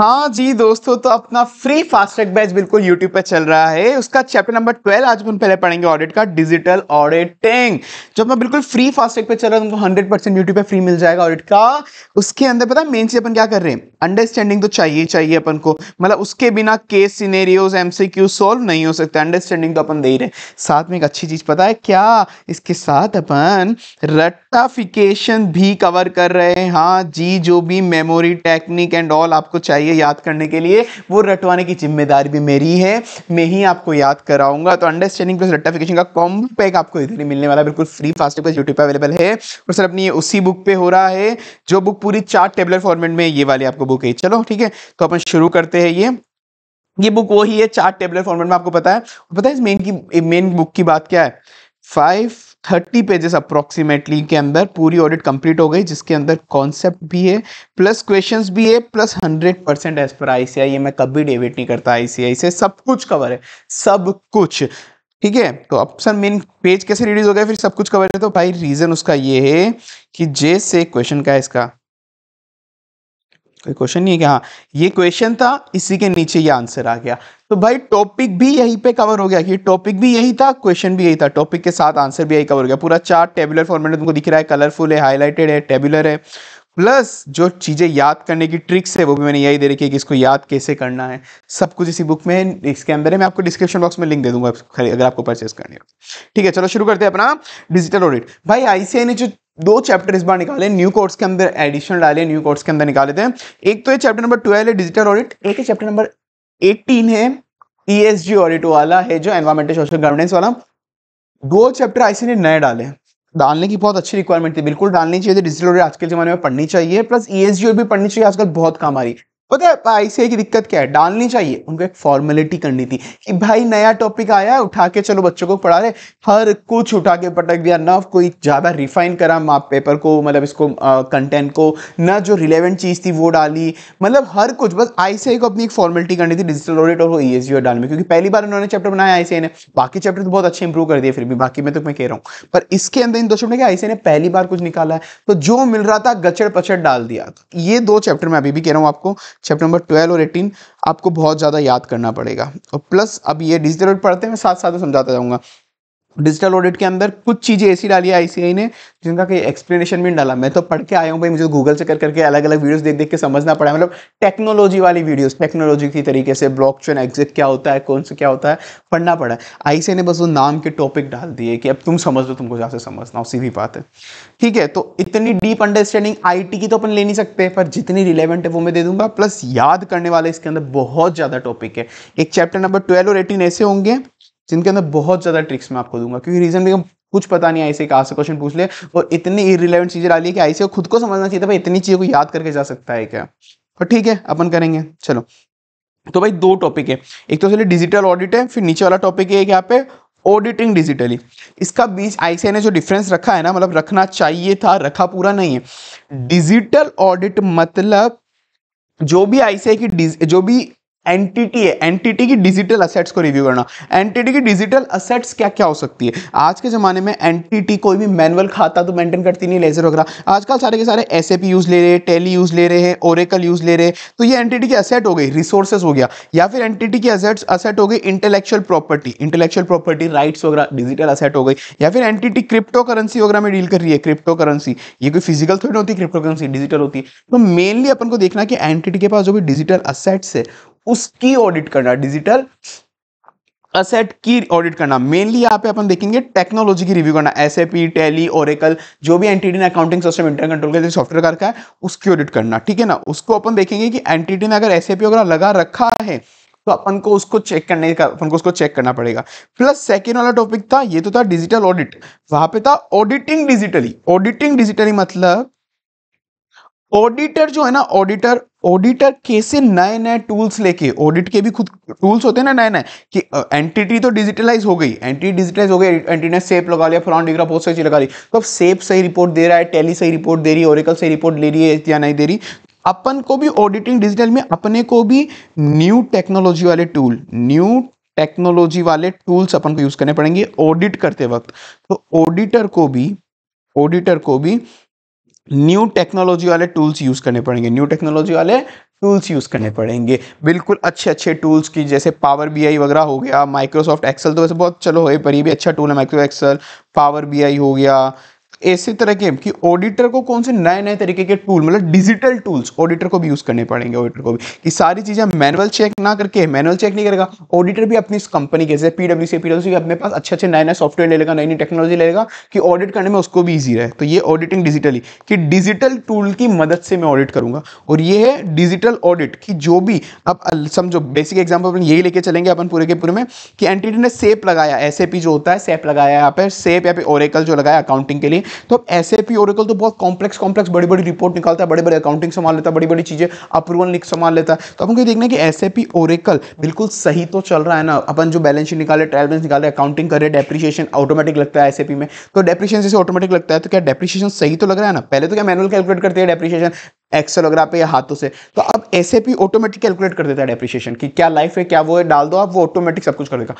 हाँ जी दोस्तों तो अपना फ्री फास्ट्रैक बैच बिल्कुल यूट्यूब पे चल रहा है उसका चैप्टर नंबर ट्वेल्व आज हम पहले पढ़ेंगे ऑडिट का डिजिटल ऑडिटिंग जो अपना बिल्कुल फ्री फास्ट्रैक पे चल रहा है तुमको हंड्रेड परसेंट यूट्यूब पे फ्री मिल जाएगा ऑडिट का उसके अंदर पता मेन चीज अपन क्या कर रहे हैं अंडरस्टैंडिंग तो चाहिए चाहिए अपन को मतलब उसके बिना केस सीनेरियोज एमसीक्यू सॉल्व नहीं हो सकते अंडरस्टैंडिंग तो अपन दे ही रहे साथ में एक अच्छी चीज पता है क्या इसके साथ अपन रट्टाफिकेशन भी कवर कर रहे हैं हाँ जी जो भी मेमोरी टेक्निक एंड ऑल आपको चाहिए चाहिए याद करने के लिए वो रटवाने की जिम्मेदारी भी मेरी है मैं ही आपको याद कराऊंगा तो अंडरस्टैंडिंग प्लस रट्टाफिकेशन का कॉम पैक आपको इधर ही मिलने वाला बिल्कुल फ्री फास्ट प्लस यूट्यूब पर अवेलेबल है और सर अपनी उसी बुक पर हो रहा है जो बुक पूरी चार टेबलेट फॉर्मेट में ये वाली आपको बुक है चलो ठीक है तो अपन शुरू करते हैं ये ये बुक वही है चार टेबलेट फॉर्मेट में आपको पता है पता है इस मेन की मेन बुक की बात क्या है फाइव थर्टी पेजेस अप्रोक्सीमेटली के अंदर पूरी ऑडिट कंप्लीट हो गई जिसके अंदर कॉन्सेप्ट भी है प्लस क्वेश्चंस भी है plus hundred percent as per ICI ये मैं कभी डेविट नहीं करता आईसीआई से सब कुछ कवर है सब कुछ ठीक है तो सर मेन पेज कैसे रिलीज हो गया फिर सब कुछ कवर है तो भाई रीजन उसका ये है कि जे से क्वेश्चन का है इसका कोई क्वेश्चन नहीं है कि हाँ ये क्वेश्चन था इसी के नीचे ये आंसर आ गया तो भाई टॉपिक भी यहीं पे कवर हो गया कि टॉपिक भी यही था क्वेश्चन भी यही था टॉपिक के साथ आंसर भी यही कवर हो गया पूरा चार टेबुलर फॉर्मेट तुमको दिख रहा है कलरफुल है हाईलाइटेड है टेबुलर है प्लस जो चीज़ें याद करने की ट्रिक्स है वो भी मैंने यही दे रखी है कि इसको याद कैसे करना है सब कुछ इसी बुक में है इसके अंदर है मैं आपको डिस्क्रिप्शन बॉक्स में लिंक दे दूंगा अगर आपको परचेस करनी हो तो। ठीक है चलो शुरू करते हैं अपना डिजिटल ऑडिट भाई आईसीआई ने जो दो चैप्टर इस बार निकाले न्यू कोर्स के अंदर एडिशन डाले न्यू कोर्स के अंदर निकाले थे एक तो है चैप्टर नंबर ट्वेल्व है डिजिटल ऑडिट एक है चैप्टर नंबर एटीन है ई एस ऑडिट वाला है जो एनवायरमेंटल सोशल गवर्नेंस वाला दो चैप्टर आईसी ने नए डाले डालने की बहुत अच्छी रिक्वायरमेंट थी बिल्कुल डालनी चाहिए डिजिटल ऑडिट आज के जमाने में पढ़नी चाहिए प्लस ई एस भी पढ़नी चाहिए आजकल बहुत काम आ रही है पता है भाई से दिक्कत क्या है डालनी चाहिए उनको एक फॉर्मेलिटी करनी थी कि भाई नया टॉपिक आया है उठा के चलो बच्चों को पढ़ा रहे हर कुछ उठा के पटक दिया ना कोई ज़्यादा रिफाइन करा माप पेपर को मतलब इसको कंटेंट को ना जो रिलेवेंट चीज़ थी वो डाली मतलब हर कुछ बस आई को अपनी एक फॉर्मेलिटी करनी थी डिजिटल ऑडिट और ई एस डाल में क्योंकि पहली बार उन्होंने चैप्टर बनाया आई ने बाकी चैप्टर तो बहुत अच्छे इंप्रूव कर दिए फिर भी बाकी मैं तो मैं कह रहा हूँ पर इसके अंदर इन दो चैप्टर के आई ने पहली बार कुछ निकाला है तो जो मिल रहा था गचड़ पचड़ डाल दिया ये दो चैप्टर मैं अभी भी कह रहा हूँ आपको चैप्टर नंबर ट्वेल्व और एटीन आपको बहुत ज़्यादा याद करना पड़ेगा और प्लस अब ये डिजिटल पढ़ते हैं मैं साथ साथ में समझाता जाऊँगा डिजिटल ऑडिट के अंदर कुछ चीज़ें ऐसी डाली है आईसीआई ने जिनका कोई एक्सप्लेनेशन भी नहीं डाला मैं तो पढ़ के आया हूँ भाई मुझे गूगल से कर करके अलग अलग वीडियोस देख देख के समझना पड़ा मतलब टेक्नोलॉजी वाली वीडियोस टेक्नोलॉजी की तरीके से ब्लॉक चेन एग्जिट क्या होता है कौन से क्या होता है पढ़ना पड़ा है आई ने बस वो नाम के टॉपिक डाल दिए कि अब तुम समझ लो तुमको जहाँ समझना उसी भी बात है ठीक है तो इतनी डीप अंडरस्टैंडिंग आई की तो अपन ले नहीं सकते पर जितनी रिलेवेंट है वो मैं दे दूंगा प्लस याद करने वाले इसके अंदर बहुत ज़्यादा टॉपिक है एक चैप्टर नंबर ट्वेल्व और एटीन ऐसे होंगे जिनके अंदर बहुत ज़्यादा ट्रिक्स मैं आपको दूंगा क्योंकि रीजन भी कुछ पता नहीं आईसी कहा से क्वेश्चन पूछ ले और इतनी इरिलेवेंट चीज़ें डाली कि आईसी से खुद को समझना चाहिए था भाई इतनी चीज़ों को याद करके जा सकता है क्या और ठीक है अपन करेंगे चलो तो भाई दो टॉपिक है एक तो चलिए डिजिटल ऑडिट है फिर नीचे वाला टॉपिक है यहाँ पे ऑडिटिंग डिजिटली इसका बीच आईसीआई ने जो डिफरेंस रखा है ना मतलब रखना चाहिए था रखा पूरा नहीं है डिजिटल ऑडिट मतलब जो भी आईसीआई की जो भी एंटिटी है एंटिटी की डिजिटल असेट्स को रिव्यू करना एंटिटी की डिजिटल असेट्स क्या क्या हो सकती है आज के ज़माने में एंटिटी कोई भी मैनुअल खाता तो मेंटेन करती नहीं लेजर वगैरह आजकल सारे के सारे एस यूज़ ले रहे हैं टेली यूज़ ले रहे हैं ओरेकल यूज़ ले रहे हैं तो ये एंटिटी की असेट हो गई रिसोर्सेज हो गया या फिर एंटिटी की असेट्स असेट हो गई intellectual property intellectual property rights वगैरह डिजिटल असेट हो गई या फिर एंटिटी क्रिप्टो करेंसी वगैरह में डील कर रही है क्रिप्टो करेंसी ये कोई फिजिकल थोड़ी होती है क्रिप्टो करेंसी डिजिटल होती है तो मेनली अपन को देखना कि एंटिटी के पास जो भी डिजिटल असेट्स है उसकी ऑडिट करना डिजिटल असेट की ऑडिट करना मेनली यहाँ पे अपन देखेंगे टेक्नोलॉजी की रिव्यू करना S A P Tally Oracle जो भी एंटीटी ने अकाउंटिंग सिस्टम इंटर कंट्रोल का सॉफ्टवेयर करके है उसकी ऑडिट करना ठीक है ना उसको अपन देखेंगे कि एंटीटी ने अगर एस ए पी वगैरह लगा रखा है तो अपन को उसको चेक करने का अपन को उसको चेक करना पड़ेगा प्लस सेकेंड वाला टॉपिक था ये तो था डिजिटल ऑडिट वहां पे था ऑडिटिंग डिजिटली ऑडिटिंग डिजिटली मतलब ऑडिटर जो है ना ऑडिटर ऑडिटर कैसे नए नए टूल्स लेके ऑडिट के भी खुद टूल्स होते हैं ना नए नए कि एंटिटी तो डिजिटलाइज हो गई एंटिटी डिजिटलाइज हो गई एंटिटी ने सेप लगा लिया फलान डिग्रा बहुत सही लगा ली तो अब सेप सही रिपोर्ट दे रहा है टेली सही रिपोर्ट दे रही है ओरिकल सही रिपोर्ट ले रही है या नहीं दे रही अपन को भी ऑडिटिंग डिजिटल में अपने को भी न्यू टेक्नोलॉजी वाले टूल न्यू टेक्नोलॉजी वाले टूल्स अपन को यूज करने पड़ेंगे ऑडिट करते वक्त तो ऑडिटर को भी ऑडिटर को भी न्यू टेक्नोलॉजी वाले टूल्स यूज़ करने पड़ेंगे न्यू टेक्नोलॉजी वाले टूल्स यूज़ करने पड़ेंगे बिल्कुल अच्छे अच्छे टूल्स की जैसे पावर बी वगैरह हो गया माइक्रोसॉफ्ट एक्सेल तो वैसे बहुत चलो है पर ये भी अच्छा टूल है माइक्रो एक्सेल पावर बी हो गया ऐसे तरह के कि ऑडिटर को कौन से नए नए तरीके के टूल मतलब डिजिटल टूल्स ऑडिटर को भी यूज़ करने पड़ेंगे ऑडिटर को भी कि सारी चीज़ें मैनुअल चेक ना करके मैनुअल चेक नहीं करेगा ऑडिटर भी अपनी कंपनी के जैसे पीडब्ल्यू सी पीडब्ल्यू अपने पास अच्छे अच्छे नए नए सॉफ्टवेयर ले लेगा नई नई टेक्नोलॉजी लेगा कि ऑडिट करने में उसको भी ईजी रहे तो ये ऑडिटिंग डिजिटली कि डिजिटल टूल की मदद से मैं ऑडिट करूंगा और ये है डिजिटल ऑडिट कि जो भी अब समझो बेसिक एग्जाम्पल अपन यही लेके चलेंगे अपन पूरे के पूरे में कि एंटिटी ने सेप लगाया एस जो होता है सेप लगाया यहाँ पर सेप या फिर ओरेकल जो लगाया अकाउंटिंग के लिए तो अब एस ए ओरेकल तो बहुत कॉम्प्लेक्स कॉम्प्लेक्स बड़ी बड़ी रिपोर्ट निकालता है बड़े बड़े अकाउंटिंग संभाल लेता है बड़ी बड़ी चीज़ें अप्रूवल लिख संभाल लेता है तो अपन को देखना है कि एस ए ओरेकल बिल्कुल सही तो चल रहा है ना अपन जो बैलेंस शीट निकाले ट्रायल बैलेंस निकाले अकाउंटिंग करे डेप्रिशिएशन ऑटोमेटिक लगता है एस में तो डेप्रिशिएशन जैसे ऑटोमेटिक लगता है तो क्या डेप्रिशिएशन सही तो लग रहा है ना पहले तो क्या मैनुअल कैलकुलेट करते हैं डेप्रिशिएशन एक्सेल वगैरह पे या हाथों से तो अब ऐसे भी ऑटोमेटिक कैलकुलेट कर देता है डेप्रिशिएशन कि क्या लाइफ है क्या वो है डाल दो आप वो ऑटोमेटिक सब कुछ कर देगा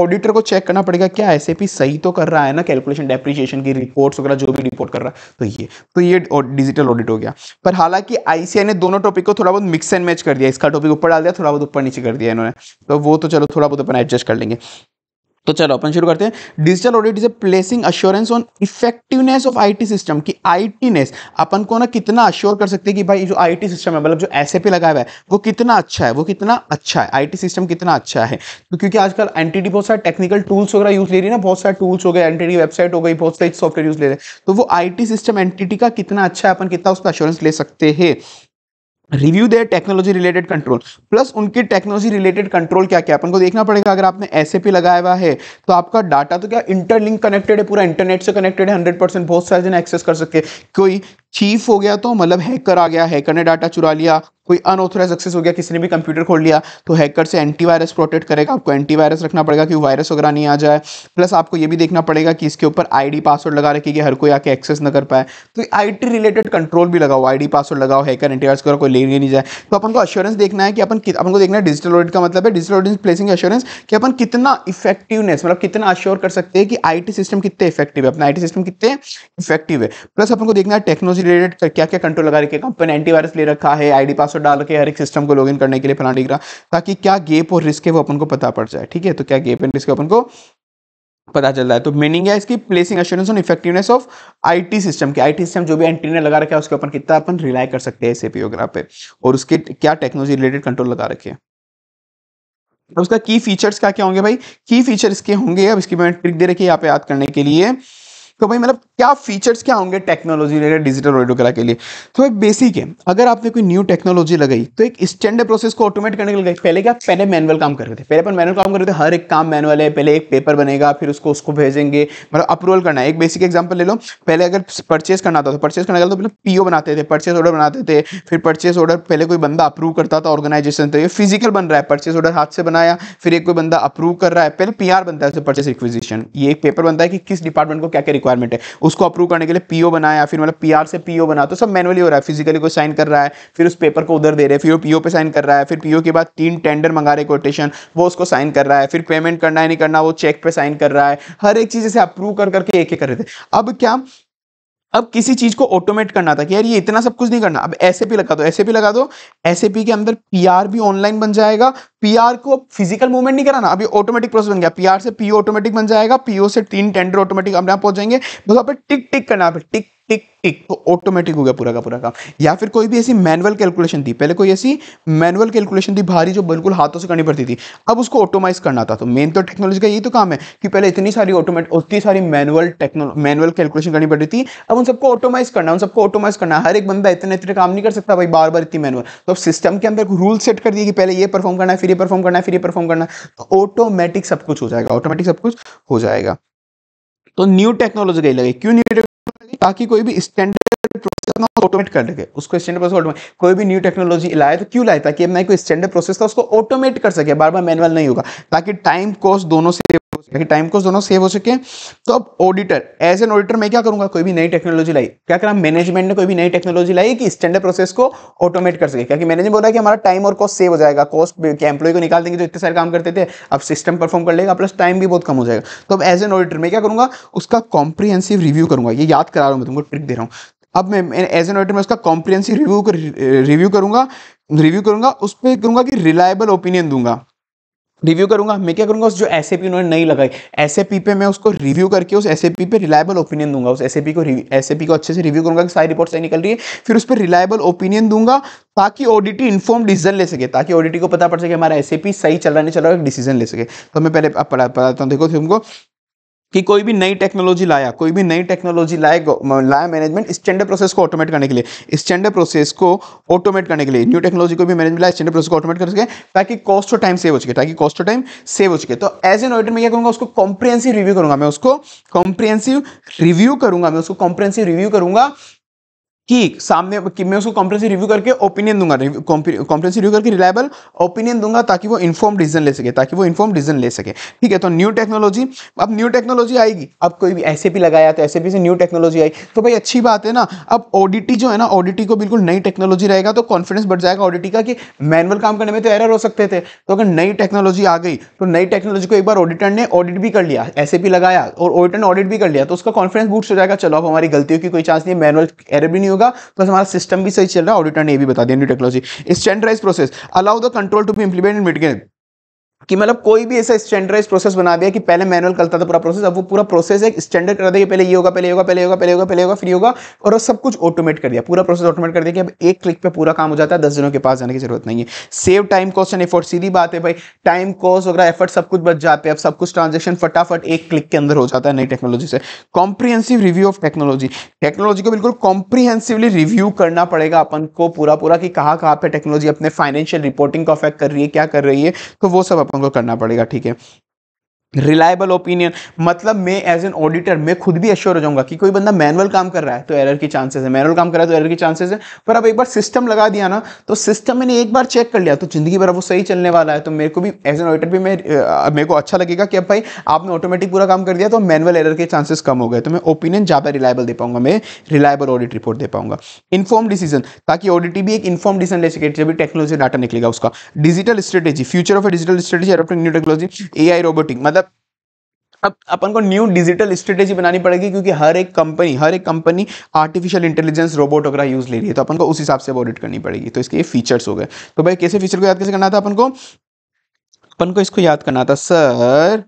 ऑडिटर को चेक करना पड़ेगा क्या ऐसे भी सही तो कर रहा है ना कैलकुलेशन डेप्रिशिएशन की रिपोर्ट्स वगैरह जो भी रिपोर्ट कर रहा है तो ये तो ये डिजिटल ऑडिट हो गया पर हालांकि आईसीआई ने दोनों टॉपिक को थोड़ा बहुत मिक्स एंड मैच कर दिया इसका टॉपिक ऊपर डाल दिया थोड़ा बहुत ऊपर नीचे कर दिया इन्होंने तो वो तो चलो थोड़ा बहुत अपन एडजस्ट कर लेंगे तो चलो अपन शुरू करते हैं digital audit is a placing assurance on effectiveness of IT system की आईटीनेस अपन को ना कितना अश्योर कर सकते हैं कि भाई जो आईटी सिस्टम है मतलब जो एस लगा हुआ है वो कितना अच्छा है वो कितना अच्छा है आईटी सिस्टम कितना अच्छा है तो क्योंकि आजकल एनटीडी बहुत सारे टेक्निकल टूल्स वगैरह यूज ले रही है ना बहुत सारे टूल्स हो गए एनटीडी वेबसाइट हो गई बहुत सारे सॉफ्टवेयर यूज ले रहे हैं तो वो आईटी सिस्टम एनटीटी का कितना अच्छा है अपन कितना उसका अश्योरेंस ले सकते हैं review the technology related control plus उनके टेक्नोलॉजी रिलेटेड कंट्रोल क्या क्या अपन को देखना पड़ेगा अगर आपने एस लगाया हुआ है तो आपका डाटा तो क्या इंटरलिंक कनेक्टेड है पूरा इंटरनेट से कनेक्टेड है हंड्रेड परसेंट बहुत सारे जन एक्सेस कर सकते हैं कोई चीफ हो गया तो मतलब हैकर आ गया हैकर ने डाटा चुरा लिया कोई अनऑथोराइज एक्सेस हो गया किसी ने भी कंप्यूटर खोल लिया तो हैकर से एंटीवायरस प्रोटेक्ट करेगा आपको एंटीवायरस रखना पड़ेगा कि वायरस वगैरह नहीं आ जाए प्लस आपको ये भी देखना पड़ेगा कि इसके ऊपर आईडी पासवर्ड लगा रखी कि हर कोई आके एक्सेस ना कर पाए तो आई रिलेटेड कंट्रोल भी लगाओ आई पासवर्ड लगाओ हैकर एंटीवायरस वगैरह कोई ले नहीं जाए तो अपन को अश्योरेंस देखना है कि अपन अपन को देखना है डिजिटल ऑडिट का मतलब है डिजिटल ऑडिट प्लेसिंग अश्योरेंस कि अपन कितना इफेक्टिवनेस मतलब कितना अश्योर कर सकते हैं कि आई सिस्टम कितने इफेक्टिव है अपना आई सिस्टम कितने इफेक्टिव है प्लस अपन को देखना है टेक्नोलॉजी से रिलेटेड क्या क्या कंट्रोल लगा रखे कंपनी एंटीवायरस ले रखा है आईडी पासवर्ड डाल के हर एक सिस्टम को लॉगिन करने के लिए फलाना डिग्रा ताकि क्या गेप और रिस्क है वो अपन को पता पड़ जाए ठीक है तो क्या गेप एंड रिस्क अपन को पता चल रहा है तो मीनिंग है इसकी placing assurance on effectiveness of IT system के आईटी सिस्टम जो भी एंटीना लगा रखा है उसके ऊपर कितना अपन रिलाई कर सकते हैं इस एपीओग्राफ पे और उसके क्या टेक्नोलॉजी रिलेटेड कंट्रोल लगा रखे हैं उसका की फीचर्स क्या क्या होंगे भाई की फीचर्स के होंगे अब इसकी मैं ट्रिक दे रखी है यहाँ पे याद करने के लिए तो भाई मतलब क्या फीचर्स क्या होंगे टेक्नोलॉजी रिलेटेड डिजिटल ऑडियो के लिए तो एक बेसिक है अगर आपने कोई न्यू टेक्नोलॉजी लगाई तो एक स्टैंडर्ड प्रोसेस को ऑटोमेट करने के लिए पहले क्या पहले मैनुअल काम रहे थे पहले अपन मैनुअल काम रहे थे हर एक काम मैनुअल है पहले एक पेपर बनेगा फिर उसको उसको भेजेंगे मतलब अप्रूवल करना है एक बेसिक एग्जाम्पल ले लो पहले अगर परचेस करना था तो परचेस करने का तो मतलब पीओ बनाते थे परचेस ऑर्डर बनाते थे फिर परचेस ऑर्डर पहले कोई बंदा अप्रूव करता था ऑर्गेनाइजेशन तो ये फिजिकल बन रहा है परचेस ऑर्डर हाथ से बनाया फिर एक कोई बंदा अप्रूव कर रहा है पहले पीआर बनता है परचेस रिक्विजिशन ये एक पेपर बनता है कि किस डिपार्टमेंट को क्या क्या रिक्वायरमेंट है उसको अप्रूव करने के लिए पीओ बना या फिर मतलब पीआर से पीओ बना तो सब मैनुअली हो रहा है फिजिकली कोई साइन कर रहा है फिर उस पेपर को उधर दे रहे हैं फिर वो पीओ पे साइन कर रहा है फिर पीओ के बाद तीन टेंडर मंगा रहे कोटेशन वो उसको साइन कर रहा है फिर पेमेंट करना है नहीं करना वो चेक पे साइन कर रहा है हर एक चीज़ इसे अप्रूव कर करके एक एक कर रहे थे अब क्या अब किसी चीज को ऑटोमेट करना था कि यार ये इतना सब कुछ नहीं करना अब एस लगा दो एस लगा दो एस के अंदर पी भी ऑनलाइन बन जाएगा पी को फिजिकल मूवमेंट नहीं कराना अभी ऑटोमेटिक प्रोसेस बन गया पी से पीओ ऑटोमेटिक बन जाएगा पीओ से तीन टेंडर ऑटोमेटिक अपने आप पहुंच जाएंगे बस आप टिक टिक करना टिक टिक टिक तो ऑटोमेटिक हो गया पूरा का पूरा काम या फिर कोई भी ऐसी मैनुअल कैलकुलेशन थी पहले कोई ऐसी मैनुअल कैलकुलेशन थी भारी जो बिल्कुल हाथों से करनी पड़ती थी अब उसको ऑटोमाइज करना था तो मेन तो टेक्नोलॉजी का यही तो काम है कि पहले इतनी सारी ऑटोमेट उतनी सारी मैनुअल टेक्नो मैनुअल कैलकुलेशन करनी पड़ती थी अब उन सबको ऑटोमाइज करना उन सबको ऑटोमाइज करना हर एक बंदा इतने इतने काम नहीं कर सकता भाई बार बार इतनी मैनुअल तो सिस्टम के अंदर रूल सेट कर दिए कि पहले ये परफॉर्म करना है फिर ये परफॉर्म करना है फिर ये परफॉर्म करना तो ऑटोमेटिक सब कुछ हो जाएगा ऑटोमेटिक सब कुछ हो जाएगा तो न्यू टेक्नोलॉजी कही लगे क्यों न्यू ताकि कोई भी स्टैंडर्ड करना ऑटोमेट कर लेंगे उसको स्टैंडर्ड प्रोसेस ऑटोमेट कोई भी न्यू टेक्नोलॉजी लाए तो क्यों लाए ताकि मैं कोई स्टैंडर्ड प्रोसेस था उसको ऑटोमेट कर सके बार बार मैनुअल नहीं होगा ताकि टाइम कॉस्ट दोनों से टाइम को दोनों सेव हो सके तो अब ऑडिटर एज एन ऑडिटर मैं क्या करूंगा कोई भी नई टेक्नोलॉजी लाई क्या करा मैनेजमेंट ने कोई भी नई टेक्नोलॉजी लाई कि स्टैंडर्ड प्रोसेस को ऑटोमेट कर सके क्योंकि मैनेजर बोला कि हमारा टाइम और कॉस्ट सेव हो जाएगा कॉस्ट एम्प्लॉय को निकाल देंगे जो इतने सारे काम करते थे अब सिस्टम परफॉर्म कर लेगा प्लस टाइम भी बहुत कम हो जाएगा तो अब एज एन ऑडिटर मैं क्या करूंगा उसका कॉम्प्रीहेंसिव रिव्यू करूंगा ये याद करा रहा हूं मैं तुमको ट्रिक दे रहा हूं अब मैं एज एन ऑडिटर मैं उसका कॉम्प्रिहेंसिव रिव्यू कर रिव्यू करूंगा रिव्यू करूंगा उस पर कहूंगा कि रिलायबल ओपिनियन दूंगा रिव्यू करूंगा मैं क्या करूंगा उस जो एस उन्होंने नहीं लगाई एस पे मैं उसको रिव्यू करके उस एस पे रिलायबल ओपिनियन दूंगा उस एस को एस को अच्छे से रिव्यू करूंगा कि सारी रिपोर्ट सही निकल रही है फिर उस पर रिलायबल ओपिनियन दूंगा ताकि ओडीटी इन्फॉर्म डिसीजन ले सके ताकि ओडीटी को पता पड़ सके हमारा एस सही चल रहा नहीं चल रहा डिसीजन ले सके तो मैं पहले बताता हूँ देखो तुमको कि कोई भी नई टेक्नोलॉजी लाया कोई भी नई टेक्नोलॉजी लाए लाया मैनेजमेंट स्टैंडर्ड प्रोसेस को ऑटोमेट करने के लिए स्टैंडर्ड प्रोसेस को ऑटोमेट करने के लिए न्यू टेक्नोलॉजी को भी मैनेजमेंट लाया स्टैंडर्ड प्रोसेस को ऑटोमेट कर सके ताकि कॉस्ट और टाइम सेव हो सके ताकि कॉस्ट और टाइम सेव हो सके तो एज एन ऑडिटर मैं क्या करूंगा उसको कॉम्प्रिहेंसिव रिव्यू करूंगा मैं उसको कॉम्प्रिहेंसिव रिव्यू करूंगा मैं उसको कॉम्प्रिहेंसिव रिव्यू करूंगा कि सामने कि मैं उसको कॉम्प्रेंसिव रिव्यू करके ओपिनियन दूंगा कॉम्प्रेंसिव रिव्यू करके रिलायबल ओपिनियन दूंगा ताकि वो इन्फॉर्म डिसीजन ले सके ताकि वो इन्फॉर्म डिसीजन ले सके ठीक है तो न्यू टेक्नोलॉजी अब न्यू टेक्नोलॉजी आएगी अब कोई भी एस लगाया तो एस से न्यू टेक्नोलॉजी आई तो भाई अच्छी बात है ना अब ओडीटी जो है ना ओडीटी को बिल्कुल नई टेक्नोलॉजी रहेगा तो कॉन्फिडेंस बढ़ जाएगा ओडीटी का कि मैनुअल काम करने में तो एरर हो सकते थे तो अगर नई टेक्नोलॉजी आ गई तो नई टेक्नोलॉजी को एक बार ऑडिटर ने ऑडिट भी कर लिया एस लगाया और ऑडिटर ने ऑडिट भी कर लिया तो उसका कॉन्फिडेंस बूस्ट हो जाएगा चलो अब हमारी गलतियों की कोई चांस नहीं है मैनुअल एरर भी नहीं होगा प्लस तो हमारा सिस्टम भी सही चल रहा है ऑडिटर ने भी बता दिया new technology standardize process allow the control to be implemented कि मतलब कोई भी ऐसा स्टैंडर्डाइज प्रोसेस बना दिया कि पहले मैनुअल करता था पूरा प्रोसेस अब वो पूरा प्रोसेस एक स्टैंडर्ड कर दिया कि पहले ये होगा पहले होगा पहले होगा पहले होगा पहले होगा फिर होगा और वो सब कुछ ऑटोमेट कर दिया पूरा प्रोसेस ऑटोमेट कर दिया कि अब एक क्लिक पे पूरा काम हो जाता है दस दिनों के पास जाने की जरूरत नहीं है save time cost and effort सीधी बात है भाई टाइम कॉस्ट वगैरह एफर्ट सब कुछ बच जाते हैं अब सब कुछ ट्रांजेक्शन फटाफट एक क्लिक के अंदर हो जाता है नई टेक्नोलॉजी से comprehensive review of technology technology को बिल्कुल कॉम्प्रीहेंसिवली रिव्यू करना पड़ेगा अपन को पूरा पूरा कि कहाँ कहाँ पर टेक्नोलॉजी अपने फाइनेंशियल रिपोर्टिंग को अफेक्ट कर रही है क्या कर रही है तो वो सब अपन करना पड़ेगा ठीक है रिलायबल ओपिनियन मतलब मैं एज एन ऑडिटर मैं खुद भी एश्योर हो जाऊंगा कि कोई बंदा मैनुअल काम कर रहा है तो एरर की चांसेस है मैनुअल काम कर रहा है तो एरर की चांसेस है पर अब एक बार सिस्टम लगा दिया ना तो सिस्टम मैंने एक बार चेक कर लिया तो जिंदगी भर वो सही चलने वाला है तो मेरे को भी एज एन ऑडिटर भी मैं मेरे को अच्छा लगेगा कि अब भाई आपने ऑटोमेटिक पूरा काम कर दिया तो मैनुअल एरर के चांसेस कम हो गए तो मैं ओपिनियन ज़्यादा रिलायबल दे पाऊंगा मैं रिलायबल ऑडिट रिपोर्ट दे पाऊंगा इन्फॉर्म डिसीजन ताकि ऑडिटी भी एक इन्फॉर्म डिसीजन ले सके जब भी टेक्नोलॉजी डाटा निकलेगा उसका digital strategy future of a digital strategy adopting new technology A I robotic मतलब अब अपन को न्यू डिजिटल स्ट्रेटेजी बनानी पड़ेगी क्योंकि हर एक कंपनी हर एक कंपनी आर्टिफिशियल इंटेलिजेंस रोबोट वगैरह यूज़ ले रही है तो अपन को उस हिसाब से ऑडिट करनी पड़ेगी तो इसके ये फीचर्स हो गए तो भाई कैसे फीचर को याद कैसे करना था अपन को अपन को इसको याद करना था सर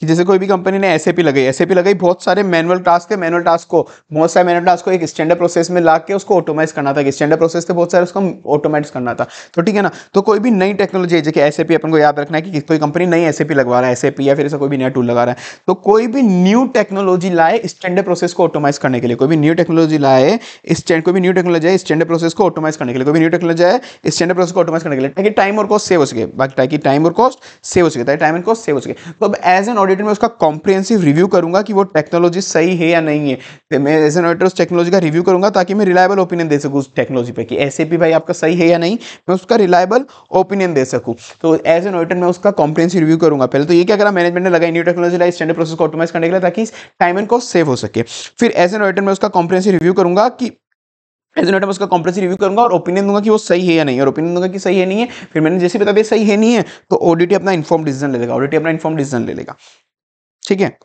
कि जैसे कोई भी कंपनी ने एस ए लगाई एस ए लगाई बहुत सारे मैनुअल टास्क है मैनुअल टास्क को बहुत सारे मैनुअल टास्क को एक स्टैंडर्ड प्रोसेस में ला के उसको ऑटोमाइज करना था स्टैंडर्ड प्रोसेस थे बहुत सारे उसको ऑटोमाइज करना था तो ठीक है ना तो कोई भी नई टेक्नोलॉजी है जैसे एस एपी अपन को याद रखना है कि कोई कंपनी नई एस लगवा रहा है एस एपी या फिर ऐसा कोई भी नया टूल लगा रहा है तो कोई भी न्यू टेक्नोलॉजी लाए स्टैंडर्ड प्रोसेस को ऑटोमाइज करने के लिए कोई भी न्यू टेक्नोलॉजी लाए स्टैंड कोई भी न्यू टेक्नोलॉजी है स्टैंडर्ड प्रोसेस को ऑटोमाइज करने के लिए कोई भी न्यू टेक्नोलॉजी है स्टैंडर्ड प्रोसेस को ऑटोमाइज करने के लिए ताकि टाइम और कॉस्ट सेव हो सके बाकी ताकि टाइम और कॉस्ट सेव हो सके ताकि टाइम एंड कॉस्ट सेव हो सके तो अब एज एन ऑडिटर में उसका कॉम्प्रिहेंसिव रिव्यू करूंगा कि वो टेक्नोलॉजी सही है या नहीं है तो मैं एज एन ऑडिटर उस टेक्नोलॉजी का रिव्यू करूंगा ताकि मैं रिलायबल ओपिनियन दे सकूँ उस टेक्नोलॉजी पर कि ऐसे भी भाई आपका सही है या नहीं मैं उसका रिलायबल ओपिनियन दे सकूँ तो एज एन ऑडिटर मैं उसका कॉम्प्रिहेंसिव रिव्यू करूंगा पहले तो ये क्या करा मैनेजमेंट ने लगा new technology life standard process को ऑटोमाइज करने के लिए ताकि टाइम एंड कॉस्ट सेव हो सके फिर एज एन ऑडिटर मैं उसका कॉम्प्रिहेंसिव रिव्यू करूंगा कि एज एन आइटम उसका कॉम्प्रेसिव रिव्यू करूंगा और ओपिनियन दूंगा कि वो सही है या नहीं और ओपिनियन दूंगा कि सही है नहीं है फिर मैंने जैसे बता दिया सही है नहीं है तो ऑडिटी अपना इन्फॉर्म डिसीजन ले लेगा ऑडिटी अपना इन्फॉर्म डिसीजन ले लेगा ठीक है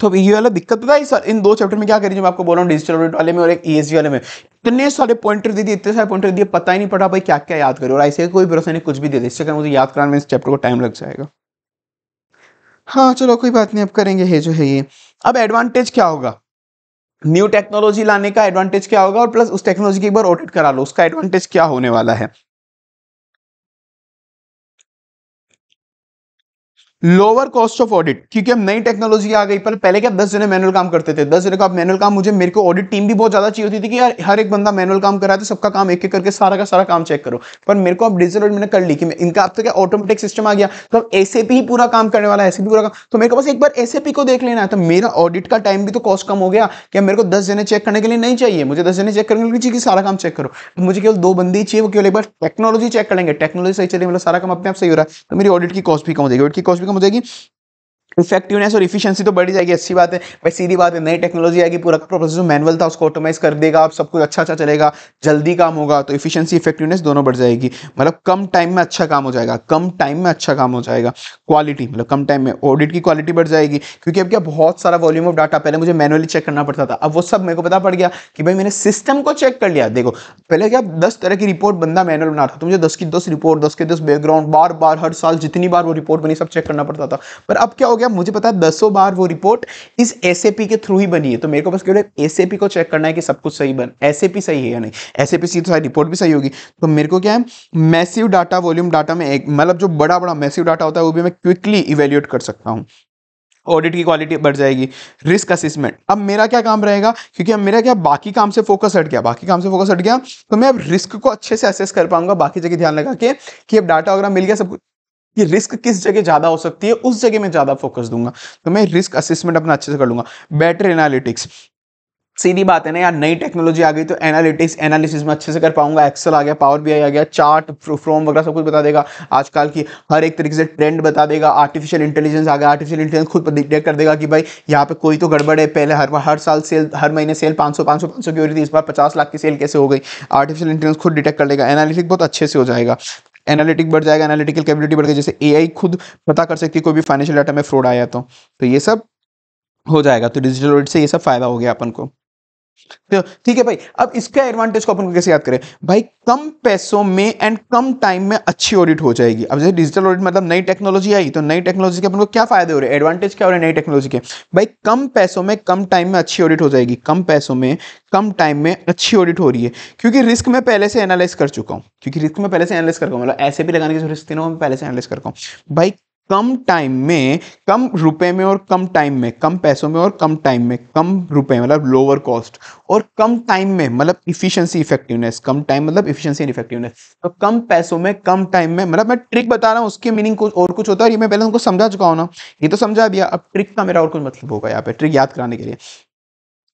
तो ये वाला दिक्कत पता है इन दो चैप्टर में क्या करी जो मैं आपको बोल रहा हूँ डिजिटल ऑडिट वाले में और एक ईएसजी e वाले में इतने सारे पॉइंटर दे दिए इतने सारे पॉइंटर दिए पता ही नहीं पड़ा भाई क्या क्या याद करो और ऐसे कोई भरोसा नहीं कुछ भी दे दे इससे मुझे याद कराने में इस चैप्टर को टाइम लग जाएगा हाँ चलो कोई बात नहीं अब करेंगे है जो है ये अब एडवांटेज क्या होगा न्यू टेक्नोलॉजी लाने का एडवांटेज क्या होगा और प्लस उस टेक्नोलॉजी की एक बार ऑडिट करा लो उसका एडवांटेज क्या होने वाला है लोअर कॉस्ट ऑफ ऑडिट क्योंकि अब नई टेक्नोलॉजी आ गई पर पहले क्या दस जने मैनुअल काम करते थे दस जने का मैनुअल काम मुझे मेरे को ऑडिट टीम भी बहुत ज्यादा चाहिए होती थी कि यार हर एक बंदा मैनुअल काम कर रहा था सबका काम एक एक करके सारा का सारा काम चेक करो पर मेरे को अब डिजिटल मैंने कर ली कि इनका अब तो क्या ऑटोमेटिक सिस्टम आ गया तो अब एस ही पूरा काम करने वाला है एस पूरा काम तो मेरे को बस एक बार एस को देख लेना है तो मेरा ऑडिट का टाइम भी तो कॉस्ट कम हो गया क्या मेरे को दस जने चेक करने के लिए नहीं चाहिए मुझे दस जने चेक करने के लिए चाहिए कि सारा काम चेक करो मुझे केवल दो बंदे ही चाहिए वो केवल एक बार टेक्नोलॉजी चेक करेंगे टेक्नोलॉजी सही चलेगी मतलब सारा काम अपने आप सही हो रहा है तो मेरी ऑडिट की कॉस्ट भी कम हो जाएगी ऑडिट की कॉस्ट भी מודגים, इफेक्टिवनेस और इफिशियंसी तो बढ़ी जाएगी अच्छी बात है भाई सीधी बात है नई टेक्नोलॉजी आएगी पूरा प्रोसेस जो मैनुअल था उसको ऑटोमाइज कर देगा आप सब कुछ अच्छा अच्छा चलेगा जल्दी काम होगा तो इफिशियंसी इफेक्टिवनेस दोनों बढ़ जाएगी मतलब कम टाइम में अच्छा काम हो जाएगा कम टाइम में अच्छा काम हो जाएगा क्वालिटी मतलब कम टाइम में ऑडिट की क्वालिटी बढ़ जाएगी क्योंकि अब क्या बहुत सारा वॉल्यूम ऑफ डाटा पहले मुझे मैनुअली चेक करना पड़ता था अब वो सब मेरे को पता पड़ गया कि भाई मैंने सिस्टम को चेक कर लिया देखो पहले क्या दस तरह की रिपोर्ट बंदा मैनुअल बना था तो मुझे दस की दस रिपोर्ट दस के दस बैकग्राउंड बार बार हर साल जितनी बार वो रिपोर्ट बनी सब चेक करना पड़ता था पर अब क्या हो गया मुझे पता है दसों बार वो रिपोर्ट इस एस के थ्रू ही बनी है तो मेरे को बस केवल एस को चेक करना है कि सब कुछ सही बन एस सही है या नहीं एस ए तो सारी रिपोर्ट भी सही होगी तो मेरे को क्या है मैसिव डाटा वॉल्यूम डाटा में एक मतलब जो बड़ा बड़ा मैसिव डाटा होता है वो भी मैं क्विकली इवेल्यूएट कर सकता हूँ ऑडिट की क्वालिटी बढ़ जाएगी रिस्क असेसमेंट अब मेरा क्या काम रहेगा क्योंकि अब मेरा क्या बाकी काम से फोकस हट गया बाकी काम से फोकस हट गया तो मैं अब रिस्क को अच्छे से असेस कर पाऊंगा बाकी जगह ध्यान लगा के कि अब डाटा वगैरह मिल गया सब कुछ कि रिस्क किस जगह ज़्यादा हो सकती है उस जगह में ज़्यादा फोकस दूंगा तो मैं रिस्क असेसमेंट अपना अच्छे से कर लूंगा बेटर एनालिटिक्स सीधी बात है ना यार नई टेक्नोलॉजी आ गई तो एनालिटिक्स एनालिसिस में अच्छे से कर पाऊंगा एक्सेल आ गया पावर बी आ गया चार्ट फ्रॉम वगैरह सब कुछ बता देगा आजकल की हर एक तरीके से ट्रेंड बता देगा आर्टिफिशियल इंटेलिजेंस आ गया आर्टिफिशियल इंटेलिजेंस खुद डिटेक्ट कर देगा कि भाई यहाँ पे कोई तो गड़बड़ है पहले हर हर साल सेल हर महीने सेल पाँच सौ पाँच की हो रही थी इस बार पचास लाख की सेल कैसे हो गई आर्टिफिशियल इंटेलिजेंस खुद डिटेक्ट कर देगा एनालिसिस बहुत अच्छे से हो जाएगा एनालिटिक बढ़ जाएगा एनालिटिकल कैपेबिलिटी बढ़ गई जैसे ए खुद पता कर सकती है कोई भी फाइनेंशियल डाटा में फ्रॉड आया तो तो ये सब हो जाएगा तो डिजिटल ऑडिट से ये सब फायदा हो गया अपन को तो ठीक है भाई अब इसका एडवांटेज को अपन को कैसे याद करें भाई कम पैसों में एंड कम टाइम में अच्छी ऑडिट हो जाएगी अब जैसे डिजिटल ऑडिट मतलब नई टेक्नोलॉजी आई तो नई टेक्नोलॉजी के अपन को क्या फायदे हो रहे हैं एडवांटेज क्या हो रहे हैं नई टेक्नोलॉजी के भाई कम पैसों में कम टाइम में अच्छी ऑडिट हो जाएगी कम पैसों में कम टाइम में अच्छी ऑडिट हो रही है क्योंकि रिस्क में पहले से एनालाइज कर चुका हूँ क्योंकि रिस्क में पहले से एनालाइज कर रहा हूँ मतलब ऐसे भी लगाने की जो रिस्क थी ना मैं पहले से एनालाइज कर रहा हूँ भाई कम टाइम में कम रुपए में और कम टाइम में कम पैसों में और कम टाइम में कम रुपए मतलब लोअर कॉस्ट और कम टाइम में मतलब इफिशियंसी इफेक्टिवनेस कम टाइम मतलब इफिशियंसी एंड इफेक्टिवनेस तो कम पैसों में कम टाइम में मतलब मैं ट्रिक बता रहा हूँ उसके मीनिंग कुछ और कुछ होता है ये मैं पहले उनको समझा चुका हूँ ना ये तो समझा दिया अब ट्रिक का मेरा और कुछ मतलब होगा यहाँ पे ट्रिक याद कराने के लिए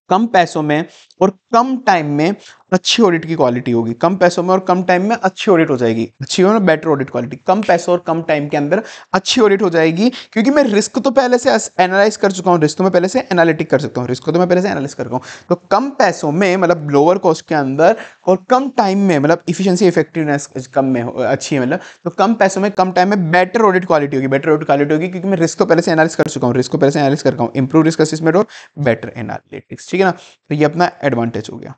कम पैसों में और कम टाइम में अच्छी ऑडिट की क्वालिटी होगी कम पैसों में और कम टाइम में अच्छी ऑडिट हो जाएगी अच्छी और बेटर ऑडिट क्वालिटी कम पैसों और कम टाइम के अंदर अच्छी ऑडिट हो जाएगी क्योंकि मैं रिस्क तो पहले से एनालाइज कर चुका हूँ रिस्क तो मैं पहले से एनालिटिक कर सकता हूँ रिस्क तो मैं पहले से एनालाइज कर रहा हूँ तो कम पैसों में मतलब लोअर कॉस्ट के अंदर और कम टाइम में मतलब इफिशियंसी इफेक्टिवनेस कम में अच्छी है मतलब तो कम पैसों में कम टाइम में बेटर ऑडिट क्वालिटी होगी बेटर ऑडिट क्वालिटी होगी क्योंकि मैं रिस्क को पहले से एनालिस कर चुका हूँ रिस्क को पहले से एनालिस कर रहा हूँ इंप्रूव रिस्क असिस्मेंट और बेटर एनालिटिक्स ठीक है ना तो ये अपना एडवांटेज हो गया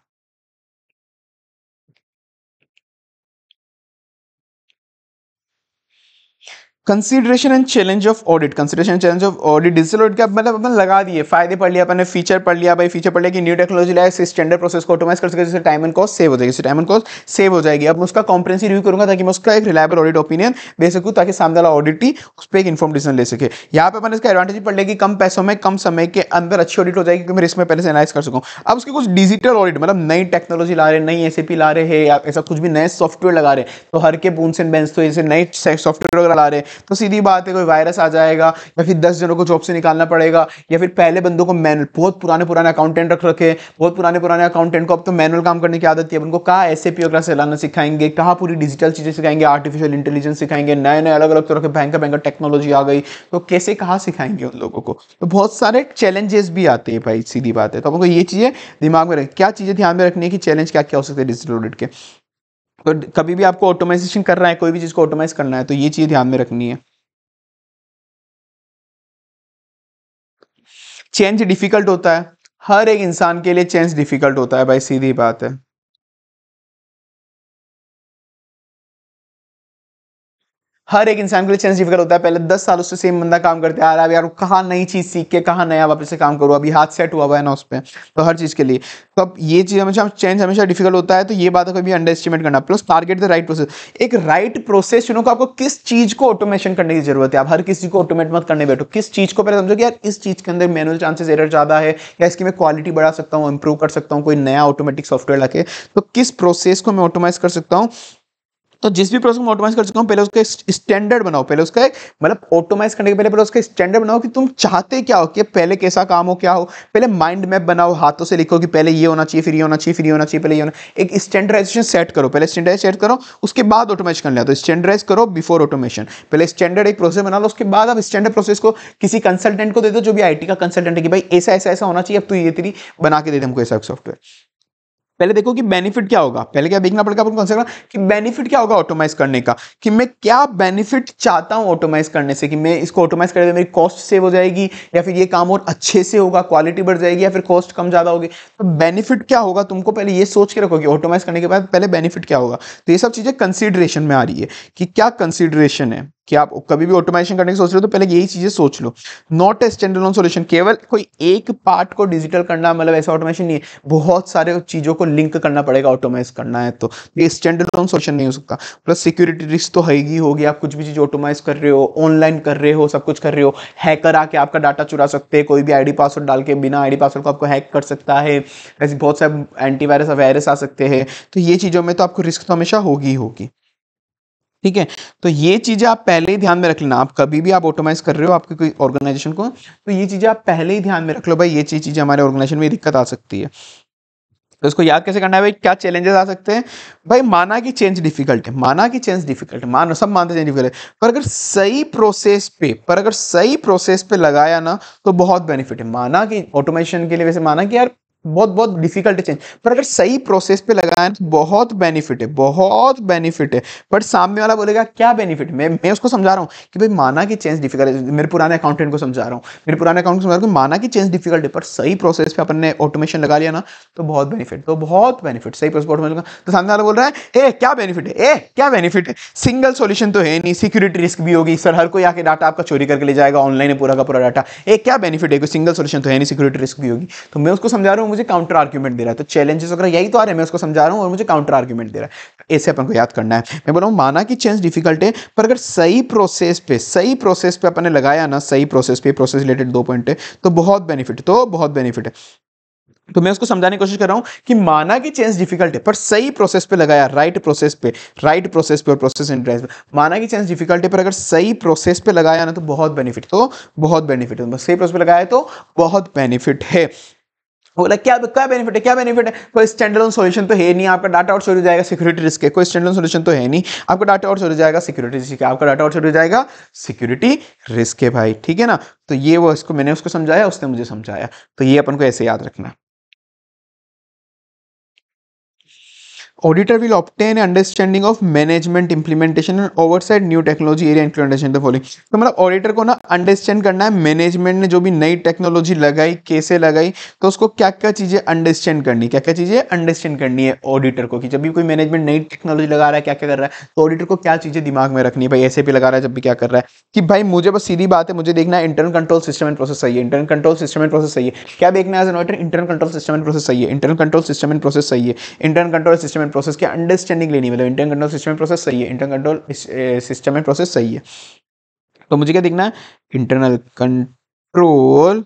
consideration and challenge of audit consideration challenge of audit digital audit का मतलब अपन लगा दिए फायदे पढ़ लिया अपने फीचर पढ़ लिया भाई फीचर पढ़ लिया कि न्यू टेक्नोलॉजी लाए इस स्टैंडर्ड प्रोसेस को ऑटोमाइज कर सके जिससे टाइम एंड कॉस्ट सेव हो जाएगी टाइम एंड कॉस्ट सेव हो जाएगी अब मैं उसका कॉम्प्रेंसिव रिव्यू करूंगा ताकि मैं उसका एक रिलायबल ऑडिट ओपिनियन दे सकूँ ताकि सामने वाला ऑडिट ही उस पर एक इन्फॉर्म डिसीजन ले सके यहाँ पर अपने इसका एडवांटेज पढ़ लिया कि कम पैसों में कम समय के अंदर अच्छी ऑडिट हो जाएगी क्योंकि मैं इसमें पहले से एनालाइज कर सकूँ अब उसके कुछ डिजिटल ऑडिट मतलब नई टेक्नोलॉजी ला रहे नई एस ला रहे हैं या ऐसा कुछ भी नए सॉफ्टवेयर लगा रहे तो हर के बूंस एंड बैंस तो ऐसे नए सॉफ्टवेयर वगैरह ला रहे तो सीधी बात है कोई वायरस आ जाएगा या फिर दस जनों को जॉब से निकालना पड़ेगा या फिर पहले बंदों को मैनुअल बहुत पुराने पुराने अकाउंटेंट रख रखे बहुत पुराने पुराने अकाउंटेंट को अब तो मैनुअल काम करने की आदत है उनको कहाँ ऐसे पी वगैरह चलाना सिखाएंगे कहा पूरी डिजिटल चीज़ें सिखाएंगे आर्टिफिशियल इंटेलिजेंस सिखाएंगे नए नए अलग अलग तरह के बैंक बैंक टेक्नोलॉजी आ गई तो कैसे कहाँ सिखाएंगे उन लोगों को तो बहुत सारे चैलेंजेस भी आते हैं भाई सीधी बात है तो आपको ये चीज़ें दिमाग में रख क्या चीज़ें ध्यान में रखनी है कि चैलेंज क्या क्या हो सकते हैं डिजिटल ऑडिट के तो कभी भी आपको ऑटोमाइजेशन करना है कोई भी चीज़ को ऑटोमाइज करना है तो ये चीज़ ध्यान में रखनी है चेंज डिफिकल्ट होता है हर एक इंसान के लिए चेंज डिफिकल्ट होता है भाई सीधी बात है हर एक इंसान के लिए चेंज डिफिकल्ट होता है पहले दस साल उससे सेम बंदा काम करते आ रहा है यार कहाँ नई चीज़ सीख के कहाँ नया वापस से काम करूँ अभी हाथ सेट हुआ हुआ है ना उस पर तो हर चीज़ के लिए तो अब ये चीज़ हमेशा चेंज हमेशा डिफिकल्ट होता है तो ये बात को भी अंडर एस्टिमेट करना plus target the right process एक राइट प्रोसेस चुनो को आपको किस चीज़ को ऑटोमेशन करने की जरूरत है आप हर किसी को ऑटोमेट मत करने बैठो किस चीज़ को पहले समझो कि यार इस चीज़ के अंदर मैनुअल चांसेस एरर ज़्यादा है या इसकी मैं क्वालिटी बढ़ा सकता हूँ इंप्रूव कर सकता हूँ कोई नया ऑटोमेटिक सॉफ्टवेयर लाके तो किस प्रोसेस को मैं ऑटोमाइज कर सकता हूँ तो जिस भी प्रोसेस को ऑटोमाइज कर चुका हूँ पहले उसका स्टैंडर्ड बनाओ पहले उसका एक मतलब ऑटोमाइज करने के पहले पहले उसका स्टैंडर्ड बनाओ कि तुम चाहते क्या हो कि पहले कैसा काम हो क्या हो पहले माइंड मैप बनाओ हाथों से लिखो कि पहले ये होना चाहिए फिर ये होना चाहिए फिर ये होना चाहिए पहले ये होना एक स्टैंडर्डाइजेशन सेट करो पहले स्टैंडर्डाइज सेट करो उसके बाद ऑटोमाइज लिया तो स्टैंडर्डाइज करो बिफोर ऑटोमेशन पहले स्टैंडर्ड एक प्रोसेस बना लो उसके बाद आप स्टैंडर्ड प्रोसेस को किसी कंसल्टेंट को दे दो जो भी आईटी का कंसल्टेंट है कि भाई ऐसा ऐसा ऐसा होना चाहिए अब तू ये तेरी बना के दे दे हमको ऐसा सॉफ्टवेयर पहले देखो कि बेनिफिट क्या होगा पहले क्या देखना पड़ेगा आपको कौन सा कि बेनिफिट क्या होगा ऑटोमाइज करने का कि मैं क्या बेनिफिट चाहता हूँ ऑटोमाइज करने से कि मैं इसको ऑटोमाइज कर मेरी कॉस्ट सेव हो जाएगी या फिर ये काम और अच्छे से होगा क्वालिटी बढ़ जाएगी या फिर कॉस्ट कम ज़्यादा होगी तो बेनिफिट क्या होगा तुमको पहले ये सोच के रखो कि ऑटोमाइज करने के बाद पहले बेनिफिट क्या होगा तो ये सब चीज़ें कंसिडरेशन में आ रही है कि क्या कंसिडरेशन है कि आप कभी भी ऑटोमेशन करने की सोच रहे हो तो पहले यही चीज़ें सोच लो not a standard on solution केवल कोई एक पार्ट को डिजिटल करना मतलब ऐसा ऑटोमेशन नहीं है बहुत सारे चीज़ों को लिंक करना पड़ेगा ऑटोमाइज करना है तो ये स्टैंडर्ड ऑन सोल्यूशन नहीं हो सकता प्लस सिक्योरिटी रिस्क तो है ही होगी आप कुछ भी चीज़ ऑटोमाइज कर रहे हो ऑनलाइन कर रहे हो सब कुछ कर रहे हो हैकर आके आपका डाटा चुरा सकते हैं कोई भी आई पासवर्ड डाल के बिना आई पासवर्ड को आपको हैक कर सकता है ऐसे बहुत सारे एंटीवायरस वायरस आ सकते हैं तो ये चीज़ों में तो आपको रिस्क तो हमेशा होगी ही होगी ठीक है तो ये चीजें आप पहले ही ध्यान में रख लेना आप कभी भी आप ऑटोमाइज कर रहे हो आपके कोई ऑर्गेनाइजेशन को तो ये चीजें आप पहले ही ध्यान में रख लो भाई ये चीज चीजें हमारे ऑर्गेनाइजेशन में दिक्कत आ सकती है तो इसको याद कैसे करना है भाई क्या चैलेंजेस आ सकते हैं भाई माना कि चेंज डिफिकल्ट है माना कि चेंज डिफिकल्ट है मानो सब मानते चेंज डिफिकल्ट है पर अगर सही प्रोसेस पे पर अगर सही प्रोसेस पे लगाया ना तो बहुत बेनिफिट है माना कि ऑटोमेशन के लिए वैसे माना कि यार बहुत बहुत डिफिकल्ट है चेंज पर अगर सही प्रोसेस पे लगाए तो बहुत बेनिफिट है बहुत बेनिफिट है बट सामने वाला बोलेगा क्या बेनिफिट मैं मैं उसको समझा रहा हूँ कि भाई माना कि चेंज डिफिकल्ट है मेरे पुराने अकाउंटेंट को समझा रहा हूँ मेरे पुराने अकाउंट को समझा रहा हूँ माना कि चेंज डिफिकल्ट है पर सही प्रोसेस पे अपन ने ऑटोमेशन लगा लिया ना तो बहुत बेनिफिट तो बहुत बेनिफिट सही प्रोसेस ऑटोमेशन लगा तो सामने वाला बोल रहा है ए क्या बेनिफिट है ए क्या बेनिफिट है सिंगल सोल्यूशन तो है नहीं सिक्योरिटी रिस्क भी होगी सर हर कोई आके डाटा आपका चोरी करके ले जाएगा ऑनलाइन है पूरा का पूरा डाटा ए क्या बेनिफिट है कोई सिंगल सोल्यूशन तो है नहीं सिक्योरिटी रिस्क भी होगी तो मैं उसको समझा रहा हूँ मुझे काउंटर आर्ग्यूमेंट दे रहा है तो चैलेंजेस वगैरह यही तो आ रहे हैं मैं उसको समझा रहा हूँ और मुझे काउंटर आर्ग्यूमेंट दे रहा है ऐसे अपन को याद करना है मैं बोला हूँ माना कि चेंज डिफिकल्ट है पर अगर सही प्रोसेस पे सही प्रोसेस पे अपने लगाया ना सही प्रोसेस पे प्रोसेस रिलेटेड दो पॉइंट है तो बहुत बेनिफिट तो बहुत बेनिफिट है तो मैं उसको समझाने की कोशिश कर रहा हूँ कि माना कि चेंज डिफिकल्ट है पर सही प्रोसेस पे लगाया राइट प्रोसेस पे राइट प्रोसेस पे और प्रोसेस इंटरेस्ट पे माना कि चेंज डिफिकल्ट है पर अगर सही प्रोसेस पे लगाया ना तो बहुत बेनिफिट तो बहुत बेनिफिट है सही प्रोसेस पे लगाया तो बहुत बेनिफिट है बोला क्या क्या बेनिफिट है क्या बेनिफिट है कोई स्टैंडर्ड सॉल्यूशन तो है नहीं आपका डाटा आउट हो जाएगा सिक्योरिटी रिस्क है कोई स्टैंडर्ड सॉल्यूशन तो है नहीं आपका डाटा आउट हो जाएगा सिक्योरिटी रिस्क है आपका डाटा आउट हो जाएगा सिक्योरिटी रिस्क है भाई ठीक है ना तो ये वो इसको मैंने उसको समझाया उसने मुझे समझाया तो ये अपन को ऐसे याद रखना Auditor will obtain understanding of management implementation and oversight new technology area including तो मतलब ऑडिटर को ना अंडरस्टैंड करना है मैनेजमेंट ने जो भी नई टेक्नोलॉजी लगाई कैसे लगाई तो उसको क्या क्या चीज़ें अंडरस्टैंड करनी क्या क्या चीज़ें अंडरस्टैंड करनी है ऑडिटर को कि जब भी कोई मैनेजमेंट नई टेक्नोलॉजी लगा रहा है क्या क्या कर रहा है तो ऑडिटर को क्या चीज़ें दिमाग में रखनी है भाई ऐसे भी लगा रहा है जब भी क्या कर रहा है कि भाई मुझे बस सीधी बात है मुझे देखना है internal control system and process सही है internal control system and process सही है क्या देखना है as an auditor internal control system and process सही है internal control system and process सही है इंटरनल कंट्रोल सिस्टम मतलब में प्रोसेस की अंडरस्टैंडिंग लेनी मतलब इंटरनल कंट्रोल सिस्टम में प्रोसेस सही है इंटरनल कंट्रोल सिस्टम में प्रोसेस सही है तो मुझे क्या देखना है internal control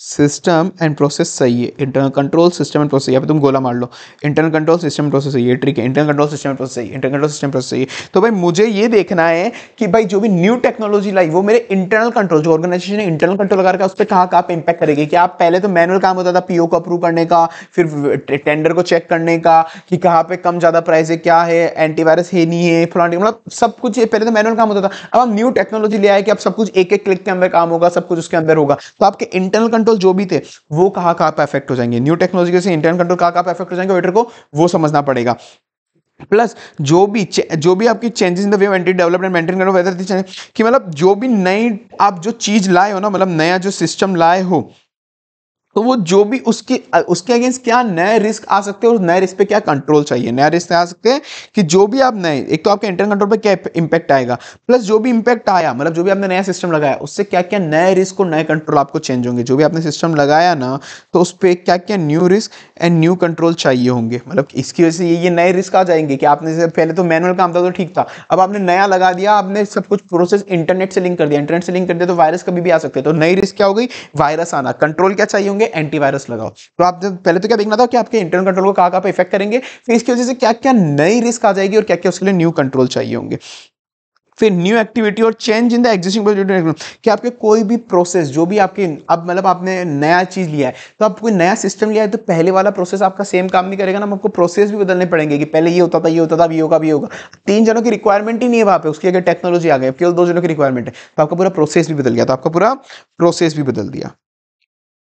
system and process सही है internal control system and process यहाँ पे तुम गोला मार लो इंटरनल कंट्रोल सिस्टम प्रोसेस सही है ट्रिक है इंटरनल कंट्रोल सिस्टम प्रोसेस सही है इंटरनल कंट्रोल सिस्टम प्रोसेस सही है तो भाई मुझे ये देखना है कि भाई जो भी न्यू टेक्नोलॉजी लाई वो मेरे इंटरनल कंट्रोल जो ऑर्गेनाइजेशन इंटरनल कंट्रोल करके उस पर कहाँ कहाँ पर इंपैक्ट करेगी क्या पहले तो मैनुअल काम होता था पीओ को अप्रूव करने का फिर टेंडर को चेक करने का कि कहाँ पे कम ज़्यादा प्राइस है क्या है एंटीवायरस है नहीं है फलानी मतलब सब कुछ पहले तो मैनुअल काम होता था अब हम न्यू टेक्नोलॉजी ले आए कि अब सब कुछ एक एक क्लिक के अंदर काम होगा सब कुछ उसके अंदर होगा तो आपके इंटरनल कंट्रोल कंट्रोल जो भी थे वो कहाँ कहाँ पर अफेक्ट हो जाएंगे न्यू टेक्नोलॉजी से इंटरनल कंट्रोल कहाँ कहाँ पर अफेक्ट हो जाएंगे ऑडिटर को वो समझना पड़ेगा प्लस जो भी जो भी आपकी changes in the way anti development maintain करो वेदर दी चेंज कि मतलब जो भी नई आप जो चीज़ लाए हो ना मतलब नया जो सिस्टम लाए हो तो वो जो भी उसके उसके अगेंस्ट क्या नए रिस्क आ सकते हैं और नए रिस्क पे क्या कंट्रोल चाहिए नया रिस्क आ सकते हैं कि जो भी आप नए एक तो आपके इंटरनल कंट्रोल पे क्या इंपैक्ट आएगा प्लस जो भी इंपैक्ट आया मतलब जो भी आपने नया सिस्टम लगाया उससे क्या क्या नए रिस्क और नए कंट्रोल आपको चेंज होंगे जो भी आपने सिस्टम लगाया ना तो उस पर क्या क्या new risk and new control चाहिए होंगे मतलब इसकी वजह से ये ये नए रिस्क आ जाएंगे कि आपने पहले तो मैनुअल काम था तो ठीक था अब आपने नया लगा दिया आपने सब कुछ प्रोसेस इंटरनेट से लिंक कर दिया इंटरनेट से लिंक कर दिया तो वायरस कभी भी आ सकते हैं तो नई रिस्क क्या हो गई वायरस आना कंट्रोल क्या चाहिए होंगे एंटीवायरस लगाओ तो आप पहले तो क्या देखना था कि आपके इंटरनल कंट्रोल को कहा कहाँ पर इफेक्ट करेंगे फिर इसकी वजह से क्या क्या नई रिस्क आ जाएगी और क्या क्या उसके लिए न्यू कंट्रोल चाहिए होंगे फिर न्यू एक्टिविटी और चेंज इन द एग्जिस्टिंग कि आपके कोई भी प्रोसेस जो भी आपके अब मतलब आपने नया चीज़ लिया है तो आप कोई नया सिस्टम लिया है तो पहले वाला प्रोसेस आपका सेम काम नहीं करेगा ना आपको प्रोसेस भी बदलने पड़ेंगे कि पहले ये होता था ये होता था अभी होगा ये होगा तीन जनों की रिक्वायरमेंट ही नहीं है वहाँ पे उसकी अगर टेक्नोलॉजी आ गई केवल दो जनों की रिक्वायरमेंट है तो आपका पूरा प्रोसेस भी बदल गया तो आपका पूरा प्रोसेस भी बदल दिया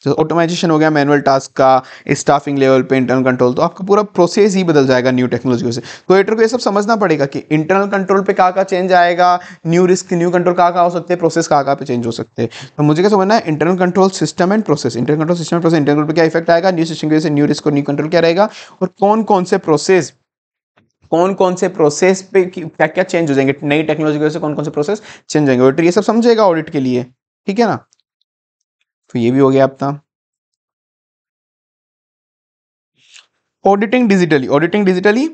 जो ऑटोमाइजेशन हो गया मैनुअल टास्क का स्टाफिंग लेवल पे इंटरनल कंट्रोल तो आपका पूरा प्रोसेस ही बदल जाएगा न्यू टेक्नोलॉजी से क्रिएटर तो को ये सब समझना पड़ेगा कि इंटरनल कंट्रोल पे क्या का चेंज आएगा न्यू रिस्क न्यू कंट्रोल कहाँ का हो सकते हैं प्रोसेस कहाँ कहाँ पे चेंज हो सकते हैं तो मुझे क्या समझना है internal control system and process internal control system process internal पर क्या इफेक्ट आएगा न्यू सिस्टम की वजह से न्यू रिस्क और न्यू कंट्रोल क्या रहेगा और कौन कौन से प्रोसेस कौन कौन से प्रोसेस पे क्या क्या चेंज हो जाएंगे नई टेक्नोलॉजी की वजह से कौन कौन से प्रोसेस चेंज होंगे ऑडिटर ये सब समझेगा ऑडिट के लिए ठीक है ना तो ये भी हो गया आपका ऑडिटिंग डिजिटली ऑडिटिंग डिजिटली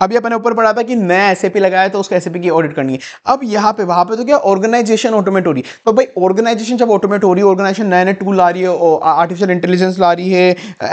अभी अपने ऊपर पढ़ा था कि नया एस लगाया तो उसका एस की ऑडिट करनी है अब यहाँ पे वहाँ पे तो क्या ऑर्गेनाइजेशन ऑटोमेट हो रही है तो भाई ऑर्गेनाइजेशन जब ऑटोमेट हो रही है ऑर्गेनाइजेशन नए नए टूल ला रही है आर्टिफिशियल इंटेलिजेंस ला रही है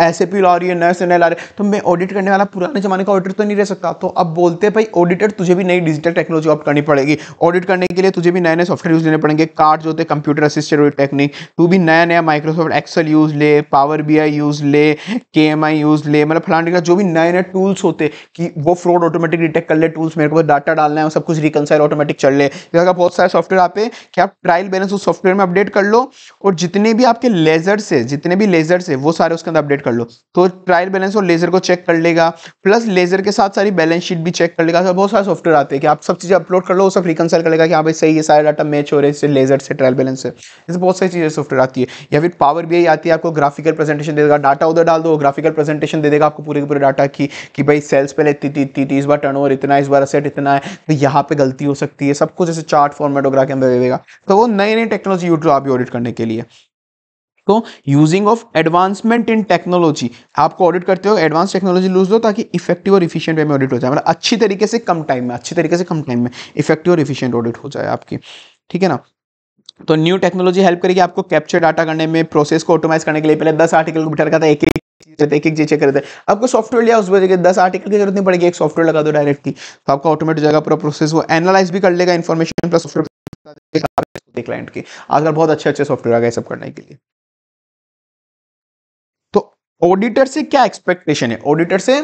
एस ला रही है नए से नए ला रहे तो मैं ऑडिट करने वाला पुराने जमाने का ऑडिटर तो नहीं रह सकता तो अब बोलते हैं भाई ऑडिटर तुझे भी नई डिजिटल टेक्नोलॉजी ऑप्ट करनी पड़ेगी ऑडिट करने के लिए तुझे भी नए नए सॉफ्टवेयर यूज लेने पड़ेंगे कार्ड जो होते हैं कंप्यूटर असिस्टेड ऑडिट टेक्निक तू भी नया नया माइक्रोसॉफ्ट एक्सल यूज ले पावर बी यूज ले के यूज ले मतलब फलाने का जो भी नए नए टूल्स होते कि वो फ्रॉड ऑटोमेटिक डिटेक्ट कर ले टूल्स मेरे को डाटा डालना है सब कुछ रिकनसाइल ऑटोमेटिक चल ले का बहुत सारे सॉफ्टवेयर आप कि आप ट्रायल बैलेंस उस सॉफ्टवेयर में अपडेट कर लो और जितने भी आपके लेजर से जितने भी लेजर से वो सारे उसके अंदर अपडेट कर लो तो ट्रायल बैलेंस और लेजर को चेक कर लेगा प्लस लेजर के साथ सारी बैलेंस शीट भी चेक कर लेगा तो बहुत सारे सॉफ्टवेयर आते हैं कि आप सब चीज़ें अपलोड कर लो सब रिकनसाइल कर लेगा कि हाँ भाई सही है सारे डाटा मैच हो रहे हैं लेजर से ट्रायल बैलेंस से जैसे बहुत सारी चीज़ें सॉफ्टवेयर आती है या फिर पावर भी आती है आपको ग्राफिकल प्रेजेंटेशन दे देगा डाटा उधर डाल दो ग्राफिकल प्रेजेंटेशन दे देगा आपको पूरे पूरे डाटा की कि भाई सेल्स पहले इतनी टी टी इस बार टर्नओवर इतना इस बार असेट इतना है तो यहाँ पे गलती हो सकती है सब कुछ ऐसे चार्ट फॉर्मेट वगैरह के अंदर देगा तो वो नई नई टेक्नोलॉजी यूट्यूब आप ऑडिट करने के लिए तो using of advancement in technology आपको ऑडिट करते हो एडवांस टेक्नोलॉजी लूज दो ताकि इफेक्टिव और इफिशियंट वे में ऑडिट हो जाए मतलब अच्छी तरीके से कम टाइम में अच्छी तरीके से कम टाइम में इफेक्टिव और इफिशियंट ऑडिट हो जाए आपकी ठीक है ना तो न्यू टेक्नोलॉजी हेल्प करेगी आपको कैप्चर डाटा करने में प्रोसेस को ऑटोमाइज करने के लिए पहले दस आर्टिकल को बिठा रखा था एक एक चीज़ें एक एक चीज़ चेक करते हैं आपको सॉफ्टवेयर लिया उस वजह से दस आर्टिकल की जरूरत नहीं पड़ेगी एक सॉफ्टवेयर लगा दो डायरेक्टली तो आपका ऑटोमेट जाएगा पूरा प्रोसेस वो एनालाइज भी कर लेगा इन्फॉर्मेशन प्लस सॉफ्टवेयर क्लाइंट की आजकल बहुत अच्छे अच्छे सॉफ्टवेयर आ गए सब करने के लिए तो ऑडिटर से क्या एक्सपेक्टेशन है ऑडिटर से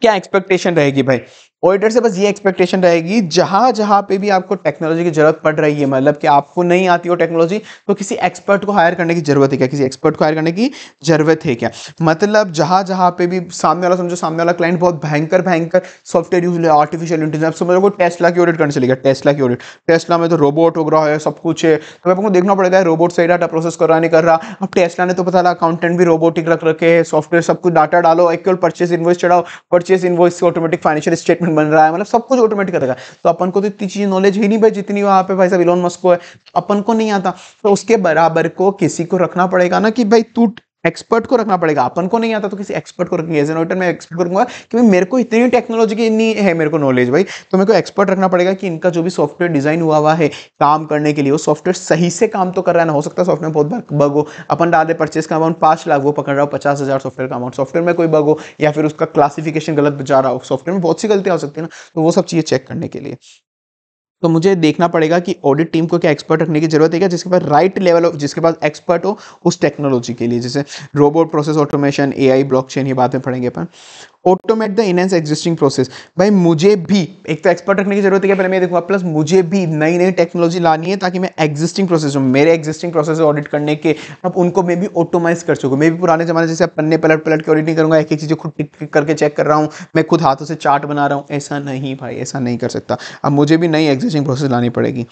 क्या एक्सपेक्टेशन रहेगी भाई ऑडिटर से बस ये एक्सपेक्टेशन रहेगी जहां जहां पे भी आपको टेक्नोलॉजी की जरूरत पड़ रही है मतलब कि आपको नहीं आती हो टेक्नोलॉजी तो किसी एक्सपर्ट को हायर करने की जरूरत है क्या किसी एक्सपर्ट को हायर करने की जरूरत है क्या मतलब जहां जहां पे भी सामने वाला समझो सामने वाला क्लाइंट बहुत भयंकर भयंकर सॉफ्टवेयर यूज है आर्टिफिशियल इंटेलिजेंस समझो को टेस्ला की ऑडिट करने चलेगा टेस्ला की ऑडिट टेस्ला में तो रोबोट वगैरह है सब कुछ है तो आपको देखना पड़ेगा रोबोट सही डाटा प्रोसेस कर रहा नहीं कर रहा अब टेस्ला ने तो पता था अकाउंटेंट भी रोबोटिक रख रखे है सॉफ्टवेयर सब कुछ डाटा डालो एक परचेस इन्वॉइस चढ़ाओ purchase invoice automatic financial statement बन रहा है मतलब सब कुछ ऑटोमेटिक करेगा तो अपन को तो इतनी चीज नॉलेज ही नहीं भाई जितनी वहां पे भाई साहब इलोन मस्को है अपन को नहीं आता तो उसके बराबर को किसी को रखना पड़ेगा ना कि भाई तू एक्सपर्ट को रखना पड़ेगा अपन को नहीं आता तो किसी एक्सपर्ट को रखेंगे एज एन ऑडिटर मैं एक्सपर्ट करूंगा कि भाई मेरे को इतनी टेक्नोलॉजी की इतनी है मेरे को नॉलेज भाई तो मेरे को एक्सपर्ट रखना पड़ेगा कि इनका जो भी सॉफ्टवेयर डिजाइन हुआ हुआ है काम करने के लिए वो सॉफ्टवेयर सही से काम तो कर रहा है ना हो सकता है सॉफ्टवेयर बहुत बार बग हो अपन डाले परचेस का अमाउंट पाँच लाख वो पकड़ रहा हो पचास हज़ार सॉफ्टवेयर का अमाउंट सॉफ्टवेयर में कोई बग हो या फिर उसका क्लासिफिकेशन गलत जा रहा हो सॉफ्टवेयर में बहुत सी गलतियाँ हो सकती है ना तो वो सब चीज़ें चेक करने के लिए तो मुझे देखना पड़ेगा कि ऑडिट टीम को क्या एक्सपर्ट रखने की जरूरत है क्या जिसके पास राइट लेवल ऑफ जिसके पास एक्सपर्ट हो उस टेक्नोलॉजी के लिए जैसे robot process automation A I blockchain ये बातें पढ़ेंगे अपन automate the enhance existing process भाई मुझे भी एक तो एक्सपर्ट रखने की जरूरत है क्या पहले मैं देखूंगा प्लस मुझे भी नई नई टेक्नोलॉजी लानी है ताकि मैं एग्जिस्टिंग प्रोसेस हूँ मेरे एग्जिस्टिंग प्रोसेस ऑडिट करने के अब उनको मैं भी ऑटोमाइज कर सकूँ मैं भी पुराने जमाने जैसे पन्ने पलट पलट के ऑडिट नहीं करूँगा एक एक चीज़ खुद टिक करके चेक कर रहा हूँ मैं खुद हाथों से चार्ट बना रहा हूँ ऐसा नहीं भाई ऐसा नहीं कर सकता अब मुझे भी नई एग्जिस्टिंग प्रोसेस लानी पड़ेगी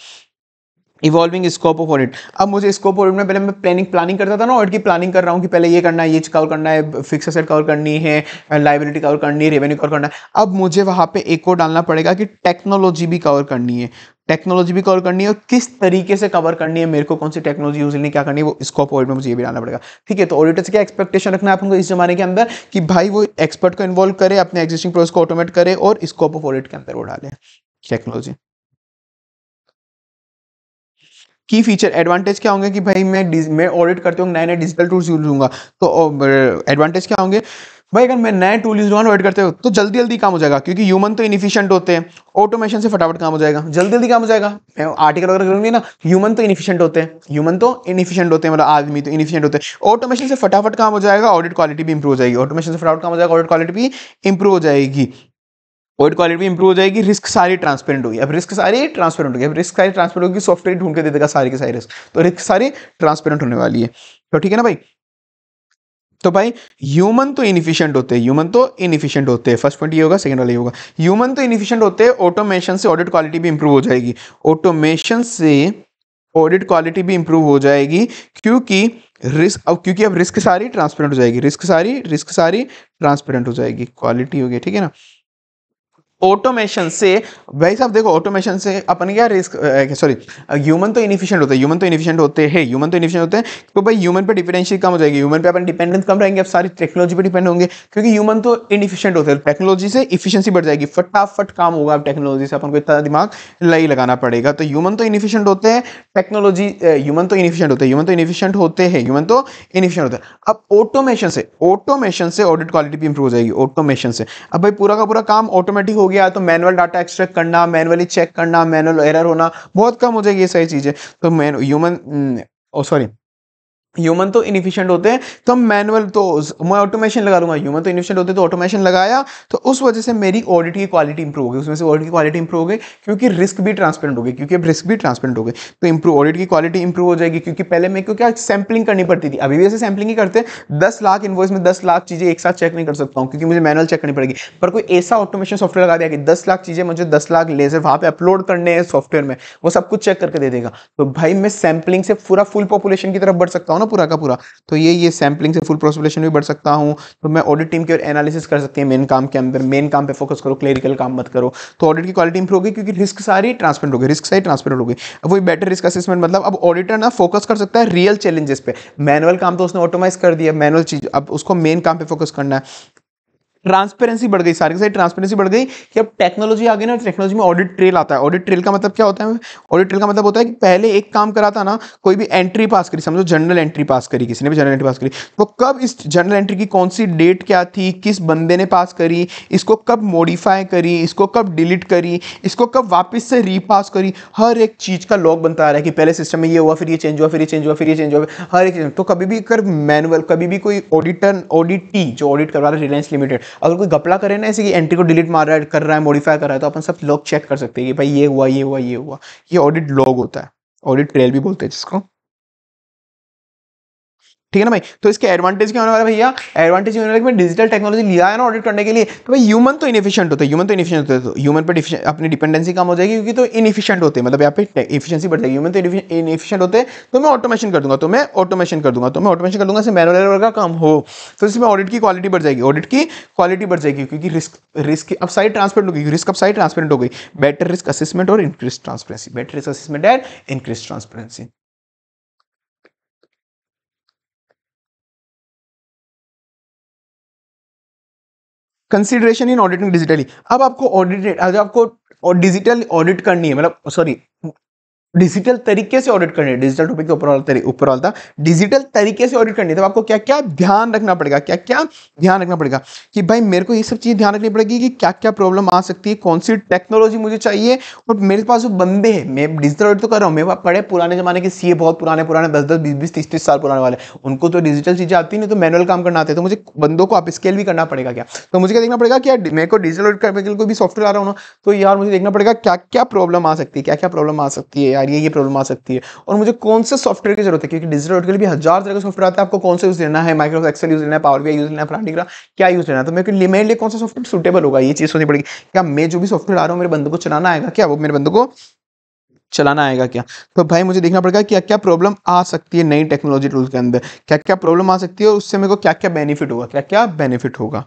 इवॉल्विंग स्कोप ऑफ ऑडिट अब मुझे स्कोप ऑडिट में पहले मैं प्लानिंग प्लानिंग करता था ना ऑडिट की प्लानिंग कर रहा हूँ कि पहले ये करना है ये कवर करना है फिक्स असेट कवर करनी है लाइबिलिटी कवर करनी है रेवेन्यू कवर करना है अब मुझे वहाँ पे एक और डालना पड़ेगा कि टेक्नोलॉजी भी कवर करनी है टेक्नोलॉजी भी कवर करनी है और किस तरीके से कवर करनी है मेरे को कौन सी टेक्नोलॉजी यूज करनी क्या करनी है वो स्कोप ऑडिट में मुझे ये भी डालना पड़ेगा ठीक है तो ऑडिटर से क्या एक्सपेक्टेशन रखना है आपको इस जमाने के अंदर कि भाई वो एक्सपर्ट को इन्वॉल्व करे अपने एग्जिस्टिंग प्रोसेस को ऑटोमेट करे और स्कोप ऑफ ऑडिट के अंदर वो डाले टेक्नोलॉजी की फीचर एडवांटेज क्या होंगे कि भाई मैं मैं ऑडिट करते हुए नए नए डिजिटल टूल्स यूज लूंगा तो एडवांटेज क्या होंगे भाई अगर मैं नए टूल यूज ऑडिट करते हो तो जल्दी जल्दी काम हो जाएगा क्योंकि ह्यूमन तो इनिफिशियंट होते हैं ऑटोमेशन से फटाफट काम हो जाएगा जल्दी जल्दी काम हो जाएगा मैं आर्टिकल वगैरह करूँगी ना ह्यूमन तो इनिफिशियंट होते हैं ह्यूमन तो इनिफिशियंट होते हैं मतलब आदमी तो इनिफिशियंट होते हैं ऑटोमेशन से फटाफट काम हो जाएगा ऑडिट क्वालिटी भी इंप्रूव हो जाएगी ऑटोमेशन से फटाफट काम हो जाएगा ऑडिट क्वालिटी भी इंप्रूव हो जाएगी कोड क्वालिटी भी इंप्रूव हो जाएगी रिस्क सारी ट्रांसपेरेंट होगी अब रिस्क सारी ट्रांसपेरेंट होगी अब रिस्क सारी ट्रांसपेरेंट होगी सॉफ्टवेयर ढूंढ के दे देगा सारी के सारी रिस्क तो रिस्क सारी ट्रांसपेरेंट होने वाली है तो ठीक है ना भाई तो भाई ह्यूमन तो इनिफिशियंट होते हैं ह्यूमन तो इनिफिशियंट होते हैं फर्स्ट पॉइंट ये होगा सेकंड वाला ये होगा ह्यूमन तो इनिफिशियंट होते हैं ऑटोमेशन से ऑडिट क्वालिटी भी इंप्रूव हो जाएगी ऑटोमेशन से ऑडिट क्वालिटी भी इंप्रूव हो जाएगी क्योंकि रिस्क अब क्योंकि अब रिस्क सारी ट्रांसपेरेंट हो जाएगी रिस्क सारी रिस्क सारी ट्रांसपेरेंट हो जाएगी क्वालिटी होगी ठीक है ना ऑटोमेशन से भाई साहब देखो ऑटोमेशन से अपन क्या रिस्क सॉरी ह्यूमन तो इनिफिशियंट होते हैं ह्यूमन तो इनिफिशियंट होते हैं ह्यूमन तो इनिफिशियंट होते हैं क्योंकि तो भाई ह्यूमन पे डिपेंडेंसी कम हो जाएगी ह्यूमन पे अपन डिपेंडेंस कम रहेंगे अब सारी टेक्नोलॉजी पे डिपेंड होंगे क्योंकि ह्यूमन तो इनिफिशियंट होते हैं टेक्नोलॉजी से इफिशियंसी बढ़ जाएगी फटाफट काम होगा अब टेक्नोलॉजी से अपन को इतना दिमाग लाई लगाना पड़ेगा तो ह्यूमन तो इनिफिशियंट होते हैं टेक्नोलॉजी ह्यूमन तो इनिफिशियंट होते हैं ह्यूमन तो इनिफिशियंट होते हैं ह्यूमन तो इनिफिशियंट होते हैं अब ऑटोमेशन से ऑटोमेशन से ऑडिट क्वालिटी भी इंप्रूव हो जाएगी ऑटोमेशन से अब भाई पूरा का पूरा काम ऑटोमेटिक हो गया तो मैनुअल डाटा एक्सट्रैक्ट करना मैनुअली चेक करना मैनुअल एरर होना बहुत कम हो जाएगी ये सारी चीज़ें तो man human oh sorry human तो इनिफिशियंट होते हैं तो हम मैनुअल तो मैं ऑटोमेशन लगा लूंगा ह्यूमन तो इनिफिशियंट होते हैं तो ऑटोमेशन लगाया तो उस वजह से मेरी ऑडिट की क्वालिटी इंप्रूव होगी उसमें से ऑडिट की क्वालिटी इंप्रूव होगी क्योंकि रिस्क भी ट्रांसपेरेंट होगी क्योंकि अब रिस्क भी ट्रांसपेरेंट होगी तो इंप्रूव ऑडिट की क्वालिटी इंप्रूव हो जाएगी क्योंकि पहले मेरे को क्या सैम्पलिंग करनी पड़ती थी अभी भी ऐसे सैम्पलिंग ही करते हैं दस लाख इन्वॉइस में दस लाख चीज़ें एक साथ चेक नहीं कर सकता हूँ क्योंकि मुझे मैनुअल चेक करनी पड़ेगी पर कोई ऐसा ऑटोमेशन सॉफ्टवेयर लगा दिया कि दस लाख चीज़ें मुझे दस लाख लेजर वहाँ पर अपलोड करने हैं सॉफ्टवेयर में वो सब कुछ चेक करके दे देगा तो भाई मैं सैम्पलिंग से पूरा फुल पॉपुलेशन की तरफ बढ़ सकता हूँ ना पूरा पूरा का पूरा तो ये ये सैम्पलिंग से फुल प्रोसिपलेशन भी बढ़ सकता हूँ तो मैं ऑडिट टीम की और एनालिसिस कर सकती है मेन काम के अंदर मेन काम पे फोकस करो क्लेरिकल काम मत करो तो ऑडिट की क्वालिटी इंप्रूव होगी क्योंकि रिस्क सारी ट्रांसपेरेंट होगी रिस्क सारी ट्रांसपेरेंट होगी अब वही बेटर रिस्क असेसमेंट मतलब अब ऑडिटर ना फोकस कर सकता है रियल चैलेंजेस पे मैनुअल काम तो उसने ऑटोमाइज कर दिया मैनुअल चीज अब उसको मेन काम पर फोकस करना है ट्रांसपेरेंसी बढ़ गई सारी के सारी ट्रांसपेरेंसी बढ़ गई कि अब टेक्नोलॉजी आ गई ना टेक्नोलॉजी में ऑडिट ट्रेल आता है ऑडिट ट्रेल का मतलब क्या होता है ऑडिट ट्रेल का मतलब होता है कि पहले एक काम करा था ना कोई भी एंट्री पास करी समझो जनरल एंट्री पास करी किसी ने भी जनरल एंट्री पास करी तो कब इस जनरल एंट्री की कौन सी डेट क्या थी किस बंदे ने पास करी इसको कब मॉडिफाई करी इसको कब डिलीट करी इसको कब वापस से रीपास करी हर एक चीज़ का लॉग बनता आ रहा है कि पहले सिस्टम में ये हुआ फिर ये चेंज हुआ फिर ये चेंज हुआ फिर ये चेंज हुआ हर एक तो कभी भी कर मैनुअल कभी भी कोई ऑडिटर ऑडिटी जो ऑडिट करवा रहा है रिलायंस लिमिटेड अगर कोई गपला करे ना ऐसे कि एंट्री को डिलीट मार रहा है कर रहा है मॉडिफाई कर रहा है तो अपन सब लोग चेक कर सकते हैं कि भाई ये हुआ ये हुआ ये हुआ ये ऑडिट लॉग होता है ऑडिट ट्रेल भी बोलते हैं जिसको ठीक है ना भाई तो इसके एडवांटेज क्या होने वाला भैया एडवांटेज होने वाला मैं डिजिटल टेक्नोलॉजी लिया है ना ऑडिट करने के लिए तो भाई ह्यूमन तो इनिफिशियंट होते हैं ह्यूमन तो इनिफिशियंट होते हैं ह्यूमन तो पर अपनी डिपेंडेंसी कम हो जाएगी क्योंकि तो इनिफिशियंट होते हैं मतलब यहाँ पे इफिशियंसी बढ़ जाएगी ह्यूमन तो इनिफिशियंट होते हैं तो मैं ऑटोमेशन कर दूंगा तो मैं ऑटोमेशन कर दूंगा तो मैं ऑटोमेशन कर दूंगा इससे मैनुअल एरर का काम हो तो इसमें ऑडिट की क्वालिटी बढ़ जाएगी ऑडिट की क्वालिटी बढ़ जाएगी क्योंकि रिस्क रिस्क अब साइड ट्रांसपेरेंट हो गई रिस्क अब साइड ट्रांसपेरेंट हो गई बेटर रिस्क असेसमेंट और increase transparency better risk assessment and increase transparency consideration in auditing digitally अब आपको ऑडिट आपको डिजिटल ऑडिट करनी है मतलब सॉरी डिजिटल तरीके से ऑडिट करनी है डिजिटल टॉपिक के ऊपर ऊपर वाला था डिजिटल तरीके से ऑडिट करनी है तो आपको क्या क्या ध्यान रखना पड़ेगा क्या क्या ध्यान रखना पड़ेगा कि भाई मेरे को ये सब चीज़ ध्यान रखनी पड़ेगी कि क्या क्या प्रॉब्लम आ सकती है कौन सी टेक्नोलॉजी मुझे चाहिए और मेरे पास जो बंदे हैं मैं डिजिटल ऑडिट तो कर रहा हूँ मेरे पड़े पुराने जमाने के सीए बहुत पुराने पुराने दस दस बीस बीस तीस तीस साल पुराने वाले उनको तो डिजिटल चीज़ें आती नहीं तो मैनुअल काम करना आते तो मुझे बंदों को आप स्केल भी करना पड़ेगा क्या तो मुझे क्या देखना पड़ेगा क्या मेरे को डिजिटल ऑडिट करने के लिए कोई भी सॉफ्टवेयर आ रहा हूँ तो यार मुझे देखना पड़ेगा क्या क्या प्रॉब्लम आ सकती है क्या क्या प्रॉब्लम आ सकती है यार आइडिया ये प्रॉब्लम आ सकती है और मुझे कौन से सॉफ्टवेयर की जरूरत है क्योंकि डिजिटल ऑडिट के लिए भी हज़ार तरह के सॉफ्टवेयर आते हैं आपको कौन सा यूज़ लेना है माइक्रोसॉफ्ट एक्सेल यूज़ लेना है पावर बी यूज़ लेना है प्रांटिग्रा क्या यूज़ लेना तो मेरे लिए मेरे लिए कौन सा सॉफ्टवेयर सुटेबल होगा ये चीज़ सोचनी पड़ेगी क्या मैं जो भी सॉफ्टवेयर आ रहा हूँ मेरे बंदों को चलाना आएगा क्या वो मेरे बंदों को चलाना आएगा क्या तो भाई मुझे देखना पड़ेगा क्या क्या प्रॉब्लम आ सकती है नई टेक्नोलॉजी टूल्स के अंदर क्या क्या प्रॉब्लम आ सकती है और उससे मेरे को क्या क्या बेनिफिट होगा क्या क्या बेनिफिट होगा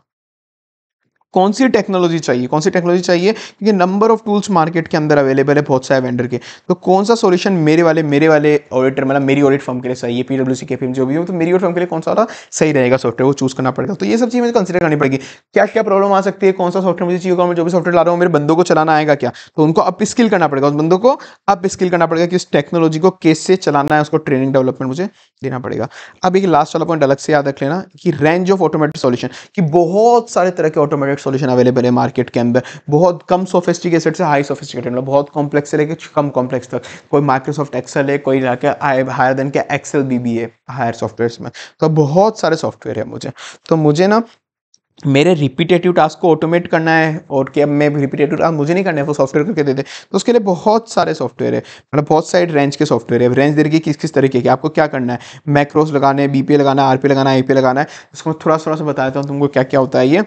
कौन सी टेक्नोलॉजी चाहिए कौन सी टेक्नोलॉजी चाहिए क्योंकि नंबर ऑफ टूल्स मार्केट के अंदर अवेलेबल है बहुत सारे वेंडर के तो कौन सा सॉल्यूशन मेरे वाले मेरे वाले ऑडिटर मतलब मेरी ऑडिट फर्म के लिए सही है पीडब्ल्यू सी के फीम जो भी हो तो मेरी ऑडिट फर्म के लिए कौन सा वाला सही रहेगा सॉफ्टवेयर वो चूज़ करना पड़ेगा तो ये सब चीज़ मुझे कंसिडर करनी पड़ेगी क्या क्या प्रॉब्लम आ सकती है कौन सा सॉफ्टवेयर मुझे चाहिए होगा मैं जो भी सॉफ्टवेयर ला रहा हूँ मेरे बंदों को चलाना आएगा क्या तो उनको अप स्किल करना पड़ेगा उस बंदों को अप स्किल करना पड़ेगा कि उस टेक्नोलॉजी को कैसे चलाना है उसको ट्रेनिंग डेवलपमेंट मुझे देना पड़ेगा अब एक लास्ट वाला पॉइंट अलग से याद रख लेना कि रेंज ऑफ ऑटोमेटिक सॉल्यूशन कि बहुत सारे तरह के ऑटोमेटिक सोल्यूशन अवेलेबल है मार्केट के अंदर बहुत कम सोफिस्टिकेटेड से हाई सोफिस्टिकेटेड मतलब बहुत कॉम्प्लेक्स से लेकर कम कॉम्प्लेक्स तक कोई माइक्रोसॉफ्ट एक्सेल है कोई आई हायर देन के Excel B B higher software में तो बहुत सारे सॉफ्टवेयर है मुझे तो मुझे ना मेरे रिपीटेटिव टास्क को ऑटोमेट करना है और कि अब मैं रिपीटेटिव टास्क मुझे नहीं करना है वो सॉफ्टवेयर करके देते तो उसके लिए बहुत सारे सॉफ्टवेयर है मतलब बहुत सारे रेंज के सॉफ्टवेयर है रेंज देखिए किस किस तरीके के आपको क्या करना है मैक्रोस लगाना है बी लगाना है आर लगाना है ए लगाना है इसको मैं थोड़ा थोड़ा सा बताता हूँ तुमको क्या क्या होता है ये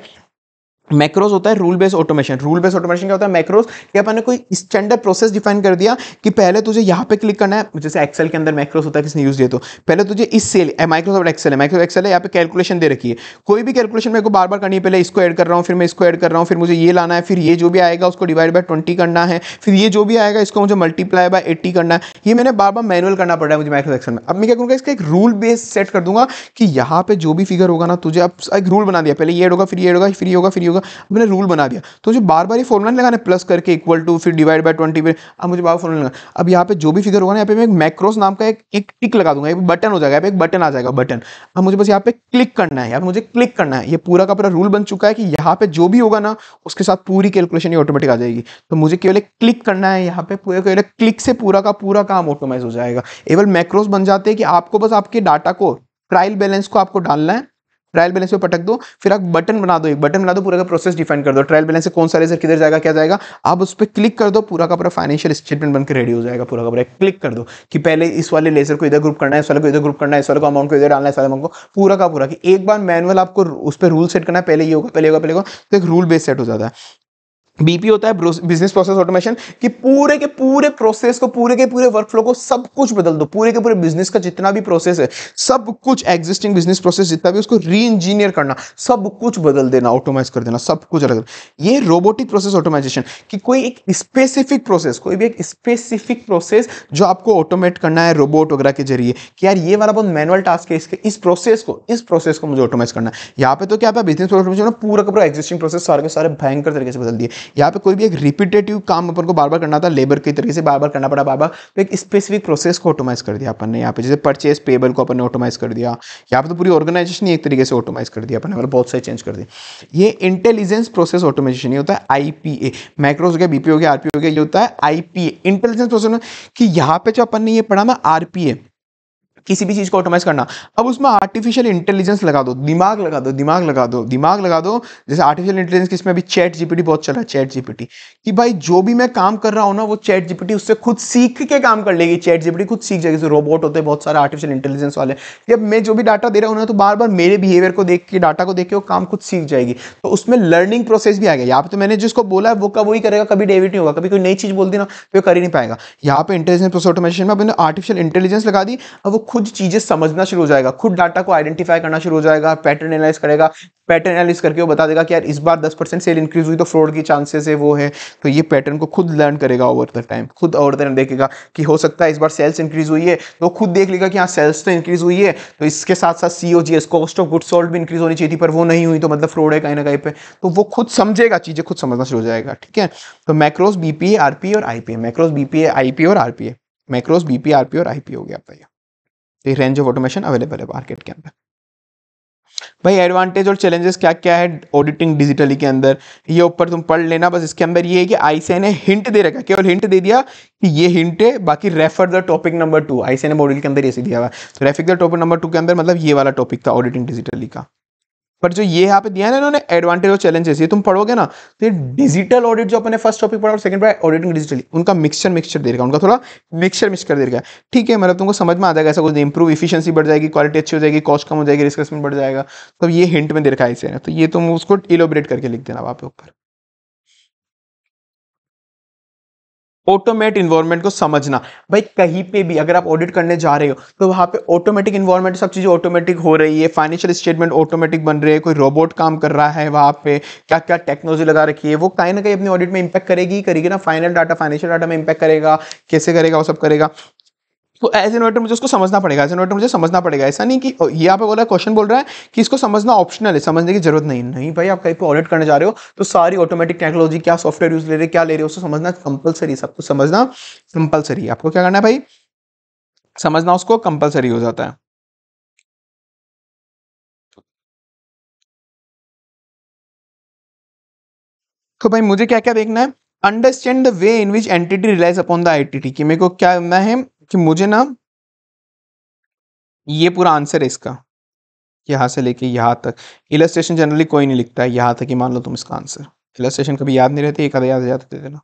मैक्रोस होता है rule based automation rule based automation क्या होता है मैक्रोस कि अपने कोई स्टैंडर्ड प्रोसेस डिफाइन कर दिया कि पहले तुझे यहाँ पे क्लिक करना है जैसे एक्सेल के अंदर मैक्रोस होता है किसने यूज़ किया तो पहले तुझे इस सेल माइक्रोसॉफ्ट एक्सेल है माइक्रोसॉफ्ट एक्सेल है यहाँ पे कैलकुलेशन दे रखी है कोई भी कैलकुलेशन मेरे को बार बार करनी है पहले इसको एड कर रहा हूँ फिर मैं इसको एड कर रहा हूँ फिर मुझे ये लाना है फिर ये जो भी आएगा उसको डिवाइड बाय ट्वेंटी करना है फिर ये जो भी आएगा इसको मुझे मल्टीप्लाई बाय एट्टी करना है ये मैंने बार बार मैनुअल करना पड़ रहा है मुझे माइक्रोस एक्सेल में अब मैं क्या करूँगा इसका एक रूल बेस सेट कर दूंगा कि यहाँ पे जो भी फिगर होगा ना तुझे अब एक रूल बना दिया पहले ये होगा फिर ये होगा फिर ये होगा फिर ये होगा मैंने रूल बना दिया तो मुझे बार बार ये फॉर्मूला नहीं लगाना प्लस करके इक्वल टू फिर डिवाइड बाय ट्वेंटी फिर अब मुझे बार फॉर्मूला लगा अब यहाँ पे जो भी फिगर होगा ना यहाँ पे मैं मैक्रोस नाम का एक एक टिक लगा दूंगा एक बटन हो जाएगा एक बटन आ जाएगा बटन अब मुझे बस यहाँ पे क्लिक करना है यहाँ मुझे क्लिक करना है ये पूरा का पूरा रूल बन चुका है कि यहाँ पे जो भी होगा ना उसके साथ पूरी कैलकुलेशन ये ऑटोमेटिक आ जाएगी तो मुझे केवल एक क्लिक करना है यहाँ पे पूरे केवल क्लिक से पूरा का पूरा काम ऑटोमाइज हो जाएगा एवल मैक्रोस बन जाते हैं कि आपको बस आपके डाटा को ट्रायल बैलेंस को आपको डालना है ट्रायल बैलेंस पे पटक दो फिर आप बटन बना दो एक बटन बना दो पूरा का प्रोसेस डिफाइन कर दो ट्रायल बैलेंस से कौन सा रेजर किधर जाएगा क्या जाएगा आप उस पर क्लिक कर दो पूरा का पूरा फाइनेंशियल स्टेटमेंट बनकर रेडी हो जाएगा पूरा का पूरा क्लिक कर दो कि पहले इस वाले लेजर को इधर ग्रुप करना है इस वाले को इधर ग्रुप करना है इस वाले को अमाउंट को इधर डालना है इस वाले अमाउंट को पूरा का पूरा कि एक बार मैनुअल आपको उस पर रूल सेट करना है पहले ये होगा पहले होगा पहले होगा तो एक रूल बेस सेट हो जाता है बीपी होता है बिजनेस प्रोसेस ऑटोमेशन कि पूरे के पूरे प्रोसेस को पूरे के पूरे वर्कफ्लो को सब कुछ बदल दो पूरे के पूरे बिजनेस का जितना भी प्रोसेस है सब कुछ एग्जिस्टिंग बिजनेस प्रोसेस जितना भी उसको री इंजीनियर करना सब कुछ बदल देना ऑटोमाइज कर देना सब कुछ अलग ये रोबोटिक प्रोसेस ऑटोमाइजेशन कि कोई एक स्पेसिफिक प्रोसेस कोई भी एक स्पेसिफिक प्रोसेस जो आपको ऑटोमेट करना है रोबोट वगैरह के जरिए कि यार ये वाला बहुत मैनुअल टास्क है इसके इस प्रोसेस को इस प्रोसेस को मुझे ऑटोमाइज करना है यहाँ पे तो क्या बिजनेस पूरा का पूरा एग्जिस्टिंग प्रोसेस सारे के सारे भयंकर तरीके से बदल दिए यहाँ पे कोई भी एक रिपीटेटिव काम अपन को बार बार करना था लेबर के तरीके से बार बार करना पड़ा बार बार तो एक स्पेसिफिक प्रोसेस को ऑटोमाइज कर दिया अपन ने यहाँ पे जैसे परचेज पेबल को अपन ने ऑटोमाइज कर दिया यहाँ पे तो पूरी ऑर्गेनाइजेशन ही एक तरीके से ऑटोमाइज कर दिया अपने मतलब बहुत सारे चेंज कर दिए ये इंटेलिजेंस प्रोसेस ऑटोमाइजेशन ही होता है आई माइक्रोस हो गया बीपी हो गया आरपी हो गया ये होता है आई इंटेलिजेंस प्रोसेस कि यहाँ पे जो अपन ने ये पढ़ा ना आरपीए किसी भी चीज़ को ऑटोमाइज करना अब उसमें आर्टिफिशियल इंटेलिजेंस लगा दो दिमाग लगा दो दिमाग लगा दो दिमाग लगा दो जैसे आर्टिफिशियल इंटेलिजेंस किसमें अभी चैट जीपीटी बहुत चल रहा है चैट जीपीटी कि भाई जो भी मैं काम कर रहा हूँ ना वो चैट जीपीटी उससे खुद सीख के काम कर लेगी चैट जीपीटी खुद सीख जाएगी रोबोट होते हैं बहुत सारे आर्टिफिशियल इंटेलिजेंस वाले जब मैं जो भी डाटा दे रहा हूँ ना तो बार बार मेरे बिहेवियर को देख के डाटा को देख के वो काम खुद सीख जाएगी तो उसमें लर्निंग प्रोसेस भी आ गया यहाँ पे तो मैंने जिसको बोला है वो कब वही करेगा कभी डेविट नहीं होगा कभी कोई नई चीज़ बोल दी ना तो कर ही नहीं पाएगा यहाँ पे इंटेलिजेंस प्रोसेस ऑटोमेशन में आर्टिफिशियल इंटेलिजेंस लगा दी अब वो खुद चीज़ें समझना शुरू हो जाएगा खुद डाटा को आइडेंटिफाई करना शुरू हो जाएगा पैटर्न एनालाइज करेगा पैटर्न एनालिस करके वो बता देगा कि यार इस बार दस परसेंट सेल इंक्रीज हुई तो फ्रॉड की चांसेस है वो है तो ये पैटर्न को खुद लर्न करेगा ओवर द टाइम खुद ओवर द देखेगा कि हो सकता है इस बार सेल्स इंक्रीज हुई है तो खुद देख लेगा कि हाँ सेल्स तो इंक्रीज हुई है तो इसके साथ साथ C O G S cost of good sold भी इंक्रीज होनी चाहिए थी पर वो नहीं हुई तो मतलब फ्रॉड है कहीं ना कहीं पर तो वो खुद समझेगा चीज़ें खुद समझना शुरू हो जाएगा ठीक है तो macros B P R P और I P macros B P I P और R P macros B P R P और आई पी हो गया आपका तो ये रेंज ऑफ ऑटोमेशन अवेलेबल है मार्केट के अंदर भाई एडवांटेज और चैलेंजेस क्या क्या है ऑडिटिंग डिजिटली के अंदर ये ऊपर तुम पढ़ लेना बस इसके अंदर ये है कि आईसीए ने हिंट दे रखा केवल हिंट दे दिया कि ये हिंट है बाकी refer the topic number two ICA ने मॉडल के अंदर ऐसे दिया हुआ तो refer the topic number two के अंदर मतलब ये वाला टॉपिक था ऑडिटिंग डिजिटली का पर जो ये यहाँ पे दिया है ना इन्होंने एडवांटेज और चैलेंजेस ये तुम पढ़ोगे ना तो ये डिजिटल ऑडिट जो अपने फर्स्ट टॉपिक पढ़ा और सेकंड पढ़ा ऑडिटिंग डिजिटली उनका मिक्सचर मिक्सचर दे रहा उनका थोड़ा मिक्सचर मिक्सचर दे रहा ठीक है मतलब तुमको समझ में आ जाएगा ऐसा कुछ इंप्रूव इफिशियंसी बढ़ जाएगी क्वालिटी अच्छी हो जाएगी कॉस्ट कम हो जाएगी रिस्क बढ़ जाएगा तो ये हिंट में दे रखा है इसे तो ये तुम उसको इलोबरेट करके लिख देना आपके ऊपर ऑटोमेट इन्वायरमेंट को समझना भाई कहीं पे भी अगर आप ऑडिट करने जा रहे हो तो वहाँ पे ऑटोमेटिक इन्वायरमेंट सब चीज़ें ऑटोमेटिक हो रही है फाइनेंशियल स्टेटमेंट ऑटोमेटिक बन रहे हैं कोई रोबोट काम कर रहा है वहाँ पे क्या क्या टेक्नोलॉजी लगा रखी है वो कहीं ना कहीं अपने ऑडिट में इंपैक्ट करेगी करेगी ना फाइनल डाटा फाइनेंशियल डाटा में इंपैक्ट करेगा कैसे करेगा वो सब करेगा तो एज ए नोटर मुझे उसको समझना पड़ेगा एज ए नोटर मुझे समझना पड़ेगा ऐसा नहीं कि ये आप बोला क्वेश्चन बोल रहा है कि इसको समझना ऑप्शनल है समझने की जरूरत नहीं नहीं भाई आप कहीं पर ऑडिट करने जा रहे हो तो सारी ऑटोमेटिक टेक्नोलॉजी क्या सॉफ्टवेयर यूज ले रहे क्या ले रहे हो उसको समझना कंपलसरी सबको तो समझना कंपलसरी आपको क्या करना है भाई समझना उसको कंपलसरी हो जाता है तो भाई मुझे क्या क्या देखना है understand the way in which entity relies upon the ITT कि मेरे को क्या करना है कि मुझे ना ये पूरा आंसर है इसका यहाँ से लेके यहाँ तक इलास्टेशन जनरली कोई नहीं लिखता है यहाँ तक ही मान लो तुम इसका आंसर इलस्ट्रेशन कभी याद नहीं रहते एक आधा याद जाते दे देना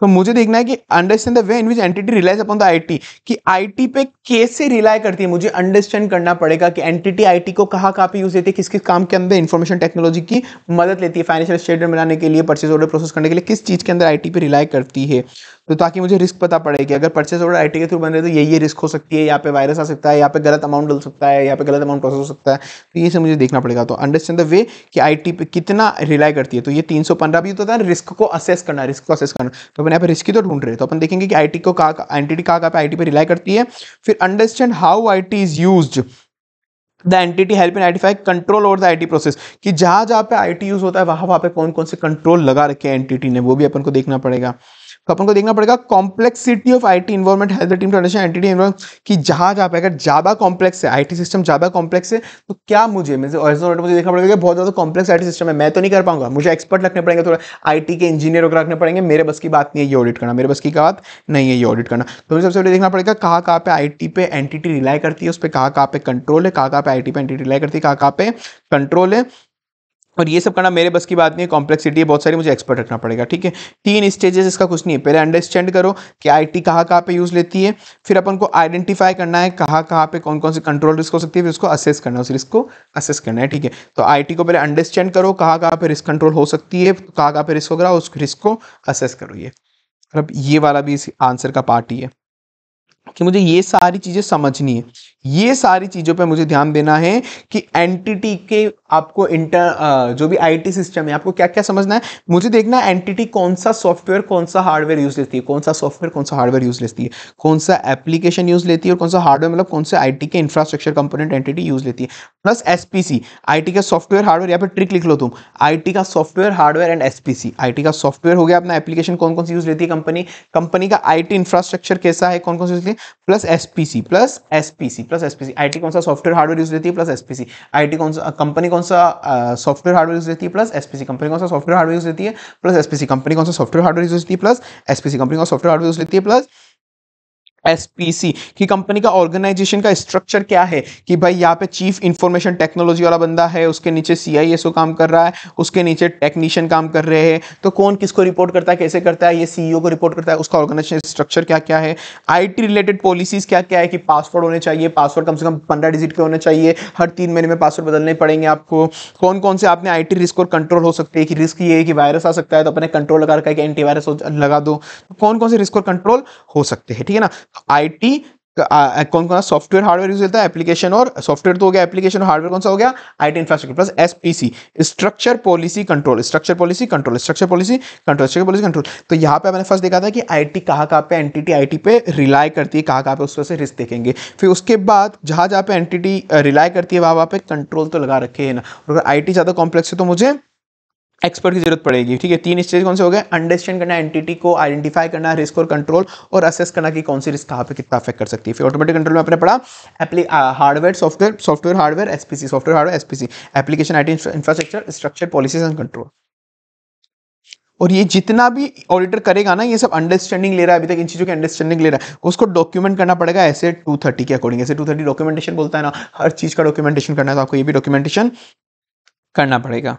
तो मुझे देखना है कि understand the way in which entity relies upon the IT कि आईटी पे कैसे रिलाई करती है मुझे अंडरस्टैंड करना पड़ेगा कि एंटिटी आईटी को कहाँ कहाँ पे यूज लेती है किस किस काम के अंदर इन्फॉर्मेशन टेक्नोलॉजी की मदद लेती है फाइनेंशियल स्टेटमेंट बनाने के लिए परचेज ऑर्डर प्रोसेस करने के लिए किस चीज़ के अंदर आई पे रिलाई करती है तो ताकि मुझे रिस्क पता पड़े कि अगर परचेज ऑर्डर आई के थ्रू बन रहे तो ये ये रिस्क हो सकती है यहाँ पे वायरस आ सकता है यहाँ पे गलत अमाउंट डल सकता है यहाँ पे गलत अमाउंट प्रोसेस हो सकता है तो ये सब मुझे देखना पड़ेगा तो अंडरस्टैंड द वे कि आई पे कितना रिलाई करती है तो ये तीन सौ पंद्रह भी होता है रिस्क को असेस करना रिस्क को असेस करना तो अपने यहाँ पर रिस्क ही तो ढूंढ रहे तो अपन देखेंगे कि आई को कहा टी कहा पे आई पे रिलाई करती है फिर understand how I T is use the entity help in identify control over the I T process कि जहाँ जहाँ पे आई टी यूज होता है वहाँ वहाँ पे कौन कौन से कंट्रोल लगा रखे एंटिटी ने वो भी अपन को देखना पड़ेगा तो अपन को देखना पड़ेगा complexity of I T environment the team to understand entity कि जहां जहां पे अगर ज्यादा कॉम्प्लेक्स है आईटी सिस्टम ज्यादा कॉम्प्लेक्स है तो क्या मुझे ऑरिजिनल मुझे देखना पड़ेगा कि बहुत ज्यादा कॉम्प्लेक्स आईटी सिस्टम है मैं तो नहीं कर पाऊंगा मुझे एक्सपर्ट रखने पड़ेंगे थोड़ा आईटी के इंजीनियर वगैरह रखने पड़ेंगे मेरे बस की बात नहीं है ये ऑडिट करना मेरे बस की बात नहीं है ये ऑडिट करना तो मुझे सबसे पहले देखना पड़ेगा कहाँ कहाँ पे आई पे एंटिटी रिलाई करती है उस पर कहाँ कहाँ पे कंट्रोल है कहाँ कहाँ पे आई पे एंटिटी रिलाई करती है कहाँ कहाँ पे कंट्रोल है और ये सब करना मेरे बस की बात नहीं है कॉम्प्लेक्सिटी है बहुत सारी मुझे एक्सपर्ट रखना पड़ेगा ठीक है तीन स्टेजेस इसका कुछ नहीं है पहले अंडरस्टैंड करो कि आई टी कहाँ कहाँ पर यूज़ लेती है फिर अपन को आइडेंटिफाई करना है कहाँ कहाँ पे कौन कौन से कंट्रोल रिस्क हो सकती है फिर उसको असेस करना है उस रिस्क को असेस करना है ठीक है तो आई टी को पहले अंडरस्टैंड करो कहाँ कहाँ पर रिस्क कंट्रोल हो सकती है कहाँ कहाँ पर रिस्क होगा उस रिस्क को असेस करो ये अब मतलब ये वाला भी इस आंसर का पार्ट ही है कि मुझे ये सारी चीज़ें समझनी है ये सारी चीज़ों पे मुझे ध्यान देना है कि एंटिटी के आपको इंटर जो भी आईटी सिस्टम है आपको क्या क्या समझना है मुझे देखना है एंटिटी कौन सा सॉफ्टवेयर कौन सा हार्डवेयर यूज़ लेती है कौन सा सॉफ्टवेयर कौन सा हार्डवेयर यूज़ लेती है कौन सा एप्लीकेशन यूज़ लेती है और कौन सा हार्डवेयर मतलब कौन से आई के इंफ्रास्ट्रक्चर कंपोनेंट एंटिटी यूज़ लेती है प्लस एस पी का सॉफ्टवेयर हार्डवेयर या फिर ट्रिक लिख लो तुम आई का software hardware and S P का सॉफ्टवेयर हो गया अपना एप्लीकेशन कौन कौन सी यूज़ लेती है कंपनी कंपनी का आई इंफ्रास्ट्रक्चर कैसा है कौन कौन सी यूज़ लेती है plus S plus S plus SPC IT कौन सा सॉफ्टवेयर हार्डवेयर यूज रहती है प्लस एसपीसी आईटी कौन सा कंपनी कौन सा सॉफ्टवेयर हार्डवेयर यूज रहती है प्लस एसपीसी कंपनी कौन सा सॉफ्टवेयर हार्डवेयर यूज रहती है प्लस एसपीसी कंपनी कौन सा सॉफ्टवेयर हार्डवेयर यूज रहती है प्लस एसपीसी कंपनी का सॉफ्टवेयर हार्डवेयर यूज रहती है प्लस एसपीसी कि कंपनी का ऑर्गेनाइजेशन का स्ट्रक्चर क्या है कि भाई यहाँ पे चीफ इंफॉर्मेशन टेक्नोलॉजी वाला बंदा है उसके नीचे सीआईएसओ काम कर रहा है उसके नीचे टेक्नीशियन काम कर रहे हैं तो कौन किसको रिपोर्ट करता है कैसे करता है ये सीईओ e को रिपोर्ट करता है उसका ऑर्गेनाइजेशन स्ट्रक्चर क्या क्या है आईटी रिलेटेड पॉलिसीज क्या क्या है कि पासवर्ड होने चाहिए पासवर्ड कम से कम पंद्रह डिजिट के होने चाहिए हर तीन महीने में पासवर्ड बदलने पड़ेंगे आपको कौन कौन से आपने आई रिस्क और कंट्रोल हो सकते हैं कि रिस्क ये है कि वायरस आ सकता है तो अपने कंट्रोल लगा रखा है कि एंटीवायरस लगा दो कौन कौन से रिस्क और कंट्रोल हो सकते हैं ठीक है ना आईटी कौन कौन सा सॉफ्टवेयर हार्डवेयर यूज होता है एप्लीकेशन और सॉफ्टवेयर तो हो गया एप्लीकेशन हार्डवेयर कौन सा हो गया IT infrastructure plus SPC structure policy control structure policy control structure policy control structure policy control तो यहाँ पे मैंने फर्स्ट देखा था कि आईटी कहाँ कहाँ पे एंटिटी आईटी पे रिलाई करती है कहाँ कहाँ पे उस से रिस्क देखेंगे फिर उसके बाद जहां जहां पे एंटिटी रिलाई करती है वहां वहां पे कंट्रोल तो लगा रखे है ना और अगर आई ज़्यादा कॉम्प्लेक्स है तो मुझे एक्सपर्ट की जरूरत पड़ेगी ठीक है तीन स्टेज कौन से हो गए अंडरस्टैंड करना एंटिटी को आइडेंटिफाई करना रिस्क और कंट्रोल और असेस करना कि कौन सी रिस्क कहाँ पे कितना अफेक्ट कर सकती है फिर ऑटोमेटिक कंट्रोल में आपने पढ़ा एप्ली hardware software software hardware SPC software hardware SPC application I infrastructure structure policies and control और ये जितना भी ऑडिटर करेगा ना ये सब अंडरस्टैंडिंग ले रहा है अभी तक इन चीज़ों की अंडरस्टैंडिंग ले रहा है उसको डॉक्यूमेंट करना पड़ेगा ऐसे टू थर्टी के अकॉर्डिंग ऐसे टू थर्टी डॉक्यूमेंटेशन बोलता है ना हर चीज़ का डॉक्यूमेंटेशन करना है तो आपको ये भी डॉक्यूमेंटेशन करना पड़ेगा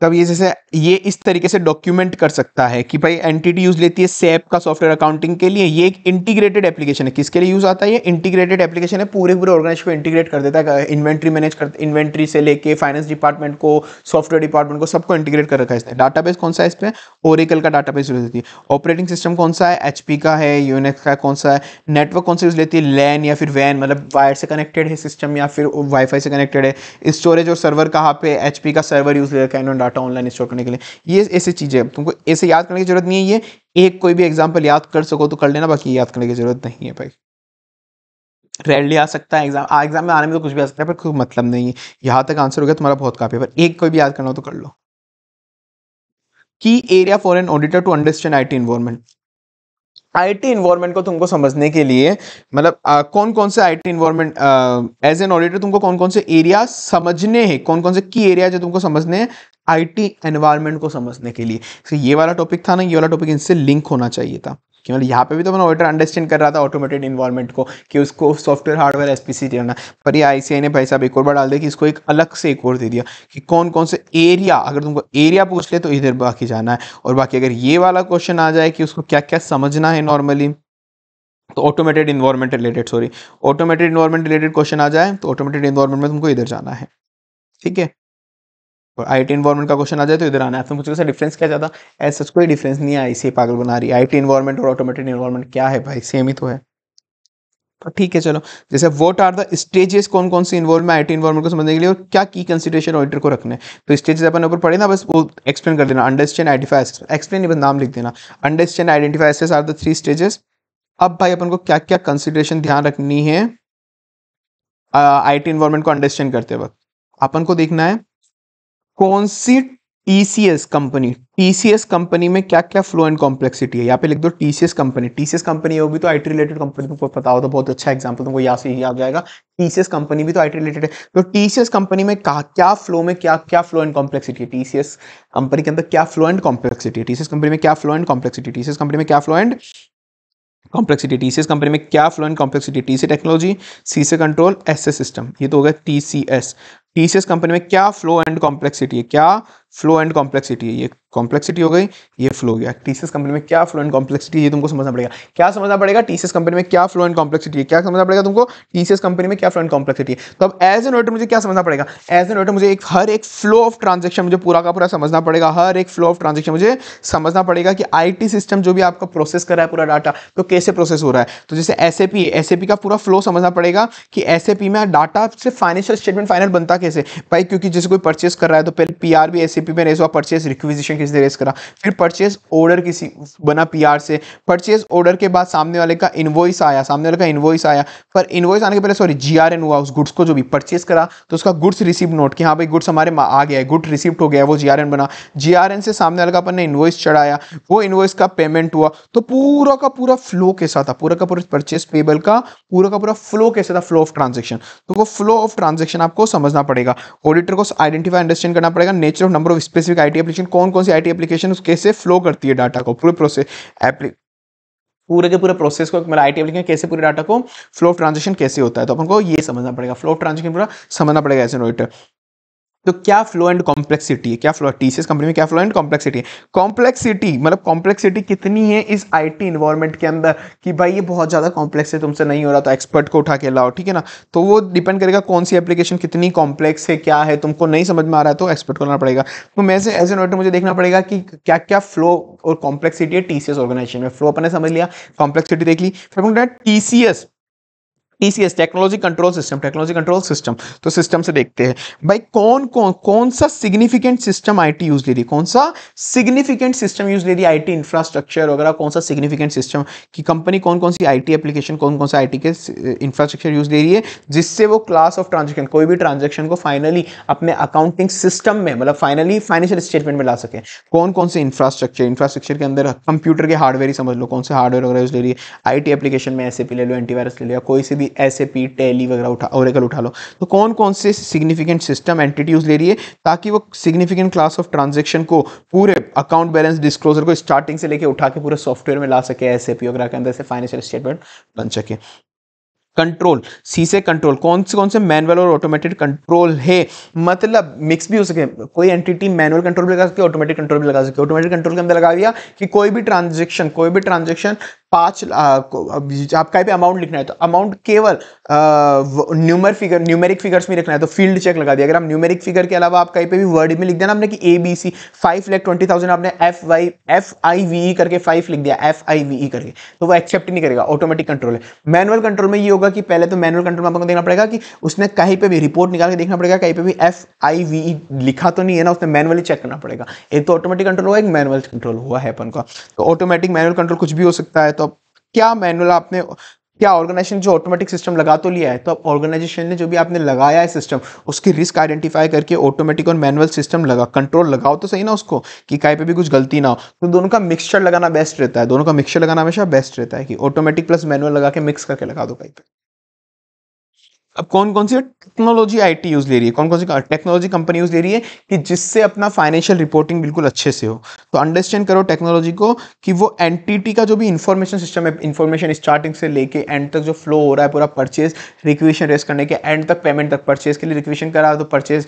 तब ये जैसे ये इस तरीके से डॉक्यूमेंट कर सकता है कि भाई एंटिटी यूज लेती है सैप का सॉफ्टवेयर अकाउंटिंग के लिए ये एक इंटीग्रेटेड एप्लीकेशन है किसके लिए यूज आता है ये इंटीग्रेटेड एप्लीकेशन है पूरे पूरे ऑर्गेनाइज को इंटीग्रेट कर देता है इन्वेंट्री मैनेज कर इन्वेंट्री से लेके फाइनेंस डिपार्टमेंट को सॉफ्टवेयर डिपार्टमेंट को सबको इंटीग्रेट कर रखा है डाटा डाटाबेस कौन सा है इसमें ओरिकल का डाटाबेस यूज लेती है ऑपरेटिंग सिस्टम कौन सा है एच का है यूनिक्स का कौन सा है नेटवर्क कौन सा यूज लेती है लैन या फिर वैन मतलब वायर से कनेक्टेड है सिस्टम या फिर वाईफाई से कनेक्टेड है स्टोरेज और सर्वर कहाँ पे एच का सर्वर यूज ले रखा है डाटा ऑनलाइन स्टोर करने के लिए ये ऐसी चीज़ें तुमको ऐसे याद करने की जरूरत नहीं है ये एक कोई भी एग्जाम्पल याद कर सको तो कर लेना बाकी याद करने की जरूरत नहीं है भाई रेयरली आ सकता है एग्जाम एग्जाम में आने में तो कुछ भी आ सकता है पर कोई मतलब नहीं है यहाँ तक आंसर हो गया तुम्हारा बहुत काफ़ी है पर एक कोई भी याद करना हो तो कर लो की area for an auditor to understand I T IT environment को तुमको समझने के लिए मतलब कौन कौन से IT environment as an auditor तुमको कौन कौन से एरिया समझने हैं कौन कौन से की एरिया जो तुमको समझने हैं आईटी एनवायरनमेंट को समझने के लिए तो ये वाला टॉपिक था ना ये वाला टॉपिक इनसे लिंक होना चाहिए था मतलब यहाँ पे भी तो मैं ऑटर अंडरस्टैंड कर रहा था ऑटोमेटेड इन्वायरमेंट को कि उसको software hardware S P C पर ये आई ने भाई साहब एक और बार डाल दिया कि इसको एक अलग से एक और दे दिया कि कौन कौन से एरिया अगर तुमको एरिया पूछ ले तो इधर बाकी जाना है और बाकी अगर ये वाला क्वेश्चन आ जाए कि उसको क्या क्या समझना है नॉर्मली तो automated environment related sorry automated environment related question आ जाए तो ऑटोमेटेड इन्वायरमेंट में तुमको इधर जाना है ठीक है और आई टी इन्वायरमेंट का क्वेश्चन आ जाए तो इधर आना है आपने तो मुझे सर डिफरेंस क्या ज़्यादा ऐसा कोई डिफरेंस नहीं है इसे पागल बना रही आई टी इन्वायरमेंट और ऑटोमेटिक इन्वायरमेंट क्या है भाई सेम ही तो है तो ठीक है चलो जैसे वोट आर द स्टेजेस कौन कौन से इन्वॉल्व में आई टी इन्वायरमेंट को समझने के लिए और क्या की कंसिडरेशन ऑडिटर को रखने तो स्टेजेस अपन ऊपर पढ़े ना बस वो एक्सप्लेन कर देना अंडरस्टैंड आइडेंटिफाई एक्सप्लेन बस नाम लिख देना understand identify are the three stages अब भाई अपन को क्या क्या कंसिडरेशन ध्यान रखनी है आई टी को अंडरस्टैंड करते वक्त अपन को देखना है कौन सी टीसीएस कंपनी टीसीएस कंपनी में क्या क्या फ्लो एंड कॉम्प्लेक्सिटी है यहाँ पे लिख दो टीसीएस कंपनी टीसीएस कंपनी होगी तो आईटी रिलेटेड कंपनी तुमको पता हो तो बहुत अच्छा एग्जांपल तुमको यहाँ से ही आ जाएगा टीसीएस कंपनी भी तो आईटी रिलेटेड है तो टीसीएस कंपनी में क्या क्या फ्लो में क्या क्या फ्लो एंड कॉम्प्लेक्सिटी है टीसीएस कंपनी के अंदर क्या फ्लो एंड कॉम्प्लेक्सिटी है टीसीएस कंपनी में क्या flow and complexity TCS company में क्या flow and complexity TCS company में क्या flow and complexity TC technology CC control SS system ये तो हो गया टीसीएस टीसीएस कंपनी में क्या फ्लो एंड कॉम्प्लेक्सिटी है क्या फ्लो एंड कॉम्प्लेक्सिटी है ये कॉम्प्लेक्सिटी हो गई ये फ्लो गया टीसीएस कंपनी में क्या फ्लो एंड कॉम्प्लेक्सिटी ये तुमको समझना पड़ेगा क्या समझना पड़ेगा टीसीएस कंपनी में क्या फ्लो एंड कॉम्प्लेक्सिटी है क्या समझना पड़ेगा तुमको टीसीएस कंपनी में क्या फ्लो एंड कॉम्प्लेक्सिटी है तो अब एज एन नोटर मुझे क्या समझना पड़ेगा एज एन नोटर मुझे एक हर एक फ्लो ऑफ ट्रांजेक्शन मुझे पूरा का पूरा समझना पड़ेगा हर एक फ्लो ऑफ ट्रांजेक्शन मुझे समझना पड़ेगा कि आई सिस्टम जो भी आपका प्रोसेस कर रहा है पूरा डाटा तो कैसे प्रोसेस हो रहा है तो जैसे एस ए एपी का पूरा फ्लो समझना पड़ेगा कि एस में डाटा से फाइनेंशियल स्टेटमेंट फाइनल बनता कैसे भाई क्योंकि जैसे कोई परचेस कर रहा है तो पहले P R B S C P में रेस हुआ परचेस रिक्विजिशन किसने रेस करा फिर परचेस ऑर्डर किसी बना पी आर से परचेस ऑर्डर के बाद सामने वाले का इन्वॉइस आया सामने वाले का इन्वॉइस आया पर इन्वॉइस आने के पहले सॉरी जी आर एन हुआ उस गुड्स को जो भी परचेस करा तो उसका गुड्स रिसीव नोट कि हाँ भाई गुड्स हमारे आ गया है गुड रिसिप्ट हो गया वो जी आर एन बना जी आर एन से सामने वाले का अपन ने इन्वॉइस चढ़ाया वो इन्वॉइस का पेमेंट हुआ तो पूरा का पूरा फ्लो कैसा था पूरा का पूरा परचेस पेबल का पूरा का पूरा फ्लो कैसा था फ्लो ऑफ ट्रांजेक्शन तो वो फ्लो ऑफ ट्रांजेक्शन आपको समझना पड़ा पड़ेगा ऑडिटर को आइडेंटिफाई अंडरस्टैंड करना पड़ेगा nature of number of specific IT application कौन कौन सी आईटी एप्लीकेशन कैसे फ्लो करती है डाटा को पूरे प्रोसेस पूरे के पूरे प्रोसेस को मेरा आईटी एप्लीकेशन कैसे पूरे डाटा को फ्लो ऑफ ट्रांजेक्शन कैसे होता है तो अपन को ये समझना पड़ेगा फ्लो ऑफ ट्रांजेक्शन पूरा समझना पड़ेगा ऐसे एन ऑडिटर तो क्या फ्लो एंड कॉम्प्लेक्सिटी है क्या फ्लो टीसीएस कंपनी में क्या फ्लो एंड कॉम्प्लेक्सिटी है कॉम्प्लेक्सिटी मतलब कॉम्प्लेक्सिटी कितनी है इस आईटी इन्वायरमेंट के अंदर कि भाई ये बहुत ज़्यादा कॉम्प्लेक्स है तुमसे नहीं हो रहा तो एक्सपर्ट को उठा के लाओ ठीक है ना तो वो डिपेंड करेगा कौन सी एप्लीकेशन कितनी कॉम्प्लेक्स है क्या है तुमको नहीं समझ में आ रहा है तो एक्सपर्ट को लाना पड़ेगा तो मैं से एज एन ऑडिटर मुझे देखना पड़ेगा कि क्या क्या फ्लो और कॉम्प्लेक्सिटी है टीसीएस ऑर्गेनाइजेशन में फ्लो अपने समझ लिया कॉम्प्लेक्सिटी देख ली फिर T C TCS technology control system technology control system तो सिस्टम से देखते हैं भाई कौन कौन कौन सा सिग्निफिकेंट सिस्टम आईटी यूज ले रही कौन सा सिग्निफिकेंट सिस्टम यूज ले रही आईटी इंफ्रास्ट्रक्चर वगैरह कौन सा सिग्निफिकेंट सिस्टम की कंपनी कौन कौन सी आईटी एप्लीकेशन कौन कौन सा आईटी के इंफ्रास्ट्रक्चर यूज ले रही है जिससे वो क्लास ऑफ ट्रांजेक्शन कोई भी ट्रांजेक्शन को फाइनली अपने अकाउंटिंग सिस्टम में मतलब फाइनली फाइनेंशियल स्टेटमेंट में ला सके कौन कौन से इंफ्रास्ट्रक्चर इंफ्रास्ट्रक्चर के अंदर कंप्यूटर के हार्डवेयर ही समझ लो कौन से हार्डवेयर वगैरह यूज ले रही है आईटी एप्लीकेशन में एसएपी ले लो एंटीवायरस ले लिया कोई से भी एस ए पी टेली वगैरह उठा ओरेकल उठा लो तो कौन कौन से सिग्निफिकेंट सिस्टम एंटिटीज ले रही है ताकि वो सिग्निफिकेंट क्लास ऑफ ट्रांजेक्शन को पूरे अकाउंट बैलेंस डिस्क्लोजर को स्टार्टिंग से लेके उठा के पूरे सॉफ्टवेयर में ला सके एस वगैरह के अंदर से फाइनेंशियल स्टेटमेंट बन सके कंट्रोल सी से कंट्रोल कौन से कौन से मैनुअल और ऑटोमेटेड कंट्रोल है मतलब मिक्स भी हो सके कोई एंटिटी मैनुअल कंट्रोल भी लगा सकती है ऑटोमेटिक कंट्रोल भी लगा सकती है ऑटोमेटिक कंट्रोल के अंदर लगा दिया कि कोई भी ट्रांजेक्शन कोई भी ट्रांजेक्शन पाँच आपका पे अमाउंट लिखना है तो अमाउंट केवल न्यूमर फिगर न्यूमेरिक फिगर्स में लिखना है तो फील्ड चेक लगा दिया अगर हम न्यूमेरिक फिगर के अलावा आप कहीं पे भी वर्ड में लिख देना आपने कि A B C five lakh twenty thousand आपने F Y F I V E करके फाइव लिख दिया एफ आई वी ई करके तो वो एक्सेप्ट नहीं करेगा ऑटोमेटिक कंट्रोल है मैनुअल कंट्रोल में ये होगा कि पहले तो मैनुअल कंट्रोल में आपको देखना पड़ेगा कि उसने कहीं पर भी रिपोर्ट निकाल के देखना पड़ेगा कहीं पर भी एफ आई वी ई लिखा तो नहीं है ना उसने मैनुअली चेक करना पड़ेगा एक तो ऑटोमेटिक कंट्रोल हुआ एक मैनुअल कंट्रोल हुआ है अपन का तो ऑटोमेटिक मैनुअल कंट्रोल कुछ भी हो सकता है तो क्या मैनुअल आपने क्या ऑर्गेनाइजेशन जो ऑटोमेटिक सिस्टम लगा तो लिया है तो अब ऑर्गेनाइजेशन ने जो भी आपने लगाया है सिस्टम उसकी रिस्क आइडेंटिफाई करके ऑटोमेटिक और मैनुअल सिस्टम लगा कंट्रोल लगाओ तो सही ना उसको कि कहीं पे भी कुछ गलती ना हो तो दोनों का मिक्सचर लगाना बेस्ट रहता है दोनों का मिक्सचर लगाना हमेशा बेस्ट रहता है कि ऑटोमेटिक प्लस मैनुअल लगा के मिक्स करके लगा दो कहीं पर अब कौन कौन सी टेक्नोलॉजी आईटी यूज़ ले रही है कौन कौन सी टेक्नोलॉजी कंपनी यूज़ ले रही है कि जिससे अपना फाइनेंशियल रिपोर्टिंग बिल्कुल अच्छे से हो तो अंडरस्टैंड करो टेक्नोलॉजी को कि वो एंटिटी का जो भी इंफॉर्मेशन सिस्टम है इंफॉर्मेशन स्टार्टिंग से लेके एंड तक जो फ्लो हो रहा है पूरा परचेज रिक्वेशन रेस करने के एंड तक पेमेंट तक परचेज के लिए रिक्वेशन करा तो परचेज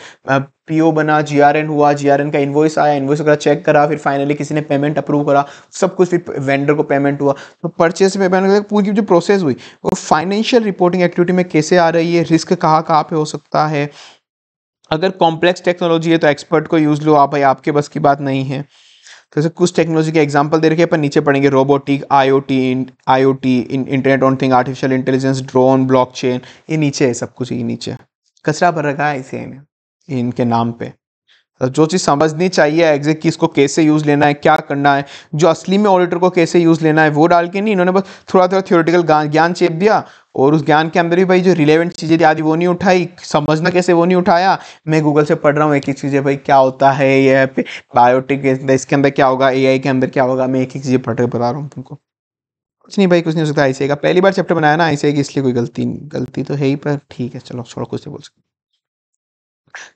पीओ बना जीआरएन हुआ जीआरएन का इन्वॉइस आया इन्वॉइस वगैरह चेक करा फिर फाइनली किसी ने पेमेंट अप्रूव करा सब कुछ फिर वेंडर को पेमेंट हुआ तो परचेस में पेमेंट तो पूरी जो प्रोसेस हुई वो फाइनेंशियल रिपोर्टिंग एक्टिविटी में कैसे आ रही है रिस्क कहाँ कहाँ पे हो सकता है अगर कॉम्प्लेक्स टेक्नोलॉजी है तो एक्सपर्ट को यूज़ लो आप भाई आपके बस की बात नहीं है तो जैसे कुछ टेक्नोलॉजी के एग्जाम्पल दे रखे अपन नीचे पढ़ेंगे robotic IoT IoT internet on thing artificial intelligence drone blockchain ये नीचे है सब कुछ ये नीचे कचरा भर रखा है इसे इनके नाम पे तो जो चीज़ समझनी चाहिए एग्जैक्ट कि इसको कैसे यूज़ लेना है क्या करना है जो असली में ऑडिटर को कैसे यूज़ लेना है वो डाल के नहीं इन्होंने बस थोड़ा थोड़ा थियोरटिकल ज्ञान चेप दिया और उस ज्ञान के अंदर भी भाई जो रिलेवेंट चीज़ें थी आदि वो नहीं उठाई समझना कैसे वो नहीं उठाया मैं गूगल से पढ़ रहा हूँ एक एक चीज़ें भाई क्या होता है ये बायोटिक इसके अंदर क्या होगा ए के अंदर क्या होगा मैं एक एक चीज़ें पढ़ के बता रहा हूँ तुमको कुछ नहीं भाई कुछ नहीं हो सकता ऐसे का पहली बार चैप्टर बनाया ना ऐसे की इसलिए कोई गलती गलती तो है ही पर ठीक है चलो छोड़ो कुछ नहीं तो बोल सकते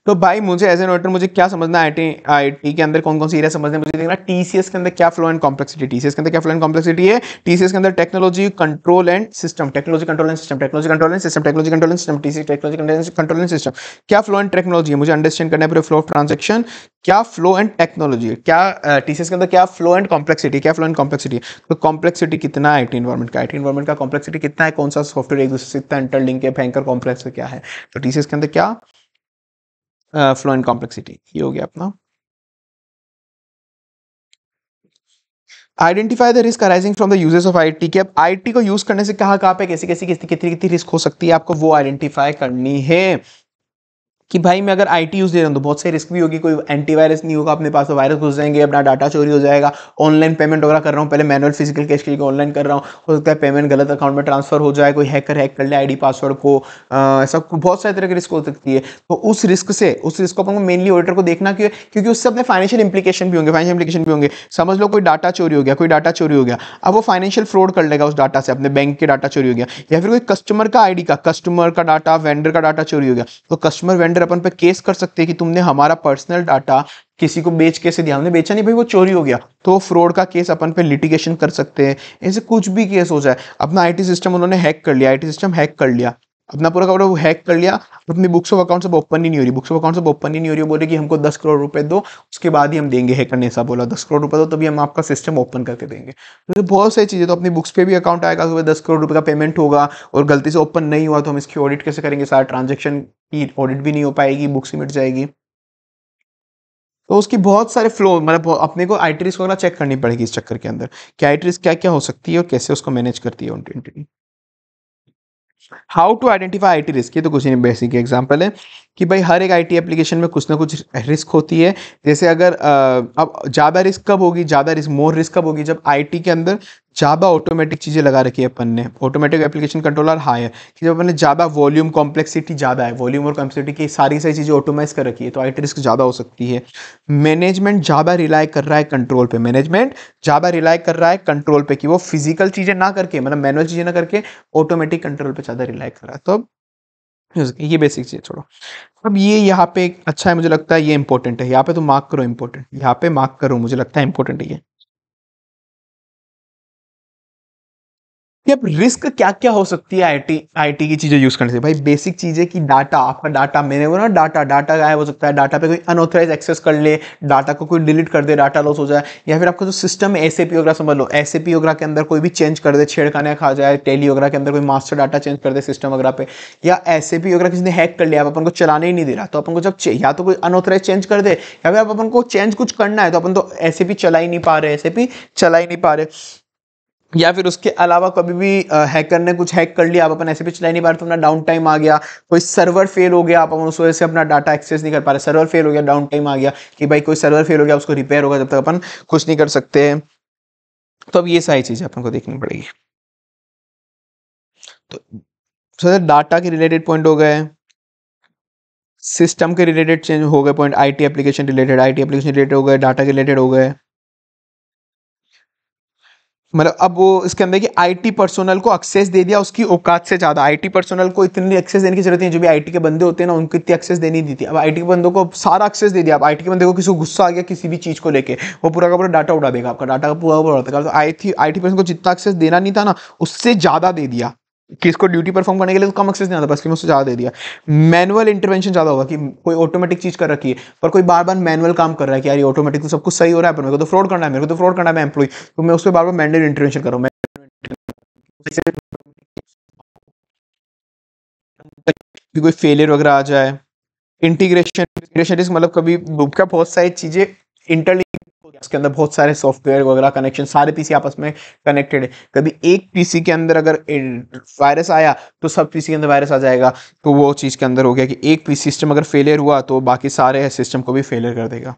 तो भाई मुझे एज एन ऑडिटर मुझे क्या समझना आई टी आई टी के अंदर कौन कौन सी एरिया समझना है मुझे देखना टीसीएस के अंदर क्या फ्लो एंड कॉम्प्लेक्सिटी टीसीएस के अंदर क्या फ्लो एंड कॉम्प्लेक्सिटी है टीसीएस के अंदर technology control and system technology control and system technology control and system technology control and system TC technology control and system क्या फ्लो एंड टेक्नोलॉजी है मुझे understand करना है पूरे फ्लो ऑफ ट्रांजेक्शन क्या फ्लो एंड टेक्नोलॉजी क्या TCS uh, के अंदर क्या फ्लो एंड कॉम्प्लेक्सिटी क्या फ्लो एंड कॉम्प्लेक्सिटी तो कॉम्प्लेक्सिटी कितना आई टी इन्वायरमेंट का आई टी इन्वायरमेंट का कॉम्प्लेक्सिटी कितना है कौन सा सॉफ्टवेयर एक दूसरे से इतना इंटरलिंक है भयंकर कॉम्प्लेक्स क्या है तो टीसीएस के अंदर क्या फ्लो एंड कॉम्प्लेक्सिटी ये हो गया अपना identify the risk arising from the uses of I T कि अब आई टी को यूज करने से कहा कहाँ पे कैसी कैसी कितनी कितनी रिस्क हो सकती है आपको वो आइडेंटिफाई करनी है कि भाई मैं अगर आई टी यूज़ दे रहा हूँ तो बहुत सारी रिस्क भी होगी कोई एंटीवायरस नहीं होगा अपने पास वायरस घुस जाएंगे अपना डाटा चोरी हो जाएगा ऑनलाइन पेमेंट वगैरह कर रहा हूँ पहले मैनुअल फिजिकल कैश के लिए ऑनलाइन कर रहा हूँ हो सकता है पेमेंट गलत अकाउंट में ट्रांसफर हो जाए कोई हैकर हैक कर ले आई पासवर्ड को ऐसा बहुत सारे तरह की रिस्क हो सकती है तो उस रिस्क से उस रिस्क को अपन मेनली ऑडिटर को देखना क्यों क्योंकि उससे अपने फाइनेंशियल इंप्लीकेशन भी होंगे फाइनेंशियल इंप्लीकेशन भी होंगे समझ लो कोई डाटा चोरी हो गया कोई डाटा चोरी हो गया अब वो फाइनेंशियल फ्रॉड कर लेगा उस डाटा से अपने बैंक के डाटा चोरी हो गया या फिर कोई कस्टमर का आई का कस्टमर का डाटा वेंडर का डाटा चोरी हो गया तो कस्टमर वेंडर लेटर अपन पे केस कर सकते हैं कि तुमने हमारा पर्सनल डाटा किसी को बेच कैसे दिया हमने बेचा नहीं भाई वो चोरी हो गया तो फ्रॉड का केस अपन पे लिटिगेशन कर सकते हैं ऐसे कुछ भी केस हो जाए अपना आईटी सिस्टम उन्होंने हैक कर लिया आईटी सिस्टम हैक कर लिया अपना पूरा कपड़ा वो हैक कर लिया अपनी बुक्स ऑफ अकाउंट सब ओपन ही नहीं हो रही बुक्स ऑफ अकाउंट सब ओपन ही नहीं हो रही बोले कि हमको दस करोड़ रुपए दो उसके बाद ही हम देंगे हैकर ने ऐसा बोला दस करोड़ रुपए दो तभी हम आपका सिस्टम ओपन करके देंगे तो बहुत सारी चीज़ें तो अपनी बुक्स पे भी अकाउंट आएगा सुबह दस करोड़ रुपये का पेमेंट होगा और गलती से ओपन नहीं हुआ तो हम इसकी ऑडिट कैसे करेंगे सारा ट्रांजेक्शन की ऑडिट भी नहीं हो पाएगी बुक्स ही मिट जाएगी तो उसकी बहुत सारे फ्लो मतलब अपने को आई वगैरह चेक करनी पड़ेगी इस चक्कर के अंदर कि आई क्या क्या हो सकती है और कैसे उसको मैनेज करती है entity how to identify I T risk ये तो कुछ नहीं बेसिक एग्जाम्पल है कि भाई हर एक आईटी एप्लीकेशन में कुछ ना कुछ रिस्क होती है जैसे अगर अब ज़्यादा रिस्क कब होगी ज़्यादा रिस्क मोर रिस्क कब होगी जब आईटी के अंदर ज़्यादा ऑटोमेटिक चीज़ें लगा रखी है अपन ने ऑटोमेटिक एप्लीकेशन कंट्रोलर हाई है कि जब अपने ज़्यादा वॉल्यूम कॉम्प्लेक्सिटी ज़्यादा है वॉल्यूम और कॉम्प्लेक्सिटी की सारी सारी चीज़ें ऑटोमाइज कर रखी है तो आई रिस्क ज़्यादा हो सकती है मैनेजमेंट ज़्यादा रिलाय कर रहा है कंट्रोल पे मैनेजमेंट ज़्यादा रिलाय कर रहा है कंट्रोल पे कि वो फिजिकल चीज़ें ना करके मतलब मैनुअल चीज़ें ना करके ऑटोमेटिक कंट्रोल पर ज़्यादा रिलाय कर रहा है तो ये बेसिक चीज़ छोड़ो अब ये यहाँ पे अच्छा है मुझे लगता है ये इंपॉर्टेंट है यहाँ पे तो मार्क करो इंपॉर्टेंट यहाँ पे मार्क करो मुझे लगता है इंपॉर्टेंट है ये कि अब रिस्क क्या क्या हो सकती है आईटी आईटी की चीज़ें यूज़ करने से भाई बेसिक चीज़ें कि डाटा आपका डाटा मैंने बोला ना डाटा डाटा गायब हो सकता है डाटा पे कोई अनऑथराइज एक्सेस कर ले डाटा को कोई डिलीट कर दे डाटा लॉस हो जाए या फिर आपका जो सिस्टम है एस वगैरह समझ लो एस वगैरह के अंदर कोई भी चेंज कर दे छेड़खाना खा जाए टेली वगैरह के अंदर कोई मास्टर डाटा चेंज कर दे सिस्टम वगैरह पे या एस वगैरह किसी ने हैक कर लिया आप अपन को चलाने ही नहीं दे रहा तो अपन को जब या तो कोई अनऑथराइज चेंज कर दे या फिर आप अपन को चेंज कुछ करना है तो अपन तो एस चला ही नहीं पा रहे एस चला ही नहीं पा रहे या फिर उसके अलावा कभी भी हैकर ने कुछ हैक कर लिया आप अपन ऐसे भी चलाई नहीं पा रहे तो अपना डाउन टाइम आ गया कोई सर्वर फेल हो गया आप अपन उस वजह से अपना डाटा एक्सेस नहीं कर पा रहे सर्वर फेल हो गया डाउन टाइम आ गया कि भाई कोई सर्वर फेल हो गया उसको रिपेयर होगा जब तक अपन कुछ नहीं कर सकते तो अब ये सारी चीज़ें अपन को देखनी पड़ेगी तो सर डाटा के रिलेटेड पॉइंट हो गए सिस्टम के रिलेटेड चेंज हो गए point IT application related IT application related हो गए डाटा के रिलेटेड हो गए मतलब अब वो इसके अंदर कि आईटी पर्सोनल को एक्सेस दे दिया उसकी औकात से ज़्यादा आईटी पर्सोनल को इतनी एक्सेस देने की जरूरत नहीं जो भी आईटी के बंदे होते हैं ना उनको इतनी एक्सेस देनी दी थी अब आईटी के बंदों को सारा एक्सेस दे दिया अब आईटी के बंदे को किसी को गुस्सा आ गया किसी भी चीज़ को लेकर वो पूरा का पूरा डाटा उड़ा देगा आपका डाटा का पूरा उड़ा देगा तो आई थी आई पर्सन को जितना एक्सेस देना नहीं था ना उससे ज़्यादा दे दिया कि इसको ड्यूटी परफॉर्म करने के लिए तो कम एक्सेस नहीं आता बस कि मैं ज़्यादा दे दिया मैनुअल इंटरवेंशन ज़्यादा होगा कि कोई ऑटोमेटिक चीज़ कर रखी है पर कोई बार बार मैनुअल काम कर रहा है कि यार ये ऑटोमेटिक तो सब कुछ सही हो रहा है पर मेरे को तो फ्रॉड करना है मेरे को तो फ्रॉड करना है मैं एम्प्लॉई तो मैं उस पर बार बार मैनुअल इंटरवेंशन कर रहा हूँ कि कोई फेलियर वगैरह आ जाए इंटीग्रेशन इंटीग्रेशन मतलब कभी क्या बहुत सारी चीज़ें इंटरली उसके अंदर बहुत सारे सॉफ्टवेयर वगैरह कनेक्शन सारे पीसी आपस में कनेक्टेड है कभी एक पीसी के अंदर अगर वायरस आया तो सब पीसी के अंदर वायरस आ जाएगा तो वो चीज़ के अंदर हो गया कि एक पी सिस्टम अगर फेलियर हुआ तो बाकी सारे सिस्टम को भी फेलियर कर देगा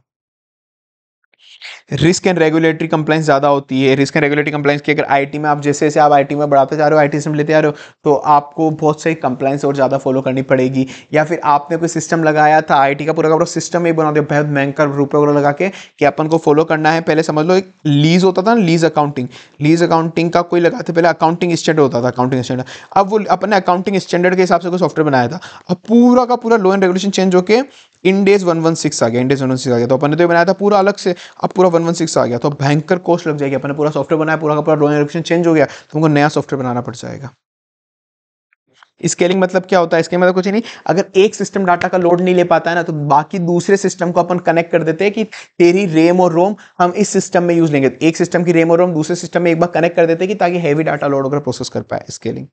रिस्क एंड रेगुलेटरी कंप्लाइंस ज़्यादा होती है रिस्क एंड रेगुलेटरी कंप्लाइंस की अगर आईटी में आप जैसे जैसे आप आईटी में बढ़ाते जा रहे हो आईटी सिस्टम लेते जा रहे हो तो आपको बहुत सारी कंप्लाइंस और ज़्यादा फॉलो करनी पड़ेगी या फिर आपने कोई सिस्टम लगाया था आई का पूरा का पूरा सिस्टम ही बना दिया बहुत महंगा रुपये वगैरह लगा के कि अपन को फॉलो करना है पहले समझ लो एक लीज होता था ना लीज अकाउंटिंग लीज अकाउंटिंग का कोई लगाते पहले अकाउंटिंग स्टैंडर्ड होता था अकाउंटिंग स्टैंडर्ड अब वो अपने अकाउंटिंग स्टैंडर्ड के हिसाब से कोई सॉफ्टवेयर बनाया था अब पूरा का पूरा लो एंड रेगुलेशन चेंज होकर इंडेज वन वन सिक्स आ गया इंडेज वन वन सिक्स आ गया तो अपने तो बनाया था पूरा अलग से अब पूरा वन वन सिक्स आ गया तो भयंकर कॉस्ट लग जाएगी अपने पूरा सॉफ्टवेयर बनाया पूरा का पूरा रोइंग एडप्शन चेंज हो गया तो हमको नया सॉफ्टवेयर बनाना पड़ जाएगा स्केलिंग मतलब क्या होता है इसके मतलब कुछ नहीं अगर एक सिस्टम डाटा का लोड नहीं ले पाता है ना तो बाकी दूसरे सिस्टम को अपन कनेक्ट कर देते हैं कि तेरी रेम और रोम हम इस सिस्टम में यूज लेंगे एक सिस्टम की रेम और रोम दूसरे सिस्टम में एक बार कनेक्ट कर देते हैं कि ताकि हैवी डाटा लोड होकर प्रोसेस कर पाए स्केलिंग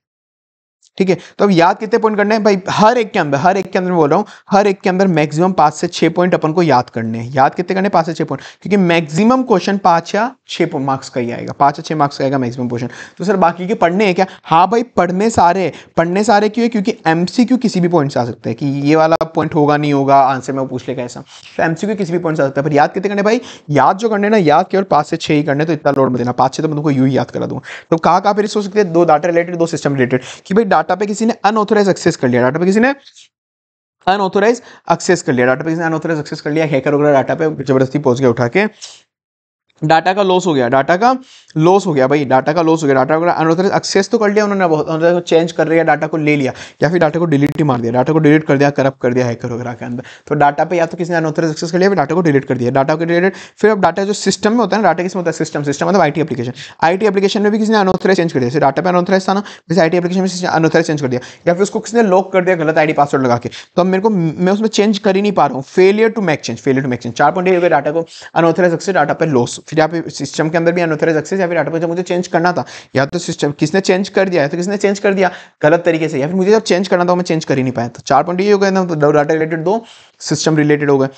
ठीक है तो अब याद कितने पॉइंट करने हैं भाई हर एक के अंदर हर एक के अंदर बोल रहा हूँ हर एक के अंदर मैक्सिमम पाँच से छह पॉइंट अपन को याद करने हैं याद कितने करने पाँच से छह पॉइंट क्योंकि मैक्सिमम क्वेश्चन पाँच या छह मार्क्स का ही आएगा पाँच या छह मार्क्स का आएगा मैक्सिमम क्वेश्चन तो सर बाकी के पढ़ने हैं क्या हाँ भाई पढ़ने सारे पढ़ने सारे क्यों है क्योंकि एम किसी भी पॉइंट से आ सकता है कि ये वाला पॉइंट होगा नहीं होगा आंसर में वो पूछ लेगा ऐसा तो एम किसी भी पॉइंट से आ सकता है पर याद कितने करने भाई याद जो करने ना याद केवल पाँच से छः ही करने तो इतना लोड में देना पाँच से तो मैं तुमको यू ही याद करा दूंगा तो कहाँ कहाँ फिर सोच सकते हैं दो डाटा रिलेटेड दो सिस्टम रिलेटेड कि भाई डाटा डाटा पे किसी ने अनऑथोराइज एक्सेस कर लिया डाटा पे किसी ने अनऑथोराइज एक्सेस कर लिया डाटा पे किसी ने अनऑथोराइज एक्सेस कर लिया हैकर वगैरह डाटा पे जबरदस्ती पहुंच गया उठा के डाटा का लॉस हो गया डाटा का लॉस हो गया भाई डाटा का लॉस हो गया डाटा अगर अनऑथराइज एक्सेस तो कर लिया उन्होंने बहुत अनऑथराइज चेंज तो कर लिया डाटा को ले लिया या फिर डाटा को डिलीट ही मार दिया डाटा को डिलीट कर दिया करप कर दिया हैकर वगैरह के अंदर तो डाटा पे या तो किसी ने अनऑथराइज एक्सेस कर लिया फिर डाटा को डिलीट कर दिया डाटा को डिलीट फिर अब डाटा जो सिस्टम में होता है ना डाटा किसमें होता है सिस्टम सिस्टम मतलब I T application I T application में भी किसी ने अनऑथराइज चेंज कर दिया डाटा पे अनऑथराइज था ना जैसे आई टी एप्लीकेशन में अनऑथराइज चेंज कर दिया या फिर उसको किसी ने लॉक कर दिया गलत आई पासवर्ड लगा के तो मेरे को मैं उसमें चेंज कर ही नहीं पा रहा हूँ failure to make change failure to make change चार पॉइंट हो गया डाटा को अनऑथराइज एक्सेस डाटा पर लॉस फिर यहाँ पे सिस्टम के अंदर भी अनऑथराइज एक्सेस या फिर डाटा पर मुझे चेंज करना था या तो सिस्टम किसने चेंज कर दिया है तो किसने चेंज कर दिया गलत तरीके से या फिर मुझे जब चेंज करना था तो मैं चेंज कर ही नहीं पाया तो चार पॉइंट ये हो गए ना तो डाटा रिलेटेड दो सिस्टम रिलेटेड हो गए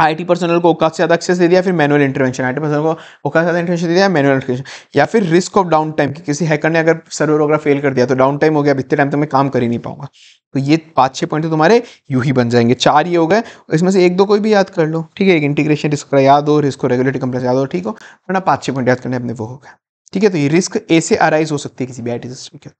आईटी पर्सनल को ओका से ज़्यादा एक्सेस दे दिया फिर मैनुअल इंटरवेंशन आईटी पर्सनल को ओका से ज़्यादा इंटरवेंशन दे दिया मैनुअल इंटरवेंशन या फिर रिस्क ऑफ डाउन टाइम कि किसी हैकर ने अगर सर्वर वगैरह फेल कर दिया तो डाउन टाइम हो गया इतने टाइम तक तो मैं काम कर ही नहीं पाऊंगा तो ये पाँच छः पॉइंट तुम्हारे यू ही बन जाएंगे चार ये हो गए इसमें से एक दो कोई भी याद कर लो ठीक है एक इंटीग्रेशन रिस्क का याद हो रिस्क को रेगुलेटरी कंप्लेक्स याद हो ठीक हो वरना पाँच छः पॉइंट याद करने अपने वो हो गया ठीक है तो ये रिस्क ऐसे अराइज हो सकती है किसी भी आई सिस्टम के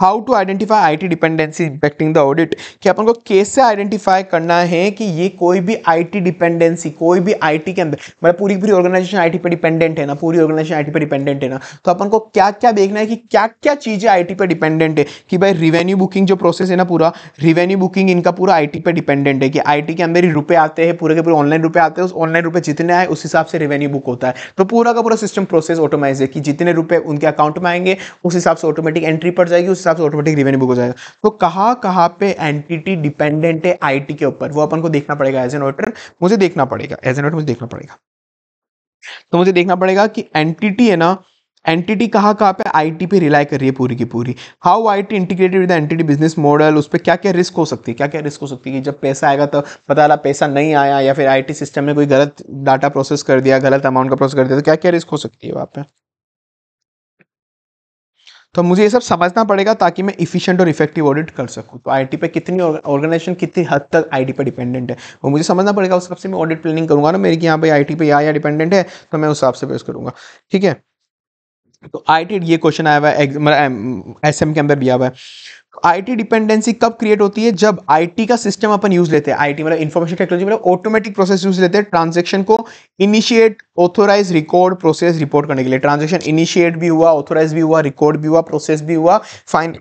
how to identify T dependency impacting the audit कि अपन को कैसे आइडेंटिफाई करना है कि ये कोई भी आई टी डिपेंडेंसी कोई भी आई टी के अंदर मतलब पूरी पूरी ऑर्गेनाइजेशन आई टी पर डिपेंडेंट है ना पूरी ऑर्गेनाइजेशन आई टी पर डिपेंडेंट है ना तो अपन को क्या क्या देखना है कि क्या क्या चीज़ें आई टी पर डिपेंडेंट है कि भाई रिवेन्यू बुकिंग जो प्रोसेस है ना पूरा रिवेन्यू बुकिंग इनका पूरा आई टी पर डिपेंडेंट है कि आई टी के अंदर ही रुपये आते हैं पूरे के पूरे ऑनलाइन रुपये आते हैं उस ऑनलाइन रुपये जितने आए उस हिसाब से रिवेन्यू बुक होता है तो पूरा का पूरा सिस्टम प्रोसेस ऑटोमाइज है कि जितने रुपए उनके अकाउंट में आएंगे उस हिसाब से ऑटोमेटिक एंट्री पड़ जाएगी उस हिसाब से ऑटोमेटिक रिवेन्यू बुक हो जाएगा तो कहाँ कहाँ पे एंटिटी डिपेंडेंट है आईटी के ऊपर वो अपन को देखना पड़ेगा एज एन ऑडिटर मुझे देखना पड़ेगा एज एन ऑडिटर मुझे देखना पड़ेगा तो मुझे देखना पड़ेगा कि एंटिटी है ना एंटिटी कहाँ कहाँ पे आईटी पे रिलाई कर रही है पूरी की पूरी how IT integrated with entity business model उस पर क्या क्या रिस्क हो सकती है क्या क्या रिस्क हो सकती है कि जब पैसा आएगा तो पता ला पैसा नहीं आया या फिर आईटी सिस्टम में कोई गलत डाटा प्रोसेस कर दिया गलत अमाउंट का प्रोसेस कर दिया तो क्या क्या रिस्क हो सकती है वहाँ पर तो मुझे ये सब समझना पड़ेगा ताकि मैं इफिशियंट और इफेक्टिव ऑडिट कर सकूँ तो आई पे कितनी ऑर्गेनाइजेशन कितनी हद तक आई पे डिपेंडेंट है वो मुझे समझना पड़ेगा उस हिसाब से मैं ऑडिट प्लानिंग करूँगा ना मेरे यहाँ पे आई पे या या डिपेंडेंट है तो मैं उस हिसाब से बेस करूँगा ठीक है तो आई ये क्वेश्चन आया हुआ है एस मतलब, एम के अंदर भी आया हुआ है आईटी डिपेंडेंसी कब क्रिएट होती है जब आईटी का सिस्टम अपन यूज लेते हैं आईटी मतलब इन्फॉर्मेशन टेक्नोलॉजी मतलब ऑटोमेटिक प्रोसेस यूज लेते हैं ट्रांजेक्शन को initiate authorise record process report करने के लिए ट्रांजेक्शन इनिशिएट भी हुआ ऑथोराइज भी हुआ रिकॉर्ड भी हुआ प्रोसेस भी हुआ फाइन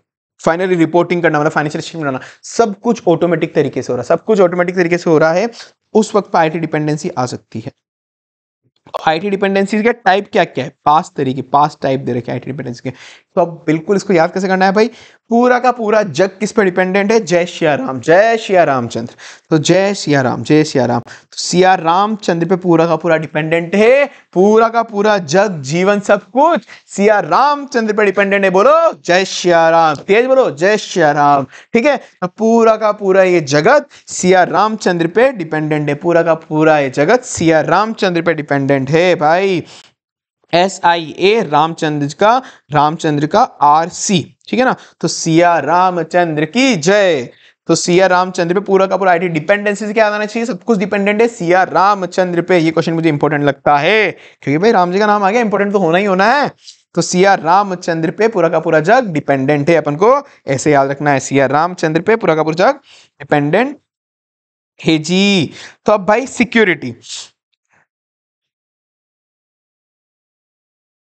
फाइनली रिपोर्टिंग करना मतलब फाइनेंशियल स्टेट बनाना सब कुछ ऑटोमेटिक तरीके से हो रहा है सब कुछ ऑटोमेटिक तरीके से हो रहा है उस वक्त पर आई डिपेंडेंसी आ सकती है आईटी डिपेंडेंसीज के टाइप क्या क्या है पास तरीके पास टाइप दे रखे आईटी डिपेंडेंसी के तो अब बिल्कुल इसको याद कैसे करना है भाई पूरा का पूरा जग किस पे डिपेंडेंट है जय सिया राम जय सिया रामचंद्र तो जय सिया राम जय सिया राम तो सिया रामचंद्र पे पूरा का पूरा डिपेंडेंट है पूरा का पूरा जग जीवन सब कुछ सिया रामचंद्र पे डिपेंडेंट है बोलो जय सिया राम तेज बोलो जय सिया राम ठीक है तो पूरा का पूरा ये जगत सिया रामचंद्र पे डिपेंडेंट है पूरा का पूरा ये जगत सिया रामचंद्र पे डिपेंडेंट है भाई एस आई ए रामचंद्र का रामचंद्र का आर सी ठीक है ना तो सिया रामचंद्र की जय तो सिया रामचंद्र पे पूरा का पूरा टी डिपेंडेंसी क्या आना चाहिए सब कुछ डिपेंडेंट है सिया रामचंद्र पे ये क्वेश्चन मुझे इंपॉर्टेंट लगता है क्योंकि भाई राम जी का नाम आ गया इंपॉर्टेंट तो होना ही होना है तो सिया रामचंद्र पे पूरा का पूरा जग डिपेंडेंट है अपन को ऐसे याद रखना है सिया रामचंद्र पे पूरा का पूरा जग डिपेंडेंट है जी तो अब भाई सिक्योरिटी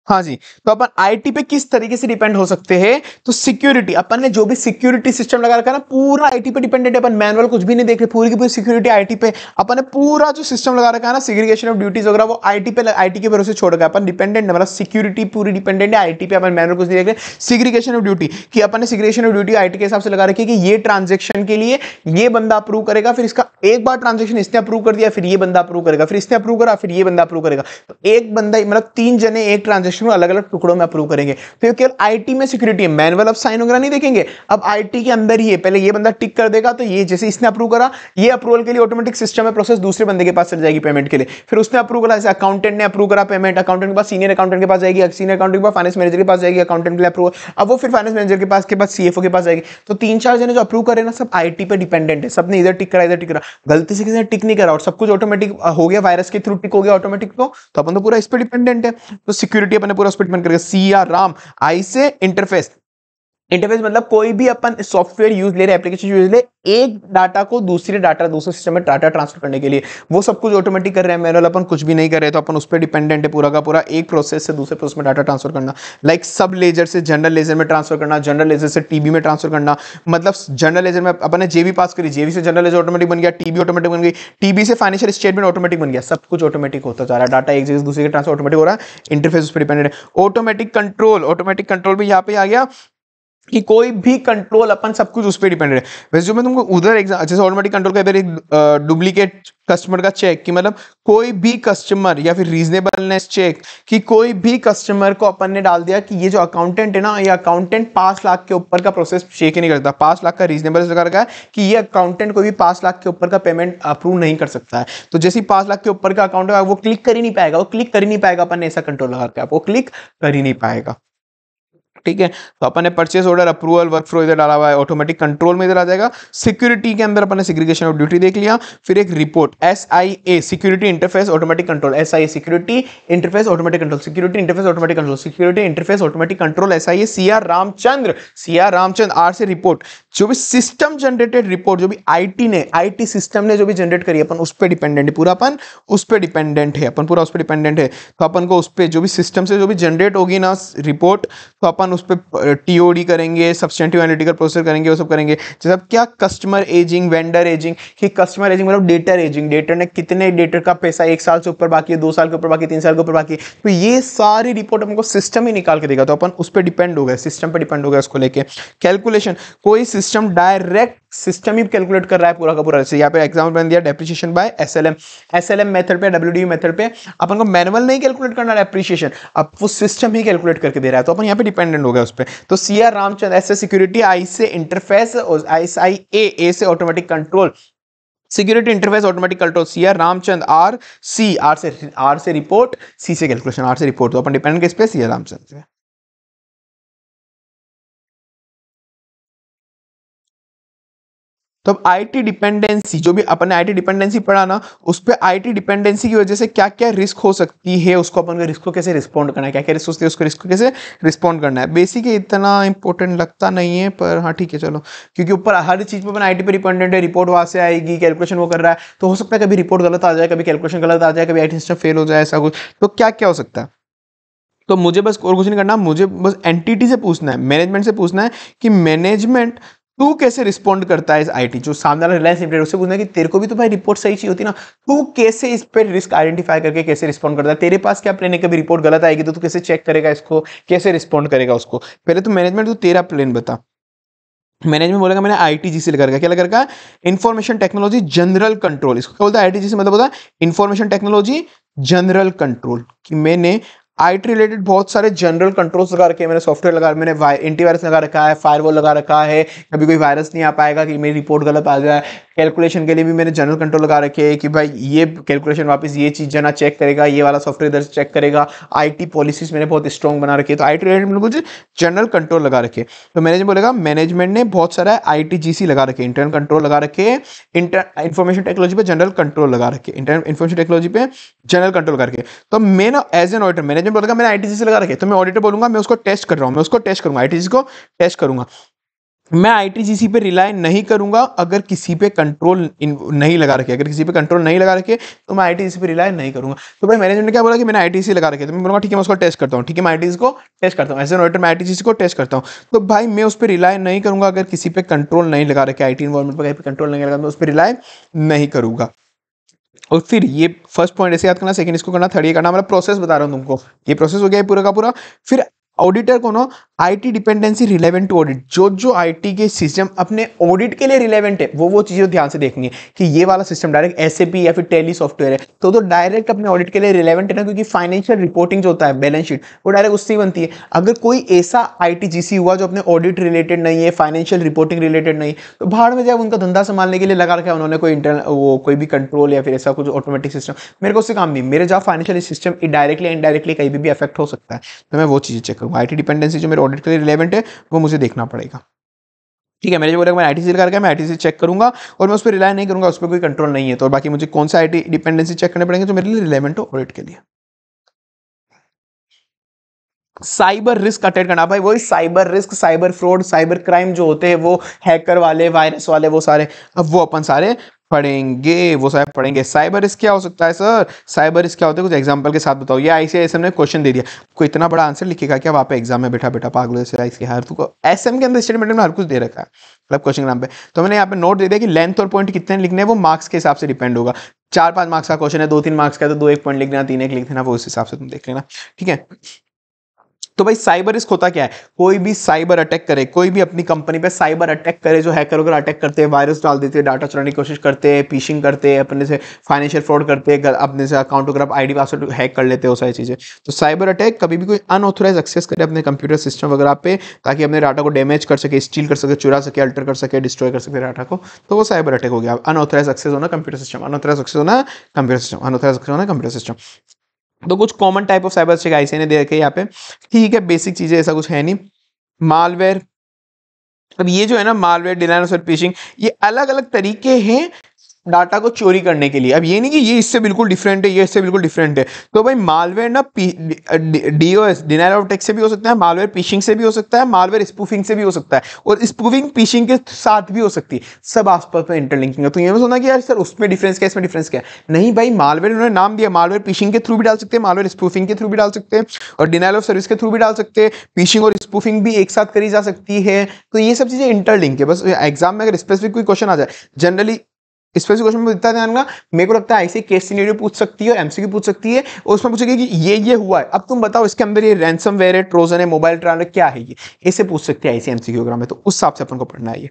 हाँ जी तो अपन आईटी पे किस तरीके से डिपेंड हो सकते हैं तो सिक्योरिटी अपन ने जो भी सिक्योरिटी सिस्टम लगा रखा ना पूरा आईटी पे डिपेंडेंट है अपन मैनुअल कुछ भी नहीं देख रहे पूरी की पूरी सिक्योरिटी आईटी पे अपन ने पूरा जो सिस्टम लगा रखा है ना सिग्रीगेशन ऑफ ड्यूटीज वगैरह वो आईटी पे आईटी के भरोसे छोड़ गया अपन डिपेंडेंट है मतलब सिक्योरिटी पूरी डिपेंडेंट है आईटी पे अपन मैनुअल कुछ नहीं देख रहे सिग्रीगेशन ऑफ ड्यूटी कि अपन ने सिग्रीगेशन ऑफ ड्यूटी आईटी के हिसाब से लगा रखी है कि ये ट्रांजेक्शन के लिए ये बंदा अप्रूव करेगा फिर इसका एक बार ट्रांजेक्शन इसने अप्रूव कर दिया फिर ये बंदा अप्रूव करेगा फिर इसने अप्रूव करा फिर ये बंदा अप्रूव करेगा तो एक बंदा मतलब तीन जने एक ट्रांजेक्शन सेक्शन को अलग अलग टुकड़ों में अप्रूव करेंगे तो ये केवल आईटी में सिक्योरिटी है मैनुअल ऑफ साइन वगैरह नहीं देखेंगे अब आईटी के अंदर ही पहले ये बंदा टिक कर देगा तो ये जैसे इसने अप्रूव करा ये अप्रूवल के लिए ऑटोमेटिक सिस्टम है प्रोसेस दूसरे बंदे के पास चल जाएगी पेमेंट के लिए फिर उसने अप्रूव करा जैसे अकाउंटेंट ने अप्रूव करा पेमेंट अकाउंटेंट के पास सीनियर अकाउंटेंट के पास जाएगी सीनियर अकाउंटेंट के पास फाइनेंस मैनेजर के पास जाएगी अकाउंटेंट के लिए अप्रूवल अब वो फिर फाइनेंस मैनेजर के पास के पास सीएफओ के पास जाएगी तो तीन चार जने जो अप्रूव करे ना सब आईटी पे डिपेंडेंट है सबने इधर टिक करा इधर टिक करा गलती से किसी ने टिक नहीं करा और सब कुछ ऑटोमेटिक हो गया वायरस के थ्रू टिक हो गया ऑटोमेटिक तो, तो अपन तो पूरा इस पर डिपेंडेंट है तो सिक्योरिटी मैंने पूरा स्प्लिट मैन करके सिया राम आई से इंटरफेस इंटरफेस मतलब कोई भी अपन सॉफ्टवेयर यूज ले रहे एप्लीकेशन यूज ले एक डाटा को दूसरे डाटा दूसरे सिस्टम में डाटा ट्रांसफर करने के लिए वो सब कुछ ऑटोमेटिक कर रहे हैं मैनुअल अपन कुछ भी नहीं कर रहे तो अपन उस पर डिपेंडेंट है पूरा का पूरा एक प्रोसेस से दूसरे प्रोसेस में डाटा ट्रांसफर करना लाइक सब लेजर से जनरल लेजर में ट्रांसफर करना जनरल लेजर से टीबी में ट्रांसफर करना मतलब जनरल लेजर में अपन ने पास करी जेबी से जनरल लेजर ऑटोमेटिक बन गया टीबी ऑटोमेटिक बन गई टीबी से फाइनेंशियल स्टेटमेंट ऑटोमेटिक बन गया सब कुछ ऑटोमेटिक होता जा रहा है डाटा एक जगह दूसरे के ट्रांसफर ऑटोमेटिक हो रहा है इंटरफेस उस पर डिपेंडेंट है ऑटोमेटिक कंट्रोल ऑटोमेटिक कंट्रोल भी यहाँ पे आ गया कि कोई भी कंट्रोल अपन सब कुछ उस पर डिपेंडेड है वैसे जो मैं तुमको उधर एग्जाम जैसे ऑटोमेटिक कंट्रोल का एक डुप्लीकेट कस्टमर का चेक कि मतलब कोई भी कस्टमर या फिर रीजनेबलनेस चेक कि कोई भी कस्टमर को अपन ने डाल दिया कि ये जो अकाउंटेंट है ना ये अकाउंटेंट पांच लाख के ऊपर का प्रोसेस चेक ही नहीं करता पांच लाख का रीजनेबल कर है कि ये अकाउंटेंट कोई भी पांच लाख के ऊपर का पेमेंट अप्रूव नहीं कर सकता है तो जैसे पांच लाख के ऊपर का अकाउंट वो क्लिक कर ही नहीं पाएगा वो क्लिक कर ही नहीं पाएगा अपन ने ऐसा कंट्रोल लगा के आप वो क्लिक कर ही नहीं पाएगा ठीक है तो अपन ने purchase order approval workflow इधर डाला हुआ है ऑटोमेटिक कंट्रोल में इधर आ जाएगा सिक्योरिटी के अंदर अपने सिग्रीगेशन ऑफ ड्यूटी देख लिया फिर एक report S I A security interface automatic control S I A security interface automatic control security interface automatic control security interface automatic control S I A C R Ramchandra C R Ramchandra R से report जो भी system generated report जो भी IT ने IT system ने जो भी generate करी अपन उस पर डिपेंडेंट है पूरा अपन उस पर डिपेंडेंट है अपन पूरा उस पर डिपेंडेंट है तो अपन को उस पर जो भी सिस्टम से जो भी जनरेट होगी ना रिपोर्ट तो अपन उस पर टी करेंगे सब्सटेंटिव एनालिटिकल प्रोसेस करेंगे वो सब करेंगे जैसे अब क्या कस्टमर एजिंग वेंडर एजिंग कि कस्टमर एजिंग मतलब डेटर एजिंग डेटर ने कितने डेटर का पैसा एक साल से ऊपर बाकी है दो साल के ऊपर बाकी तीन साल के ऊपर बाकी तो ये सारी रिपोर्ट हमको सिस्टम ही निकाल के देगा तो अपन उस पर डिपेंड हो गया सिस्टम पर डिपेंड हो गया उसको लेकर कैलकुलेशन कोई सिस्टम डायरेक्ट सिस्टम ही कैलकुलेट कर रहा है पूरा का पूरा यहाँ पे एग्जाम्पल बन दिया depreciation by SLM SLM method पे डब्ल्यू मेथड पे अपन को मैनुअल नहीं कैलकुलेट करना है डेप्रिशिएशन अब वो सिस्टम ही कैलकुलेट करके दे रहा है तो अपन यहाँ पे डिपेंडेंट हो गया उस पर तो सी आर रामचंद एस सिक्योरिटी आई से interface I I A A से automatic control security interface automatic control C R रामचंद आर सी आर से आर से रिपोर्ट सी से कैलकुलेशन आर से रिपोर्ट तो अपन डिपेंडेंट किस पे सी आर रामचंद से तो अब आईटी डिपेंडेंसी जो भी अपन आईटी डिपेंडेंसी पढ़ा ना उस पर आई डिपेंडेंसी की वजह से क्या क्या रिस्क हो सकती है उसको अपन रिस्क को कैसे रिस्पॉन्ड करना है क्या क्या रिस्क होती है उसको रिस्क को कैसे रिस्पॉन्ड करना है बेसिक इतना इंपॉर्टेंट लगता नहीं है पर हाँ ठीक है चलो क्योंकि ऊपर हर चीज़ पर अपन आई पर डिपेंडेंट है रिपोर्ट वहाँ से आएगी कैलकुलेशन वो कर रहा है तो हो सकता है कभी रिपोर्ट गलत आ जाए कभी कैलकुलेशन गलत आ जाए कभी आई सिस्टम फेल हो जाए ऐसा कुछ तो क्या क्या हो सकता है तो मुझे बस और कुछ नहीं करना मुझे बस एंटिटी से पूछना है मैनेजमेंट से पूछना है कि मैनेजमेंट तू कैसे रिस्पॉन्ड करता है इस आईटी जो सामने वाला रिलायंस लिमिटेड उससे पूछना कि तेरे को भी तो भाई रिपोर्ट सही चाहिए होती ना तू कैसे इस पर रिस्क आइडेंटिफाई करके कैसे रिस्पॉन्ड करता है तेरे पास क्या प्लान है कभी रिपोर्ट गलत आएगी तो तू कैसे चेक करेगा इसको कैसे रिस्पॉन्ड करेगा उसको पहले तो मैनेजमेंट तू तेरा प्लान बता मैनेजमेंट बोलेगा मैंने आई टी जी से लेकर क्या लगा इन्फॉर्मेशन टेक्नोलॉजी जनरल कंट्रोल इसको क्या बोलता है आई टी जी से मतलब होता है इन्फॉर्मेशन टेक्नोलॉजी जनरल कंट्रोल कि मैंने आई टी रिलेटेड बहुत सारे जनरल कंट्रोल्स लगा रखे हैं मैंने सॉफ्टवेयर लगा मैंने एंटीवायरस लगा रखा है फायरवॉल लगा रखा है कभी कोई वायरस नहीं आ पाएगा कि मेरी रिपोर्ट गलत आ जाए कैलकुलेशन के लिए भी मैंने जनरल कंट्रोल लगा रखे हैं कि भाई ये कैलकुलेशन वापस ये चीज़ जना चेक करेगा ये वाला सॉफ्टवेयर इधर चेक करेगा आईटी पॉलिसीज मैंने बहुत स्ट्रॉन्ग बना रखी है तो आई टी रिलेटेड मुझे जनरल कंट्रोल लगा रखे तो मैंने बोलेगा मैनेजमेंट ने बहुत सारा आई टी जी सी लगा रखे इंटरनल कंट्रोल लगा रखे इंटर इन्फॉर्मेशन टेक्नोलॉजी पर जनरल कंट्रोल लगा रखे इंटरनल इन्फॉर्मेशन टेक्नोलॉजी पर जनरल कंट्रोल करके तो मैं ना as an auditor manage agent बोलेगा मैंने आई से लगा रखे तो मैं ऑडिटर बोलूंगा मैं उसको टेस्ट कर रहा हूँ मैं उसको टेस्ट करूंगा आई को टेस्ट करूंगा मैं आई पे रिलाय नहीं करूंगा अगर किसी पे कंट्रोल नहीं लगा रखे अगर किसी पे कंट्रोल नहीं लगा रखे तो मैं आई पे रिलाय नहीं करूंगा तो भाई मैनेजमेंट ने क्या बोला कि मैंने आई लगा रखे तो मैं बोलूंगा ठीक है मैं उसको टेस्ट करता हूँ ठीक है मैं आई को टेस्ट करता हूँ एज एन ऑडिटर मैं आई को टेस्ट करता हूँ तो भाई मैं उस पर रिलाय नहीं करूंगा अगर किसी पे कंट्रोल नहीं लगा रखे आई टी इन्वॉर्मेंट पर कहीं पर कंट्रोल नहीं लगा मैं उस पर रिलाय नहीं करूंगा और फिर ये फर्स्ट पॉइंट ऐसे याद करना सेकंड इसको करना थर्ड ये करना मतलब प्रोसेस बता रहा हूँ तुमको ये प्रोसेस हो गया है पूरा का पूरा फिर ऑडिटर को ना IT dependency relevant to audit जो जो आईटी के सिस्टम अपने ऑडिट के लिए रिलेवेंट है वो वो चीज़ें ध्यान से देखनी है कि ये वाला सिस्टम डायरेक्ट एस या फिर टेली सॉफ्टवेयर है तो तो डायरेक्ट अपने ऑडिट के लिए रिलेवेंट है ना क्योंकि फाइनेंशियल रिपोर्टिंग जो होता है बैलेंस शीट वो डायरेक्ट उससे ही बनती है अगर कोई ऐसा आई हुआ जो अपने ऑडिट रिलेटेड नहीं है फाइनेंशियल रिपोर्टिंग रिलेटेड नहीं तो बाहर में जाए उनका धंधा संभालने के लिए लगा रखा है उन्होंने कोई इंटरनल वो कोई भी कंट्रोल या फिर ऐसा कुछ ऑटोमेटिक सिस्टम मेरे को उससे काम नहीं मेरे जहाँ फाइनेंशियल सिस्टम डायरेक्टली इनडायरेक्टली कहीं भी अफेक्ट हो सकता है तो मैं वो चीज़ें चेक करूँगा आई डिपेंडेंसी जो मेरे ऑडिट के लिए रिलेवेंट है वो मुझे देखना पड़ेगा ठीक है मैंने जो बोला मैं आई टी सी करके मैं आई टी सी चेक करूंगा और मैं उस पर रिलाय नहीं करूंगा उस पर कोई कंट्रोल नहीं है तो बाकी मुझे कौन सा आई डिपेंडेंसी चेक करने पड़ेंगे जो मेरे लिए रिलेवेंट हो ऑडिट के लिए साइबर रिस्क अटेंड करना भाई वही cyber risk cyber fraud cyber crime जो होते हैं वो हैकर वाले वायरस वाले वो सारे अब वो अपन सारे पढ़ेंगे वो साहब पढ़ेंगे साइबर स्कैम क्या हो सकता है सर साइबर स्कैम क्या होता है कुछ एग्जांपल के साथ बताओ ये आई सी ने क्वेश्चन दे दिया कोई इतना बड़ा आंसर लिखेगा क्या वहाँ पे एग्जाम में बैठा बैठा पागल से आई सी हर को एस एम के अंदर स्टेटमेंट में हर कुछ दे रखा है मतलब क्वेश्चन के नाम पे तो मैंने यहाँ पे नोट दे दिया कि लेंथ और पॉइंट कितने लिखने हैं वो मार्क्स के हिसाब से डिपेंड होगा चार पाँच मार्क्स का क्वेश्चन है दो तीन मार्क्स का तो दो एक पॉइंट लिख देना तीन एक लिख देना वो उस हिसाब से तुम देख लेना ठीक है तो भाई साइबर रिस्क होता क्या है कोई भी साइबर अटैक करे कोई भी अपनी कंपनी पे साइबर अटैक करे जो हैकर वगैरह अटैक करते हैं वायरस डाल देते हैं डाटा चलाने की कोशिश करते हैं पीशिंग करते हैं अपने से फाइनेंशियल फ्रॉड करते हैं अपने से अकाउंट वगैरह आई डी पासवर्ड हैक कर लेते हैं वो सारी चीज़ें तो साइबर अटैक कभी भी कोई अनऑथोराइज एक्सेस करे अपने कंप्यूटर सिस्टम वगैरह पे ताकि अपने डाटा को डैमेज कर सके स्टील कर सके चुरा सके अल्टर कर सके डिस्ट्रॉय कर सके डाटा को तो वो साइबर अटैक हो गया अनऑथोराइज एक्सेस होना कंप्यूटर सिस्टम अनऑथोराइज एक्सेस होना कंप्यूटर सिस्टम अनऑथोराइज एक्सेस होना कंप्यूटर सिस्टम तो कुछ common type of cyber attack IC ने देखे यहाँ पे ठीक है बेसिक चीज़ें ऐसा कुछ है नहीं मालवेयर अब ये जो है ना मालवेयर डिनाइन पिशिंग ये अलग अलग तरीके हैं डाटा को चोरी करने के लिए अब ये नहीं कि ये इससे बिल्कुल डिफरेंट है ये इससे बिल्कुल डिफरेंट है तो भाई मालवेयर ना D O S denial of टेक्स से भी हो सकता है मालवेयर पीशिंग से भी हो सकता है मालवेयर स्पूफिंग से भी हो सकता है और स्पूफिंग पीशिंग के साथ भी हो सकती है सब आसपास में इंटरलिंकिंग है तो ये सुना कि यार सर उसमें डिफरेंस क्या इसमें डिफरेंस क्या है नहीं भाई मालवेयर उन्होंने नाम दिया मालवेयर पीशिंग के थ्रू भी डाल सकते हैं मालवेयर स्पूफिंग के थ्रू भी डाल सकते हैं और डिनाइल ऑफ सर्विस के थ्रू भी डाल सकते हैं पीशिंग और स्पूफिंग भी एक साथ करी जा सकती है तो ये सब चीज़ें इंटरलिंक है बस एग्जाम में अगर स्पेसिफिक कोई क्वेश्चन आ जाए जनरली इस पर क्वेश्चन में इतना ध्यान रखना मेरे को लगता है ऐसे केस सिनेरियो पूछ सकती है और एमसीक्यू पूछ सकती है और उसमें पूछेगी कि ये ये हुआ है अब तुम बताओ इसके अंदर ये रैंसम वेयर है ट्रोजन है मोबाइल ट्रायल क्या है ये ऐसे पूछ सकती है ऐसे एमसीक्यू ग्राम में तो उस हिसाब से अपन को पढ़ना है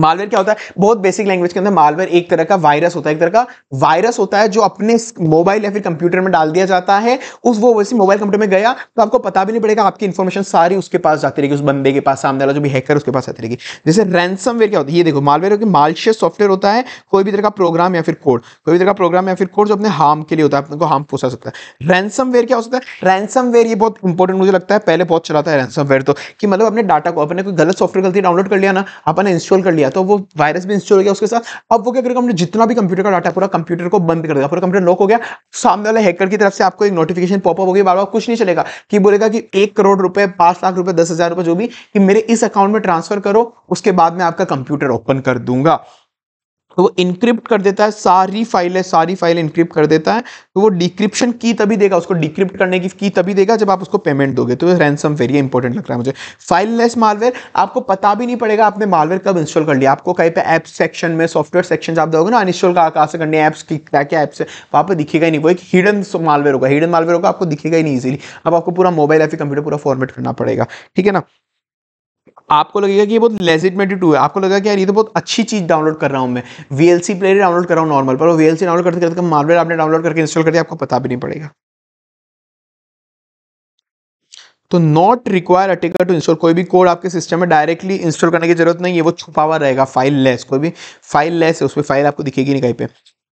मालवेयर क्या होता है बहुत बेसिक लैंग्वेज के अंदर मालवेयर एक तरह का वायरस होता है एक तरह का वायरस होता है जो अपने मोबाइल या फिर कंप्यूटर में डाल दिया जाता है उस वो वैसे मोबाइल कंप्यूटर में गया तो आपको पता भी नहीं पड़ेगा आपकी इन्फॉर्मेशन सारी उसके पास जाती रहेगी उस बंदे के पास सामने वाला जो भी हैकर उसके पास आती रहेगी जैसे रैनसम क्या होता है ये देखो मालवेयर के मालशियस सॉफ्टवेयर होता है कोई भी तरह का प्रोग्राम या फिर कोड कोई भी तरह का प्रोग्राम या फिर कोड जो अपने हार्म के लिए होता है अपने को हार्म पहुंचा सकता है रैनसम क्या हो सकता है रैनसम ये बहुत इंपॉर्टेंट मुझे लगता है पहले बहुत चलाता है रैनसम तो कि मतलब अपने डाटा को अपने कोई गलत सॉफ्टवेयर गलती डाउनलोड कर लिया ना अपने इंस्टॉल कर लिया दिया तो वो वायरस भी इंस्टॉल हो गया उसके साथ अब वो क्या करेगा हमने जितना भी कंप्यूटर का डाटा पूरा कंप्यूटर को बंद कर देगा पूरा कंप्यूटर लॉक हो गया सामने वाले हैकर की तरफ से आपको एक नोटिफिकेशन पॉपअप होगी बार बार कुछ नहीं चलेगा कि बोलेगा कि एक करोड़ रुपए पांच लाख रुपए दस हजार रुपए जो भी कि मेरे इस अकाउंट में ट्रांसफर करो उसके बाद में आपका कंप्यूटर ओपन कर दूंगा तो वो इंक्रिप्ट कर देता है सारी फाइलें सारी फाइल इंक्रिप्ट कर देता है तो वो डिक्रिप्शन की तभी देगा उसको डिक्रिप्ट करने की की तभी देगा जब आप उसको पेमेंट दोगे तो रैनसम वेरी इंपॉर्टेंट लग रहा है मुझे फाइल लेस मालवेयर आपको पता भी नहीं पड़ेगा आपने मालवेयर कब इंस्टॉल कर लिया आपको कहीं पे ऐप सेक्शन में सॉफ्टवेयर सेक्शन आप दोगे ना अनस्टॉल का कहा से करने ऐप्स की क्या क्या ऐप्स है वहाँ पर दिखेगा ही नहीं वो एक हिडन मालवेयर होगा हिडन मालवेयर होगा आपको दिखेगा ही नहीं इजिली अब आपको पूरा मोबाइल या फिर कंप्यूटर पूरा फॉर्मेट करना पड़ेगा ठीक है ना आपको लगेगा कि ये बहुत लेजिटमेटिव टू है आपको लगेगा कि यार ये तो बहुत अच्छी चीज़ डाउनलोड कर रहा हूँ मैं V L C player download कर रहा हूँ नॉर्मल पर वो वी एल सी डाउनलोड करते करते मार्वेल आपने डाउनलोड करके इंस्टॉल कर दिया आपको पता भी नहीं पड़ेगा तो not require attacker to install कोई भी कोड आपके सिस्टम में डायरेक्टली इंस्टॉल करने की जरूरत नहीं है वो छुपा हुआ रहेगा फाइल लेस कोई भी फाइल लेस है उस पर फाइल आपको दिखेगी नहीं कहीं पे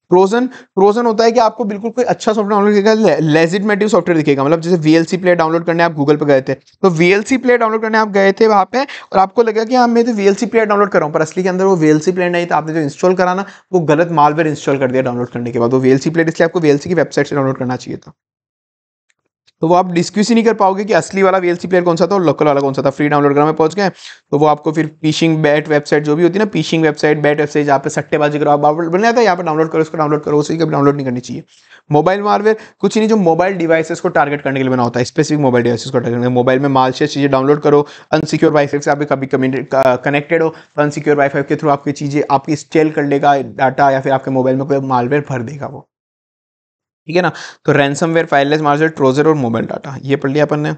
प्रोजन प्रोजन होता है कि आपको बिल्कुल कोई अच्छा सॉफ्टवेयर डाउनलोड करेगा लेजिटमेटिव सॉफ्टवेयर दिखेगा मतलब जैसे वीएलसी प्लेयर डाउनलोड करने आप गूगल पर गए थे तो वीएलसी प्लेयर डाउनलोड करने आप गए थे वहाँ पे और आपको लगा कि हाँ मैं तो वीएलसी प्लेयर डाउनलोड कर रहा हूँ पर असली के अंदर वो वीएलसी प्लेयर नहीं था आपने जो इंस्टॉल कराना वो गलत मालवेयर इंस्टॉल कर दिया डाउनलोड करने के बाद वो वीएलसी प्लेयर इसलिए आपको वीएलसी की वेबसाइट से डाउनलोड करना चाहिए था तो वो आप डिस्क्यूस ही नहीं कर पाओगे कि असली वाला वीएलसी प्लेयर कौन सा था और लोकल वाला कौन सा था फ्री डाउनलोड करा में पहुंच गए तो वो आपको फिर पीशिंग बैट वेबसाइट जो भी होती है ना पीशिंग वेबसाइट बैट वेबसाइट जहाँ पे सट्टेबाजी करो आप बन जाता है यहाँ पर डाउनलोड करो उसको डाउनलोड करो उसी कभी डाउनलोड नहीं करनी चाहिए मोबाइल मारवेयर कुछ नहीं जो मोबाइल डिवाइसेस को टारगेट करने के लिए बना होता है स्पेसिफिक मोबाइल डिवाइसेस को टारगेट मोबाइल में मालशियस चीज़ें डाउनलोड करो अनसिक्योर वाईफाई से आप कभी कनेक्टेड हो तो अनसिक्योर वाईफाई के थ्रू आपकी चीज़ें आपकी स्टेल कर लेगा डाटा या फिर आपके मोबाइल में कोई मालवेयर भर देगा वो ठीक है ना तो ransomware fileless malware trojan और मोबाइल डाटा ये पढ़ लिया अपन ने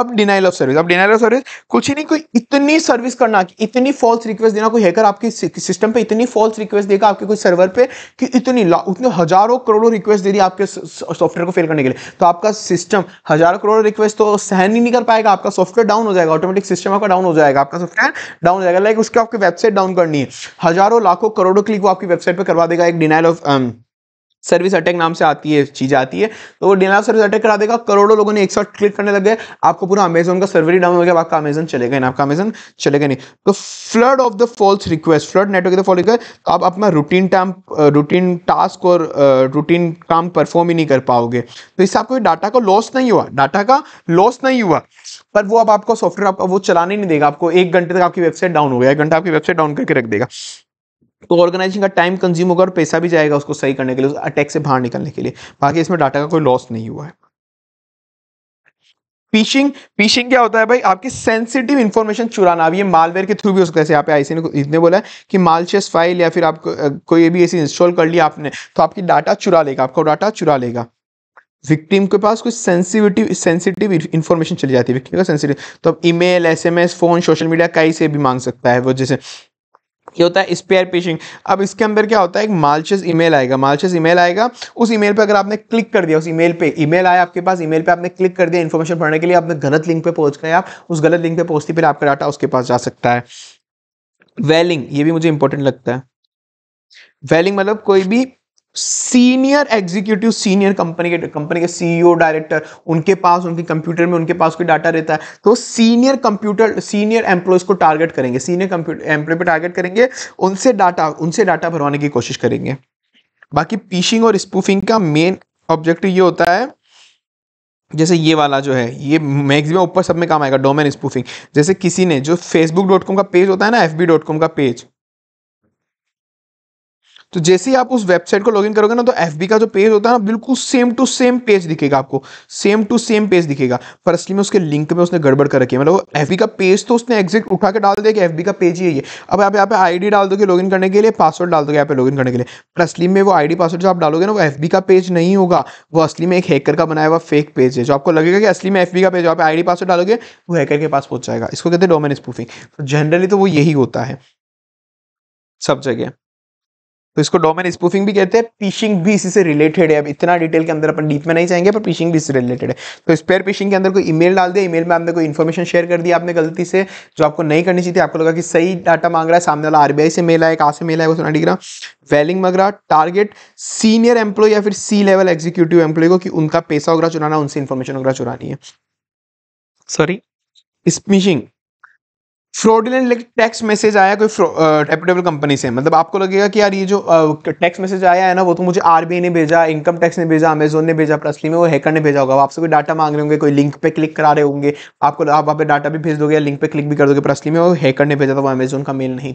अब डिनाइल ऑफ सर्विस अब डिनाइल ऑफ सर्विस कुछ ही नहीं कोई इतनी सर्विस करना कि इतनी फॉल्स रिक्वेस्ट देना कोई हैकर आपके सिस्टम पे इतनी फॉल्स रिक्वेस्ट देगा आपके कोई सर्वर पे कि इतनी उतने हजारों करोड़ों रिक्वेस्ट दे दी आपके सॉफ्टवेयर को फेल करने के लिए तो आपका सिस्टम हजारों करोड़ रिक्वेस्ट तो सहन ही नहीं कर पाएगा आपका सॉफ्टवेयर डाउन हो जाएगा ऑटोमेटिक सिस्टम आपका डाउन हो जाएगा आपका सॉफ्टवेयर डाउन हो जाएगा लाइक उसकी आपकी वेबसाइट डाउन करनी है हजारों लाखों करोड़ों क्लिक वो आपकी वेबसाइट पर करवा देगा एक डिनाइल ऑफ सर्विस अटैक नाम से आती है चीज आती है तो वो डिनाइल सर्विस अटैक करा देगा करोड़ों लोगों ने एक साथ क्लिक करने लग गए आपको पूरा अमेजन का सर्वर ही डाउन हो गया आपका अमेजन चलेगा नहीं आपका अमेजन चलेगा नहीं तो flood of the false request flood network false request आप अपना रूटीन टाइम रूटीन टास्क और रूटीन काम परफॉर्म ही नहीं कर पाओगे तो इससे आपको डाटा का लॉस नहीं हुआ डाटा का लॉस नहीं हुआ पर वो अब आपको सॉफ्टवेयर आपका वो चलाने नहीं देगा आपको एक घंटे तक आपकी वेबसाइट डाउन हो गया एक घंटा आपकी वेबसाइट डाउन करके रख देगा तो ऑर्गेनाइजेशन का टाइम कंज्यूम होगा और पैसा भी जाएगा उसको सही करने के लिए उस अटैक से बाहर निकलने के लिए बाकी इसमें डाटा का कोई लॉस नहीं हुआ है पीशिंग पीशिंग क्या होता है भाई आपकी सेंसिटिव इन्फॉर्मेशन चुराना अब ये मालवेयर के थ्रू भी हो सकता है यहाँ पे आईसी ने इतने बोला है कि मालशियस फाइल या फिर आप कोई भी ऐसी इंस्टॉल कर लिया आपने तो आपकी डाटा चुरा लेगा आपका डाटा चुरा लेगा विक्टिम के पास कुछ सेंसिटिव सेंसिटिव इन्फॉर्मेशन चली जाती है विक्टिम का सेंसिटिव तो अब email SMS phone social media कहीं से भी मांग सकता है वो जैसे ये होता है स्पेयर पेशिंग अब इसके अंदर क्या होता है एक मालचस ईमेल आएगा मालचस ईमेल आएगा उस ईमेल पे अगर आपने क्लिक कर दिया उस ईमेल पे ईमेल आया आपके पास ईमेल पे आपने क्लिक कर दिया इन्फॉर्मेशन पढ़ने के लिए आपने गलत लिंक पे पहुंच गए आप उस गलत लिंक पे पहुंचते फिर आपका डाटा उसके पास जा सकता है वेलिंग ये भी मुझे इंपॉर्टेंट लगता है वेलिंग मतलब कोई भी सीनियर एग्जीक्यूटिव सीनियर कंपनी के कंपनी के सीईओ डायरेक्टर e उनके पास उनके कंप्यूटर में उनके पास कोई डाटा रहता है तो सीनियर कंप्यूटर सीनियर एम्प्लॉयज को टारगेट करेंगे सीनियर कंप्यूटर एम्प्लॉय पर टारगेट करेंगे उनसे डाटा उनसे डाटा भरवाने की कोशिश करेंगे बाकी पीशिंग और स्पूफिंग का मेन ऑब्जेक्टिव ये होता है जैसे ये वाला जो है ये मैक्सिमम ऊपर सब में काम आएगा डोमेन स्पूफिंग जैसे किसी ने जो फेसबुक डॉट कॉम का पेज होता है ना एफ बी डॉट कॉम का पेज तो जैसे ही आप उस वेबसाइट को लॉगिन करोगे ना तो एफ का जो पेज होता है ना बिल्कुल सेम टू सेम पेज दिखेगा आपको सेम टू सेम पेज दिखेगा पर असली में उसके लिंक में उसने गड़बड़ कर रखी है मतलब एफ का पेज तो उसने एग्जिट उठा के डाल दिया कि बी का पेज ही है अब आप यहाँ पे आई डाल दोगे लॉगिन करने के लिए पासवर्ड डाल दोगे यहाँ पे लॉगिन करने के लिए पर असली में वो आई पासवर्ड जो आप डालोगे ना वो एफ का पेज नहीं होगा वो असली में एक हैकर का बनाया हुआ फेक पेज है जो आपको लगेगा कि असली में एफ का पेज आप आई डी पासवर्ड डालोगे वो हैकर के पास पहुंच जाएगा इसको कहते हैं डोमेन स्पूफिंग तो जनरली तो वो यही होता है सब जगह तो इसको डोमेन स्पूफिंग भी कहते हैं पिशिंग भी इसी से रिलेटेड है अब इतना डिटेल के अंदर अपन डीप में नहीं जाएंगे पर पिशिंग भी इससे रिलेटेड है तो स्पेयर पिशिंग के अंदर कोई ईमेल डाल दिया ईमेल में आपने कोई इन्फॉर्मेशन शेयर कर दिया आपने गलती से जो आपको नहीं करनी चाहिए आपको लगा कि सही डाटा मांग रहा है सामने वाला आरबीआई से मेल है कहाँ से मेल है वो सुना डिग्र वेलिंग मग रहा टारगेट सीनियर एम्प्लॉय या फिर सी लेवल एग्जीक्यूटिव एम्प्लॉय को कि उनका पैसा वगैरह चुराना उनसे इन्फॉर्मेशन वगैरह चुरानी है sorry smishing fraudulent text message आया कोई रेपुटेबल कंपनी से मतलब आपको लगेगा कि यार ये जो टैक्स मैसेज आया है ना वो तो मुझे आर ने भेजा इनकम टैक्स ने भेजा अमेजोन ने भेजा प्रसली में वो हैकर ने भेजा होगा आपसे कोई डाटा मांग रहे होंगे कोई लिंक पे क्लिक करा रहे होंगे आपको आप वहाँ पे डाटा भी भेज दोगे या लिंक पे क्लिक भी कर दोगे प्रसली में वो हैकर ने भेजा था वो अमेजोन का मेल नहीं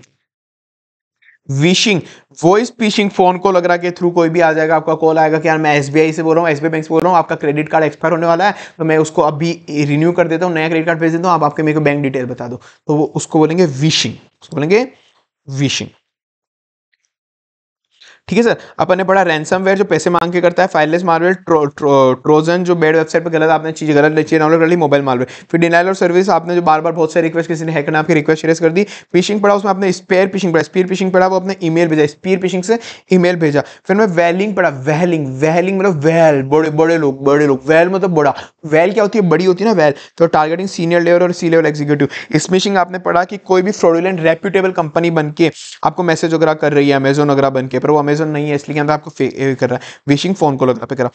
विशिंग वॉइस पिशिंग फोन को लग रहा है कि थ्रू कोई भी आ जाएगा आपका कॉल आएगा कि यार मैं एस से बोल रहा हूँ एसबीआई बैंक से बोल रहा हूँ आपका क्रेडिट कार्ड एक्सपायर होने वाला है तो मैं उसको अभी रिन्यू कर देता हूँ नया क्रेडिट कार्ड भेज देता हूँ आप आपके मेरे को बैंक डिटेल बता दो तो वो उसको बोलेंगे विशिंग उसको बोलेंगे विशिंग ठीक है सर अपन ने पढ़ा रैनसम जो पैसे मांग के करता है फाइलेस मार्वल ट्रोजन जो बेड वेबसाइट पर गलत आपने चीज़ गलत चीज़ डाउनलोड कर ली मोबाइल मार्वल फिर डिनाइल और सर्विस आपने जो बार बार बहुत सारी रिक्वेस्ट किसी ने हैकर ने आपकी रिक्वेस्ट शेयर कर दी पिशिंग पढ़ा उसमें आपने स्पेयर पिशिंग पढ़ा स्पीयर पिशिंग पढ़ा वो अपने ई भेजा स्पीयर पिशिंग से ईमेल भेजा फिर मैं वेलिंग पढ़ा वेलिंग वेलिंग मतलब वेल बड़े बड़े लोग बड़े लोग वेल मतलब बड़ा वेल क्या होती है बड़ी होती है ना वेल तो टारगेटिंग सीनियर लेवल और सी लेवल एग्जीक्यूटिव स्मिशिंग आपने पढ़ा कि कोई भी फ्रॉडुलेंट रेप्यूटेबल कंपनी बन के आपको मैसेज वगैरह कर रही है अमेजोन वगैरह बन के पर वो रीजन नहीं है इसलिए क्या आपको कर रहा है विशिंग फोन को लगा पे करा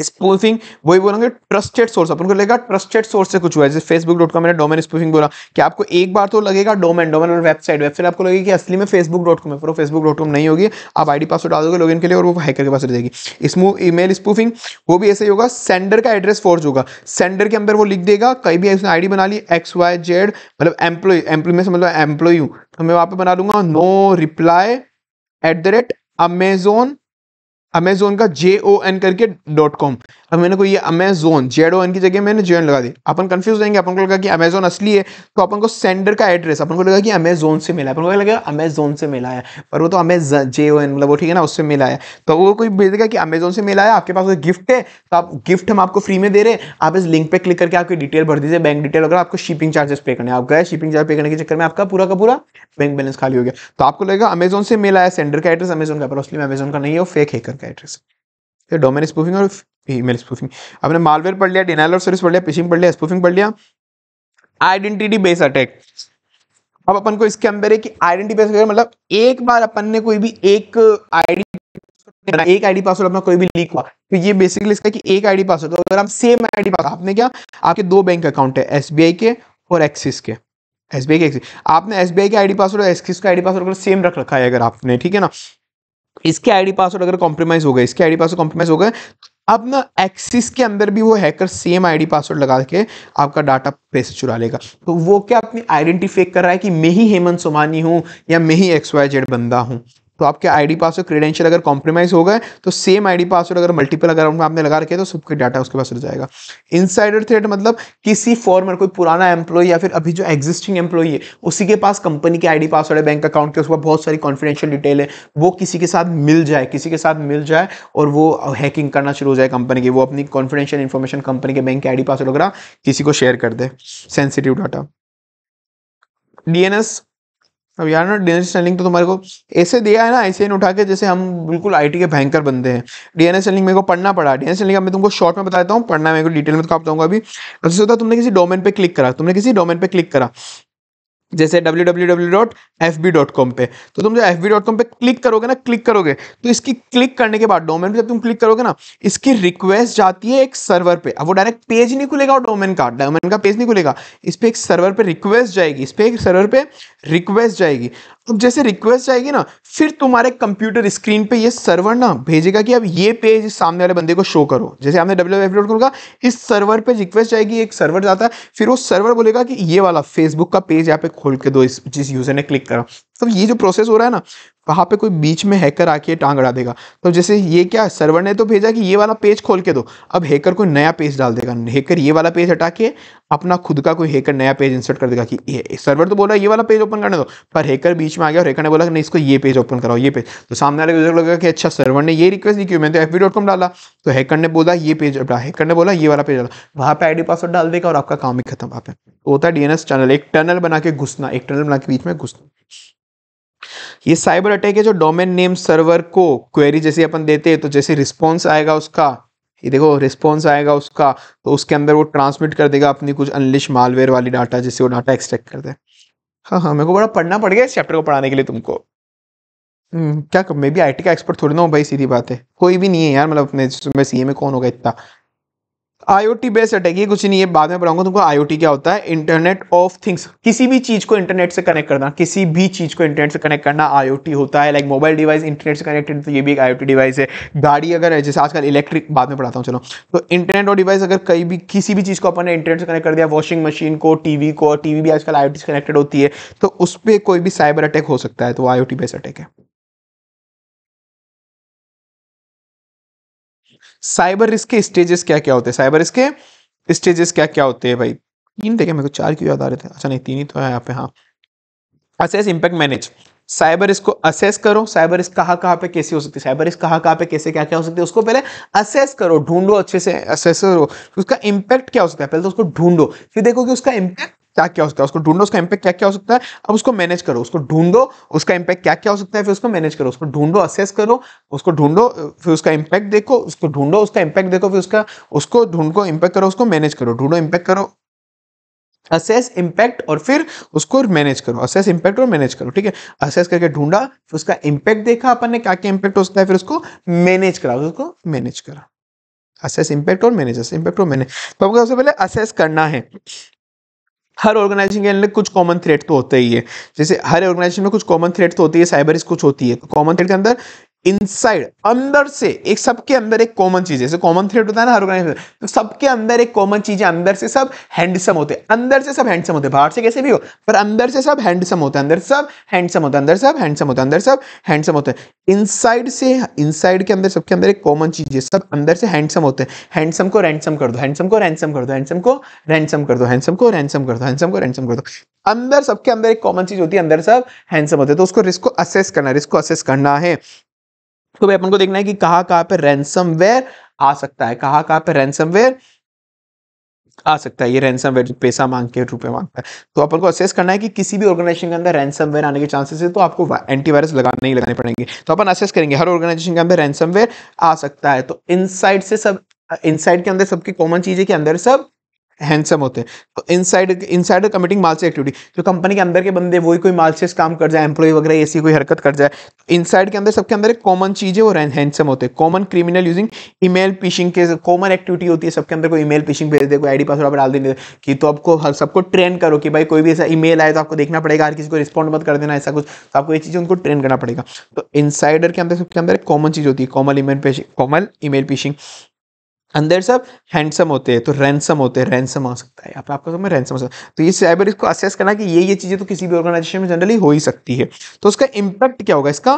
स्पूफिंग वही बोलेंगे ट्रस्टेड सोर्स अपन को लगेगा ट्रस्टेड सोर्स से कुछ हुआ जैसे Facebook dot com domain spoofing बोला कि आपको एक बार तो लगेगा डोमेन डोमेन और वेबसाइट वेबसाइट आपको लगेगी कि असली में फेसबुक डॉट कॉम है पर फेसबुक डॉट कॉम नहीं होगी आप आईडी पासवर्ड डालोगे दोगे लॉगिन के लिए और वो हैकर के पास रहेगी इसमें ईमेल स्पूफिंग वो भी ऐसे ही होगा सेंडर का एड्रेस फोर्ज होगा सेंडर के अंदर वो लिख देगा कहीं भी उसने आईडी बना ली एक्स वाई जेड मतलब एम्प्लॉय एम्प्लॉय में से मतलब एम्प्लॉय हूँ तो मैं वहाँ पे बना दूंगा no reply at the rate amazon Amazon का जे ओ एन करके डॉट कॉम अब मैंने को ये अमेजोन जेड ओ एन की जगह मैंने जे एन लगा दी अपन कंफ्यूज रहेंगे अपन को लगा कि अमेजोन असली है तो अपन को सेंडर का एड्रेस अपन को लगा कि अमेजोन से मिला है अपन को लगा अमेजोन से मिला है पर वो तो अमेजन जे ओ एन मतलब वो ठीक है ना उससे मिला है तो वो कोई भेज देगा कि अमेजोन से मिला है आपके पास कोई गिफ्ट है तो आप गिफ्ट हम आपको फ्री में दे रहे हैं आप इस लिंक पर क्लिक करके आपकी डिटेल भर दीजिए बैंक डिटेल वगैरह आपको शिपिंग चार्जेस पे करने आप गए शिपिंग चार्ज पे करने के चक्कर में आपका पूरा का पूरा बैंक बैलेंस खाली हो गया तो आपको लगेगा अमेजोन से मिला है सेंडर का एड्रेस अमेजोन का पर असली अमेजोन का नहीं है वो फेक है कैरेक्टर्स ये डोमेन स्पूफिंग और ईमेल स्पूफिंग आपने मालवेयर पढ़ लिया डिनाइल ऑफ सर्विस पढ़ लिया पिशिंग पढ़ लिया स्पूफिंग पढ़ लिया आइडेंटिटी बेस अटैक अब अपन को इसके अंदर है कि आइडेंटिटी बेस अटैक मतलब एक बार अपन ने कोई भी एक आईडी एक आईडी पासवर्ड अपना कोई भी लीक हुआ तो ये बेसिकली इसका कि एक आईडी पासवर्ड तो अगर हम सेम आईडी पासवर्ड आपने क्या आपके दो बैंक अकाउंट है एसबीआई के और एक्सिस के एसबीआई के एक्सिस आपने एसबीआई के आईडी पासवर्ड और एक्सिस का आईडी पासवर्ड सेम रख रखा है अगर आपने ठीक है ना इसके आईडी पासवर्ड अगर कॉम्प्रोमाइज हो गए इसके आईडी पासवर्ड कॉम्प्रोमाइज हो गए अब ना एक्सिस के अंदर भी वो हैकर सेम आईडी पासवर्ड लगा के आपका डाटा पैसे चुरा लेगा तो वो क्या अपनी आइडेंटिफाई कर रहा है कि मैं ही हेमंत सोमानी हूँ या मैं ही एक्स वाई जेड बंदा हूँ तो आपके आईडी पासवर्ड क्रेडेंशियल अगर कॉम्प्रोमाइज हो गए तो सेम आईडी पासवर्ड अगर मल्टीपल अकाउंट में आपने लगा रखे तो सबके डाटा उसके पास रह जाएगा इनसाइडर थ्रेट मतलब किसी फॉर्मर कोई पुराना एम्प्लॉय या फिर अभी जो एग्जिस्टिंग एम्प्लॉई है उसी के पास कंपनी के आईडी पासवर्ड है बैंक अकाउंट के उसके पास बहुत सारी कॉन्फिडेंशियल डिटेल है वो किसी के साथ मिल जाए किसी के साथ मिल जाए और वो हैकिंग करना शुरू हो जाए कंपनी की वो अपनी कॉन्फिडेंशियल इन्फॉर्मेशन कंपनी के बैंक के आईडी पासवर्ड वगैरह किसी को शेयर कर दे सेंसिटिव डाटा डीएनएस अब यार ना डी एन तो तुम्हारे को ऐसे दिया है ना ऐसे ही उठा के जैसे हम बिल्कुल आईटी के भयंकर बनते हैं डीएनएस एन मेरे को पढ़ना पड़ा डीएनएस एन एस मैं तुमको शॉर्ट में बताता हूँ पढ़ना मेरे को डिटेल में तो आप बताऊंगा अभी जैसे होता तुमने किसी डोमेन पे क्लिक करा तुमने किसी डोमेन पे क्लिक करा जैसे www.fb.com पे तो तुम जो fb.com पे क्लिक करोगे ना क्लिक करोगे तो इसकी क्लिक करने के बाद डोमेन पे जब तुम क्लिक करोगे ना इसकी रिक्वेस्ट जाती है एक सर्वर पे अब वो डायरेक्ट पेज नहीं खुलेगा डोमेन का डोमेन का पेज नहीं खुलेगा इस पर एक सर्वर पे रिक्वेस्ट जाएगी इस पर एक सर्वर पे रिक्वेस्ट जाएगी अब जैसे रिक्वेस्ट आएगी ना फिर तुम्हारे कंप्यूटर स्क्रीन पे ये सर्वर ना भेजेगा कि अब ये पेज सामने वाले बंदे को शो करो जैसे हमने डब्ल्यू एफ डॉट इस सर्वर पे रिक्वेस्ट जाएगी एक सर्वर जाता है फिर वो सर्वर बोलेगा कि ये वाला फेसबुक का पेज यहाँ पे खोल के दो इस जिस यूजर ने क्लिक करा तो ये जो प्रोसेस हो रहा है ना वहाँ पे कोई बीच में हैकर आके टांग अड़ा देगा तो जैसे ये क्या सर्वर ने तो भेजा कि ये वाला पेज खोल के दो अब हैकर कोई नया पेज डाल देगा हैकर ये वाला पेज हटा के अपना खुद का कोई हैकर नया पेज इंसर्ट कर देगा कि ये सर्वर तो बोला ये वाला पेज ओपन करने दो पर हैकर बीच में आ गया और हैकर ने बोला कि नहीं इसको ये पेज ओपन कराओ ये पेज तो सामने वाले यूजर लगेगा कि अच्छा सर्वर ने ये रिक्वेस्ट दी क्यों मैंने तो एफ डॉट कॉम डाला तो हैकर ने बोला ये पेज डाला हैकर ने बोला ये वाला पेज डाला वहाँ आई डी पासवर्ड डाल देगा और आपका काम ही खत्म वहाँ पर होता है एस चैनल एक टनल बना के घुसना एक टनल बना के बीच में घुसना ये साइबर अटैक है जो डोमेन नेम सर्वर को क्वेरी जैसे अपन देते हैं तो जैसे रिस्पॉन्स आएगा उसका ये देखो रिस्पॉन्स आएगा उसका तो उसके अंदर वो ट्रांसमिट कर देगा अपनी कुछ अनलिश मालवेयर वाली डाटा जिससे वो डाटा एक्सट्रैक्ट कर दे हाँ हाँ मेरे को बड़ा पढ़ना पड़ गया इस चैप्टर को पढ़ाने के लिए तुमको हम्म, क्या मैं भी आईटी का एक्सपर्ट थोड़ी ना हूँ भाई सीधी बात है कोई भी नहीं है यार मतलब अपने सी में कौन होगा इतना आईओटी बेस्ड अटैक ये कुछ नहीं है बाद में बताऊंगा तुमको आईओटी क्या होता है इंटरनेट ऑफ थिंग्स किसी भी चीज को इंटरनेट से कनेक्ट करना किसी भी चीज को इंटरनेट से कनेक्ट करना आईओटी होता है लाइक मोबाइल डिवाइस इंटरनेट से कनेक्टेड तो ये भी एक आईओटी डिवाइस है गाड़ी अगर है जैसे आजकल इलेक्ट्रिक बाद में पढ़ाता हूँ चलो तो इंटरनेट और डिवाइस अगर कहीं भी किसी भी चीज़ को अपने इंटरनेट से कनेक्ट कर दिया वॉशिंग मशीन को टीवी को और टीवी भी आजकल आईओटी से कनेक्टेड होती है तो उस पर कोई भी साइबर अटैक हो सकता है तो आईओटी बेस्ड अटैक है साइबर रिस्क के स्टेजेस क्या क्या होते हैं साइबर रिस्क के स्टेजेस क्या क्या होते हैं भाई तीन देखे मेरे को चार क्यों याद आ रहे थे अच्छा नहीं तीन ही तो है यहाँ पे हाँ असेस इम्पैक्ट मैनेज साइबर इसको असेस करो साइबर रिस्क कहाँ कहाँ पे कैसे हो सकती है साइबर रिस्क कहाँ कहाँ पे कैसे क्या क्या हो सकती है उसको पहले असेस करो ढूंढो अच्छे से असेस करो उसका इम्पैक्ट क्या हो सकता है पहले तो उसको ढूंढो फिर देखो कि उसका इम्पैक्ट क्या क्या हो सकता है उसको ढूंढो उसका इम्पैक्ट क्या क्या हो सकता है अब उसको मैनेज करो उसको ढूंढो उसका इम्पैक्ट क्या क्या हो सकता है फिर उसको मैनेज करो उसको ढूंढो असेस करो उसको ढूंढो फिर उसका इम्पैक्ट देखो उसको ढूंढो उसका इम्पैक्ट देखो फिर उसका उसको ढूंढो इम्पैक्ट करो उसको मैनेज करो ढूंढो इम्पैक्ट करो असेस इम्पैक्ट और फिर उसको मैनेज करो असेस इम्पैक्ट और मैनेज करो ठीक है असेस करके ढूंढा फिर उसका इम्पैक्ट देखा अपन ने क्या क्या इम्पैक्ट हो सकता है फिर उसको मैनेज करा उसको मैनेज करा असेस इम्पैक्ट और मैनेज असेस इम्पैक्ट और मैनेज तो आपको सबसे पहले असेस करना है हर ऑर्गेनाइजेशन के अंदर कुछ कॉमन थ्रेड तो होते ही है जैसे हर ऑर्गेनाइजेशन में कुछ कॉमन थ्रेड तो होती है साइबर कुछ होती है कॉमन थ्रेड के अंदर इनसाइड अंदर से एक सबके अंदर एक कॉमन चीज जैसे कॉमन थ्रेड होता है ना हर ऑर्गेनाइजेशन तो सबके अंदर एक कॉमन चीज है अंदर से सब हैंडसम होते हैं अंदर से सब हैंडसम होते हैं बाहर से कैसे भी हो पर अंदर से सब हैंडसम होते हैं अंदर सब हैंडसम होता है अंदर सब हैंडसम होता है अंदर सब हैंडसम होते हैं इनसाइड से इनसाइड के अंदर सबके अंदर एक कॉमन चीज है सब अंदर से हैंडसम होते हैं हैंडसम को रैंडसम कर दो हैंडसम को रैंडसम कर दो हैंडसम को रैंडसम कर दो हैंडसम को रैंडसम कर दो हैंडसम को रैंडसम कर दो अंदर सबके अंदर एक कॉमन चीज होती है अंदर सब हैंडसम होते हैं तो उसको रिस्क को असेस करना रिस्क को असेस करना है तो भाई अपन को देखना है कि कहां पर पे वेयर आ सकता है कहां कहाँ पे रैनसमवेयर आ सकता है ये रैनसम वेयर पैसा मांग के रुपए मांगता है तो अपन को असेस करना है कि किसी भी ऑर्गेनाइजेशन के अंदर वेयर आने के चांसेस है तो आपको एंटीवायरस लगाने ही लगाने पड़ेंगे तो अपन असेस करेंगे हर ऑर्गेनाइजेशन के अंदर वेयर आ सकता है तो इनसाइड से सब इनसाइड के अंदर सबकी कॉमन चीज़ है कि अंदर सब हैंडसम होते हैं तो inside insider committing malicious activity जो कंपनी के अंदर के बंदे वही कोई मालसियस काम कर जाए एम्प्लॉय वगैरह ऐसी कोई हरकत कर जाए तो इनसाइड के अंदर सबके अंदर एक कॉमन चीज़ है वो हैंडसम होते हैं common criminal using email phishing के कॉमन एक्टिविटी होती है सबके अंदर कोई ईमेल पिशिंग भेज दे कोई आईडी पासवर्ड डाल देने कि तो आपको हर सबको ट्रेन करो कि भाई कोई भी ऐसा ईमेल आए तो आपको देखना पड़ेगा हर किसी को रिस्पॉन्ड मत कर देना ऐसा कुछ तो आपको ये चीज़ उनको ट्रेन करना पड़ेगा तो इनसाइडर के अंदर सबके अंदर एक कॉमन चीज़ होती है common email phishing common email phishing अंदर सब हैंडसम होते हैं तो रैनसम होते हैं रैनसम आ सकता है आप आपका समझ तो रैनसम हो सकता है तो ये साइबर इसको असेस करना कि ये ये चीज़ें तो किसी भी ऑर्गेनाइजेशन में जनरली हो ही सकती है तो उसका इम्पैक्ट क्या होगा इसका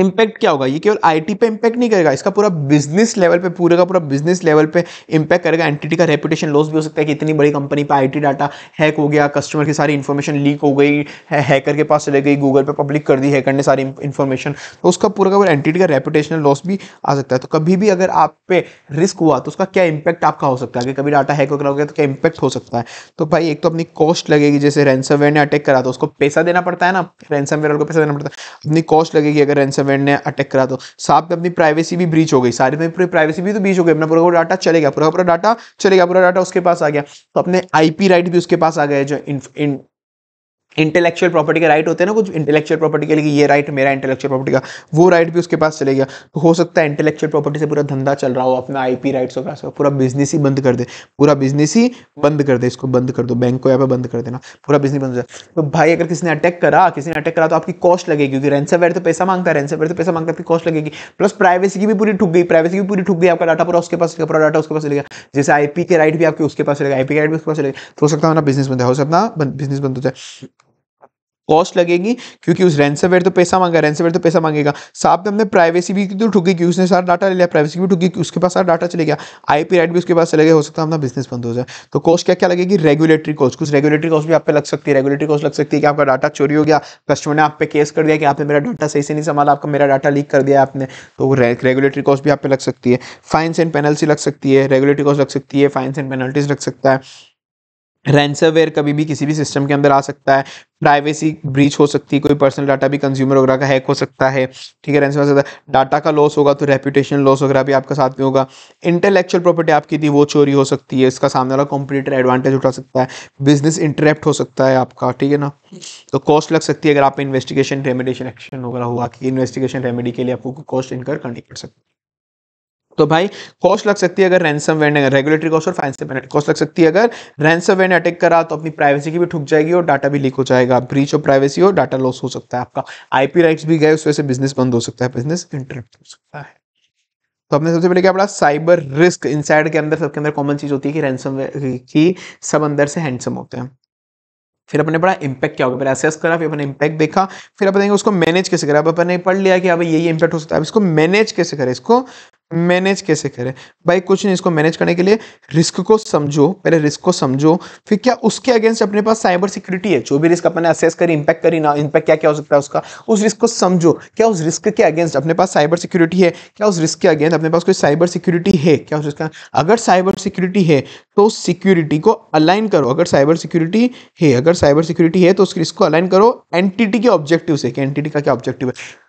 इम्पैक्ट क्या होगा ये केवल आईटी पे इम्पैक्ट नहीं करेगा इसका पूरा बिजनेस लेवल पे पूरे का पूरा बिजनेस लेवल पे इम्पैक्ट करेगा एंटिटी का रेपुटेशन लॉस भी हो सकता है कि इतनी बड़ी कंपनी पे आईटी डाटा हैक हो गया कस्टमर की सारी इन्फॉर्मेशन लीक हो गई है हैकर के पास चले गई गूगल पे पब्लिक कर दी हैकर ने सारी इन्फॉर्मेशन तो उसका पूरा का पूरा एंटिटी का रेपुटेशन लॉस भी आ सकता है तो कभी भी अगर आप पे रिस्क हुआ तो उसका क्या इम्पैक्ट आपका हो सकता है कि कभी डाटा हैक वगैरह हो गया तो क्या इम्पैक्ट हो सकता है तो भाई एक तो अपनी कॉस्ट लगेगी जैसे रेंसमवेयर ने अटैक करा तो उसको पैसा देना पड़ता है ना रेंसमवेयर को पैसा देना पड़ता है अपनी कॉस्ट लगेगी अगर रेंसम सवेड ने अटैक करा तो साहब पे अपनी प्राइवेसी भी ब्रीच हो गई सारे में पूरी प्राइवेसी भी तो ब्रीच हो गई अपना पूरा पूरा डाटा चले गया पूरा पूरा डाटा चले गया पूरा डाटा उसके पास आ गया तो अपने आईपी राइट भी उसके पास आ गया जो इंटेलेक्चुअल प्रॉपर्टी के राइट होते हैं ना कुछ इंटेलेक्चुअल प्रॉपर्टी के लिए ये राइट मेरा इंटेलेक्चुअल प्रॉपर्टी का वो राइट भी उसके पास चले गया तो हो सकता है इंटेलेक्चुअल प्रॉपर्टी से पूरा धंधा चल रहा हो अपना आई राइट्स वगैरह पूरा बिजनेस ही बंद कर दे पूरा बिजनेस ही बंद कर दे इसको बंद कर दो बैंक को यहाँ पर बंद कर देना पूरा बिजनेस बंद जाए तो भाई अगर किसी ने अटैक करा किसी ने अटैक करा तो आपकी कॉस्ट लगेगी क्योंकि वेर तो पैसा मांगता है वेर तो पैसा मांगता है कॉस्ट लगेगी प्लस प्राइवेसी की भी पूरी ठुक गई प्राइवेसी की पूरी ठुक गई आपका डाटा पूरा उसके पास पूरा डाटा उसके पास चलेगा जैसे पी के राइट भी आपके उसके पास चलेगा पी के राइट भी उसके पास चलेगा तो हो सकता है अपना बिजनेस बंद हो सकता है बिजनेस बंद हो जाए कॉस्ट लगेगी क्योंकि उस रेंसमवेयर तो पैसा मांगा वेयर तो पैसा मांगेगा साथ में तो हमने प्राइवेसी भी तो ठुकी कि उसने सारा डाटा ले लिया प्राइवेसी भी ठुकी उसके पास सारा डाटा चले गया आईपी राइट भी उसके पास चले गया हो सकता है अपना बिजनेस बंद हो जाए तो कॉस्ट क्या क्या लगेगी रेगुलेटरी कॉस्ट कुछ रेगुलेटरी कॉस्ट भी आप पे लग सकती है रेगुलेटरी कॉस्ट लग सकती है कि आपका डाटा चोरी हो गया कस्टमर ने आप पे केस कर दिया कि आपने मेरा डाटा सही से नहीं संभाला आपका मेरा डाटा लीक कर दिया आपने तो रेगुलेटरी कॉस्ट भी आप पे लग सकती है फाइन्स एंड पेनल्टी लग सकती है रेगुलेटरी कॉस्ट लग सकती है फाइन्स एंड पेनल्टीज लग सकता है रेंसरवेयर कभी भी किसी भी सिस्टम के अंदर आ सकता है प्राइवेसी ब्रीच हो सकती है कोई पर्सनल डाटा भी कंज्यूमर वगैरह का हैक हो सकता है ठीक है रेंसम हो सकता है डाटा का लॉस होगा तो रेपुटेशन लॉस वगैरह भी आपका साथ में होगा इंटेलेक्चुअल प्रॉपर्टी आपकी थी वो चोरी हो सकती है इसका सामने वाला कॉम्पिटेटर एडवांटेज उठा सकता है बिजनेस इंटरेप्ट हो सकता है आपका ठीक है ना तो कॉस्ट लग सकती है अगर आप इन्वेस्टिगेशन रेमेडिएशन एक्शन वगैरह हुआ कि इन्वेस्टिगेशन रेमेडी के लिए आपको कॉस्ट इनकर करनी पड़ सकती है तो भाई कॉस्ट लग सकती है अगर रैनसम वेयर ने रेगुलेटरी कॉस्ट और फाइनेंशियल कॉस्ट लग सकती है अगर रैनसम वेयर ने अटैक करा तो अपनी प्राइवेसी की भी ठुक जाएगी और डाटा भी लीक हो जाएगा ब्रीच ऑफ प्राइवेसी और डाटा लॉस हो सकता है आपका आईपी राइट्स भी गए उस वजह से बिजनेस बंद हो सकता है बिजनेस इंटरप्ट हो सकता है तो हमने सबसे पहले क्या बड़ा साइबर रिस्क इन के अंदर सबके अंदर कॉमन चीज होती है कि रैनसम की सब अंदर से हैंडसम होते हैं फिर अपने पढ़ा इंपैक्ट क्या होगा फिर असेस करा फिर अपने इंपैक्ट देखा फिर अपने उसको मैनेज कैसे करा अब अपन पढ़ लिया कि अब यही इंपैक्ट हो सकता है अब इसको मैनेज कैसे करें इसको मैनेज कैसे करें भाई कुछ नहीं इसको मैनेज करने के लिए रिस्क को समझो पहले रिस्क को समझो फिर क्या उसके अगेंस्ट अपने पास साइबर सिक्योरिटी है जो भी रिस्क अपने असेस करी इंपैक्ट करी ना इंपैक्ट क्या क्या हो सकता है उसका उस रिस्क को समझो क्या उस रिस्क के अगेंस्ट अपने पास साइबर सिक्योरिटी है क्या उस रिस्क के अगेंस्ट अपने पास कोई साइबर सिक्योरिटी है क्या उस रिस्क अगर साइबर सिक्योरिटी है तो सिक्योरिटी को अलाइन करो अगर साइबर सिक्योरिटी है अगर साइबर सिक्योरिटी है तो उस रिस्क को अलाइन करो एनटीटी तो के ऑब्जेक्टिव से टी का क्या ऑब्जेक्टिव है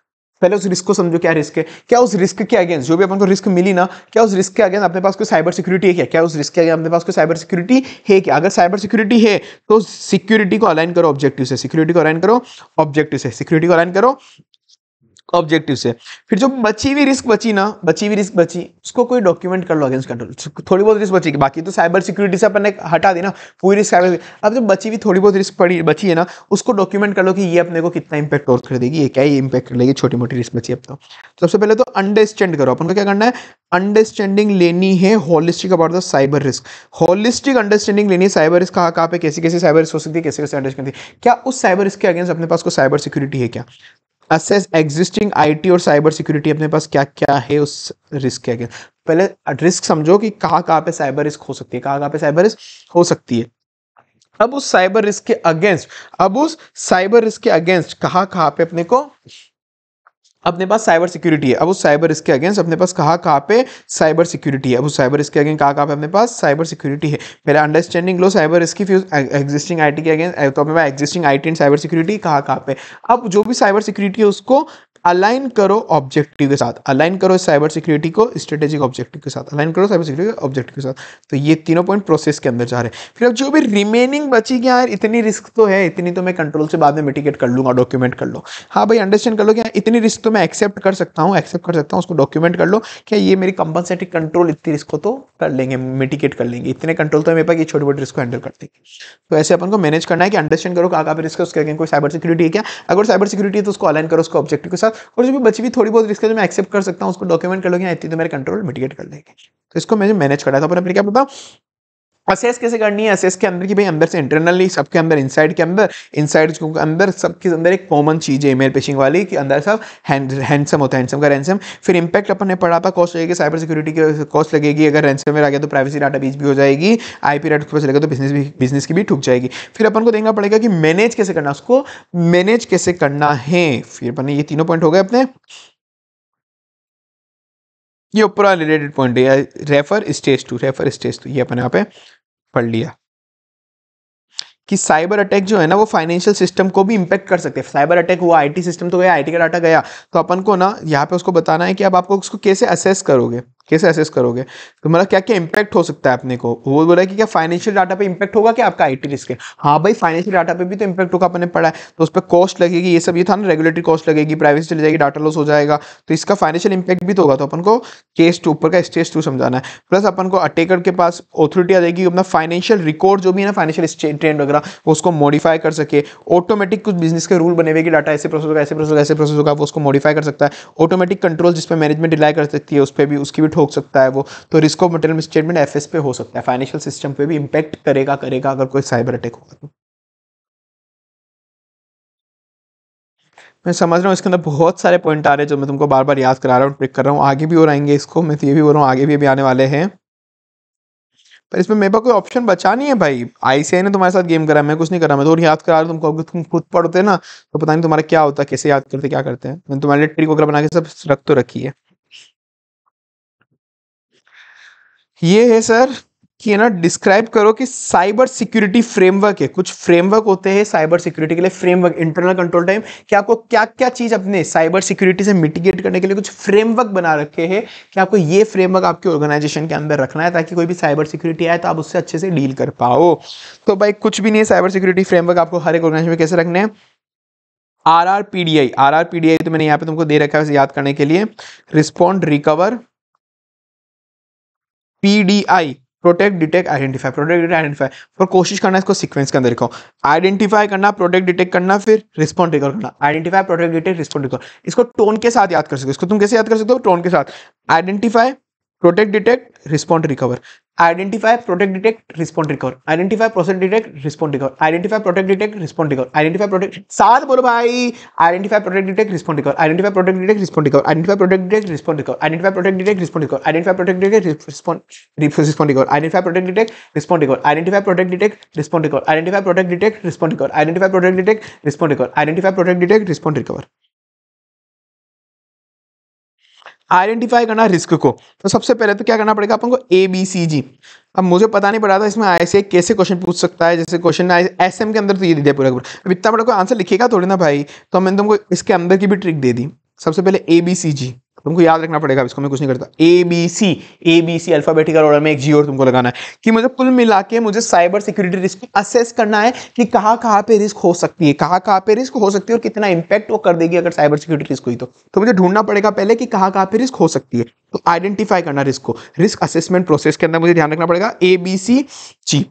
पहले उस रिस्क को समझो क्या रिस्क है क्या उस रिस्क के अगेंस्ट जो भी अपन को रिस्क मिली ना क्या उस रिस्क के अगेंस्ट अपने पास कोई साइबर सिक्योरिटी है क्या क्या उस रिस्क के अगेंस्ट अपने पास कोई साइबर सिक्योरिटी है क्या अगर साइबर सिक्योरिटी है तो सिक्योरिटी को अलाइन करो ऑब्जेक्टिव से सिक्योरिटी को अलाइन करो ऑब्जेक्टिव से सिक्योरिटी को अलाइन करो ऑब्जेक्टिव से फिर जो बची हुई रिस्क बची ना बची हुई रिस्क बची उसको कोई डॉक्यूमेंट कर लो अगेंस्ट कंट्रोल तो थोड़ी बहुत रिस्क बची बाकी तो साइबर सिक्योरिटी से अपने हटा देना पूरी रिस्क अब जो बची हुई थोड़ी बहुत रिस्क पड़ी बची है ना उसको डॉक्यूमेंट कर लो कि ये अपने को कितना इंपैक्ट और कर देगी ये क्या ही इंपैक्ट कर लेगी छोटी मोटी रिस्क बची अब तो।, तो सबसे पहले तो अंडरस्टैंड करो अपन को क्या करना है अंडरस्टैंडिंग लेनी है holistic about the cyber risk holistic understanding लेनी है साइबर रिस्क कहाँ कहाँ पे कैसी कैसी साइबर रिस्क हो सकती है कैसे कैसे अंडरस्टैंड क्या उस साइबर रिस्क के अगेंस्ट अपने पास को साइबर सिक्योरिटी है क्या असेस एग्जिस्टिंग आईटी और साइबर सिक्योरिटी अपने पास क्या क्या है उस रिस्क के अगेंस्ट पहले रिस्क समझो कि कहाँ कहाँ पे साइबर रिस्क हो सकती है कहाँ कहाँ पे साइबर रिस्क हो सकती है अब उस साइबर रिस्क के अगेंस्ट अब उस साइबर रिस्क के अगेंस्ट कहाँ कहाँ पे अपने को अपने पास साइबर सिक्योरिटी है अब उस साइबर इसके अगेंस्ट अपने पास कहाँ कहाँ पे साइबर सिक्योरिटी है अब उस साइबर इसके अगेंस्ट कहाँ कहाँ पे अपने पास साइबर सिक्योरिटी है मेरा अंडरस्टैंडिंग लो साइबर इसकी फ्यूज एग्जिस्टिंग आईटी के अगेंस्ट तो अपने पास existing IT and cyber security कहाँ कहाँ पे अब जो भी साइबर सिक्योरिटी है उसको अलाइन करो ऑब्जेक्टिव के साथ अलाइन करो साइबर सिक्योरिटी को स्ट्रेटेजिक ऑब्जेक्टिव के साथ अलाइन करो साइबर सिक्योरिटी ऑब्जेक्टिव के साथ तो ये तीनों पॉइंट प्रोसेस के अंदर जा रहे हैं फिर अब जो भी रिमेनिंग बची कि यार इतनी रिस्क तो है इतनी तो मैं कंट्रोल से बाद में मिटिकेट कर लूँगा डॉक्यूमेंट कर लो हाँ भाई अंडरस्टैंड कर लो कि इतनी रिस्क तो मैं एक्सेप्ट कर सकता हूँ एक्सेप्ट कर सकता हूँ उसको डॉक्यूमेंट कर लो क्या ये मेरी कंपनसेटिक कंट्रोल इतनी रिस्क को तो कर लेंगे मिटिगेट कर लेंगे इतने कंट्रोल तो मेरे पास ये छोटे मोटे रिस्क को हैंडल कर देंगे तो ऐसे अपन को मैनेज करना है कि अंडरस्टैंड करो कहाँ पर रिस्क उसके कोई साइबर सिक्योरिटी है क्या अगर साइबर सिक्योरिटी है तो उसको अलाइन करो उसको ऑब्जेक्टिव के साथ और जो भी बची हुई थोड़ी बहुत रिस्क है जो मैं एक्सेप्ट कर सकता हूँ उसको डॉक्यूमेंट कर लोगे आई तो मेरे कंट्रोल मिटिगेट कर देंगे तो इसको मैं मैनेज कर रहा था पर अपने क्या बताऊँ असेस कैसे करनी है असेस के अंदर की भाई अंदर से इंटरनली सबके अंदर इनसाइड के अंदर इनसाइड के अंदर सबके अंदर एक कॉमन चीज़ है ईमेल पिशिंग वाली कि अंदर सब हैंडसम होता है हैंडसम का रैनसम फिर इंपैक्ट अपन ने पढ़ा था कॉस्ट लगेगी साइबर सिक्योरिटी की कॉस्ट लगेगी अगर रैंसम में आ गया तो प्राइवेसी डाटा बीच भी हो जाएगी आई पी डाटा लगेगा तो बिजनेस भी बिजनेस की भी ठुक जाएगी फिर अपन को देखना पड़ेगा कि मैनेज कैसे करना उसको मैनेज कैसे करना है फिर अपने ये तीनों पॉइंट हो गए अपने ये ऊपर वाला रिलेटेड पॉइंट है refer stage two refer stage two ये अपने यहाँ पे पढ़ लिया कि साइबर अटैक जो है ना वो फाइनेंशियल सिस्टम को भी इम्पैक्ट कर सकते हैं साइबर अटैक हुआ आईटी सिस्टम तो गया आईटी का डाटा गया तो अपन को ना यहाँ पे उसको बताना है कि अब आप आपको उसको कैसे असेस करोगे कैसे एसेस करोगे तो मतलब क्या क्या इम्पैक्ट हो सकता है अपने को वो बोला कि क्या फाइनेंशियल डाटा पे इम्पैक्ट होगा क्या आपका आईटी रिस्क है हाँ भाई फाइनेंशियल डाटा पे भी तो इम्पैक्ट होगा अपने पढ़ा है तो उस पर कॉस्ट लगेगी ये सब ये था ना रेगुलेटरी कॉस्ट लगेगी प्राइवेसी चली जाएगी डाटा लॉस हो जाएगा तो इसका फाइनेंशियल इम्पैक्ट भी तो होगा तो अपन को केस टू ऊपर का स्टेज टू समझाना है प्लस अपन को अटेकर के पास ऑथोरिटी आ जाएगी अपना फाइनेंशियल रिकॉर्ड जो भी है ना फाइनेंशियल ट्रेंड वगैरह उसको मॉडिफाई कर सके ऑटोमेटिक कुछ बिजनेस के रूल बने हुए कि डाटा ऐसे प्रोसेस होगा ऐसे प्रोसेस होगा ऐसे प्रोसेस होगा वो उसको मॉडिफाई कर सकता है ऑटोमेटिक कंट्रोल जिस पर मैनेजमेंट रिलाई कर सकती है उस पर भी उसकी भी ठोक सकता है वो तो risk of material misstatement F पे हो सकता है फाइनेंशियल सिस्टम पे भी इम्पैक्ट करेगा करेगा अगर कोई साइबर अटैक होगा तो मैं समझ रहा हूँ इसके अंदर बहुत सारे पॉइंट आ रहे हैं जो मैं तुमको बार बार याद करा रहा हूँ ट्रिक कर रहा हूँ आगे भी और आएंगे इसको मैं तो ये भी बोल रहा हूँ आगे भी अभी आने वाले हैं पर इसमें मेरे पास कोई ऑप्शन बचा नहीं है भाई आईसीआई ने तुम्हारे साथ गेम करा मैं कुछ नहीं करा मैं तो और याद करा रहा हूँ तुमको अगर तुम खुद पढ़ते ना तो पता नहीं तुम्हारा क्या होता कैसे याद करते क्या करते हैं मैंने तुम्हारे लिए ट्रिक वगैरह बना के सब रख तो रखी है ये है सर कि ना डिस्क्राइब करो कि साइबर सिक्योरिटी फ्रेमवर्क है कुछ फ्रेमवर्क होते हैं साइबर सिक्योरिटी के लिए फ्रेमवर्क इंटरनल कंट्रोल टाइम कि आपको क्या क्या चीज अपने साइबर सिक्योरिटी से मिटिगेट करने के लिए कुछ फ्रेमवर्क बना रखे हैं कि आपको ये फ्रेमवर्क आपके ऑर्गेनाइजेशन के अंदर रखना है ताकि कोई भी साइबर सिक्योरिटी आए तो आप उससे अच्छे से डील कर पाओ तो भाई कुछ भी नहीं है साइबर सिक्योरिटी फ्रेमवर्क आपको हर एक ऑर्गेनाइजेशन में कैसे रखने हैं R R P D I R R P D I तो मैंने यहाँ पे तुमको दे रखा है याद करने के लिए respond recover I protect detect identify protect detect identify और कोशिश करना इसको सीक्वेंस के अंदर लिखो आइडेंटिफाई करना प्रोटेक्ट डिटेक्ट करना फिर रिस्पॉन्ड रिकॉर्ड करना identify protect detect respond record इसको टोन के साथ याद कर सकते हो इसको तुम कैसे याद कर सकते हो टोन के साथ identify protect detect respond recover identify protect detect respond recover identify protect detect respond recover identify protect detect respond recover identify protect साथ बोलो भाई identify protect detect respond recover identify protect detect respond recover identify protect detect respond recover identify protect detect respond recover identify protect detect respond respond recover identify protect detect respond recover identify protect detect respond recover identify protect detect respond recover identify protect detect respond recover identify protect detect respond recover identify करना risk को तो सबसे पहले तो क्या करना पड़ेगा अपन को ए बी सी जी अब मुझे पता नहीं पड़ा था इसमें आई कैसे क्वेश्चन पूछ सकता है जैसे क्वेश्चन एस एम के अंदर तो ये दे दिया पूरा पूरा अब इतना बड़ा कोई आंसर लिखेगा थोड़ी ना भाई तो मैंने तुमको इसके अंदर की भी ट्रिक दे दी सबसे पहले ए बी सी जी तुमको याद रखना पड़ेगा इसको मैं कुछ नहीं करता A B C A B C alphabetical order में एक जी और तुमको लगाना है कि मतलब कुल मिला के मुझे साइबर सिक्योरिटी रिस्क असेस करना है कि कहाँ कहाँ पे रिस्क हो सकती है कहाँ कहाँ पे रिस्क हो सकती है और कितना इंपैक्ट वो कर देगी अगर साइबर सिक्योरिटी रिस्क हुई तो, तो मुझे ढूंढना पड़ेगा पहले कि कहाँ कहाँ पे रिस्क हो सकती है तो आइडेंटिफाई करना रिस्क को रिस्क असेसमेंट प्रोसेस के अंदर मुझे ध्यान रखना पड़ेगा ए बी सी जी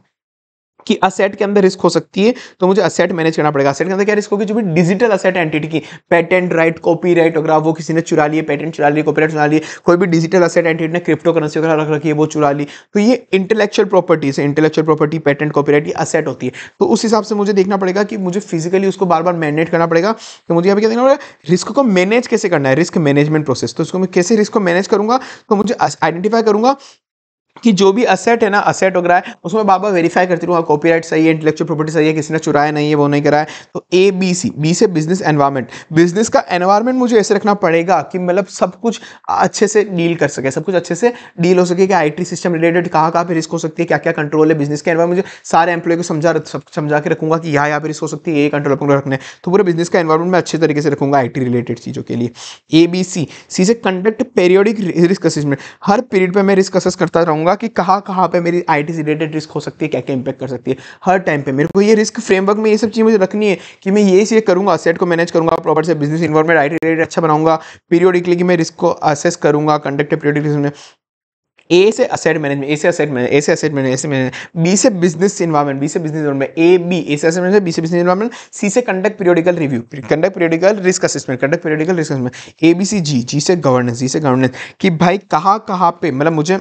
कि असेट के अंदर रिस्क हो सकती है तो मुझे असेट मैनेज करना पड़ेगा असेट के अंदर क्या रिस्क होगी जो भी डिजिटल असेट एंटिटी की पेटेंट राइट कॉपी राइट वगैरह वो किसी ने चुरा लिए पेटेंट चुरा लिए कॉपीराइट चुरा लिए कोई भी डिजिटल असेट एंटिटी ने क्रिप्टो करेंसी वगैरह रख रखी है वो चुरा ली तो ये इंटेलेक्चुअल प्रॉपर्टीज है इंटेलेक्चुअल प्रॉपर्टी पेटेंट कॉपीराइट ये असेट होती है तो उस हिसाब से मुझे देखना पड़ेगा कि मुझे फिजिकली उसको बार बार मैनेज करना पड़ेगा तो मुझे यहाँ क्या देखना पड़ेगा रिस्क को मैनेज कैसे करना है रिस्क मैनेजमेंट प्रोसेस तो उसको मैं कैसे रिस्क को मैनेज करूंगा तो मुझे आइडेंटिफाई करूंगा कि जो भी असेट है ना असेट वगैरह है उसमें बाबा वेरीफाई करती रहूँ कॉपी राइट सही है इंटेलेक्चुअल प्रॉपर्टी सही है किसी ने चुराया नहीं है वो नहीं कराया तो ए बी सी बी से बिजनेस एनवायरमेंट बिजनेस का एनवायरमेंट मुझे ऐसे रखना पड़ेगा कि मतलब सब कुछ अच्छे से डील कर सके सब कुछ अच्छे से डील हो सके कि आई सिस्टम रिलेटेड कहाँ कहाँ पर रिस्क हो सकती है क्या क्या कंट्रोल है बिजनेस के एनवायरमेंट मुझे सारे एम्प्लॉय को समझा समझा के रखूंगा कि यहाँ यहाँ पर रिस्क हो सकती है ये कंट्रोल अपने रखने तो पूरे बिजनेस का एनवायरमेंट मैं अच्छे तरीके से रखूंगा आई रिलेटेड चीज़ों के लिए ए बी सी सी से कंडक्ट पेरियोडिक रिस्क असेसमेंट हर पीरियड पर मैं रिस्क असेस करता रहूँगा बताऊंगा कि कहाँ कहाँ पे मेरी आई टी रिलेटेड रिस्क हो सकती है क्या क्या इंपैक्ट कर सकती है हर टाइम पे मेरे को ये रिस्क फ्रेमवर्क में ये सब चीज़ मुझे रखनी है कि मैं ये इसलिए करूँगा असेट को मैनेज करूँगा प्रॉपर से बिजनेस इन्वॉर्मेंट आई रिलेटेड अच्छा बनाऊंगा पीरियोडिकली कि मैं रिस्क को असेस करूँगा कंडक्ट पीरियोडिकली में ए से असेट मैनेजमेंट ए से असेट मैनेज ए से असेट मैनेज ए से मैनेजमेंट बी से बिजनेस इन्वायरमेंट बी से business environment A B A से असेट मैनेजमेंट बी से बिजनेस इन्वायरमेंट सी से conduct periodical review conduct periodical risk assessment conduct periodical risk assessment A B C G G से governance जी से governance कि भाई कहाँ कहाँ पे मतलब मुझे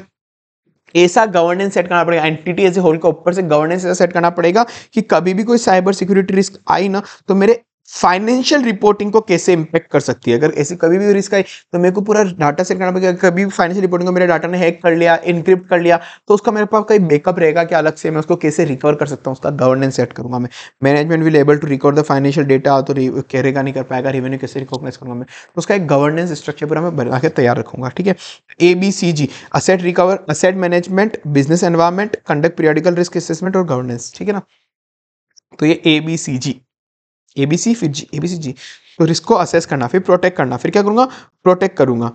ऐसा गवर्नेंस सेट करना पड़ेगा एंटिटी एज ए होल के ऊपर से गवर्नेंस ऐसा सेट करना पड़ेगा कि कभी भी कोई साइबर सिक्योरिटी रिस्क आई ना तो मेरे फाइनेंशियल रिपोर्टिंग को कैसे इंपैक्ट कर सकती है अगर ऐसी कभी भी रिस्क आई तो मेरे को पूरा डाटा सेट करना पड़ेगा कभी भी फाइनेंशियल रिपोर्टिंग को मेरा डाटा ने हैक कर लिया इनक्रिप्ट कर लिया तो उसका मेरे पास कोई बैकअप रहेगा कि अलग से मैं उसको कैसे रिकवर कर सकता हूँ उसका गवर्नेंस सेट करूँगा मैं management will able to recover the financial data तो कहेगा नहीं कर पाएगा रिवेन्यू कैसे रिकॉग्नाइज करूँगा मैं तो उसका एक गवर्नेंस स्ट्रक्चर पूरा मैं बना के तैयार रखूंगा ठीक है A B C G asset recover asset management business environment conduct periodical risk assessment और गवर्नेंस ठीक है ना तो ये ए बी सी जी ए बी सी फिर जी ए बी सी जी तो रिस्क को असेस करना फिर प्रोटेक्ट करना फिर क्या करूँगा प्रोटेक्ट करूँगा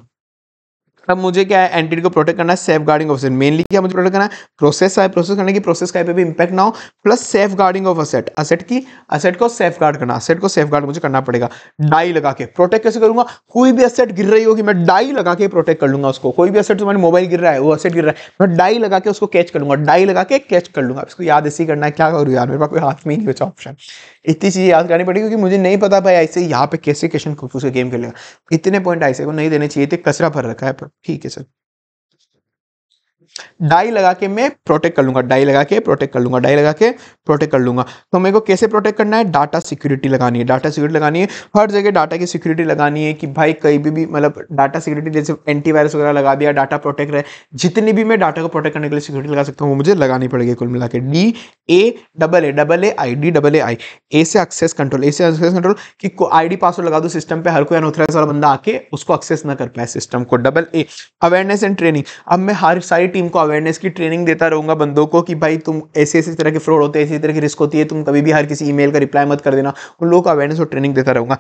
अब मुझे क्या है एंटिटी को प्रोटेक्ट करना है सेफ गार्डिंग ऑफ मेनली क्या मुझे प्रोटेक्ट करना है प्रोसेस है प्रोसेस करने की प्रोसेस का भी इंपैक्ट ना हो plus safeguarding of asset asset की असेट को सेफ गार्ड करना असेट को सेफ गार्ड मुझे करना पड़ेगा डाई लगा के प्रोटेक्ट कैसे करूंगा कोई भी असेट गिर रही होगी मैं डाई लगा के प्रोटेक्ट कर लूंगा उसको कोई भी असेट तुम्हारे मोबाइल गिर रहा है वो असेट गिर रहा है मैं डाई लगा के उसको कैच कर लूंगा डाई लगा के कैच कर लूंगा इसको याद ऐसे ही करना है क्या करूँ यार मेरे पास कोई हाथ में ही नहीं बचा ऑप्शन इतनी चीज़ें याद करनी पड़ेगी क्योंकि मुझे नहीं पता भाई ऐसे यहाँ पे कैसे क्वेश्चन खुफूस का गेम खेलेगा इतने पॉइंट ऐसे को नहीं देने चाहिए थे कचरा भर रखा है पर ठीक है सर डाई लगा के मैं प्रोटेक्ट कर लूंगा डाई लगा के प्रोटेक्ट कर लूँगा डाई लगा के प्रोटेक्ट कर लूंगा तो मेरे को कैसे प्रोटेक्ट करना है डाटा सिक्योरिटी लगानी है डाटा सिक्योरिटी लगानी है हर जगह डाटा की सिक्योरिटी लगानी है कि भाई कहीं भी भी मतलब डाटा सिक्योरिटी जैसे एंटीवायरस वगैरह लगा दिया डाटा प्रोटेक्ट रहे जितनी भी मैं डाटा को प्रोटेक्ट करने के लिए सिक्योरिटी लगा सकता हूँ वो मुझे लगानी पड़ेगी कुल मिला के D A double A double A I D double A I A से एक्सेस कंट्रोल ए से एक्सेस कंट्रोल कि आई डी पासवर्ड लगा दो सिस्टम पे हर कोई अनऑथराइज वाला बंदा आके उसको एक्सेस ना कर पाए सिस्टम को double A awareness and training अब मैं हर सारी टीम को अवेयरनेस की ट्रेनिंग देता रहूँगा बंदों को कि भाई तुम ऐसे ऐसे तरह के फ्रॉड होते हैं ऐसी तरह की रिस्क होती है तुम कभी भी हर किसी ईमेल का रिप्लाई मत कर देना उन लोगों को अवेयरनेस और ट्रेनिंग देता रहूँगा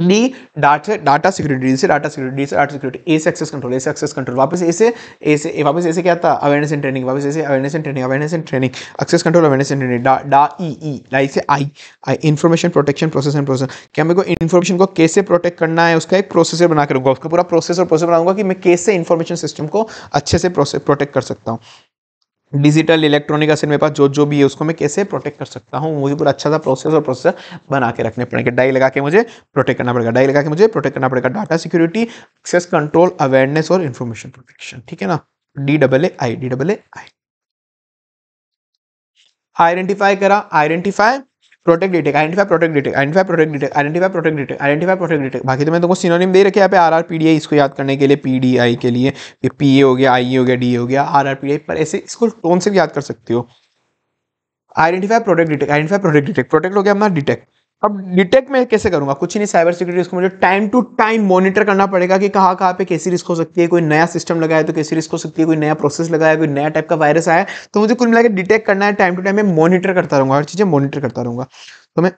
D data data security D से डाटा सिक्योरिटी डी से डाटा सिक्योरिटी ए से एक्सेस कंट्रोल ए से एक्सेस कंट्रोल वापस ए से ए से वापस ए से क्या था अवेयरनेस एंड ट्रेनिंग वापस ए से awareness and training awareness and training access control awareness and training डा डा ई ई डाई से I I information protection process and process क्या मेरे को इन्फॉर्मेशन को कैसे प्रोटेक्ट करना है उसका एक प्रोसेसर बना के उसका पूरा प्रोसेस और प्रोसेस बनाऊंगा कि मैं कैसे इन्फॉर्मेशन सिस्टम को अच्छे से प्रोटेक्ट कर सकता हूँ डिजिटल इलेक्ट्रॉनिक असर मेरे पास जो जो भी है उसको मैं कैसे प्रोटेक्ट कर सकता हूँ मुझे पूरा अच्छा सा प्रोसेस और प्रोसेसर बना के रखने पड़ेंगे डाई लगा के मुझे प्रोटेक्ट करना पड़ेगा डाई लगा के मुझे प्रोटेक्ट करना पड़ेगा data security access control awareness और इन्फॉर्मेशन प्रोटेक्शन ठीक है ना D double A I D double A I identify करा identify protect detect identify protect detect identify protect detect identify protect detect identify protect detect बाकी तो मैं तुमको synonym दे रखे यहाँ पे R R P D I इसको याद करने के लिए पी डी आई के लिए फिर पी ए हो गया आई हो गया डी हो गया आर आर पी आई पर ऐसे इसको टोन से भी याद कर सकते हो identify protect detect identify protect detect protect हो गया अपना डिटेक्ट अब डिटेक्ट मैं कैसे करूंगा कुछ नहीं साइबर सिक्योरिटी रिस्क मुझे टाइम टू टाइम मॉनिटर करना पड़ेगा कि कहाँ कहाँ पे कैसी रिस्क हो सकती है कोई नया सिस्टम लगाया तो कैसी रिस्क हो सकती है कोई नया प्रोसेस लगाया कोई नया टाइप का वायरस आया तो मुझे कुल मिला डिटेक्ट करना है टाइम टू टाइम मैं मॉनिटर करता रहूंगा हर चीज़ें मॉनिटर करता रहूंगा तो मैं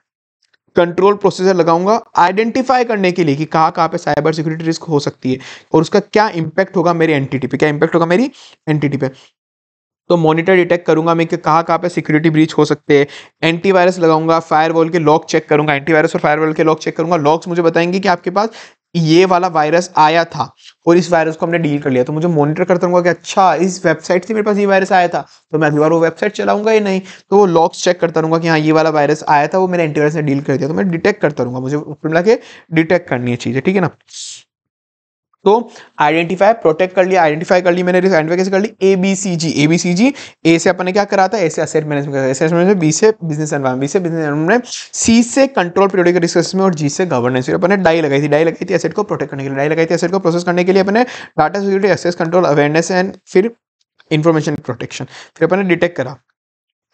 कंट्रोल प्रोसेसर लगाऊंगा आइडेंटिफाई करने के लिए कि कहाँ कहाँ पे साइबर सिक्योरिटी रिस्क हो सकती है और उसका क्या इंपैक्ट होगा मेरी एनटीटी पे क्या इंपैक्ट होगा मेरी एनटीटी पे तो मॉनिटर डिटेक्ट करूंगा मैं कि कहाँ कहाँ पे सिक्योरिटी ब्रीच हो सकते हैं एंटीवायरस लगाऊंगा फायरवॉल के लॉक चेक करूंगा एंटीवायरस और फायरवॉल के लॉक चेक करूंगा लॉक्स मुझे बताएंगे कि आपके पास ये वाला वायरस आया था और इस वायरस को हमने डील कर लिया तो मुझे मॉनिटर करता रहूंगा कि अच्छा इस वेबसाइट से मेरे पास ये वायरस आया था तो मैं अगली बार वो वेबसाइट चलाऊंगा या नहीं तो वो लॉक्स चेक करता रहूंगा कि हाँ ये वाला वायरस आया था वो मेरे एंटीवायरस ने डील कर दिया तो मैं डिटेक्ट करता रहूंगा मुझे मिला के डिटेक्ट करनी है चीज़ें ठीक है ना तो आइडेंटिफाई प्रोटेक्ट कर लिया आइडेंटिफाई कर ली मैंने रिस्क आइडेंटिफाई कैसे कर ली ए बी सी जी ए बी सी जी ए से अपने क्या करा था ए से असेट मैनेजमेंट करा एसेट मैनेजमेंट बी से बिजनेस एनवायरमेंट बी से बिजनेस एनवायरमेंट सी से कंट्रोल के रिस्क में और जी से गवर्नेंस अपने डाई लगाई थी डाई लगाई थी एसेट को प्रोटेक्ट करने के लिए डाई लगाई थी एसेट को प्रोसेस करने के लिए अपने data security access control awareness and फिर इन्फॉर्मेशन प्रोटेक्शन फिर अपने डिटेक्ट करा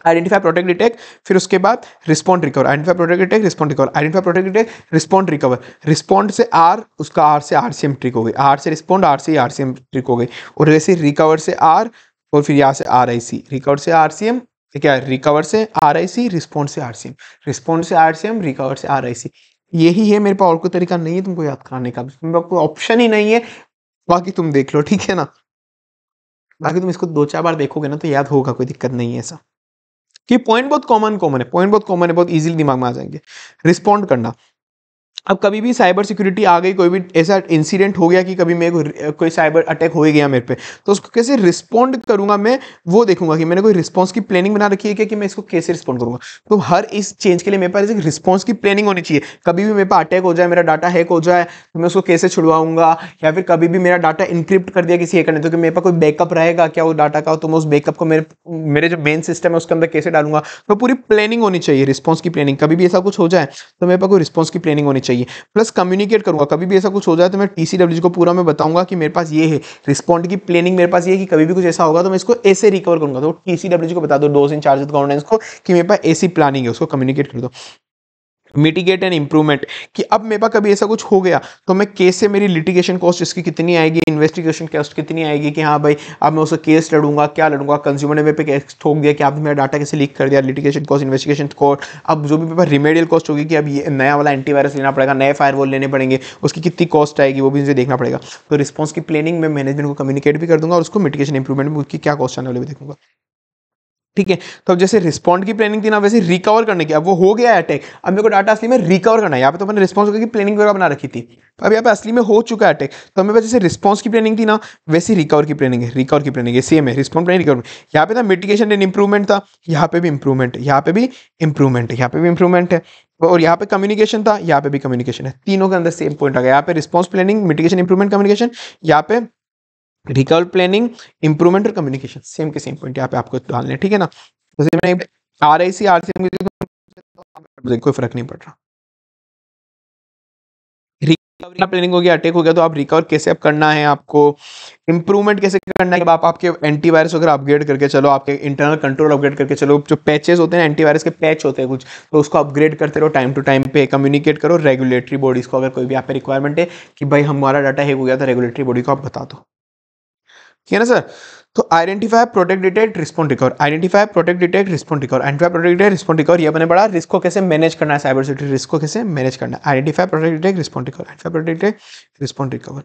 आइडेंटिफाई प्रोटेक्ट डिटेक फिर उसके बाद respond recover identify protect detect respond recover identify protect detect respond recover respond से आर उसका आर से आर सी एम ट्रिक हो गई आर से रिस्पॉन्ड आर से आर सी एम ट्रिक हो गई और जैसे रिकवर से आर और फिर यहाँ से आर आई सी रिकवर से आर सी एम क्या है रिकवर से आर आई सी रिस्पॉन्ड से आर सी एम रिस्पॉन्ड से आर सी एम रिकवर से आर आई सी यही है मेरे पास और कोई तरीका नहीं है तुमको याद कराने का कोई ऑप्शन ही नहीं है बाकी तुम देख लो ठीक है ना बाकी तुम इसको दो चार बार देखोगे ना तो याद होगा कोई दिक्कत नहीं है ऐसा कि पॉइंट बहुत कॉमन कॉमन है पॉइंट बहुत कॉमन है बहुत इजीली दिमाग में आ जाएंगे रिस्पॉन्ड करना अब कभी भी साइबर सिक्योरिटी आ गई कोई भी ऐसा इंसिडेंट हो गया कि कभी मेरे को कोई साइबर अटैक हो गया मेरे पे तो उसको कैसे रिस्पॉन्ड करूंगा मैं वो देखूंगा कि मैंने कोई रिस्पॉन्स की प्लानिंग बना रखी है क्या कि मैं इसको कैसे रिस्पॉन्ड करूंगा तो हर इस चेंज के लिए मेरे पास एक रिस्पॉन्स की प्लानिंग होनी चाहिए कभी भी मेरे पास अटैक हो जाए मेरा डाटा हैक हो जाए तो मैं उसको कैसे छुड़वाऊंगा या फिर कभी भी मेरा डाटा इंक्रिप्ट कर दिया किसी हैकर ने तो कि मेरे पास कोई बैकअप रहेगा क्या वो डाटा का तो मैं उस बैकअप को मेरे मेरे जो मेन सिस्टम है उसके अंदर कैसे डालूंगा तो पूरी प्लानिंग होनी चाहिए रिस्पॉन्स की प्लानिंग कभी भी ऐसा कुछ हो जाए तो मेरे पास कोई रिस्पॉन्स की प्लानिंग होनी चाहिए चाहिए प्लस कम्युनिकेट करूँगा कभी भी ऐसा कुछ हो जाए तो मैं टी सी को पूरा मैं बताऊंगा कि मेरे पास ये है रिस्पॉन्ड की प्लानिंग मेरे पास ये कि कभी भी कुछ ऐसा होगा तो मैं इसको ऐसे रिकवर करूँगा तो टी सी को बता दो डोज इन चार्ज गवर्नेंस को कि मेरे पास ऐसी प्लानिंग है उसको कम्युनिकेट कर दो मिटिगेट एंड इम्प्रूवमेंट कि अब मेरे पास कभी ऐसा कुछ हो गया तो मैं केस से मेरी लिटिगेशन कॉस्ट इसकी कितनी आएगी इन्वेस्टिगेशन कॉस्ट कितनी आएगी कि हाँ भाई अब मैं उससे केस लड़ूंगा क्या लड़ूंगा कंज्यूमर ने मेरे पे केस ठोक दिया कि आपने मेरा डाटा कैसे लीक कर दिया लिटिगेशन कॉस्ट इन्वेस्टिगेशन कॉस्ट अब जो भी मेरे पास रिमेडियल कॉस्ट होगी कि अब ये नया वाला एंटीवायरस लेना पड़ेगा नए फायर लेने पड़ेंगे उसकी कितनी कॉस्ट आएगी वो भी मुझे देखना पड़ेगा तो रिस्पॉन्स की प्लानिंग मैं मैनेजमेंट को कम्युनिकेट भी कर दूंगा और उसको मिटिगेशन इंप्रूवमेंट में उसकी क्या कॉस्ट आने वाले भी देखूंगा ठीक है तो अब जैसे रिस्पॉन्ड की प्लानिंग थी ना वैसे रिकवर करने की अब वो हो गया है अटैक अब मेरे को डाटा असली में रिकवर करना है यहाँ पे तो मैंने रिस्पॉन्स की प्लानिंग वगैरह बना रखी थी तो अब यहाँ पे असली में हो चुका है अटैक तो हमें जैसे रिस्पॉन्स की प्लानिंग थी ना वैसे रिकवर की प्लानिंग है रिकवर की प्लानिंग है सेम है रिस्पॉन्स प्लानिंग रिकवर यहाँ पे था मिटिगेशन एंड इंप्रूवमेंट था यहाँ पे भी इंप्रूवमेंट यहाँ पे भी इंप्रूवमेंट यहाँ पे भी इंप्रूवमेंट है और यहाँ पे कम्युनिकेशन था यहाँ पे भी कम्युनिकेशन है तीनों के अंदर सेम पॉइंट आ गया यहाँ पे response planning mitigation improvement communication यहाँ पे रिकवर प्लानिंग इंप्रूवमेंट और कम्युनिकेशन सेम के सेम पॉइंट यहाँ पे आपको डालने है ठीक है ना जैसे मैंने R I C R C M कोई फर्क नहीं पड़ रहा रिकवरी प्लानिंग हो गया अटैक हो गया तो आप रिकवर कैसे अब करना है आपको इंप्रूवमेंट कैसे करना है आप आपके एंटीवायरस वगैरह अपग्रेड करके चलो आपके इंटरनल कंट्रोल अपग्रेड करके चलो जो पैचेस होते हैं एंटीवायरस के पैच होते हैं कुछ तो उसको अपग्रेड करते रहो टाइम टू टाइम पे कम्युनिकेट करो रेगुलेटरी बॉडीज़ को अगर कोई भी यहाँ पे रिक्वायरमेंट है कि भाई हमारा डाटा हैक हो गया था रेगुलेटरी बॉडी को आप बता दो ठीक है ना सर तो identify protect detect respond recover identify protect detect respond recover identify protect detect respond recover ये अपने बड़ा रिस्क को कैसे मैनेज करना है साइबर सिक्योरिटी रिस्क को कैसे मैनेज करना है identify protect detect respond recover identify protect detect respond recover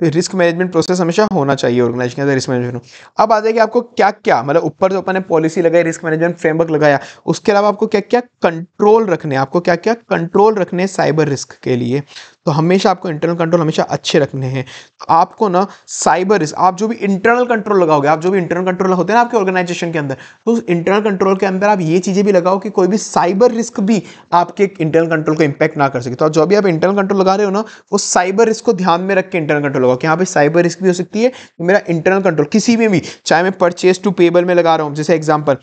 तो रिस्क मैनेजमेंट प्रोसेस हमेशा होना चाहिए ऑर्गेनाइजेशन के अंदर रिस्क मैनेजमेंट अब आ जाएगी आपको क्या क्या मतलब ऊपर जो अपन ने पॉलिसी लगाई रिस्क मैनेजमेंट फ्रेमवर्क लगाया उसके अलावा आपको क्या क्या कंट्रोल रखने आपको क्या क्या कंट्रोल रखने साइबर रिस्क के लिए तो हमेशा आपको इंटरनल कंट्रोल हमेशा अच्छे रखने हैं तो आपको ना साइबर आप जो भी इंटरनल कंट्रोल लगाओगे आप जो भी इंटरनल कंट्रोल होते हैं ना आपके ऑर्गेनाइजेशन के अंदर तो उस इंटरनल कंट्रोल के अंदर आप ये चीज़ें भी लगाओ कि कोई भी साइबर रिस्क भी आपके इंटरनल कंट्रोल को इंपैक्ट ना कर सके तो जो भी आप इंटरनल कंट्रोल लगा रहे हो ना वो साइबर रिस्क को ध्यान में रख के इंटरनल कंट्रोल लगाओ कि यहाँ पे साइबर रिस्क भी हो सकती है मेरा इंटरनल कंट्रोल किसी में भी चाहे मैं परचेज टू पेबल में लगा रहा हूँ जैसे example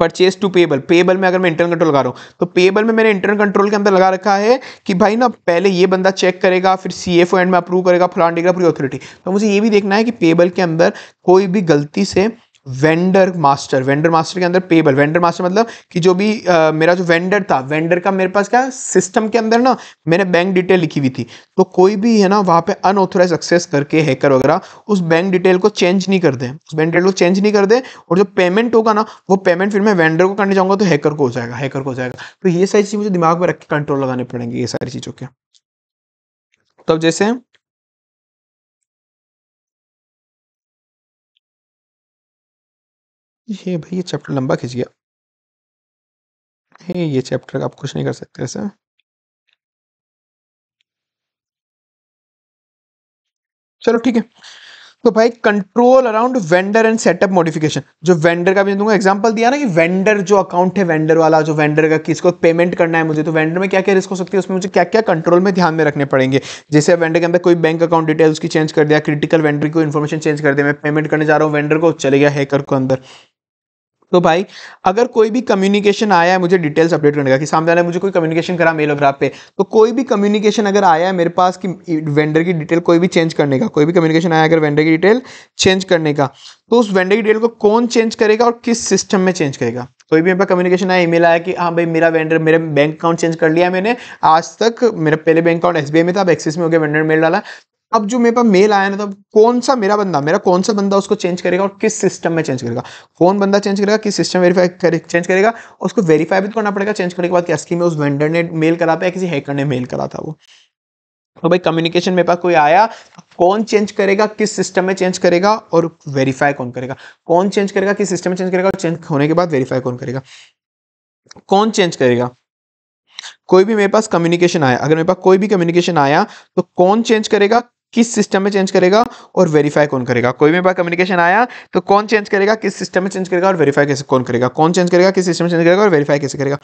purchase to payable payable में अगर मैं इंटरनल कंट्रोल लगा रहा हूँ तो पेबल में मैंने इंटरनल कंट्रोल के अंदर लगा रखा है कि भाई ना पहले ये बंदा चेक करेगा फिर सी एफ एंड में अप्रूव करेगा फलान डिग्रा पूरी अथॉरिटी तो मुझे ये भी देखना है कि पेबल के अंदर कोई भी गलती से वेंडर मास्टर वेंडर मास्टर के अंदर पेबल वेंडर मास्टर मतलब कि जो भी आ, मेरा जो वेंडर था वेंडर का मेरे पास क्या सिस्टम के अंदर ना मैंने बैंक डिटेल लिखी हुई थी तो कोई भी है ना वहाँ पे अनऑथोराइज एक्सेस करके हैकर वगैरह उस बैंक डिटेल को चेंज नहीं कर दे उस बैंक डिटेल को चेंज नहीं कर दे और जो पेमेंट होगा ना वो पेमेंट फिर मैं वेंडर को करने जाऊँगा तो हैकर को हो जाएगा हैकर को हो जाएगा तो ये सारी चीज़ मुझे दिमाग में रख के कंट्रोल लगाने पड़ेंगे ये सारी चीज़ों के तब तो जैसे ये भाई ये चैप्टर लंबा खींच गया ये चैप्टर आप कुछ नहीं कर सकते ऐसा चलो ठीक है तो भाई control around vendor and setup modification जो वेंडर का भी तुमको एग्जांपल दिया ना कि वेंडर जो अकाउंट है वेंडर वाला जो वेंडर का किसको पेमेंट करना है मुझे तो वेंडर में क्या क्या रिस्क हो सकती है उसमें मुझे क्या क्या कंट्रोल में ध्यान में रखने पड़ेंगे जैसे वेंडर के अंदर कोई बैंक अकाउंट डिटेल उसकी चेंज कर दिया क्रिटिकल वेंडर को इन्फॉर्मेशन चेंज कर दिया मैं पेमेंट करने जा रहा हूँ वेंडर को चले गया हैकर को अंदर तो भाई अगर कोई भी कम्युनिकेशन आया है मुझे डिटेल्स अपडेट करने का कि सामने वाला मुझे कोई कम्युनिकेशन करा मेल वगैरह पे तो कोई भी कम्युनिकेशन अगर आया है मेरे पास कि वेंडर की डिटेल कोई भी चेंज करने का कोई भी कम्युनिकेशन आया अगर वेंडर की डिटेल चेंज करने का तो उस वेंडर की डिटेल को कौन चेंज करेगा और किस सिस्टम में चेंज करेगा कोई भी मेरे पास कम्युनिकेशन आया ईमेल आया कि हाँ भाई मेरा वेंडर मेरे बैंक अकाउंट चेंज कर लिया मैंने आज तक मेरा पहले बैंक अकाउंट एस में था अब एक्सिस में हो गया वेंडर मेल डाला अब जो मेरे पास मेल आया ना तो कौन सा मेरा बंदा मेरा कौन सा बंदा उसको चेंज करेगा और किस सिस्टम में चेंज करेगा कौन बंदा चेंज करेगा किस सिस्टम वेरीफाई करे, चेंज करेगा उसको वेरीफाई भी तो करना पड़ेगा चेंज करने के बाद कि असली में उस वेंडर ने मेल करा था किसी हैकर ने मेल करा था वो तो भाई कम्युनिकेशन मेरे पास कोई आया तो कौन चेंज करेगा किस सिस्टम में चेंज करेगा और वेरीफाई कौन करेगा कौन चेंज करेगा किस सिस्टम में चेंज करेगा और चेंज होने के बाद वेरीफाई कौन करेगा कौन चेंज करेगा कोई भी मेरे पास कम्युनिकेशन आया अगर मेरे पास कोई भी कम्युनिकेशन आया तो कौन चेंज करेगा किस सिस्टम में चेंज करेगा और वेरीफाई कौन करेगा कोई भी बार कम्युनिकेशन आया तो कौन चेंज करेगा किस सिस्टम में चेंज करेगा और वेरीफाई कैसे कौन करेगा कौन चेंज करेगा किस सिस्टम में चेंज करेगा और वेरीफाई कैसे करेगा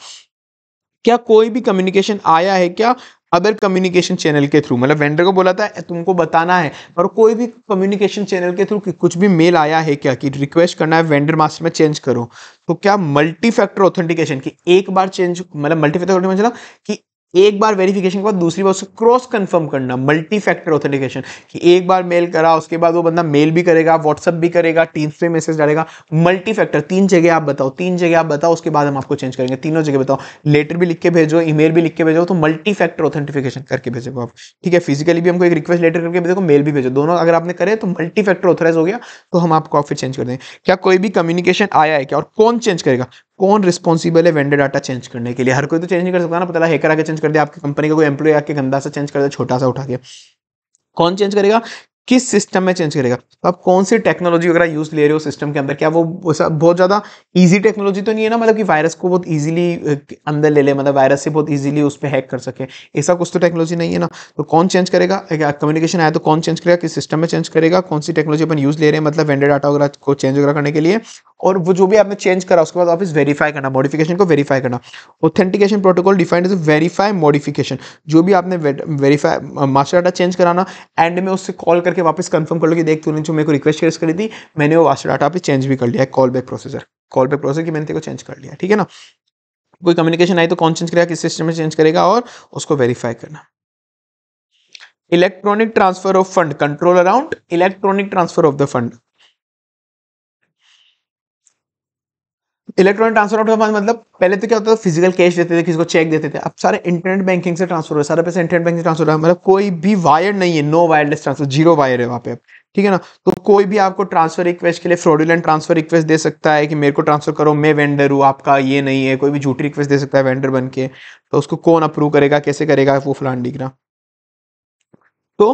क्या कोई भी कम्युनिकेशन आया है क्या अदर कम्युनिकेशन चैनल के थ्रू मतलब वेंडर को बोला था तुमको बताना है और कोई भी कम्युनिकेशन चैनल के थ्रू कुछ भी मेल आया है क्या कि रिक्वेस्ट करना है वेंडर मास्टर में चेंज करो तो क्या मल्टी फैक्टर ऑथेंटिकेशन की एक बार चेंज मतलब मल्टी फैक्टर ऑथेंटिकेशन कि एक बार वेरिफिकेशन के बाद दूसरी बार उसको क्रॉस कंफर्म करना मल्टी फैक्टर ऑथेंटिकेशन कि एक बार मेल करा उसके बाद वो बंदा मेल भी करेगा व्हाट्सअप भी करेगा टीम्स पे मैसेज डालेगा मल्टी फैक्टर तीन जगह आप बताओ तीन जगह आप बताओ उसके बाद हम आपको चेंज करेंगे तीनों जगह बताओ लेटर भी लिख के भेजो ई भी लिख के भेजो तो मल्टी फैक्टर ऑथेंटिफिकेशन करके भेजो आप ठीक है फिजिकली भी हमको एक रिक्वेस्ट लेटर करके भेजो मेल भी भेजो दोनों अगर आपने करे तो मल्टी फैक्टर ऑथराइज हो गया तो हम आपको फिर चेंज कर देंगे क्या कोई भी कम्युनिकेशन आया है क्या और कौन चेंज करेगा कौन रिस्पॉन्सिबल है वेंडर डाटा चेंज करने के लिए हर कोई तो चेंज नहीं कर सकता ना पता हैकर आके चेंज कर दिया आपकी कंपनी का कोई एम्प्लॉय आके गंदा सा चेंज कर दिया छोटा सा उठा के कौन चेंज करेगा किस सिस्टम में चेंज करेगा तो आप कौन सी टेक्नोलॉजी वगैरह यूज ले रहे हो सिस्टम के अंदर क्या वो बहुत ज़्यादा इजी टेक्नोलॉजी तो नहीं है ना मतलब कि वायरस को बहुत इजीली अंदर ले ले मतलब वायरस से बहुत इजीली उस पर हैक कर सके ऐसा कुछ तो टेक्नोलॉजी नहीं है ना तो कौन चेंज करेगा कम्युनिकेशन आया तो कौन चेंज करेगा किस सिस्टम में चेंज करेगा कौन सी टेक्नोलॉजी अपन यूज़ ले रहे हैं मतलब वेंडर डाटा वगैरह को चेंज वगैरह करने के लिए और वो जो भी आपने चेंज करा उसके बाद ऑफिस वेरीफाई करना मॉडिफिकेशन को वेरीफाई करना authentication protocol defined verify modification जो भी आपने वेरीफाई मास्टर डाटा चेंज कराना एंड में उससे कॉल करके वापस कंफर्म कर लो कि देख तूने जो मेरे को रिक्वेस्ट रेस करी थी मैंने वो मास्टर डाटा पे चेंज भी कर लिया call back processor call back processor की मैंने को चेंज कर लिया ठीक है ना कोई कम्युनिकेशन आई तो कौन चेंज करेगा किस सिस्टम में चेंज करेगा और उसको वेरीफाई करना electronic transfer of fund control around electronic transfer of the fund electronic transfer out का मतलब पहले तो क्या होता था फिजिकल कैश देते थे किसी को चेक देते थे अब सारे इंटरनेट बैंकिंग से ट्रांसफर हो सारे पैसे इंटरनेट बैंकिंग से ट्रांसफर हो मतलब कोई भी वायर नहीं है no wireless transfer zero wire है वहाँ पे ठीक है ना तो कोई भी आपको ट्रांसफर रिक्वेस्ट के लिए फ्रॉडुलेंट ट्रांसफर रिक्वेस्ट दे सकता है कि मेरे को ट्रांसफर करो मैं वेंडर हूँ आपका ये नहीं है कोई भी झूठी रिक्वेस्ट दे सकता है वेंडर बन के तो उसको कौन अप्रूव करेगा कैसे करेगा वो फलान डिग्रा तो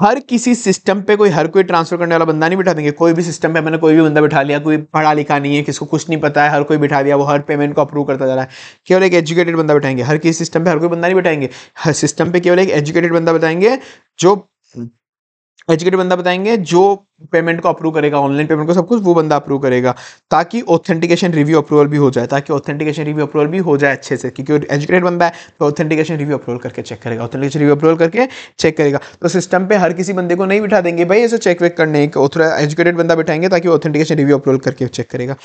हर किसी सिस्टम पे कोई हर कोई ट्रांसफर करने वाला बंदा नहीं बिठा देंगे कोई भी सिस्टम पे मैंने कोई भी बंदा बिठा लिया कोई पढ़ा लिखा नहीं है किसको कुछ नहीं पता है हर कोई बिठा दिया वो हर पेमेंट को अप्रूव करता जा रहा है केवल एक एजुकेटेड बंदा बिठाएंगे हर किसी सिस्टम पे हर कोई बंदा नहीं बिठाएंगे हर सिस्टम पे केवल एक एजुकेटेड बंदा बताएंगे जो एजुकेटेड बंदा बताएंगे जो पेमेंट को अप्रूव करेगा ऑनलाइन पेमेंट को सब कुछ वो बंदा अप्रूव करेगा ताकि ऑथेंटिकेशन रिव्यू अप्रूवल भी हो जाए ताकि ऑथेंटिकेशन रिव्यू अप्रूवल भी हो जाए अच्छे से क्योंकि एजुकेटेड बंदा है तो ऑथेंटिकेशन रिव्यू अप्रूवल करके चेक करेगा ऑथेंटिकेशन रिव्यू अप्रूवल करके चेक करेगा तो सिस्टम पे हर किसी बंदे को नहीं बिठा देंगे भाई ऐसे चेक वेक करने थोड़ा एजुकेटेड बंदा बिठाएंगे ताकि ऑथेंटिकेशन रिव्यू अप्रूवल करके चेक करेगा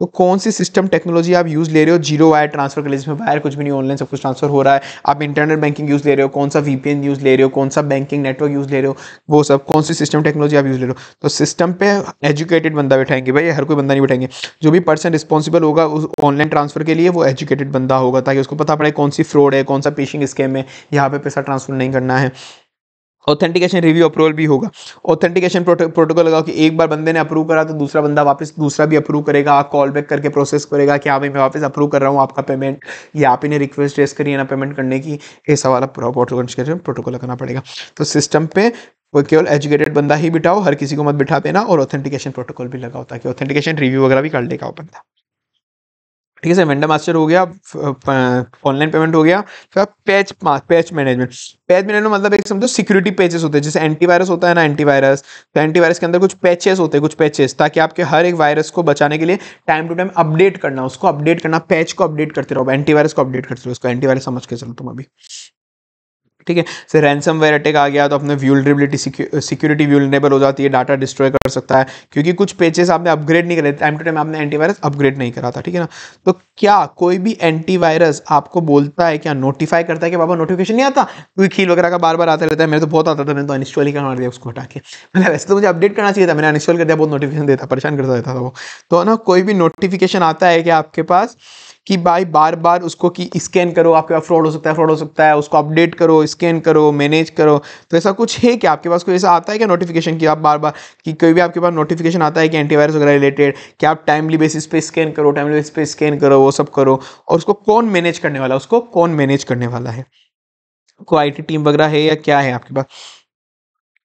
तो कौन सी सिस्टम टेक्नोलॉजी आप यूज़ ले रहे हो जीरो वायर ट्रांसफर कर जिसमें वायर कुछ भी नहीं ऑनलाइन सब कुछ ट्रांसफर हो रहा है आप इंटरनेट बैंकिंग यूज़ ले रहे हो कौन सा वीपीएन यूज़ ले रहे हो कौन सा बैंकिंग नेटवर्क यूज़ ले रहे हो वो सब कौन सी सिस्टम टेक्नोलॉजी आप यूज़ ले रहे हो तो सिस्टम पे एजुकेटेड बंदा बैठाएंगे भाई हर कोई बंदा नहीं बैठाएंगे जो भी पर्सन रिस्पॉन्सिबल होगा उस ऑनलाइन ट्रांसफर के लिए वो एजुकेटेड बंदा होगा ताकि उसको पता पड़े कौन सी फ्रॉड है कौन सा पेशिंग स्कैम है यहाँ पे पैसा ट्रांसफर नहीं करना है ऑथेंटिकेशन रिव्यू अप्रूवल भी होगा ऑथेंटिकेशन प्रोटोकॉल लगाओ कि एक बार बंदे ने अप्रूव करा तो दूसरा बंदा वापस दूसरा भी अप्रूव करेगा कॉल बैक करके प्रोसेस करेगा कि हाँ भाई मैं वापस अप्रूव कर रहा हूँ आपका पेमेंट या आप इन्हें रिक्वेस्ट रेस करिए ना पेमेंट करने की ऐसा वाला प्रोटोकॉल लगाना पड़ेगा तो सिस्टम पे वो केवल एजुकेटेड बंदा ही बिठाओ हर किसी को मत बिठा देना और ऑथेंटिकेशन प्रोटोकॉल भी लगाओ ताकि ऑथेंटिकेशन रिव्यू वगैरह भी कर लेगा वो बंदा ठीक है सर वेंडर मास्टर हो गया ऑनलाइन पेमेंट हो गया फिर patch patch management patch management मतलब एक समझो सिक्योरिटी पैचेस होते हैं जैसे एंटीवायरस होता है ना एंटीवायरस तो एंटीवायरस के अंदर कुछ पैचेस होते हैं कुछ पैचेस ताकि आपके हर एक वायरस को बचाने के लिए टाइम टू टाइम अपडेट करना उसको अपडेट करना पैच को अपडेट करते रहो एंटीवायरस को अपडेट करते रहो उसको एंटीवायरस समझ के चलो तुम अभी ठीक है फिर रैनसम वेयर अटैक आ गया तो अपने व्यूलरेबिलिटी सिक्योरिटी व्यूलरेबल हो जाती है डाटा डिस्ट्रॉय कर सकता है क्योंकि कुछ पेचेस आपने अपग्रेड नहीं करे टाइम टू टाइम आपने एंटीवायरस अपग्रेड नहीं करा था ठीक है ना तो क्या कोई भी एंटीवायरस आपको बोलता है क्या नोटिफाई करता है कि बाबा नोटिफिकेशन नहीं आता क्योंकि खील वगैरह का बार बार आता रहता है मेरे तो बहुत आता था मैंने तो अनस्टॉल ही करवा दिया उसको हटा के मैंने मतलब वैसे तो मुझे अपडेट करना चाहिए था मैंने अनस्टॉल कर दिया बहुत नोटिफिकेशन देता परेशान करता रहता था वो तो ना कोई भी नोटिफिकेशन आता है कि आपके पास कि भाई बार बार उसको कि स्कैन करो आपके पास फ्रॉड हो सकता है फ्रॉड हो सकता है उसको अपडेट करो स्कैन करो मैनेज करो तो ऐसा कुछ है क्या आपके पास कोई ऐसा आता है क्या नोटिफिकेशन कि आप बार बार कि कोई भी आपके पास नोटिफिकेशन आता है कि एंटीवायरस वगैरह रिलेटेड कि आप टाइमली बेसिस पे स्कैन करो टाइमली बेसिस पे स्कैन करो वो सब करो और उसको कौन मैनेज करने वाला है उसको कौन मैनेज करने वाला है कोई आई टी टीम वगैरह है या क्या है आपके पास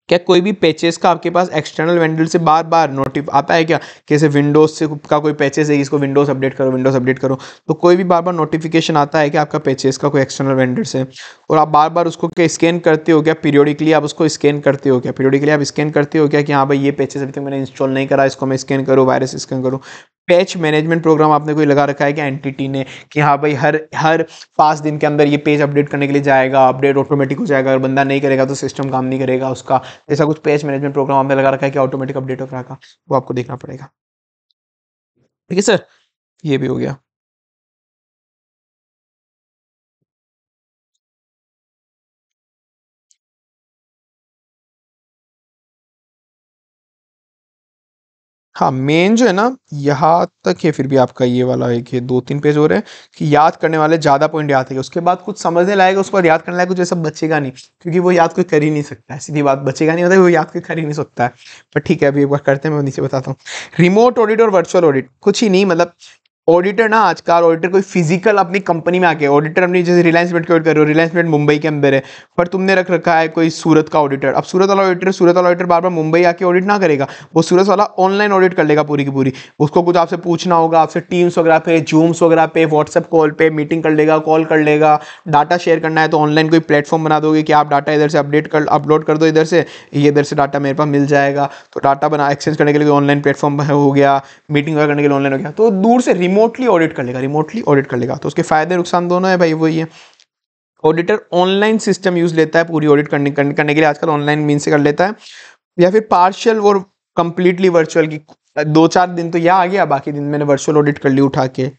क्या कोई भी पैचेस का आपके पास एक्सटर्नल वेंडर से बार बार नोटिफ आता है क्या कैसे विंडोज से का कोई पैचेस है इसको विंडोज अपडेट करो विंडोज अपडेट करो तो कोई भी बार बार नोटिफिकेशन आता है कि आपका पैचेस का कोई एक्सटर्नल वेंडर से और आप बार बार उसको क्या स्कैन करते हो क्या पीरियोडिकली आप उसको स्कैन करते हो क्या पीरियोडिकली आप स्कैन करते हो क्या कि हाँ भाई ये पैचेस अभी तक मैंने इंस्टॉल नहीं करा इसको मैं स्कैन करूँ वायरस स्कैन करूँ पैच मैनेजमेंट प्रोग्राम आपने कोई लगा रखा है कि एनटीटी ने कि हाँ भाई हर हर पाँच दिन के अंदर ये पेज अपडेट करने के लिए जाएगा अपडेट ऑटोमेटिक हो जाएगा अगर बंदा नहीं करेगा तो सिस्टम काम नहीं करेगा उसका ऐसा कुछ पैच मैनेजमेंट प्रोग्राम आपने लगा रखा है कि ऑटोमेटिक अपडेट हो रहा वो आपको देखना पड़ेगा ठीक है सर ये भी हो गया हाँ मेन जो है ना यहाँ तक है फिर भी आपका ये वाला एक है दो तीन पेज हो रहे हैं कि याद करने वाले ज़्यादा पॉइंट याद है उसके बाद कुछ समझने लायक उसके बाद याद करने लायक कुछ ऐसा बचेगा नहीं क्योंकि वो याद कोई कर ही नहीं सकता है सीधी बात बचेगा नहीं होता वो याद कोई कर ही नहीं सकता है पर ठीक है अभी एक बार करते हैं मैं नीचे बताता हूँ रिमोट ऑडिट और वर्चुअल ऑडिट कुछ ही नहीं मतलब ऑडिटर ना आजकल ऑडिटर कोई फिजिकल अपनी कंपनी में आके ऑडिटर अपनी जैसे रिलायंस मेट के ऑडिट कर रहे हो रिलायंस मेट मुंबई के अंदर है पर तुमने रख रखा है कोई सूरत का ऑडिटर अब सूरत वाला ऑडिटर सूरत वाला ऑडिटर बार बार मुंबई आके ऑडिट ना करेगा वो सूरत वाला ऑनलाइन ऑडिट कर लेगा पूरी की पूरी उसको कुछ आपसे पूछना होगा आपसे टीम्स वगैरह पे जूम्स वगैरह पे व्हाट्सअप कॉल पे मीटिंग कर लेगा कॉल कर लेगा डाटा शेयर करना है तो ऑनलाइन कोई प्लेटफॉर्म बना दोगे कि आप डाटा इधर से अपडेट कर अपलोड कर दो इधर से ये इधर से डाटा मेरे पास मिल जाएगा तो डाटा बना एक्सचेंज करने के लिए ऑनलाइन प्लेटफॉर्म हो गया मीटिंग वगैरह करने के लिए ऑनलाइन हो गया तो दूर से रिमोट रिमोटली ऑडिट कर लेगा रिमोटली ऑडिट कर लेगा तो उसके फ़ायदे नुकसान दोनों है भाई वही है ऑडिटर ऑनलाइन सिस्टम यूज़ लेता है पूरी ऑडिट करने करने के लिए आजकल ऑनलाइन मीन से कर लेता है या फिर पार्शियल और कंप्लीटली वर्चुअल की दो चार दिन तो यह आ गया बाकी दिन मैंने वर्चुअल ऑडिट कर ली उठा के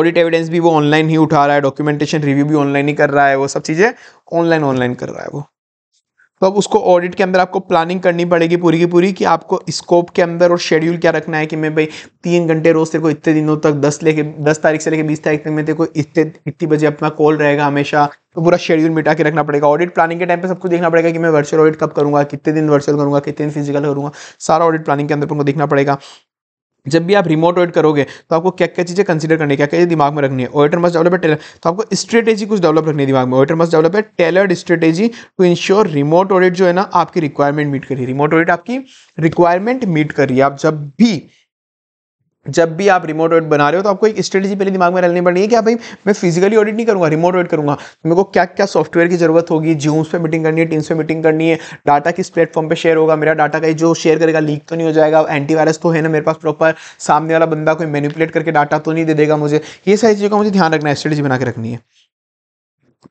ऑडिट एविडेंस भी वो ऑनलाइन ही उठा रहा है डॉक्यूमेंटेशन रिव्यू भी ऑनलाइन ही कर रहा है वो सब चीज़ें ऑनलाइन ऑनलाइन कर रहा है वो तो अब उसको ऑडिट के अंदर आपको प्लानिंग करनी पड़ेगी पूरी की पूरी कि आपको स्कोप के अंदर और शेड्यूल क्या रखना है कि मैं भाई तीन घंटे रोज तेरे को इतने दिनों तक दस लेके दस तारीख से लेके बीस तारीख तक में तेरे को इतने इतनी बजे अपना कॉल रहेगा हमेशा तो पूरा शेड्यूल मिटा के रखना पड़ेगा ऑडिट प्लानिंग के टाइम पर सबको देखना पड़ेगा कि मैं वर्चुअल ऑडिट कब करूँगा कितने दिन वर्चुअल करूँगा कितने दिन फिजिकल करूँगा सारा ऑडिट प्लानिंग के अंदर उनको देखना पड़ेगा जब भी आप रिमोट ऑडिट करोगे तो आपको क्या क्या चीज़ें कंसीडर करनी है क्या क्या दिमाग में रखनी है ऑडिटर मस्ट डेवलप है टेलर तो आपको स्ट्रेटेजी कुछ डेवलप रखनी है दिमाग में ऑडिटर मस्ट डेवलप है tailored strategy to ensure remote audit जो है ना आपकी रिक्वायरमेंट मीट करिए रिमोट ऑडिट आपकी रिक्वायरमेंट मीट करिए आप जब भी जब भी आप रिमोट ऑडिट बना रहे हो तो आपको एक स्ट्रेटेजी पहले दिमाग में रहनी पड़नी है कि भाई मैं फिजिकली ऑडिट नहीं करूँगा रिमोट ऑडिट करूंगा तो मेरे को क्या क्या सॉफ्टवेयर की जरूरत होगी जूम्स पे मीटिंग करनी है टीम्स पे मीटिंग करनी है डाटा किस प्लेटफॉर्म पे शेयर होगा मेरा डाटा कहीं जो शेयर करेगा लीक तो नहीं हो जाएगा एंटीवायरस तो है ना मेरे पास प्रॉपर सामने वाला बंदा कोई मैनिपुलेट करके डाटा तो नहीं दे देगा मुझे ये सारी चीज़ों का मुझे ध्यान रखना है स्ट्रेटेजी बना के रखनी है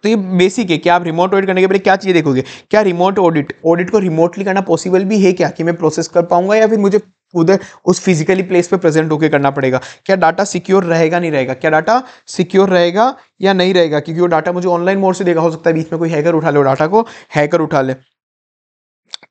तो ये बेसिक है कि आप रिमोट ऑडिट करने के पहले क्या चीज़ें देखोगे क्या रिमोट ऑडिट ऑडिट को रिमोटली करना पॉसिबल भी है क्या कि मैं प्रोसेस कर पाऊंगा या फिर मुझे उधर उस फिजिकली प्लेस पे प्रेजेंट होकर करना पड़ेगा क्या डाटा सिक्योर रहेगा नहीं रहेगा क्या डाटा सिक्योर रहेगा या नहीं रहेगा क्योंकि वो डाटा मुझे ऑनलाइन मोड से देगा हो सकता है बीच में कोई हैकर उठा ले डाटा को हैकर उठा ले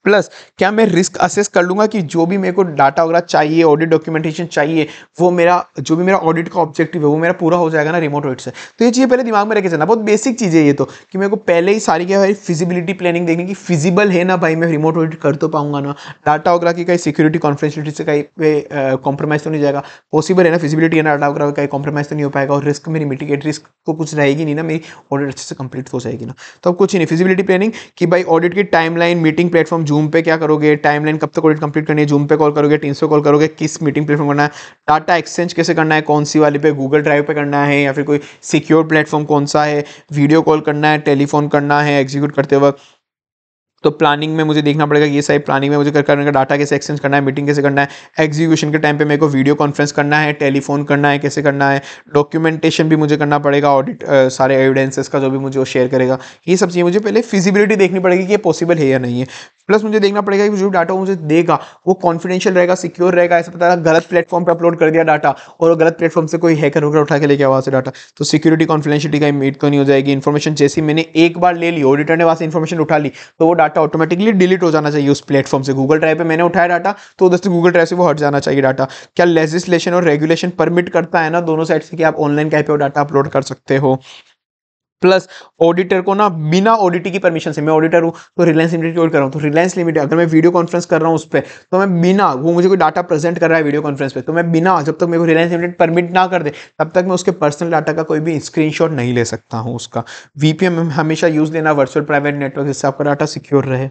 प्लस क्या मैं रिस्क असेस कर लूँगा कि जो भी मेरे को डाटा वगैरह चाहिए ऑडिट डॉक्यूमेंटेशन चाहिए वो मेरा जो भी मेरा ऑडिट का ऑब्जेक्टिव है वो मेरा पूरा हो जाएगा ना रिमोट ऑडिट से तो ये चीज़ें पहले दिमाग में रखे जाना बहुत बेसिक चीज़ है ये तो कि मेरे को पहले ही सारी क्या भाई फिजिबिलिटी प्लानिंग देखने की फिजिबल है ना भाई मैं रिमोट ऑडिट कर तो पाऊंगा ना डाटा वगैरह की कहीं सिक्योरिटी कॉन्फिडेंशियलिटी से कहीं कॉम्प्रोमाइज़ तो नहीं जाएगा पॉसिबल है ना फिजिबिलिटी है ना डाटा वगैरह कहीं कॉम्प्रोमाइज़ तो नहीं हो पाएगा और रिस्क मेरी मिटिगेट रिस्क को कुछ रहेगी नहीं ना मेरी ऑडिट अच्छे से कंप्लीट हो जाएगी ना तो अब कुछ नहीं फिजिबिलिटी प्लानिंग कि भाई ऑडिट की टाइमलाइन मीटिंग प्लेटफॉर्म जूम पे क्या करोगे टाइमलाइन कब तक ऑडिट कंप्लीट करनी है जूम पे कॉल करोगे टीम पे कॉल करोगे किस मीटिंग प्लेटफॉर्म करना है डाटा एक्सचेंज कैसे करना है कौन सी वाली पे गूगल ड्राइव पे करना है या फिर कोई सिक्योर प्लेटफॉर्म कौन सा है वीडियो कॉल करना है टेलीफोन करना है एग्जीक्यूट करते वक्त तो प्लानिंग में मुझे देखना पड़ेगा ये सारी प्लानिंग में मुझे कर करने का डाटा कैसे एक्सचेंज करना है मीटिंग कैसे करना है एग्जीक्यूशन के टाइम पे मेरे को वीडियो कॉन्फ्रेंस करना है टेलीफोन करना है कैसे करना है डॉक्यूमेंटेशन भी मुझे करना पड़ेगा ऑडिट सारे एविडेंसेस का जो भी मुझे वो शेयर करेगा ये सब चीज़ें मुझे पहले फिजिबिलिटी देखनी पड़ेगी कि ये पॉसिबल है या नहीं है प्लस मुझे देखना पड़ेगा कि जो डाटा मुझे देगा वो कॉन्फिडेंशियल रहेगा सिक्योर रहेगा ऐसा पता गलत प्लेटफॉर्म पे अपलोड कर दिया डाटा और गलत प्लेटफॉर्म से कोई हैकर वगैरह उठा के लेके आया से डाटा तो सिक्योरिटी कॉन्फिडेंशियलिटी का मीट तो करनी हो जाएगी इन्फॉर्मेशन जैसी मैंने एक बार ले ली ऑडिटर ने वहां से इन्फॉर्मेशन उठा ली तो वो डाटा ऑटोमेटिकली डिलीट हो जाना चाहिए उस प्लेटफॉर्म से गूगल ड्राइव पर मैंने उठाया डाटा तो उधर से गूगल ड्राइव से वो हट जाना चाहिए डाटा क्या लेजिस्लेशन और रेगुलेशन परमिट करता है ना दोनों साइड से कि आप ऑनलाइन कैपे डाटा अपलोड कर सकते हो प्लस ऑडिटर को ना बिना ऑडिट की परमिशन से मैं ऑडिटर हूँ तो रिलायंस लिमिटेड की ऑडिट कर रहा हूँ तो रिलायंस लिमिटेड अगर मैं वीडियो कॉन्फ्रेंस कर रहा हूँ उस पर तो मैं बिना वो मुझे कोई डाटा प्रेजेंट कर रहा है वीडियो कॉन्फ्रेंस पे तो मैं बिना जब तक मेरे को रिलायंस लिमिटेड परमिट ना कर दे तब तक मैं उसके पर्सनल डाटा का कोई भी स्क्रीन नहीं ले सकता हूँ उसका वीपीएम हमेशा यूज़ देना वर्चुअल प्राइवेट नेटवर्क जिससे आपका डाटा सिक्योर रहे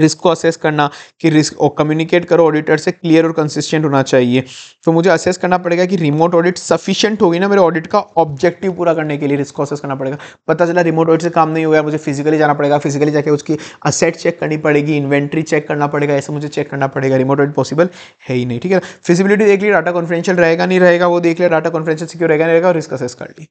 रिस्क को असेस करना कि रिस्क और कम्युनिकेट करो ऑडिटर से क्लियर और कंसिस्टेंट होना चाहिए तो मुझे असेस करना पड़ेगा कि रिमोट ऑडिट सफिशिएंट होगी ना मेरे ऑडिट का ऑब्जेक्टिव पूरा करने के लिए रिस्क को असेस करना पड़ेगा पता चला रिमोट ऑडिट से काम नहीं हुआ मुझे फिजिकली जाना पड़ेगा फिजिकली जाके उसकी असेट चेक करनी पड़ेगी इन्वेंट्री चेक करना पड़ेगा ऐसे मुझे चेक करना पड़ेगा रिमोट ऑडिट पॉसिबल है ही नहीं ठीक है फिजिबिलिटी देख ली डाटा कॉन्फ्रेंशियल रहेगा नहीं रहेगा वो देख लिया डाटा कॉन्फ्रेंशियल सिक्योर रहेगा नहीं रहेगा और रिस्क असेस कर ली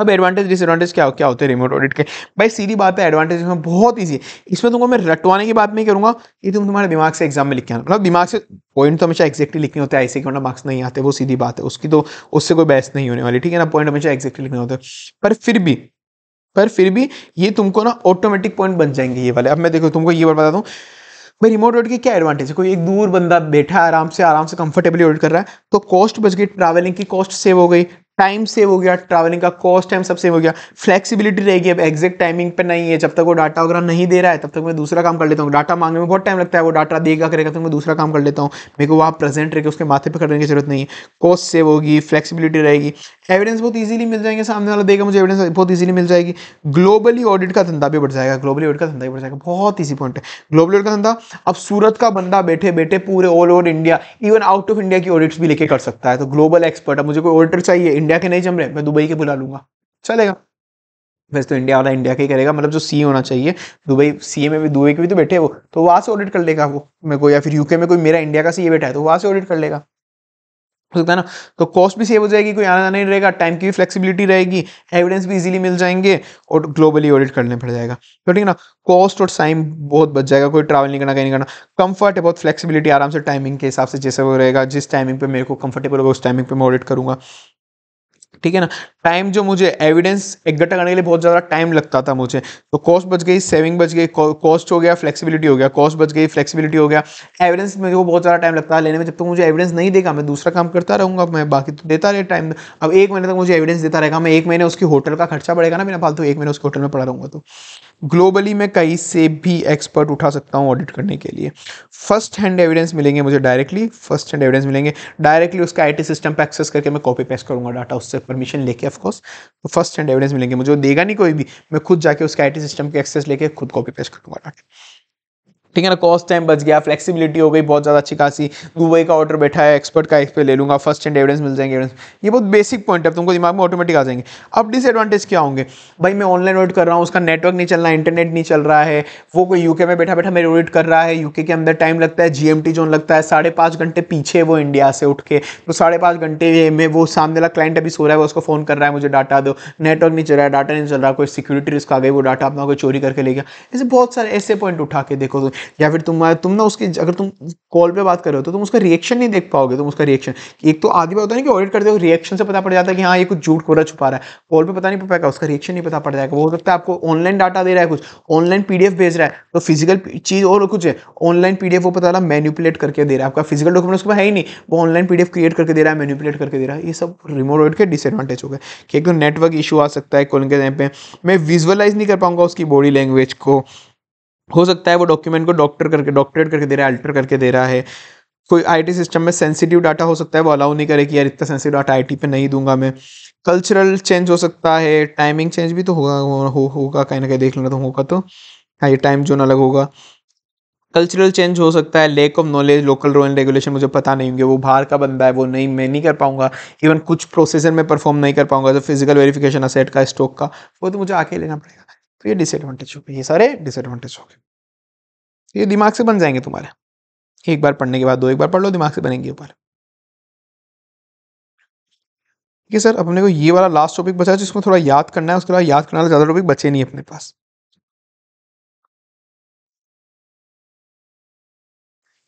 अब एडवांटेज डिसएडवांटेज क्या हो, क्या होते हैं रिमोट ऑडिट के भाई सीधी बात है एडवांटेज इसमें बहुत ईजी है इसमें तुमको मैं रटवाने की बात नहीं करूँगा ये तुम तुम्हारे दिमाग से एग्जाम में लिख के आना मतलब दिमाग से पॉइंट तो हमेशा एक्जैक्टली लिखने होते हैं ऐसे के वरना मार्क्स नहीं आते वो सीधी बात है उसकी तो उससे कोई बहस नहीं होने वाली ठीक है ना पॉइंट हमेशा एक्जैक्टली लिखने होते हैं पर फिर भी पर फिर भी ये तुमको ना ऑटोमेटिक पॉइंट बन जाएंगे ये वाले अब मैं देखो तुमको ये बार बता दूँ भाई रिमोट ऑडिट की क्या एडवांटेज है कोई एक दूर बंदा बैठा है आराम से आराम से कंफर्टेबली ऑडिट कर रहा है तो कॉस्ट बच गई ट्रैवलिंग की कॉस्ट सेव हो गई टाइम सेव हो गया ट्रैवलिंग का कॉस्ट टाइम सब सेव हो गया फ्लेक्सिबिलिटी रहेगी अब एग्जैक्ट टाइमिंग पे नहीं है जब तक वो डाटा वगैरह नहीं दे रहा है तब तक मैं दूसरा काम कर लेता हूँ डाटा मांगने में बहुत टाइम लगता है वो डाटा देगा करेगा तो मैं दूसरा काम कर लेता हूँ मेरे को वहाँ प्रेजेंट रहकर उसके माथे पर करने की जरूरत नहीं है कॉस्ट सेव होगी फ्लेक्सिबिलिटी रहेगी एविडेंस बहुत ईजिली मिल जाएंगे सामने वाला देगा मुझे एविडेंस बहुत ईजिली मिल जाएगी ग्लोबली ऑडिट का धंधा भी बढ़ जाएगा ग्लोबली ऑडिट का धंधा भी बढ़ जाएगा बहुत ईजी पॉइंट है ग्लोबल ऑडिट का धंधा अब सूरत का बंदा बैठे बैठे पूरे all over India even out of India की ऑडिट्स भी लेके कर सकता है तो ग्लोबल एक्सपर्ट अब मुझे कोई ऑडिटर चाहिए इंडिया इंडिया के नहीं जम रहे मैं दुबई के बुला लूंगा चलेगा वैसे तो इंडिया वाला इंडिया के ही करेगा मतलब जो सी होना चाहिए दुबई सी में भी दुबई के भी तो बैठे वो तो वहाँ से ऑडिट कर लेगा वो मेरे को या फिर यूके में कोई मेरा इंडिया का सी बैठा है तो वहाँ से ऑडिट कर लेगा हो सकता है ना तो कॉस्ट भी सेव हो जाएगी कोई आना जाना नहीं रहेगा टाइम की भी फ्लेक्सिबिलिटी रहेगी एविडेंस भी इजीली मिल जाएंगे और ग्लोबली ऑडिट करने पड़ जाएगा तो ठीक है ना कॉस्ट और टाइम बहुत बच जाएगा कोई ट्रैवल नहीं करना कहीं नहीं करना कंफर्ट है बहुत फ्लेक्सिबिलिटी आराम से टाइमिंग के हिसाब से जैसे वो रहेगा जिस टाइमिंग पे मेरे को कंफर्टेबल होगा उस टाइमिंग पे मैं ऑडिट करूंगा ठीक है ना टाइम जो मुझे एविडेंस इकट्ठा करने के लिए बहुत ज़्यादा टाइम लगता था मुझे तो कॉस्ट बच गई सेविंग बच गई कॉस्ट हो गया फ्लेक्सिबिलिटी हो गया कॉस्ट बच गई फ्लेक्सिबिलिटी हो गया एविडेंस में वो बहुत ज़्यादा टाइम लगता था लेने में जब तक तो मुझे एविडेंस नहीं देगा मैं दूसरा काम करता रहूँगा मैं बाकी तो देता रहे टाइम अब एक महीने तक मुझे एविडेंस देता रहेगा मैं एक महीने उसकी होटल का खर्चा पड़ेगा ना मेरा फालतू एक महीने उसके होटल में पड़ा रहूँगा तो ग्लोबली मैं कहीं से भी एक्सपर्ट उठा सकता हूँ ऑडिट करने के लिए फर्स्ट हैंड एविडेंस मिलेंगे मुझे डायरेक्टली फर्स्ट हैंड एविडेंस मिलेंगे डायरेक्टली उसका आईटी सिस्टम पर एक्सेस करके मैं कॉपी पेस्ट करूँगा डाटा उससे परमिशन लेके ऑफकोर्स तो फर्स्ट हैंड एविडेंस मिलेंगे मुझे देगा नहीं कोई भी मैं खुद जाके उसके आई सिस्टम के एक्सेस लेके खुद कॉपी पेस्ट करूँगा डाटा ठीक है ना कॉस्ट टाइम बच गया फ्लेक्सिबिलिटी हो गई बहुत ज़्यादा अच्छी खासी दुबई का ऑर्डर बैठा है एक्सपर्ट का इस पर ले लूँगा फर्स्ट एंड एविडेंस मिल जाएंगे एविडेंस ये बहुत बेसिक पॉइंट है तुमको दिमाग में ऑटोमेटिक आ जाएंगे अब डिसएडवांटेज क्या होंगे भाई मैं ऑनलाइन ऑडिट कर रहा हूँ उसका नेटवर्क नहीं चल रहा है इंटरनेट नहीं चल रहा है वो कोई यूके में बैठा बैठा मेरे ऑडिट कर रहा है यूके के अंदर टाइम लगता है जी जोन लगता है साढ़े पाँच घंटे पीछे वो इंडिया से उठ के तो साढ़े पाँच घंटे में वो सामने वाला क्लाइंट अभी सो रहा है वो उसको फ़ोन कर रहा है मुझे डाटा दो नेटवर्क नहीं चल रहा है डाटा नहीं चल रहा कोई सिक्योरिटी रिस्क आ गई वो डाटा अपना कोई चोरी करके ले गया ऐसे बहुत सारे ऐसे पॉइंट उठा के देखो या फिर तुम तुम ना उसकी अगर तुम कॉल पे बात कर रहे हो तो तुम उसका रिएक्शन नहीं देख पाओगे तुम उसका रिएक्शन एक तो आधी बार होता है ना कि ऑडिट करते हो रिएक्शन से पता पड़ जाता है कि हाँ ये कुछ झूठ कोरा छुपा रहा है कॉल पर पता नहीं पड़ पाएगा उसका रिएक्शन नहीं पता पड़ जाएगा वो हो सकता है आपको ऑनलाइन डाटा दे रहा है कुछ ऑनलाइन पी भेज रहा है तो फिजिकल चीज़ और कुछ है ऑनलाइन पी वो पता रहा मैनिपुलेट करके दे रहा है आपका फिजिकल डॉक्यूमेंट उसके है ही नहीं वो ऑनलाइन पी क्रिएट करके दे रहा है मैनिपुलेट करके दे रहा है ये सब रिमोट ऑडिट के डिसएडवांटेज हो गए कि एक तो नेटवर्क इशू आ सकता है कॉलिंग के टाइम पे मैं विजुअलाइज नहीं कर पाऊंगा उसकी बॉडी लैंग्वेज को हो सकता है वो डॉक्यूमेंट को डॉक्टर करके डॉक्टरेट करके दे रहा है अल्टर करके दे रहा है कोई आईटी सिस्टम में सेंसिटिव डाटा हो सकता है वो अलाउ नहीं करे कि यार इतना सेंसिटिव डाटा आईटी पे नहीं दूंगा मैं कल्चरल चेंज हो सकता है टाइमिंग चेंज भी तो होगा हो होगा कहीं ना कहीं देख लेना तो होगा तो हाँ ये टाइम जोन अलग होगा कल्चरल चेंज हो सकता है lack of knowledge local rule and regulation मुझे पता नहीं होंगे वो बाहर का बंदा है वो नहीं मैं नहीं कर पाऊंगा इवन कुछ प्रोसेसर में परफॉर्म नहीं कर पाऊंगा जो फिजिकल वेरिफिकेशन असेट का स्टॉक का वो तो मुझे आके लेना पड़ेगा तो ये डिसएडवांटेज हो गए ये सारे डिसएडवांटेज हो तो गए ये दिमाग से बन जाएंगे तुम्हारे एक बार पढ़ने के बाद दो एक बार पढ़ लो दिमाग से बनेंगे ऊपर ठीक है सर अपने को ये वाला लास्ट टॉपिक बचा जिसको थोड़ा याद करना है उसके बाद याद करने वाला ज़्यादा टॉपिक बचे नहीं अपने पास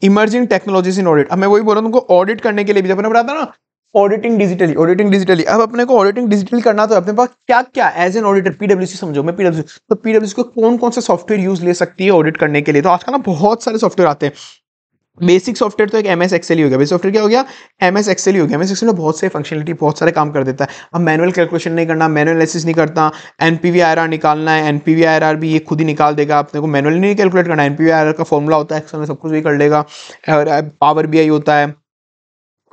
इमर्जिंग टेक्नोलॉजीज इन ऑडिट अब मैं वही बोल रहा हूँ तुमको ऑडिट करने के लिए भी जब मैंने बताया ना ऑडिटिंग डिजिटली ऑडिटिंग डिजिटली अब अपने को ऑडिटिंग डिजिटल करना तो अपने पास क्या क्या एज एन ऑडिटर पीडब्ल्यू समझो मैं पीडब्ल्यू तो पीडब्ल्यू को कौन कौन से सॉफ्टवेयर यूज ले सकती है ऑडिट करने के लिए तो आजकल ना बहुत सारे सॉफ्टवेयर आते हैं बेसिक सॉफ्टवेयर तो एक एम एस एक्सेल ही हो गया बेसिक सॉफ्टवेयर क्या हो गया एम एस एक्सेल ही हो गया एम एस एक्सेल में बहुत सारे फंक्शनलिटी बहुत सारे काम कर देता है अब मैनुअल कैलकुलेशन नहीं करना मैनुअल एनालिसिस नहीं करता N P V R R निकालना है N P V R R भी ये खुद ही निकाल देगा अपने को मैनुअली नहीं कैलकुलेट करना N P V R R का फॉर्मूला होता है एक्सेल में सब कुछ भी कर लेगा और पावर बी आई होता है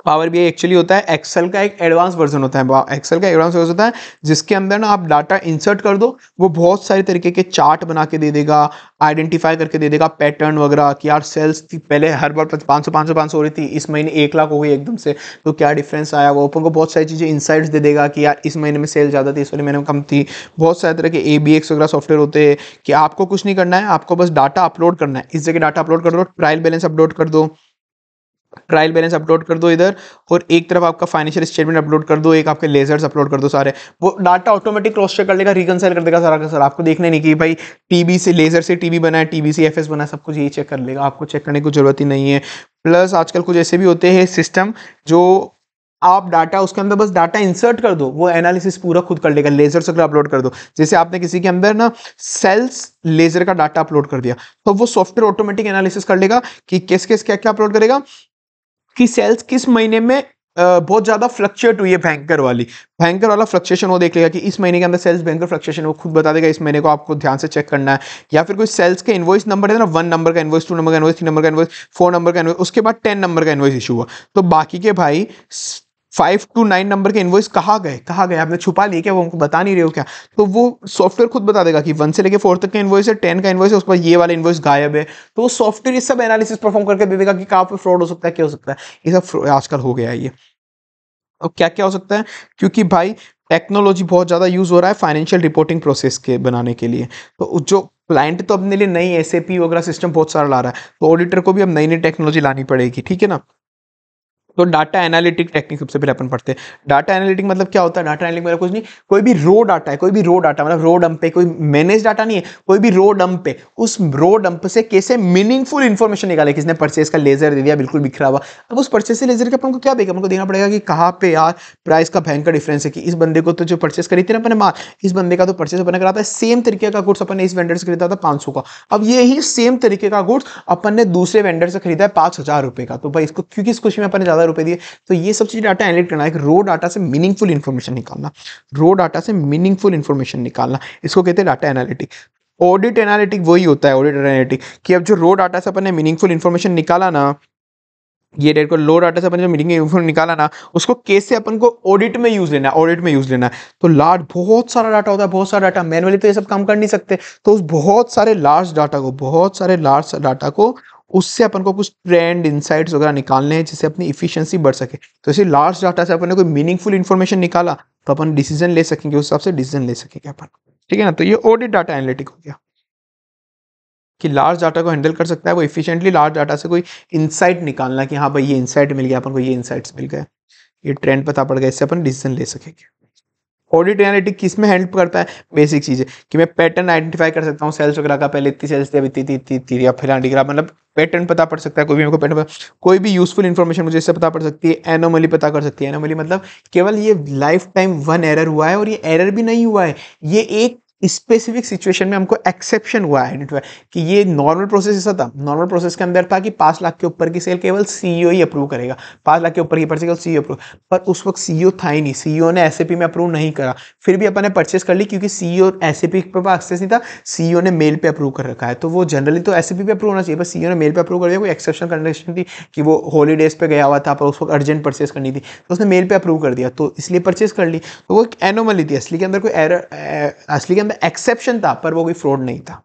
पावर बी आई एक्चुअली होता है एक्सेल का एक एडवांस वर्जन होता है एक्सेल का एडवांस वर्जन होता है जिसके अंदर ना आप डाटा इंसर्ट कर दो वो बहुत सारे तरीके के चार्ट बना के दे देगा आइडेंटिफाई करके दे देगा पैटर्न वगैरह कि यार सेल्स थी पहले हर बार पाँच सौ पाँच सौ पाँच सौ हो रही थी इस महीने एक लाख हो गई एकदम से तो क्या डिफरेंस आया वो अपन को बहुत सारी चीज़ें इंसाइट्स दे देगा कि यार इस महीने में सेल ज़्यादा थी इस महीने में कम थी बहुत सारे तरह के ए बी एक्स वगैरह सॉफ्टवेयर होते हैं कि आपको कुछ नहीं करना है आपको बस डाटा अपलोड करना है इस जगह डाटा अपलोड कर दो ट्रायल बैलेंस अपलोड कर दो ट्रायल बैलेंस अपलोड कर दो इधर और एक तरफ आपका फाइनेंशियल स्टेटमेंट अपलोड कर दो एक आपके लेजर्स अपलोड कर दो सारे वो डाटा ऑटोमेटिक क्रॉस चेक कर लेगा रिकनसाइल कर देगा सारा का सारा आपको देखने नहीं कि भाई टीबी से लेजर से टीबी बना है टीबी से एफ बना है सब कुछ यही चेक कर लेगा आपको चेक करने की जरूरत ही नहीं है प्लस आजकल कुछ ऐसे भी होते हैं सिस्टम जो आप डाटा उसके अंदर बस डाटा इंसर्ट कर दो वो एनालिसिस पूरा खुद कर लेगा लेजर से अपलोड कर दो जैसे आपने किसी के अंदर ना सेल्स लेजर का डाटा अपलोड कर दिया तो वो सॉफ्टवेयर ऑटोमेटिक एनालिसिस कर लेगा कि किस किस क्या क्या अपलोड करेगा की सेल्स किस महीने में बहुत ज़्यादा फ्लक्चुएट हुई है भयंकर वाली भयंकर वाला फ्लक्चुएशन वो देख लेगा कि इस महीने के अंदर सेल्स भयंकर फ्लक्चुएशन वो खुद बता देगा इस महीने को आपको ध्यान से चेक करना है या फिर कोई सेल्स के इन्वॉइस नंबर है ना वन नंबर का इन्वॉइस टू नंबर का इन्वॉइस थ्री नंबर का इन्वॉइस फोर नंबर का इन्वॉइस उसके बाद टेन नंबर का इन्वॉइस इशू हुआ तो बाकी के भाई फाइव टू नाइन नंबर के इन्वॉइस कहाँ गए कहाँ गए आपने छुपा लिए क्या वो हमको बता नहीं रहे हो क्या तो वो सॉफ्टवेयर खुद बता देगा कि वन से लेकर फोर तक का इन्वॉइस है टेन का इन्वॉइस है उस पर ये वाला इन्वॉइस गायब है तो सॉफ्टवेयर इस सब एनालिसिस परफॉर्म करके दे देगा कि कहाँ पर फ्रॉड हो सकता है क्या हो सकता है ये सब आजकल हो गया है ये अब क्या क्या हो सकता है क्योंकि भाई टेक्नोलॉजी बहुत ज़्यादा यूज़ हो रहा है फाइनेंशियल रिपोर्टिंग प्रोसेस के बनाने के लिए तो जो क्लाइंट तो अपने लिए नई एस वगैरह सिस्टम बहुत सारा ला रहा है तो ऑडिटर को भी अब नई नई टेक्नोलॉजी लानी पड़ेगी ठीक है ना तो डाटा एनालिटिक टेक्निक सबसे पहले अपन पढ़ते हैं डाटा एनालिटिक मतलब क्या होता है डाटा एनालिटिक मतलब कुछ नहीं कोई भी रो डाटा है कोई भी रो डाटा मतलब रो डंप पे कोई मैनेज डाटा नहीं है कोई भी रो डंप पे उस रो डंप से कैसे मीनिंगफुल इन्फॉर्मेशन निकाले किसने परचेस का लेजर दे दिया बिल्कुल बिखरा हुआ अब उस परचेस से लेजर के अपन को क्या अपन को देखना पड़ेगा कि कहाँ पे यार प्राइस का भयंकर डिफरेंस है कि इस बंदे को तो जो परचेस करी थी ना अपने माल इस बंदे का तो परचेस अपने करा था सेम तरीके का गुड्स अपने इस वेंडर से खरीदा था पाँच का अब यही सेम तरीके का गुड्स अपन ने दूसरे वेंडर से खरीदा है पाँच का तो भाई इसको क्योंकि इस खुशी में अपने ज़्यादा ज्यादा रुपए दिए तो ये सब चीज़ डाटा एनलिट करना है रो डाटा से मीनिंगफुल इन्फॉर्मेशन निकालना रो डाटा से मीनिंगफुल इन्फॉर्मेशन निकालना इसको कहते हैं डाटा एनालिटिक ऑडिट एनालिटिक वही होता है ऑडिट एनालिटिक कि अब जो रो डाटा से अपने मीनिंगफुल इन्फॉर्मेशन निकाला ना ये डेट को लो डाटा से अपने जो मीटिंग इन्फॉर्मेशन निकाला ना उसको कैसे अपन को ऑडिट में यूज लेना है ऑडिट में यूज लेना है तो लार्ज बहुत सारा डाटा होता है बहुत सारा डाटा मैनुअली तो ये सब काम कर नहीं सकते तो उस बहुत सारे लार्ज डाटा को बहुत सारे लार्ज डाटा को उससे अपन को कुछ ट्रेंड इंसाइट वगैरह निकालने हैं जिससे अपनी इफिशियंसी बढ़ सके तो इसे लार्ज डाटा से अपन ने कोई मीनिंगफुल इन्फॉर्मेशन निकाला तो अपन डिसीजन ले सकेंगे उस हिसाब से डिसीजन ले सकेंगे अपन ठीक है ना तो ये ऑडिट डाटा एनालिटिक हो गया कि लार्ज डाटा को हैंडल कर सकता है वो इफिशियंटली लार्ज डाटा से कोई इंसाइट निकालना कि हाँ भाई ये इंसाइट मिल गया अपन को ये इंसाइट्स मिल गए ये ट्रेंड पता पड़ गया इससे अपन डिसीजन ले सकेंगे ऑडिट एनालिटिक किस में हेल्प करता है बेसिक चीज़ें कि मैं पैटर्न आइडेंटिफाई कर सकता हूँ सेल्स वगैरह का पहले इतनी सेल्स थी इतनी इतनी इतनी या फिर डिग्रा मतलब पैटर्न पता पड़ सकता है कोई भी मेरे को पैटर्न कोई भी यूजफुल इन्फॉर्मेशन मुझे इससे पता पड़ सकती है एनोमली पता कर सकती है एनोमली मतलब केवल ये लाइफ टाइम वन एरर हुआ है और ये एरर भी नहीं हुआ है ये एक स्पेसिफिक सिचुएशन में हमको एक्सेप्शन हुआ है कि ये नॉर्मल प्रोसेस ऐसा था नॉर्मल प्रोसेस के अंदर था कि पांच लाख के ऊपर की सेल केवल सीईओ e ही अप्रूव करेगा पांच लाख के ऊपर की पर्ची केवल सीईओ अप्रूव e पर उस वक्त सीईओ e था ही नहीं सीईओ ने एस में अप्रूव नहीं करा फिर भी अपन ने परचेस कर ली क्योंकि सीईओ एस पे एक्सेस नहीं था सीईओ ने मेल पर अप्रूव कर रखा है तो वो जनरली तो एस पे अप्रूव होना चाहिए पर सीईओ ने मेल पे अप्रूव कर दिया कोई एक्सेप्शन कंडीशन थी कि वो हॉलीडेज पर गया हुआ था पर उस वक्त अर्जेंट परचेस करनी थी तो उसने मेल पर अप्रूव कर दिया तो इसलिए परचेस कर ली तो वो एक एनोमली थी असली के अंदर कोई एरर असली के अंदर अंदर एक्सेप्शन था पर वो कोई फ्रॉड नहीं था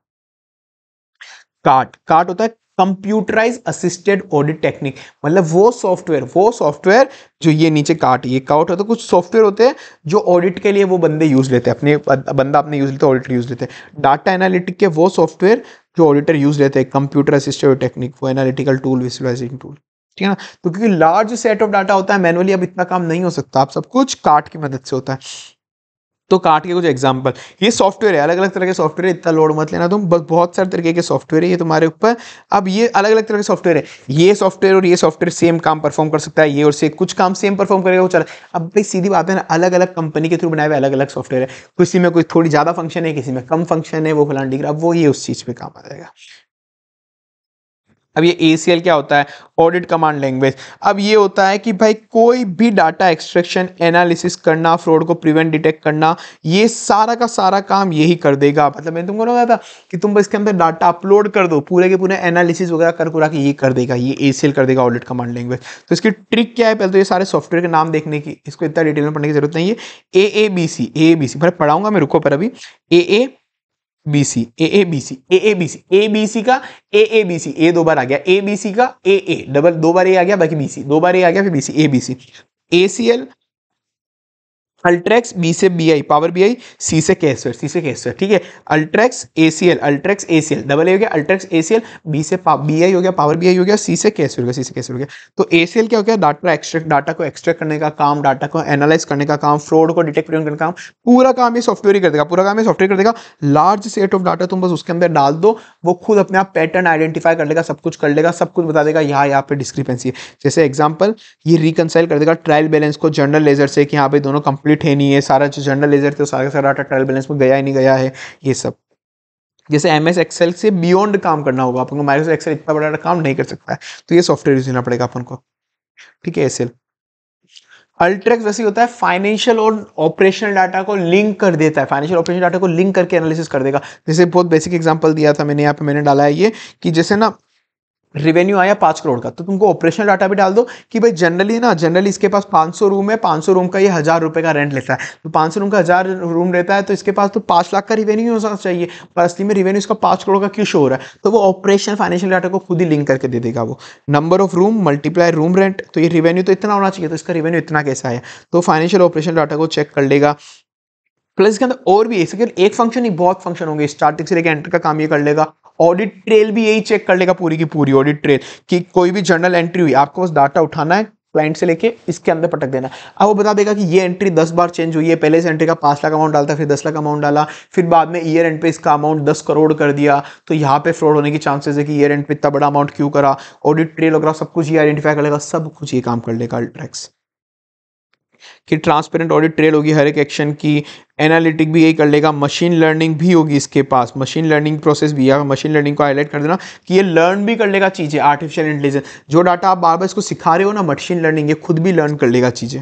कार्ट कार्ट होता है कंप्यूटराइज असिस्टेड ऑडिट टेक्निक मतलब वो सॉफ्टवेयर वो सॉफ्टवेयर जो ये नीचे काट ये काउट होता है कुछ सॉफ्टवेयर होते हैं जो ऑडिट के लिए वो बंदे यूज लेते हैं अपने बंदा अपने यूज लेते हैं ऑडिटर यूज लेते हैं डाटा एनालिटिक के वो सॉफ्टवेयर जो ऑडिटर यूज लेते हैं कंप्यूटर असिस्टेड टेक्निक वो एनालिटिकल टूल विजुअलाइजिंग टूल ठीक है ना तो क्योंकि लार्ज सेट ऑफ डाटा होता है मैनुअली अब इतना काम नहीं हो सकता आप सब कुछ काट की मदद से होता है तो काट के कुछ एग्जाम्पल ये सॉफ्टवेयर है अलग अलग तरह के सॉफ्टवेयर इतना लोड मत लेना तुम बस बहुत सारे तरीके के सॉफ्टवेयर है ये तुम्हारे ऊपर अब ये अलग अलग तरह के सॉफ्टवेयर है ये सॉफ्टवेयर और ये सॉफ्टवेयर सेम काम परफॉर्म कर सकता है ये और से कुछ काम सेम परफॉर्म करेगा वो चला अब भाई सीधी बात है ना अलग अलग कंपनी के थ्रू बनाए हुए अलग अलग सॉफ्टवेयर है किसी में कोई थोड़ी ज़्यादा फंक्शन है किसी में कम फंक्शन है वो फलान डिग्री अब वो ये उस चीज़ पर काम आ जाएगा अब ये ए क्या होता है ऑडिट कमांड लैंग्वेज अब ये होता है कि भाई कोई भी डाटा एक्सट्रैक्शन एनालिसिस करना फ्रॉड को प्रिवेंट डिटेक्ट करना ये सारा का सारा काम यही कर देगा मतलब मैंने तुमको बताया था कि तुम बस इसके अंदर डाटा अपलोड कर दो पूरे के पूरे एनालिसिस वगैरह कर करा के ये कर देगा ये ए कर देगा ऑडिट कमांड लैंग्वेज तो इसकी ट्रिक क्या है पहले तो ये सारे सॉफ्टवेयर के नाम देखने की इसको इतना डिटेल में पढ़ने की जरूरत नहीं है ए A B C A B सी पढ़ाऊंगा मैं रुको पर अभी A A B C A A B C A A B C A B C का ए ए बी सी ए दो बार आ गया ए बी सी का ए ए डबल दो बार ए आ गया बाकी बी सी दो बार ए आ गया फिर B C A B C A C L Alteryx B से B I power B I C से के सी से के ठीक है Alteryx A C L Alteryx A C L double A हो गया Alteryx A C L B से बी आई हो गया पावर बी आई हो गया सी से के हो गया सी से कैसे हो गया तो ए सी एल क्या हो गया डाटा एक्सट्रैक्ट डाटा को एक्सट्रैक्ट करने का काम डाटा को एनालाइज करने का काम फ्रॉड को डिटेक्ट करने का काम पूरा काम ये सॉफ्टवेयर ही कर देगा पूरा काम ये सॉफ्टवेयर कर देगा लार्ज सेट ऑफ डाटा तुम बस उसके अंदर डाल दो वो खुद अपने आप पैटर्न आइडेंटिफाई कर लेगा सब कुछ कर लेगा सब कुछ बता देगा यहाँ यहाँ पे डिस्क्रिपेंसी है जैसे एग्जाम्पल ये रिकनसाइल कर देगा ट्रायल बैलेंस को जनरल लेजर से कि यहाँ पे दोनों कंप्लीट हिट है नहीं है सारा जो जनरल लेजर थे सारा सारा डाटा ट्रायल बैलेंस में गया ही नहीं गया है ये सब जैसे एम एस एक्सेल से बियॉन्ड काम करना होगा आपको को माइक्रोसॉफ्ट एक्सेल इतना बड़ा काम नहीं कर सकता है तो ये सॉफ्टवेयर यूज करना पड़ेगा अपन को ठीक है एस एल अल्ट्रेक्स वैसे होता है फाइनेंशियल और ऑपरेशनल डाटा को लिंक कर देता है फाइनेंशियल ऑपरेशनल डाटा को लिंक करके एनालिसिस कर देगा जैसे बहुत बेसिक एग्जांपल दिया था मैंने यहाँ पे मैंने डाला है ये कि जैसे ना रेवेन्यू आया पाँच करोड़ का तो तुमको ऑपरेशनल डाटा भी डाल दो कि भाई जनरली ना जनरली इसके पास पाँच सौ रूम है पाँच सौ रूम का ये हज़ार रुपये का रेंट लेता है तो पाँच सौ रूम का हज़ार रूम रहता है तो इसके पास तो पाँच लाख का रिवेन्यू होना चाहिए पर असली में रेवेन्यू इसका पाँच करोड़ का क्यों शो हो रहा है तो वो ऑपरेशन फाइनेंशियल डाटा को खुद ही लिंक करके दे देगा वो number of room multiply room rent तो ये रिवेन्यू तो इतना होना चाहिए तो इसका रिवेन्यू इतना कैसा है तो फाइनेंशियल ऑपरेशन डाटा को चेक कर लेगा प्लस इसके अंदर और भी इसके एक फंक्शन ही बहुत फंक्शन होंगे स्टार्टिंग से लेकर एंटर का काम ये कर लेगा ऑडिट ट्रेल भी यही चेक कर लेगा पूरी की पूरी ऑडिट ट्रेल कि कोई भी जर्नल एंट्री हुई आपको बस डाटा उठाना है क्लाइंट से लेके इसके अंदर पटक देना अब वो बता देगा कि ये एंट्री दस बार चेंज हुई है पहले से एंट्री का पांच लाख अमाउंट डालता फिर दस लाख अमाउंट डाला फिर बाद में ईयर एंड पे इसका अमाउंट दस करोड़ कर दिया तो यहाँ पे फ्रॉड होने की चांसेस है कि ईयर एंड पे इतना बड़ा अमाउंट क्यों करा ऑडिट ट्रेल वगैरह सब कुछ ये आइडेंटिफाई कर लेगा सब कुछ ये काम कर लेगा अल्ट्रैक्स कि ट्रांसपेरेंट ऑडिट ट्रेल होगी हर एक एक्शन की एनालिटिक भी यही कर लेगा मशीन लर्निंग भी होगी इसके पास मशीन लर्निंग प्रोसेस भी है मशीन लर्निंग को हाईलाइट कर देना कि ये लर्न भी कर लेगा चीज़ें आर्टिफिशियल इंटेलिजेंस जो डाटा आप बार बार इसको सिखा रहे हो ना मशीन लर्निंग ये खुद भी लर्न कर लेगा चीज़ें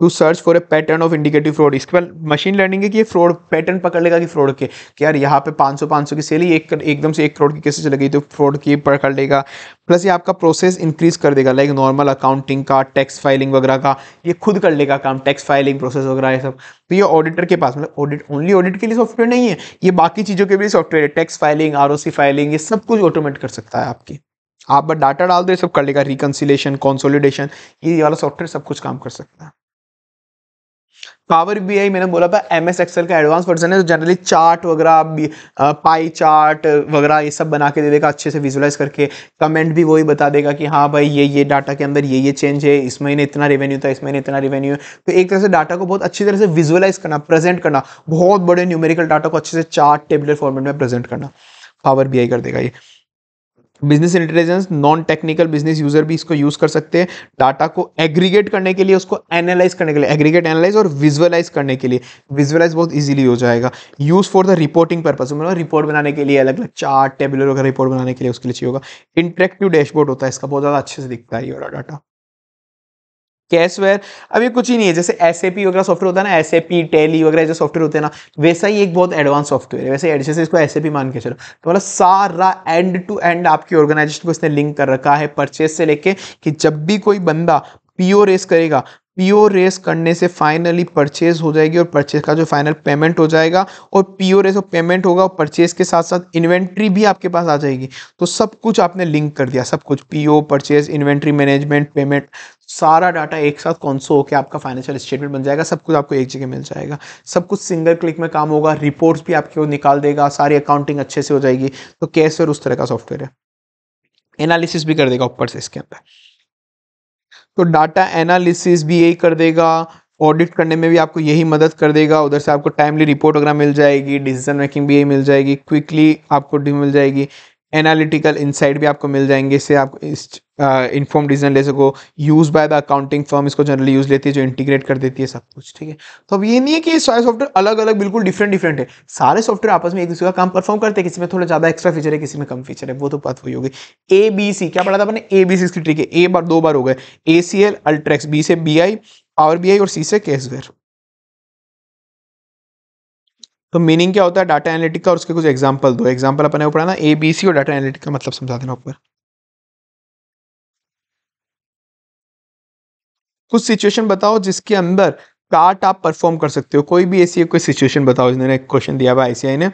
to search for a pattern of indicative fraud इसके बाद मशीन लर्निंग है कि ये फ्रॉड पैटर्न पकड़ लेगा कि फ्रॉड के कि यार यहाँ पे 500 500 की सेल ही एक एकदम से एक करोड़ की कैसे चली गई तो फ्रॉड की पकड़ लेगा प्लस ये आपका प्रोसेस इंक्रीज कर देगा लाइक नॉर्मल अकाउंटिंग का टैक्स फाइलिंग वगैरह का ये खुद कर लेगा काम टैक्स फाइलिंग प्रोसेस वगैरह ये सब तो ये ऑडिटर के पास मतलब ऑडिट ओनली ऑडिट के लिए सॉफ्टवेयर नहीं है ये बाकी चीज़ों के लिए सॉफ्टवेयर है टैक्स फाइलिंग आर फाइलिंग ये सब कुछ ऑटोमेट कर सकता है आपकी आप बस डाटा डाल दो सब कर लेगा रिकनसिलेशन कॉन्सोलिडेशन ये वाला सॉफ्टवेयर सब कुछ काम कर सकता है पावर बी आई मैंने बोला था एम एस एक्सल का एडवांस वर्जन है तो जनरली चार्ट वगैरह पाई चार्ट वगैरह ये सब बना के दे देगा अच्छे से विजुलाइज करके कमेंट भी वही बता देगा कि हाँ भाई ये ये डाटा के अंदर ये ये चेंज है इस महीने इतना रेवेन्यू था इस महीने इतना रेवेन्यू है तो एक तरह से डाटा को बहुत अच्छी तरह से विजुलाइज करना प्रेजेंट करना बहुत बड़े न्यूमेरिकल डाटा को अच्छे से चार्ट टेबलेट फॉर्मेट में प्रेजेंट करना पावर बी आई कर देगा ये business intelligence non technical business user भी इसको यूज कर सकते हैं डाटा को एग्रीगेट करने के लिए उसको एनालाइज करने के लिए एग्रीगेट एनालाइज और विजुअलाइज करने के लिए विजुअलाइज बहुत इजीली हो जाएगा use for the reporting purpose मतलब रिपोर्ट बनाने के लिए अलग अलग चार्ट टेबुलर वगैरह रिपोर्ट बनाने के लिए उसके लिए चाहिए होगा इंटरेक्टिव डैशबोर्ड होता है इसका बहुत ज़्यादा अच्छे से दिखता है ये वाला डाटा कैशवेयर अभी कुछ ही नहीं है जैसे एस वगैरह सॉफ्टवेयर होता है ना एस टेली वगैरह जो सॉफ्टवेयर होते हैं ना वैसा ही एक बहुत एडवांस सॉफ्टवेयर है वैसे से इसको एस मान के चलो तो मतलब सारा एंड टू एंड आपकी ऑर्गेनाइजेशन को इसने लिंक कर रखा है परचेज से लेके कि जब भी कोई बंदा पीओ रेस करेगा पीओ रेस करने से फाइनली परचेज हो जाएगी और परचेज का जो फाइनल पेमेंट हो जाएगा और पीओ रेस और पेमेंट होगा और परचेज के साथ साथ इन्वेंट्री भी आपके पास आ जाएगी तो सब कुछ आपने लिंक कर दिया सब कुछ PO purchase inventory management payment सारा डाटा एक साथ कौन सो होकर आपका फाइनेंशियल स्टेटमेंट बन जाएगा सब कुछ आपको एक जगह मिल जाएगा सब कुछ सिंगल क्लिक में काम होगा रिपोर्ट्स भी आपके वो निकाल देगा सारी अकाउंटिंग अच्छे से हो जाएगी तो कैसे उस तरह का सॉफ्टवेयर है एनालिसिस भी कर देगा ऊपर से इसके अंदर तो डाटा एनालिसिस भी यही कर देगा ऑडिट करने में भी आपको यही मदद कर देगा उधर से आपको टाइमली रिपोर्ट वगैरह मिल जाएगी डिसीजन मेकिंग भी यही मिल जाएगी क्विकली आपको मिल जाएगी एनालिटिकल इनसाइट भी आपको मिल जाएंगे इससे आप इस इन्फॉर्म डिसीजन ले सको use by the accounting firm इसको जनरली यूज़ लेती है जो इंटीग्रेट कर देती है सब कुछ ठीक है तो अब ये नहीं है कि सारे सॉफ्टवेयर अलग अलग बिल्कुल डिफरेंट डिफरेंट है सारे सॉफ्टवेयर आपस में एक दूसरे का काम परफॉर्म करते हैं किसी में थोड़ा ज़्यादा एक्स्ट्रा फीचर है किसी में कम फीचर है वो तो बात हुई होगी ए बी सी क्या पढ़ा था अपने ए बी सी इसकी ट्रिक है ए बार दो बार हो गए A C L Alteryx B से B I R B I और सी से केसवेयर तो मीनिंग क्या होता है डाटा एनालिटिक का और उसके कुछ एग्जाम्पल दो एग्जाम्पल अपने ऊपर ना ए बी सी और डाटा एनालिटिक का मतलब समझा देना ऊपर कुछ सिचुएशन बताओ जिसके अंदर कार्ट आप परफॉर्म कर सकते हो कोई भी ऐसी कोई सिचुएशन बताओ जिन्होंने क्वेश्चन दिया हुआ आईसीआई ने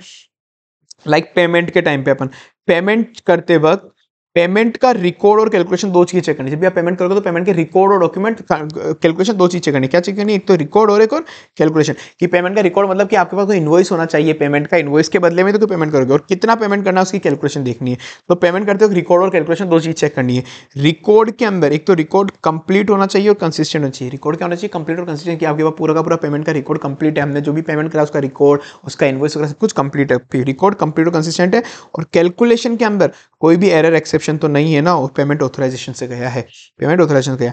लाइक like पेमेंट के टाइम पे अपन पेमेंट करते वक्त पेमेंट का रिकॉर्ड और कैलकुलेशन दो चीज़ें चेक करनी जब भी आप पेमेंट करोगे तो पेमेंट के रिकॉर्ड और डॉक्यूमेंट कैलकुलेशन दो चीज़ चेक करनी क्या चेक करनी एक तो रिकॉर्ड और एक और कैलकुलेशन कि पेमेंट का रिकॉर्ड मतलब कि आपके पास कोई इन्वॉइस होना चाहिए पेमेंट का इन्वॉइस के बदले में तो पेमेंट करोगे और कितना पेमेंट करना है उसकी कैलकुलेशन देखनी है तो पेमेंट करते हो रिकॉर्ड और कैलकुलेशन दो चीज़ चेक करनी है रिकॉर्ड के अंदर एक तो रिकॉर्ड कंप्लीट होना चाहिए और कंसिस्टेंट होना चाहिए रिकॉर्ड क्या होना चाहिए कंप्लीट और कंसिस्टेंट कि आपके पास पूरा का पूरा पेमेंट का रिकॉर्ड कंप्लीट है हमने जो भी पेमेंट करा उसका रिकॉर्ड उसका इन्वॉइस वगैरह सब कुछ कंप्लीट है रिकॉर्ड कंप्लीट और कंसिस्टेंट है और कैलकुलेशन के अंदर कोई भी एरर एक्सेप्शन सब्सक्रिप्शन तो नहीं है ना पेमेंट ऑथोराइजेशन से गया है पेमेंट ऑथोराइजेशन गया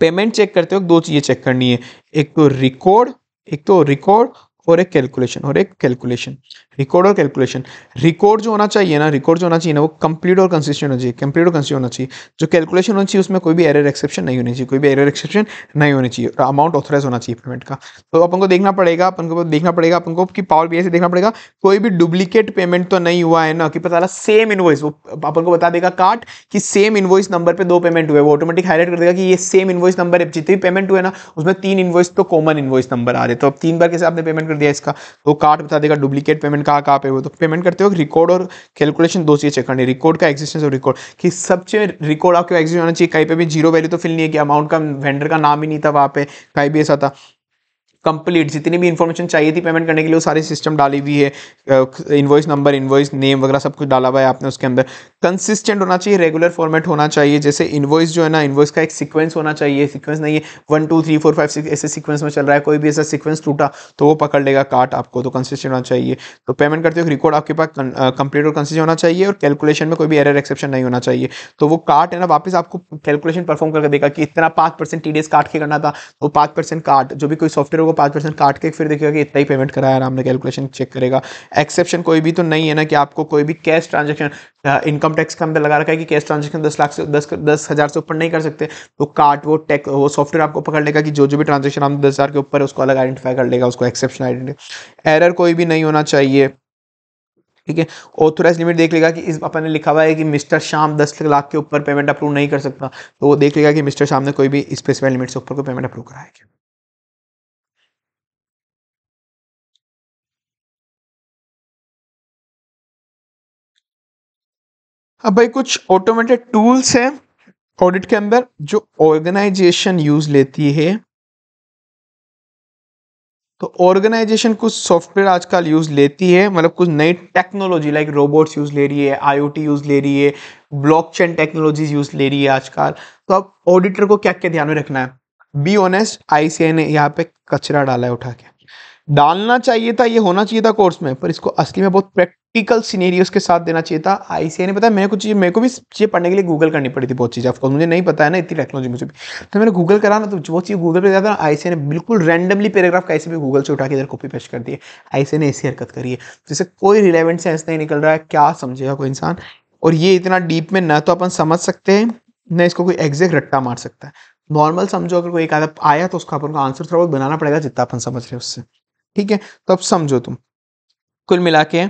पेमेंट चेक करते वक्त दो चीज़ें चेक करनी है एक तो रिकॉर्ड एक तो रिकॉर्ड और एक कैलकुलेशन और एक कैलकुलेशन रिकॉर्ड और कैलकुलेशन रिकॉर्ड जो होना चाहिए ना रिकॉर्ड जो होना चाहिए ना वो कंप्लीट और कंसिस्टेंट होना चाहिए कंप्लीट और कंसिस्टेंट होना चाहिए जो कैलकुलेशन होनी चाहिए उसमें कोई भी एरर एक्सेप्शन नहीं होनी चाहिए कोई भी एरर एक्सेप्शन नहीं होनी चाहिए और अमाउंट ऑथराइज होना चाहिए पेमेंट का तो अपन को देखना पड़ेगा अपन को देखना पड़ेगा अपन को कि पावर बी से देखना पड़ेगा कोई भी डुप्लीकेट पेमेंट तो नहीं हुआ है ना कि पता चला सेम इन्वॉइस वो अपन को बता देगा कार्ड कि सेम इन्वॉइस नंबर पर दो पेमेंट हुए वो ऑटोमेटिक हाईलाइट कर देगा कि ये सेम इन्वॉइस नंबर जितने भी पेमेंट हुए ना उसमें तीन इन्वॉइस तो कॉमन इन्वॉइस नंबर आ रहे तो अब तीन बार कैसे आपने पेमेंट कर दिया इसका तो कार्ड बता देगा डुप्लीकेट पेमेंट कहाँ कहाँ पे हुआ तो पेमेंट करते वक्त रिकॉर्ड और कैलकुलेशन दो चीज़ें चेक करनी रिकॉर्ड का एक्जिस्टेंस और रिकॉर्ड कि सब चीज रिकॉर्ड आपको एक्जिस्ट होना चाहिए कहीं पे भी जीरो वैल्यू तो फिल नहीं है कि अमाउंट का वेंडर का नाम ही नहीं था वहाँ पे कहीं भी ऐसा था कंप्लीट जितनी भी इन्फॉर्मेशन चाहिए थी पेमेंट करने के लिए वो सारी सिस्टम डाली हुई है इन्वॉइस नंबर इन्वॉइस नेम वगैरह सब कुछ डाला हुआ है आपने उसके अंदर कंसिस्टेंट होना चाहिए रेगुलर फॉर्मेट होना चाहिए जैसे इन्वॉइस जो है ना इन्वॉइस का एक सीक्वेंस होना चाहिए सीक्वेंस नहीं है one two three four five six ऐसे सीक्वेंस में चल रहा है कोई भी ऐसा सीक्वेंस टूटा तो वो पकड़ लेगा कार्ड आपको तो कंसिस्टेंट होना चाहिए तो पेमेंट करते हो रिकॉर्ड आपके पास कंप्लीट और कंसिस्टेंट होना चाहिए और कैलकुलेशन में कोई भी एरर एक्सेप्शन नहीं होना चाहिए तो वो कार्ड है ना वापस आपको कैलकुलेशन परफॉर्म करके देगा कि इतना पाँच परसेंट टी काट के करना था वो तो पाँच परसेंट कार्ड जो भी कोई सॉफ्टवेयर को पाँच परसेंट काट के फिर देखिएगा कि इतना ही पेमेंट कराया आराम ने कैलकुलेशन चेक करेगा एक्सेप्शन कोई भी तो नहीं है ना कि आपको कोई भी कैश ट्रांजेक्शन इनकम टैक्स का अंदर लगा रखा है कि कैश ट्रांजेक्शन दस लाख से दस दस हज़ार से ऊपर नहीं कर सकते तो काट वो टैक्स वो सॉफ्टवेयर आपको पकड़ लेगा कि जो जो भी ट्रांजेक्शन हम दस हज़ार के ऊपर है उसको अलग आइडेंटिफाई कर लेगा उसको एक्सेप्शन आइडेंटिफाई एरर कोई भी नहीं होना चाहिए ठीक है ऑथोराइज लिमिट देख लेगा कि इस अपन ने लिखा हुआ है कि मिस्टर शाम दस लाख के ऊपर पेमेंट अप्रूव नहीं कर सकता तो वो देख लेगा कि मिस्टर शाम ने कोई भी स्पेसिफाइड लिमिट से ऊपर को पेमेंट अप्रूव कराया क्या अब भाई कुछ ऑटोमेटेड टूल्स हैं ऑडिट के अंदर जो ऑर्गेनाइजेशन यूज लेती है तो ऑर्गेनाइजेशन कुछ सॉफ्टवेयर आजकल यूज लेती है मतलब कुछ नई टेक्नोलॉजी लाइक रोबोट्स यूज ले रही है आईओटी यूज ले रही है ब्लॉकचेन टेक्नोलॉजीज यूज ले रही है आजकल तो अब ऑडिटर को क्या क्या ध्यान में रखना है बी ऑनेस्ट आईसीआई ने यहाँ पे कचरा डाला है उठा के डालना चाहिए था ये होना चाहिए था कोर्स में पर इसको असली में बहुत प्रैक्टिस प्रैक्टिकल सीनेरियोस के साथ देना चाहिए था आईसीआई ने पता है मैंने कुछ चीज़ मेरे को भी चीज़ें पढ़ने के लिए गूगल करनी पड़ी थी बहुत चीज़ें ऑफकोर्स मुझे नहीं पता है ना इतनी टेक्नोलॉजी मुझे भी तो मैंने गूगल करा ना तो बहुत चीज़ गूगल पर जाता ना आई ने बिल्कुल रैंडमली पैराग्राफ कैसे भी गूगल से उठा के इधर कॉपी पेस्ट कर दिए आई ने ऐसी हरकत करी है जिससे कोई रिलेवेंट सेंस नहीं निकल रहा है क्या समझेगा कोई इंसान और ये इतना डीप में न तो अपन समझ सकते हैं न इसको कोई एग्जैक्ट रट्टा मार सकता है नॉर्मल समझो अगर कोई एक आधा आया तो उसका अपन को आंसर थोड़ा बहुत बनाना पड़ेगा जितना अपन समझ रहे हैं उससे ठीक है तो अब समझो तुम कुल मिला के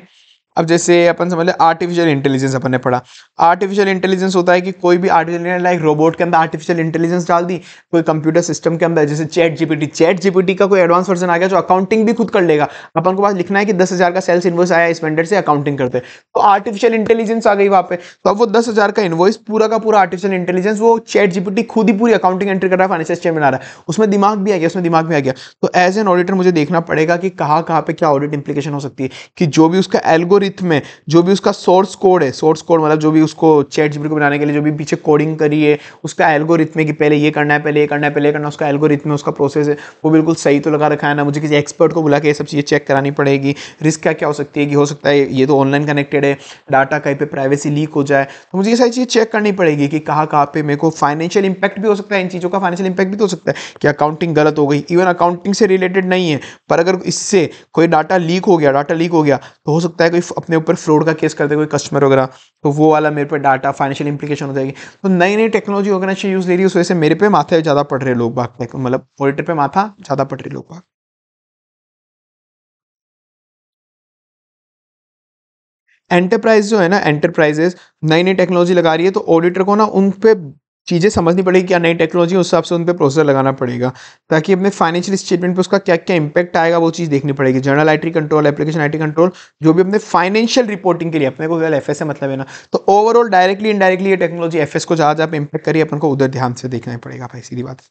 अब जैसे अपन समझ लें आर्टिफिशियल इंटेलिजेंस अपन ने पढ़ा आर्टिफिशियल इंटेलिजेंस होता है कि कोई भी आर्टिफिशियल लाइक रोबोट के अंदर आर्टिफिशियल इंटेलिजेंस डाल दी कोई कंप्यूटर सिस्टम के अंदर जैसे चैट जीपीटी चैट जीपीटी का कोई एडवांस वर्जन आ गया जो अकाउंटिंग भी खुद कर लेगा अपन को पास लिखना है कि दस हज़ार का सेल्स इन्वॉइस आया इस वेंडर से अकाउंटिंग करते तो आर्टिफिशियल इंटेलिजेंस आ गई वहाँ पे तो अब वो दस हज़ार का इन्वॉइस पूरा का पूरा आर्टिफिशियल इंटेलिजेंस वो चैट जीपीटी खुद ही पूरी अकाउंटिंग एंट्री कर रहा है फाइनेंशियल स्टेट आ रहा है उसमें दिमाग भी आ गया उसमें दिमाग भी आ गया तो एज एन ऑडिटर मुझे देखना पड़ेगा कि कहाँ कहाँ पे क्या ऑडिट इंप्लीकेशन हो सकती है कि जो भी उसका एल्गो एल्गोरिथम में जो भी उसका सोर्स कोड है सोर्स कोड मतलब जो भी उसको चैट जीपी को बनाने के लिए जो भी पीछे कोडिंग करी है उसका एल्गोरिथम है कि पहले ये करना है पहले ये करना है पहले ये करना है उसका एल्गोरिथम है उसका प्रोसेस है वो बिल्कुल सही तो लगा रखा है ना मुझे किसी एक्सपर्ट को बुला के ये सब चीज़ें चेक करानी पड़ेगी रिस्क क्या क्या हो सकती है कि हो सकता है ये तो ऑनलाइन कनेक्टेड है डाटा कहीं पर प्राइवेसी लीक हो जाए तो मुझे ये सारी चीज़ें चेक करनी पड़ेगी कि कहाँ कहाँ पर मेरे को फाइनेंशियल इंपैक्ट भी हो सकता है इन चीज़ों का फाइनेंशियल इंपैक्ट भी तो हो सकता है कि अकाउंटिंग गलत हो गई इवन अकाउंटिंग से रिलेटेड नहीं है पर अगर इससे कोई डाटा लीक हो गया डाटा लीक हो गया तो हो सकता है कोई अपने ऊपर फ्रॉड का केस करते कोई कस्टमर वगैरह तो वो वाला मेरे पे डाटा फाइनेंशियल इंप्लीकेशन हो जाएगी तो नई नई टेक्नोलॉजी ऑर्गेनाइजेशन यूज़ दे रही है उस वजह से मेरे पे माथे ज़्यादा पड़ रहे लोग भाग मतलब ऑडिटर पे माथा ज़्यादा पड़ रही लोग भाग एंटरप्राइज जो है ना एंटरप्राइजेस नई नई टेक्नोलॉजी लगा रही है तो ऑडिटर को ना उन पर चीज़ें समझनी पड़ेगी क्या नई टेक्नोलॉजी उस हिसाब से उन पर प्रोसेसर लगाना पड़ेगा ताकि अपने फाइनेंशियल स्टेटमेंट पर उसका क्या क्या इंपैक्ट आएगा वो चीज़ देखनी पड़ेगी general I control application I control जो भी अपने फाइनेंशियल रिपोर्टिंग के लिए अपने को वेल एफ से मतलब है ना तो ओवरऑल डायरेक्टली इनडायरेक्टली ये टेक्नोलॉजी एफ को जहाँ जहाँ इंपैक्ट करिए अपन को उधर ध्यान से देखना पड़ेगा भाई सीधी बात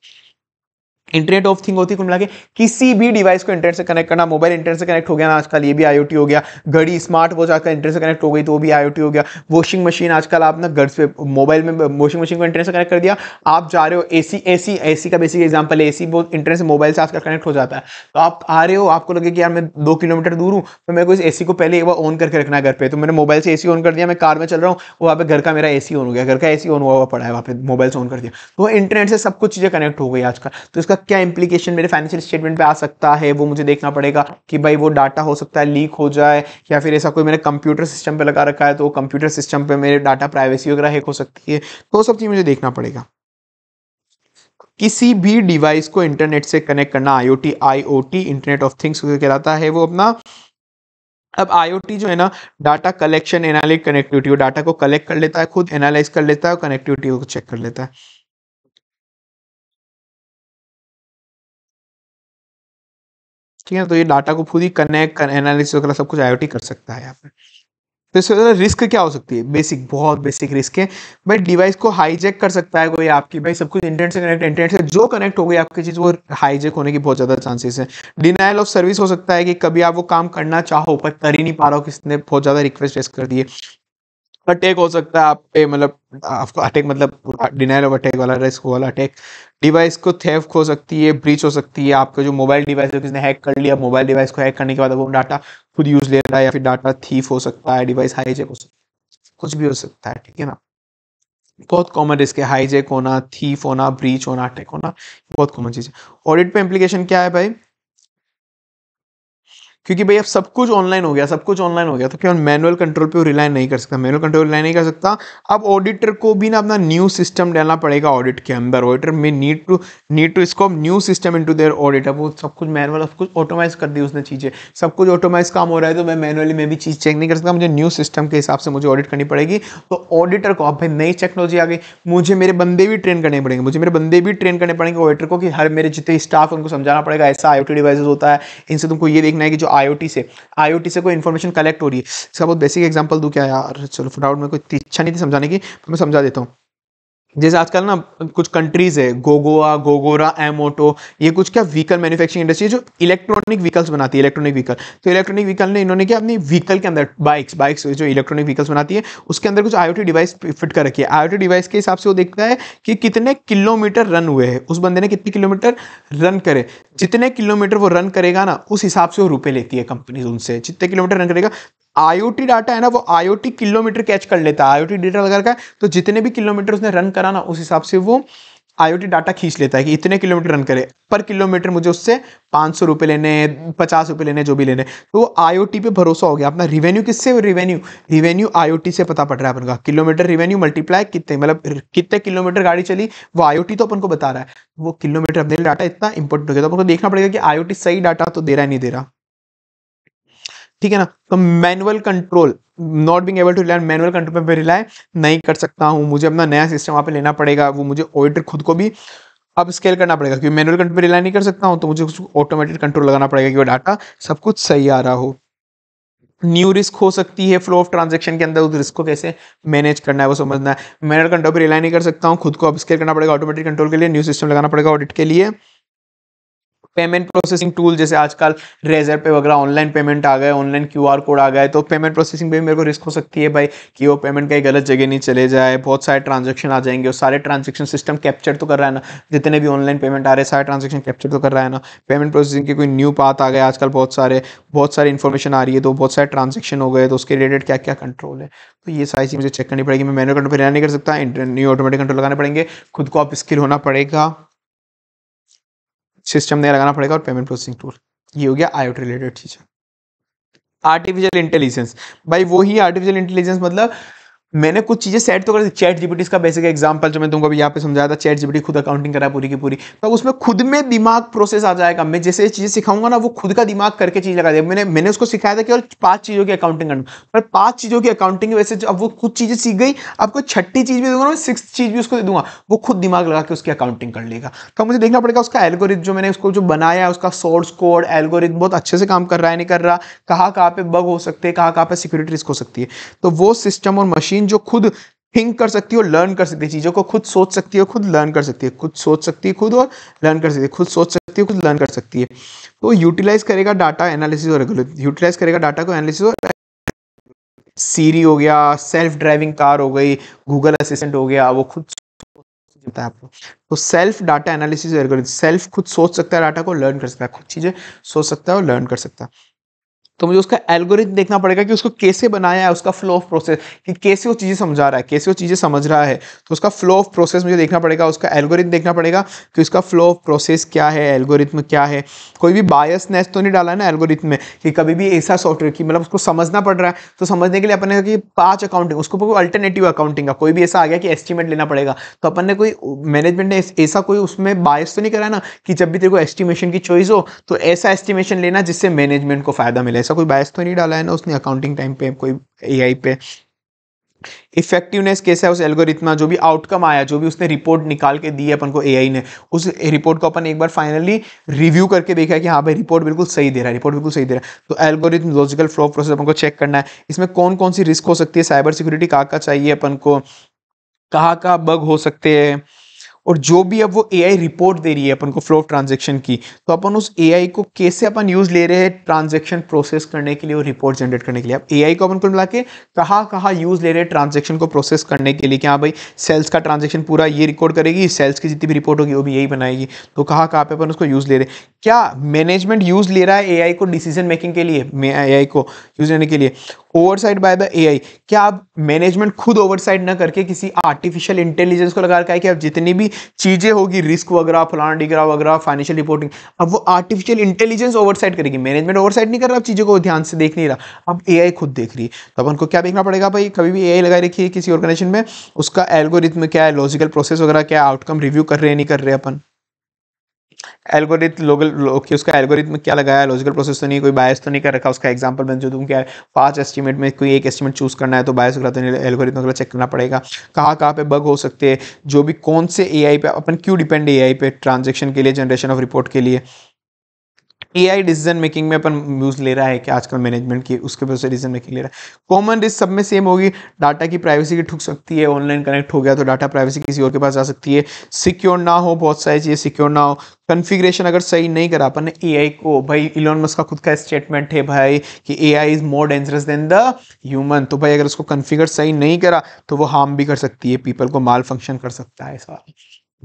इंटरनेट ऑफ थिंग होती है कुल मिला किसी भी डिवाइस को इंटरनेट से कनेक्ट करना मोबाइल इंटरनेट से कनेक्ट हो गया ना आजकल ये भी आईओटी हो गया घड़ी स्मार्ट वॉच आजकल इंटरनेट से कनेक्ट हो गई तो वो भी आईओटी हो गया वॉशिंग मशीन आजकल आप ना घर से मोबाइल में वॉशिंग मशीन को इंटरनेट से कनेक्ट कर दिया आप जा रहे हो ए ए सी सी ए सी का बेसिक एग्जाम्पल ए सी बहुत इंटरनेट से मोबाइल से आजकल कनेक्ट हो जाता है तो आप आ रहे हो आपको लगे कि यार मैं दो किलोमीटर दूर हूँ तो मेरे को इस ए सी को पहले एक बार ऑन करके रखना घर पर तो मैंने मोबाइल से ए सी ऑन कर दिया मैं कार में चल रहा हूँ वहाँ पर घर का मेरा ए सी ऑन हो गया घर का ए सी ऑन हुआ हुआ पड़ा है वहाँ पर मोबाइल से ऑन कर दिया तो इंटरनेट से सब कुछ चीज़ें कनेक्ट हो गई आजकल तो इसका क्या इंप्लीकेशन मेरे फाइनेंशियल स्टेटमेंट पे आ सकता है वो मुझे देखना पड़ेगा कि भाई वो डाटा हो सकता है लीक हो जाए या फिर ऐसा कोई मेरे कंप्यूटर सिस्टम पे लगा रखा है तो कंप्यूटर सिस्टम पे मेरे डाटा प्राइवेसी वगैरह हैक हो सकती है तो सब चीज़ मुझे देखना पड़ेगा किसी भी डिवाइस को इंटरनेट से कनेक्ट करना IoT IoT internet of things कहलाता है वो अपना अब आईओटी जो है ना डाटा कलेक्शन एनालिट कनेक्टिविटी वो डाटा को कलेक्ट कर लेता है खुद एनालाइज कर लेता है और कनेक्टिविटी को चेक कर लेता है ठीक है तो ये डाटा को खुद ही कनेक्ट एनालिसिस वगैरह सब कुछ आई कर सकता है यहाँ पर तो इससे ज़्यादा रिस्क क्या हो सकती है बेसिक बहुत बेसिक रिस्क है भाई डिवाइस को हाईजेक कर सकता है कोई आपकी भाई सब कुछ इंटरनेट से कनेक्ट इंटरनेट से जो कनेक्ट हो गई आपकी चीज़ वो हाईजेक होने की बहुत ज़्यादा चांसेस है डिनाइल ऑफ सर्विस हो सकता है कि कभी आप वो काम करना चाहो पर कर ही नहीं पा रहा हो किसने बहुत ज़्यादा रिक्वेस्ट रेस कर दिए अटैक हो सकता है आप पे मतलब आपको अटैक मतलब डिनाइल ऑफ अटैक वाला रिस्क वाला अटैक डिवाइस को थेफ हो सकती है ब्रीच हो सकती है आपका जो मोबाइल डिवाइस है किसने हैक कर लिया मोबाइल डिवाइस को हैक करने के बाद वो डाटा खुद यूज ले रहा है या फिर डाटा थीफ हो सकता है डिवाइस हाईजेक हो सकता है कुछ भी हो सकता है ठीक है ना बहुत कॉमन रिस्क है हाईजेक होना थीफ होना ब्रीच होना अटैक होना बहुत कॉमन चीज़ है ऑडिट पे इम्प्लीकेशन क्या है भाई क्योंकि भाई अब सब कुछ ऑनलाइन हो गया सब कुछ ऑनलाइन हो गया तो क्या मैनुअल कंट्रोल पे रिलाय नहीं कर सकता मैनुअल कंट्रोल रिलाय नहीं कर सकता अब ऑडिटर को भी ना अपना न्यू सिस्टम डालना पड़ेगा ऑडिट के अंदर ऑडिटर में नीड टू नीड टू इसको new system in their audit अब वो सब कुछ मैनुअल सब कुछ ऑटोमाइज कर दी उसने चीज़ें सब कुछ ऑटोमाइज काम हो रहा है तो मैं मैनुअली में भी चीज़ चेक नहीं कर सकता मुझे न्यू सिस्टम के हिसाब से मुझे ऑडिट करनी पड़ेगी तो ऑडिटर को अब भाई नई टेक्नोलॉजी आ गई मुझे मेरे बंदे भी ट्रेन करने पड़ेंगे मुझे मेरे बंदे भी ट्रेन करने पड़ेंगे ऑडिटर को कि हर मेरे जितने स्टाफ उनको समझाना पड़ेगा ऐसा आई डिवाइसेज होता है इनसे तुमको ये देखना है कि जो आईओटी से आईओटी से कोई इन्फॉर्मेशन कलेक्ट हो रही है इसका बहुत बेसिक एग्जांपल दूँ क्या यार चलो फटाउट में कोई इच्छा नहीं थी समझाने की तो मैं समझा देता हूँ जैसे आजकल ना कुछ कंट्रीज है गोगोआ गोगोरा एमोटो ये कुछ क्या व्हीकल मैन्युफैक्चरिंग इंडस्ट्री है जो इलेक्ट्रॉनिक व्हीकल्स बनाती है इलेक्ट्रॉनिक व्हीकल तो इलेक्ट्रॉनिक व्हीकल ने इन्होंने क्या अपनी व्हीकल के अंदर बाइक्स बाइक्स जो इलेक्ट्रॉनिक व्हीकल्स बनाती है उसके अंदर कुछ आईओटी डिवाइस फिट कर रखी है आईओटी डिवाइस के हिसाब से वो देखता है कि कितने किलोमीटर रन हुए हैं उस बंदे ने कितने किलोमीटर रन करे जितने किलोमीटर वो रन करेगा ना उस हिसाब से वो रुपये लेती है कंपनी उनसे जितने किलोमीटर रन करेगा आईओटी डाटा है ना वो आईओटी किलोमीटर कैच कर लेता है आईओटी डेटा लगा रखा है तो जितने भी किलोमीटर उसने रन करा ना उस हिसाब से वो आईओटी डाटा खींच लेता है कि इतने किलोमीटर रन करे पर किलोमीटर मुझे उससे पाँच सौ रुपये लेने पचास रुपये लेने जो भी लेने तो वो आईओटी पे भरोसा हो गया अपना रिवेन्यू किससे रिवेन्यू रिवेन्यू आईओटी से पता पड़ रहा है अपन का किलोमीटर रिवेन्यू मल्टीप्लाई कितने मतलब कितने किलोमीटर गाड़ी चली वो आईओटी तो अपन को बता रहा है वो किलोमीटर अपने डाटा इतना इंपॉर्टेंट हो गया तो अपन को देखना पड़ेगा कि आईओटी सही डाटा तो दे रहा है नहीं दे रहा ठीक है ना तो manual control not being able to learn manual control पर रिलाई नहीं कर सकता हूँ मुझे अपना नया सिस्टम वहाँ पे लेना पड़ेगा वो मुझे ऑडिटर खुद को भी अब स्केल करना पड़ेगा क्योंकि मैनुअल कंट्रोल पर रिलाई नहीं कर सकता हूँ तो मुझे उसको ऑटोमेटिक कंट्रोल लगाना पड़ेगा कि वो डाटा सब कुछ सही आ रहा हो न्यू रिस्क हो सकती है फ्लो ऑफ ट्रांजेक्शन के अंदर उस रिस्क को कैसे मैनेज करना है वो समझना है मैनुअल कंट्रोल पर रिलाई नहीं कर सकता हूँ खुद को अब स्केल करना पड़ेगा ऑटोमेटिक कंट्रोल के लिए न्यू सिस्टम लगाना पड़ेगा ऑडिट के लिए पेमेंट प्रोसेसिंग टूल जैसे आजकल रेजर पे वगैरह ऑनलाइन पेमेंट आ गए ऑनलाइन क्यू कोड आ गए तो पेमेंट प्रोसेसिंग भी मेरे को रिस्क हो सकती है भाई कि वो पेमेंट कहीं गलत जगह नहीं चले जाए बहुत सारे ट्रांजेक्शन आ जाएंगे और सारे ट्रांजेक्शन सिस्टम कैप्चर तो कर रहा है ना जितने भी ऑनलाइन पेमेंट आ रहे हैं सारे ट्रांजेक्शन कैप्चर तो कर रहा है ना पेमेंट प्रोसेसिंग के कोई न्यू पाथ आ गए आजकल बहुत सारे बहुत सारी इन्फॉर्मेशन आ रही है तो बहुत सारे ट्रांजेक्शन हो गए तो उसके रिलेटेड क्या क्या कंट्रोल है तो ये सारी चीज़ मुझे चेक करनी पड़ेगी मैं मैनुअल कंट्रोल पर नहीं कर सकता न्यू ऑटोमेटिक कंट्रोल लगाने पड़ेंगे खुद को आप स्किल होना पड़ेगा सिस्टम नया लगाना पड़ेगा और पेमेंट प्रोसेसिंग टूल ये हो गया आईओटी रिलेटेड चीज़ें आर्टिफिशियल इंटेलिजेंस भाई वही आर्टिफिशियल इंटेलिजेंस मतलब मैंने कुछ चीज़ें सेट तो कर दी चैट जीपीटी का बेसिक एग्जांपल जो मैं तुमको अभी यहाँ पे समझाया था चैट जीपीटी खुद अकाउंटिंग करा पूरी की पूरी तो उसमें खुद में दिमाग प्रोसेस आ जाएगा मैं जैसे चीज़ें सिखाऊंगा ना वो खुद का दिमाग करके चीज़ लगा देगा मैंने मैंने उसको सिखाया था कि और पांच चीज़ों की अकाउंटिंग करना पर पांच चीज़ों की अकाउंटिंग वैसे अब वो खुद चीज़ें सीख गई अब कोई छठी चीज़ भी दूंगा सिक्स चीज़ भी उसको दे दूंगा वो खुद दिमाग लगा के उसकी अकाउंटिंग कर लेगा तो मुझे देखना पड़ेगा उसका एल्गोरिथ जो मैंने उसको जो बनाया उसका सोर्स कोड एल्गोरिथ बहुत अच्छे से काम कर रहा है नहीं कर रहा कहाँ कहाँ पे बग हो सकते हैं कहाँ कहाँ पे सिक्योरिटी रिस्क हो सकती है तो वो सिस्टम और मशीन मशीन जो खुद थिंक कर सकती है और लर्न कर सकती है चीज़ों को खुद सोच सकती है खुद लर्न कर सकती है खुद सोच सकती है खुद और लर्न कर सकती है खुद सोच सकती है खुद लर्न कर सकती है तो यूटिलाइज करेगा डाटा एनालिसिस और रेगुलर यूटिलाइज करेगा डाटा को एनालिसिस और सीरी हो गया सेल्फ ड्राइविंग कार हो गई गूगल असिस्टेंट हो गया वो खुद सकता है आपको तो सेल्फ डाटा एनालिसिस सेल्फ खुद सोच सकता है डाटा को लर्न कर सकता है खुद चीज़ें सोच सकता है और लर्न कर सकता है तो मुझे उसका एल्गोरिथम देखना पड़ेगा कि उसको कैसे बनाया है उसका फ्लो ऑफ प्रोसेस कि कैसे वो चीज़ें समझा रहा है कैसे वो चीज़ें समझ रहा है तो उसका फ्लो ऑफ प्रोसेस मुझे देखना पड़ेगा उसका एल्गोरिथम देखना पड़ेगा कि उसका फ्लो ऑफ प्रोसेस क्या है एल्गोरिथम क्या है कोई भी बायसनेस तो नहीं डाला ना एल्गोरिथम में कि कभी भी ऐसा सॉफ्टवेयर कि मतलब उसको समझना पड़ रहा है तो समझने के लिए अपने कि पाँच अकाउंटिंग उसको कोई अल्टरनेटिव अकाउंटिंग का कोई भी ऐसा आ गया कि एस्टिमेट लेना पड़ेगा तो अपन ने कोई मैनेजमेंट ने ऐसा कोई उसमें बायस तो नहीं करा ना कि जब भी तेरे को एस्टिमेशन की चॉइस हो तो ऐसा एस्टिमेशन लेना जिससे मैनेजमेंट को फ़ायदा मिले ऐसा कोई बायस तो नहीं डाला है ना उसने अकाउंटिंग टाइम पे कोई ए पे इफेक्टिवनेस कैसा है उस एल्गोरिथमा जो भी आउटकम आया जो भी उसने रिपोर्ट निकाल के दी है अपन को एआई ने उस रिपोर्ट को अपन एक बार फाइनली रिव्यू करके देखा कि हाँ भाई रिपोर्ट बिल्कुल सही दे रहा है रिपोर्ट बिल्कुल सही दे रहा है तो एल्गोरिथम लॉजिकल फ्लो प्रोसेस अपन को चेक करना है इसमें कौन कौन सी रिस्क हो सकती है साइबर सिक्योरिटी कहाँ का चाहिए अपन को कहाँ का बग हो सकते हैं और जो भी अब वो ए रिपोर्ट दे रही है अपन को फ्लो ऑफ ट्रांजेक्शन की तो अपन उस ए को कैसे अपन यूज़ ले रहे हैं ट्रांजेक्शन प्रोसेस करने के लिए और रिपोर्ट जनरेट करने के लिए अब ए को अपन को मिला के कहाँ कहाँ यूज़ ले रहे हैं ट्रांजेक्शन को प्रोसेस करने के लिए कि हाँ भाई सेल्स का ट्रांजेक्शन पूरा ये रिकॉर्ड करेगी सेल्स की जितनी भी रिपोर्ट होगी वो भी यही बनाएगी तो कहाँ कहाँ पर अपन उसको यूज़ ले रहे हैं क्या मैनेजमेंट यूज़ ले रहा है ए को डिसीजन मेकिंग के लिए ए आई को यूज़ लेने के लिए ओवरसाइड बाय द एआई क्या आप मैनेजमेंट खुद ओवरसाइड ना करके किसी आर्टिफिशियल इंटेलिजेंस को लगा रखा है कि आप जितनी भी चीज़ें होगी रिस्क वगैरह फलाना डिगरा वगैरह फाइनेंशियल रिपोर्टिंग अब वो आर्टिफिशियल इंटेलिजेंस ओवरसाइट करेगी मैनेजमेंट ओवरसाइट नहीं कर रहा अब चीज़ों को ध्यान से देख नहीं रहा अब ए खुद देख रही है तो अब उनको क्या देखना पड़ेगा भाई कभी भी ए रखी है किसी ऑर्गेनाइजेशन में उसका एल्गोरिथम क्या है लॉजिकल प्रोसेस वगैरह क्या आउटकम रिव्यू कर रहे हैं नहीं कर रहे अपन एल्गोरिथ लोकल उसका एल्गोरिथ में क्या लगाया लॉजिकल प्रोसेस तो नहीं कोई बायस तो नहीं कर रखा उसका एग्जाम्पल बन जो तो तुम क्या पांच एस्टिमेट में कोई एक एस्टिमेट चूज करना है तो बायस वगैरह तो नहीं एल्गोरिथम वगैरह चेक करना पड़ेगा कहाँ कहाँ पे बग हो सकते हैं जो भी कौन से ए पे अपन क्यों डिपेंड ए पे ट्रांजेक्शन के लिए जनरेशन ऑफ रिपोर्ट के लिए एआई डिसीजन मेकिंग में अपन यूज़ ले रहा है कि आजकल मैनेजमेंट की उसके वजह से डिसीजन मेकिंग ले रहा है कॉमन रिस्क सब में सेम होगी डाटा की प्राइवेसी की ठुक सकती है ऑनलाइन कनेक्ट हो गया तो डाटा प्राइवेसी किसी और के पास जा सकती है सिक्योर ना हो बहुत सारी चीज़ें सिक्योर ना हो कन्फिग्रेशन अगर सही नहीं करा अपन ए आई को भाई इलॉन मस्क का खुद का स्टेटमेंट है भाई कि A I is more dangerous than the human तो भाई अगर उसको कन्फिगर सही नहीं करा तो वो हार्म भी कर सकती है पीपल को माल फंक्शन कर सकता है सारा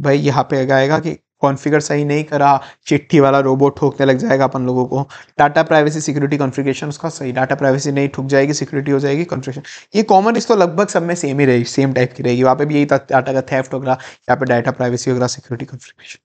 भाई यहाँ पे आएगा कि कॉन्फ़िगर सही नहीं करा चिट्ठी वाला रोबोट ठोकने लग जाएगा अपन लोगों को डाटा प्राइवेसी सिक्योरिटी कॉन्फ़िगरेशन उसका सही डाटा प्राइवेसी नहीं ठुक जाएगी सिक्योरिटी हो जाएगी कॉन्फ़िगरेशन ये कॉमन इस तो लगभग सब में सेम ही रहेगी सेम टाइप की रहेगी वहाँ पे भी यही डाटा का थेफ्ट होगा यहाँ पे डाटा प्राइवेसी होगा security configuration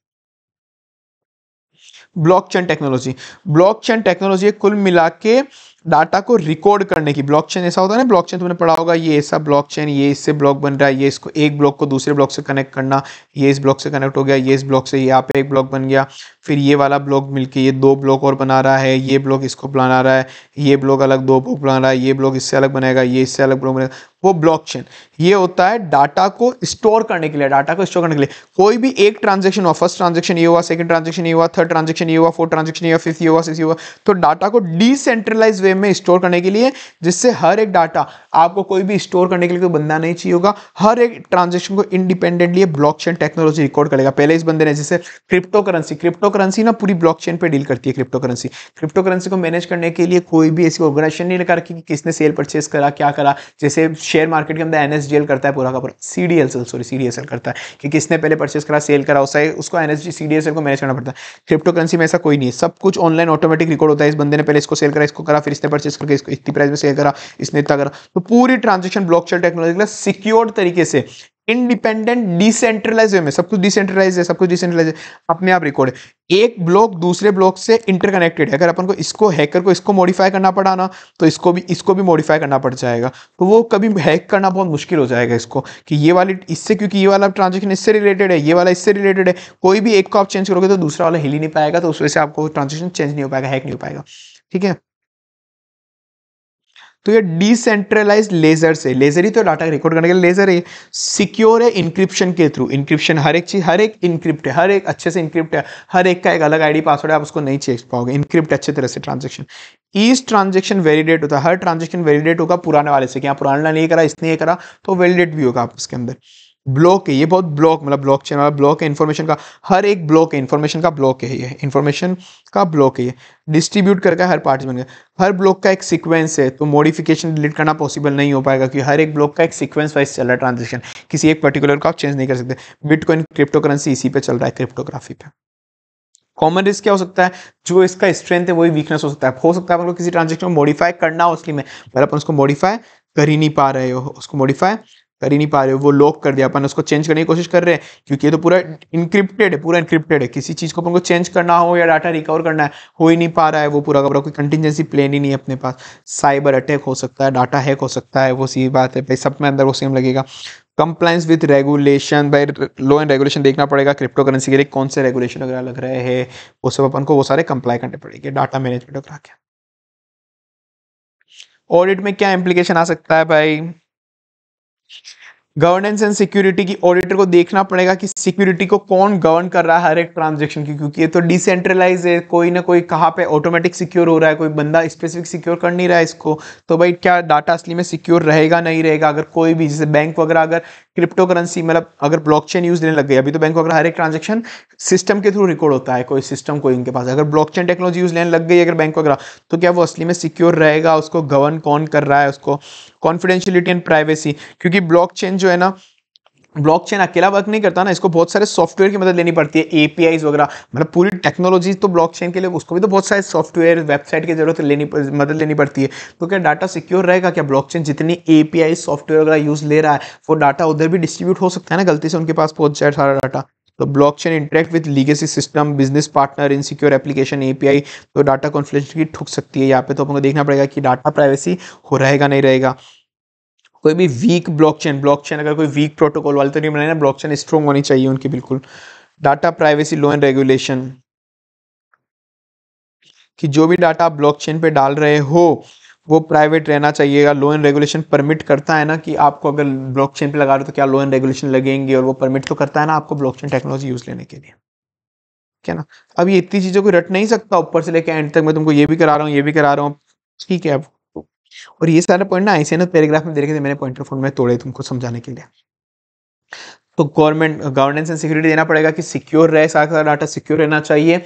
blockchain technology blockchain technology कुल मिला के डाटा को रिकॉर्ड करने की ब्लॉकचेन ऐसा होता है ना ब्लॉकचेन तुमने पढ़ा होगा ये ऐसा ब्लॉकचेन ये इससे ब्लॉक बन रहा है ये इसको एक ब्लॉक को दूसरे ब्लॉक से कनेक्ट करना ये इस ब्लॉक से कनेक्ट हो गया ये इस ब्लॉक से यहाँ पे एक ब्लॉक बन गया फिर ये वाला ब्लॉक मिलके ये दो ब्लॉक और बना रहा है ये ब्लॉक इसको बना रहा है ये ब्लॉक अलग दो ब्लॉक बना रहा है ये ब्लॉक इससे अलग बनाएगा ये इससे अलग ब्लॉक बनेगा वो ब्लॉकचेन ये होता है डाटा को स्टोर करने के लिए डाटा को स्टोर करने के लिए कोई भी एक ट्रांजेक्शन हुआ फर्स्ट ट्रांजेक्शन ये हुआ सेकंड ट्रांजेक्शन ये हुआ थर्ड ट्रांजेक्शन ये हुआ फोर्थ ट्रांजेक्शन ये हुआ फिफ्थ ये हुआ सिक्स ये हुआ तो डाटा को डिसेंट्रलाइज वे में स्टोर करने के लिए जिससे हर एक डाटा आपको कोई भी स्टोर करने के लिए कोई बंदा नहीं चाहिए होगा हर एक ट्रांजेक्शन को इंडिपेंडेंटली ब्लॉक टेक्नोलॉजी रिकॉर्ड करेगा पहले इस बंदे ने जैसे क्रिप्टो करेंसी क्रिप्टो करेंसी ना पूरी ब्लॉकचेन पे डील करती है क्रिप्टो करेंसी क्रिप्टो करेंसी को मैनेज करने के लिए कोई भी ऐसी ऑर्गेनाइजेशन नहीं लगा रखी कि किसने सेल परचेस करा क्या करा जैसे शेयर मार्केट के अंदर एन करता है पूरा का पूरा सी डी सॉरी सी करता है कि किसने पहले परचेस करा सेल करा उसका उसको एन एस जी को मैनेज करना पड़ता है क्रिप्टो करेंसी में ऐसा कोई नहीं है सब कुछ ऑनलाइन ऑटोमेटिक रिकॉर्ड होता है इस बंदे ने पहले इसको सेल करा इसको करा फिर इसने परचेस करके इसको इतनी प्राइस में सेल करा इसने इतना करा तो पूरी ट्रांजेक्शन ब्लॉक टेक्नोलॉजी सिक्योर्ड तरीके से इनडिपेंडेंट डिसेंट्रलाइज वे में सब कुछ डिसेंट्रलाइज है सब कुछ डिसेंट्रलाइज है अपने आप रिकॉर्ड एक ब्लॉक दूसरे ब्लॉक से इंटरकनेक्टेड है अगर अपन को इसको हैकर को इसको मॉडिफाई करना पड़ा ना तो इसको भी इसको भी मॉडिफाई करना पड़ जाएगा तो वो कभी हैक करना बहुत मुश्किल हो जाएगा इसको कि ये वाली इससे क्योंकि ये वाला ट्रांजेक्शन इससे रिलेटेड है ये वाला इससे रिलेटेड है कोई भी एक को आप चेंज करोगे तो दूसरा वाला हिल ही नहीं पाएगा तो उस वजह से आपको ट्रांजेक्शन चेंज नहीं हो पाएगा हैक नहीं हो पाएगा ठीक है तो ये डिसेंट्रलाइज लेजर से लेजर ही तो डाटा रिकॉर्ड करने के लिए लेजर है सिक्योर है इंक्रिप्शन के थ्रू इंक्रिप्शन हर एक चीज़ हर एक इंक्रिप्ट है हर एक अच्छे से इंक्रिप्ट है हर एक का एक अलग आईडी पासवर्ड है आप उसको नहीं चेक पाओगे इंक्रिप्ट अच्छे तरह से ट्रांजेक्शन ईस्ट ट्रांजेक्शन वेलीडेट होता है हर ट्रांजेक्शन वेलीडेट होगा पुराने वाले से क्या हाँ, पुराना नहीं करा इसने ये करा तो वेलीडेट भी होगा आप उसके अंदर ब्लॉक है ये बहुत ब्लॉक मतलब ब्लॉक चेन वाला ब्लॉक है इन्फॉर्मेशन का हर एक ब्लॉक है इन्फॉर्मेशन का ब्लॉक है ये इन्फॉर्मेशन का ब्लॉक है ये डिस्ट्रीब्यूट करके हर पार्ट बन गया हर ब्लॉक का एक सीक्वेंस है तो मॉडिफिकेशन डिलीट करना पॉसिबल नहीं हो पाएगा क्योंकि हर एक ब्लॉक का एक सीक्वेंस वाइज चल रहा है ट्रांजेक्शन किसी एक पर्टिकुलर को आप चेंज नहीं कर सकते बिटकॉइन क्रिप्टो करेंसी इसी पर चल रहा है क्रिप्टोग्राफी पे कॉमन रिस्क क्या हो सकता है जो इसका स्ट्रेंथ है वही वीकनेस हो सकता है हो सकता है आपको किसी ट्रांजेक्शन को मॉडिफाई करना हो उसके में पर अपन उसको मॉडिफाई कर ही नहीं पा रहे हो उसको मॉडिफाई कर ही नहीं पा रहे हो वो लॉक कर दिया अपन उसको चेंज करने की कोशिश कर रहे हैं क्योंकि ये तो पूरा इंक्रिप्टेड है पूरा इंक्रिप्टेड है किसी चीज़ को अपन को चेंज करना हो या डाटा रिकवर करना है हो ही नहीं पा रहा है वो पूरा का पूरा कोई कंटिजेंसी प्लान ही नहीं है अपने पास साइबर अटैक हो सकता है डाटा हैक हो सकता है वो सी बात है भाई सब में अंदर वो सेम लगेगा कंप्लाइंस विथ रेगुलेशन भाई लॉ एंड रेगुलेशन देखना पड़ेगा क्रिप्टो करेंसी के लिए कौन से रेगुलेशन वगैरह लग रहे हैं वो सब अपन को वो सारे कंप्लाई करने पड़ेंगे डाटा मैनेजमेंट वगैरह क्या ऑडिट में क्या इम्प्लीकेशन आ सकता है भाई गवर्नेंस एंड सिक्योरिटी की ऑडिटर को देखना पड़ेगा कि सिक्योरिटी को कौन गवर्न कर रहा है हर एक ट्रांजेक्शन की क्योंकि ये तो डिसेंट्रलाइज है कोई ना कोई कहाँ पे ऑटोमेटिक सिक्योर हो रहा है कोई बंदा स्पेसिफिक सिक्योर कर नहीं रहा है इसको तो भाई क्या डाटा असली में सिक्योर रहेगा नहीं रहेगा अगर कोई भी जैसे बैंक वगैरह अगर क्रिप्टो करेंसी मतलब अगर ब्लॉकचेन यूज देने लग गई अभी तो बैंक को अगर हर एक ट्रांजेक्शन सिस्टम के थ्रू रिकॉर्ड होता है कोई सिस्टम कोई इनके पास अगर ब्लॉकचेन टेक्नोलॉजी यूज लेने लग गई अगर बैंक को अगर तो क्या वो असली में सिक्योर रहेगा उसको गवर्न कौन कर रहा है उसको कॉन्फिडेंशियलिटी एंड प्राइवेसी क्योंकि ब्लॉक जो है ना ब्लॉकचेन अकेला वर्क नहीं करता ना इसको बहुत सारे सॉफ्टवेयर की मदद लेनी पड़ती है ए वगैरह मतलब पूरी टेक्नोलॉजी तो ब्लॉकचेन के लिए उसको भी तो बहुत सारे सॉफ्टवेयर वेबसाइट की जरूरत लेनी मदद लेनी पड़ती है तो क्या डाटा सिक्योर रहेगा क्या ब्लॉकचेन जितनी ए सॉफ्टवेयर वगैरह यूज़ ले रहा है वो डाटा उधर भी डिस्ट्रीब्यूट हो सकता है ना गलती से उनके पास पहुंच जाए सारा डाटा तो blockchain interact with legacy system business partner insecure application API तो डाटा कॉन्फ्लिक्ट की ठुक सकती है यहाँ पे तो अपन को देखना पड़ेगा कि डाटा प्राइवेसी हो रहेगा नहीं रहेगा कोई भी वीक ब्लॉकचेन ब्लॉकचेन अगर कोई वीक प्रोटोकॉल वाले तो नहीं बनाए ना ब्लॉकचेन स्ट्रॉन्ग होनी चाहिए उनकी बिल्कुल data privacy law and regulation कि जो भी डाटा आप ब्लॉकचेन पे डाल रहे हो वो प्राइवेट रहना चाहिएगा लॉ एंड रेगुलेशन परमिट करता है ना कि आपको अगर ब्लॉकचेन पे लगा रहे हो तो क्या लॉ एंड रेगुलेशन लगेंगे और वो परमिट तो करता है ना आपको ब्लॉकचेन टेक्नोलॉजी यूज लेने के लिए क्या ना अब ये इतनी चीज़ों को रट नहीं सकता ऊपर से लेकर एंड तक मैं तुमको ये भी करा रहा हूँ ये भी करा रहा हूँ ठीक है अब और ये सारे पॉइंट ना आईसीएनएस पैराग्राफ में देखे थे मैंने पॉइंट ऑफ में तोड़े तुमको समझाने के लिए तो गवर्नमेंट गवर्नेंस एंड सिक्योरिटी देना पड़ेगा कि सिक्योर रहे सारा सारा डाटा सिक्योर रहना चाहिए